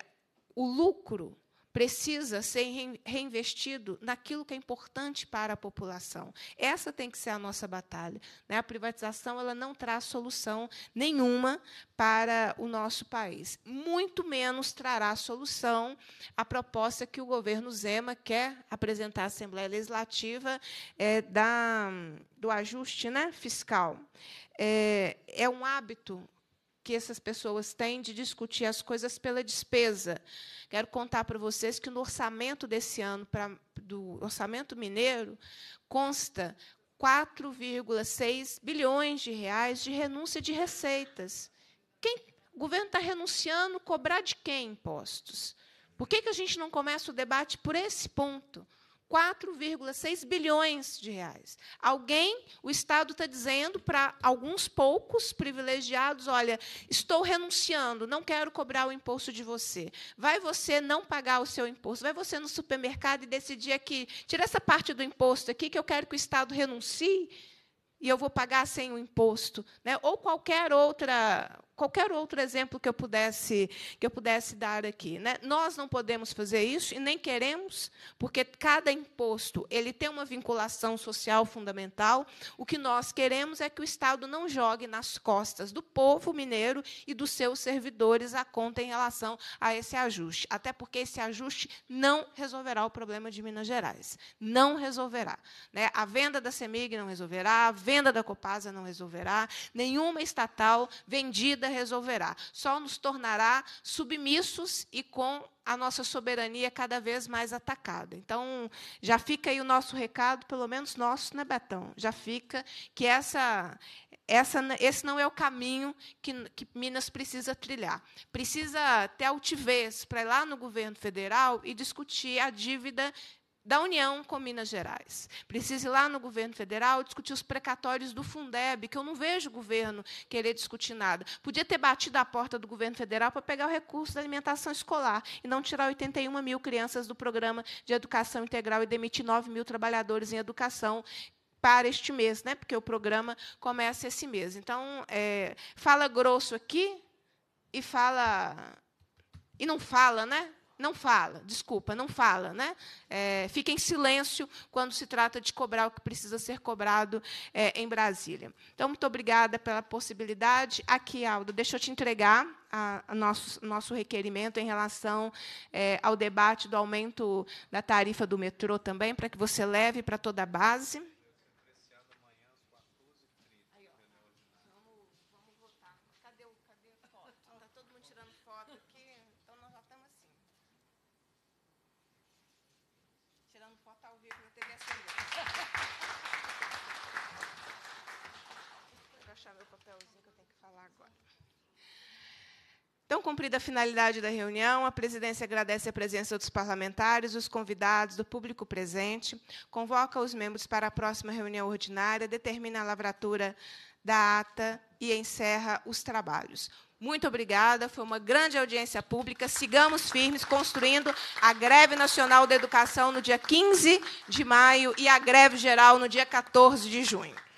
o lucro precisa ser reinvestido naquilo que é importante para a população. Essa tem que ser a nossa batalha. Né? A privatização ela não traz solução nenhuma para o nosso país. Muito menos trará solução a proposta que o governo Zema quer apresentar à Assembleia Legislativa é, da, do ajuste né, fiscal. É, é um hábito que essas pessoas têm de discutir as coisas pela despesa. Quero contar para vocês que no orçamento desse ano, pra, do orçamento mineiro, consta 4,6 bilhões de reais de renúncia de receitas. Quem, o governo está renunciando cobrar de quem impostos? Por que, que a gente não começa o debate por esse ponto? 4,6 bilhões de reais. Alguém, o Estado está dizendo para alguns poucos privilegiados: olha, estou renunciando, não quero cobrar o imposto de você. Vai você não pagar o seu imposto, vai você no supermercado e decidir aqui, tira essa parte do imposto aqui que eu quero que o Estado renuncie e eu vou pagar sem o imposto, né? ou qualquer outra qualquer outro exemplo que eu pudesse que eu pudesse dar aqui, né? Nós não podemos fazer isso e nem queremos, porque cada imposto ele tem uma vinculação social fundamental. O que nós queremos é que o Estado não jogue nas costas do povo mineiro e dos seus servidores a conta em relação a esse ajuste, até porque esse ajuste não resolverá o problema de Minas Gerais, não resolverá, né? A venda da Semig não resolverá, a venda da Copasa não resolverá, nenhuma estatal vendida resolverá, só nos tornará submissos e com a nossa soberania cada vez mais atacada. Então, já fica aí o nosso recado, pelo menos nosso, né, Betão? Já fica que essa, essa, esse não é o caminho que, que Minas precisa trilhar. Precisa ter altivez para ir lá no governo federal e discutir a dívida da União com Minas Gerais. Precisa ir lá no governo federal discutir os precatórios do Fundeb, que eu não vejo o governo querer discutir nada. Podia ter batido a porta do governo federal para pegar o recurso da alimentação escolar e não tirar 81 mil crianças do programa de educação integral e demitir 9 mil trabalhadores em educação, para este mês, né? porque o programa começa esse mês. Então, é, fala grosso aqui e fala. E não fala, né? não fala, desculpa, não fala, né? É, fica em silêncio quando se trata de cobrar o que precisa ser cobrado é, em Brasília. Então, muito obrigada pela possibilidade. Aqui, Aldo, deixa eu te entregar a, a nosso, nosso requerimento em relação é, ao debate do aumento da tarifa do metrô também, para que você leve para toda a base. Então, cumprida a finalidade da reunião, a presidência agradece a presença dos parlamentares, dos convidados, do público presente, convoca os membros para a próxima reunião ordinária, determina a lavratura da ata e encerra os trabalhos. Muito obrigada, foi uma grande audiência pública. Sigamos firmes construindo a greve nacional da educação no dia 15 de maio e a greve geral no dia 14 de junho.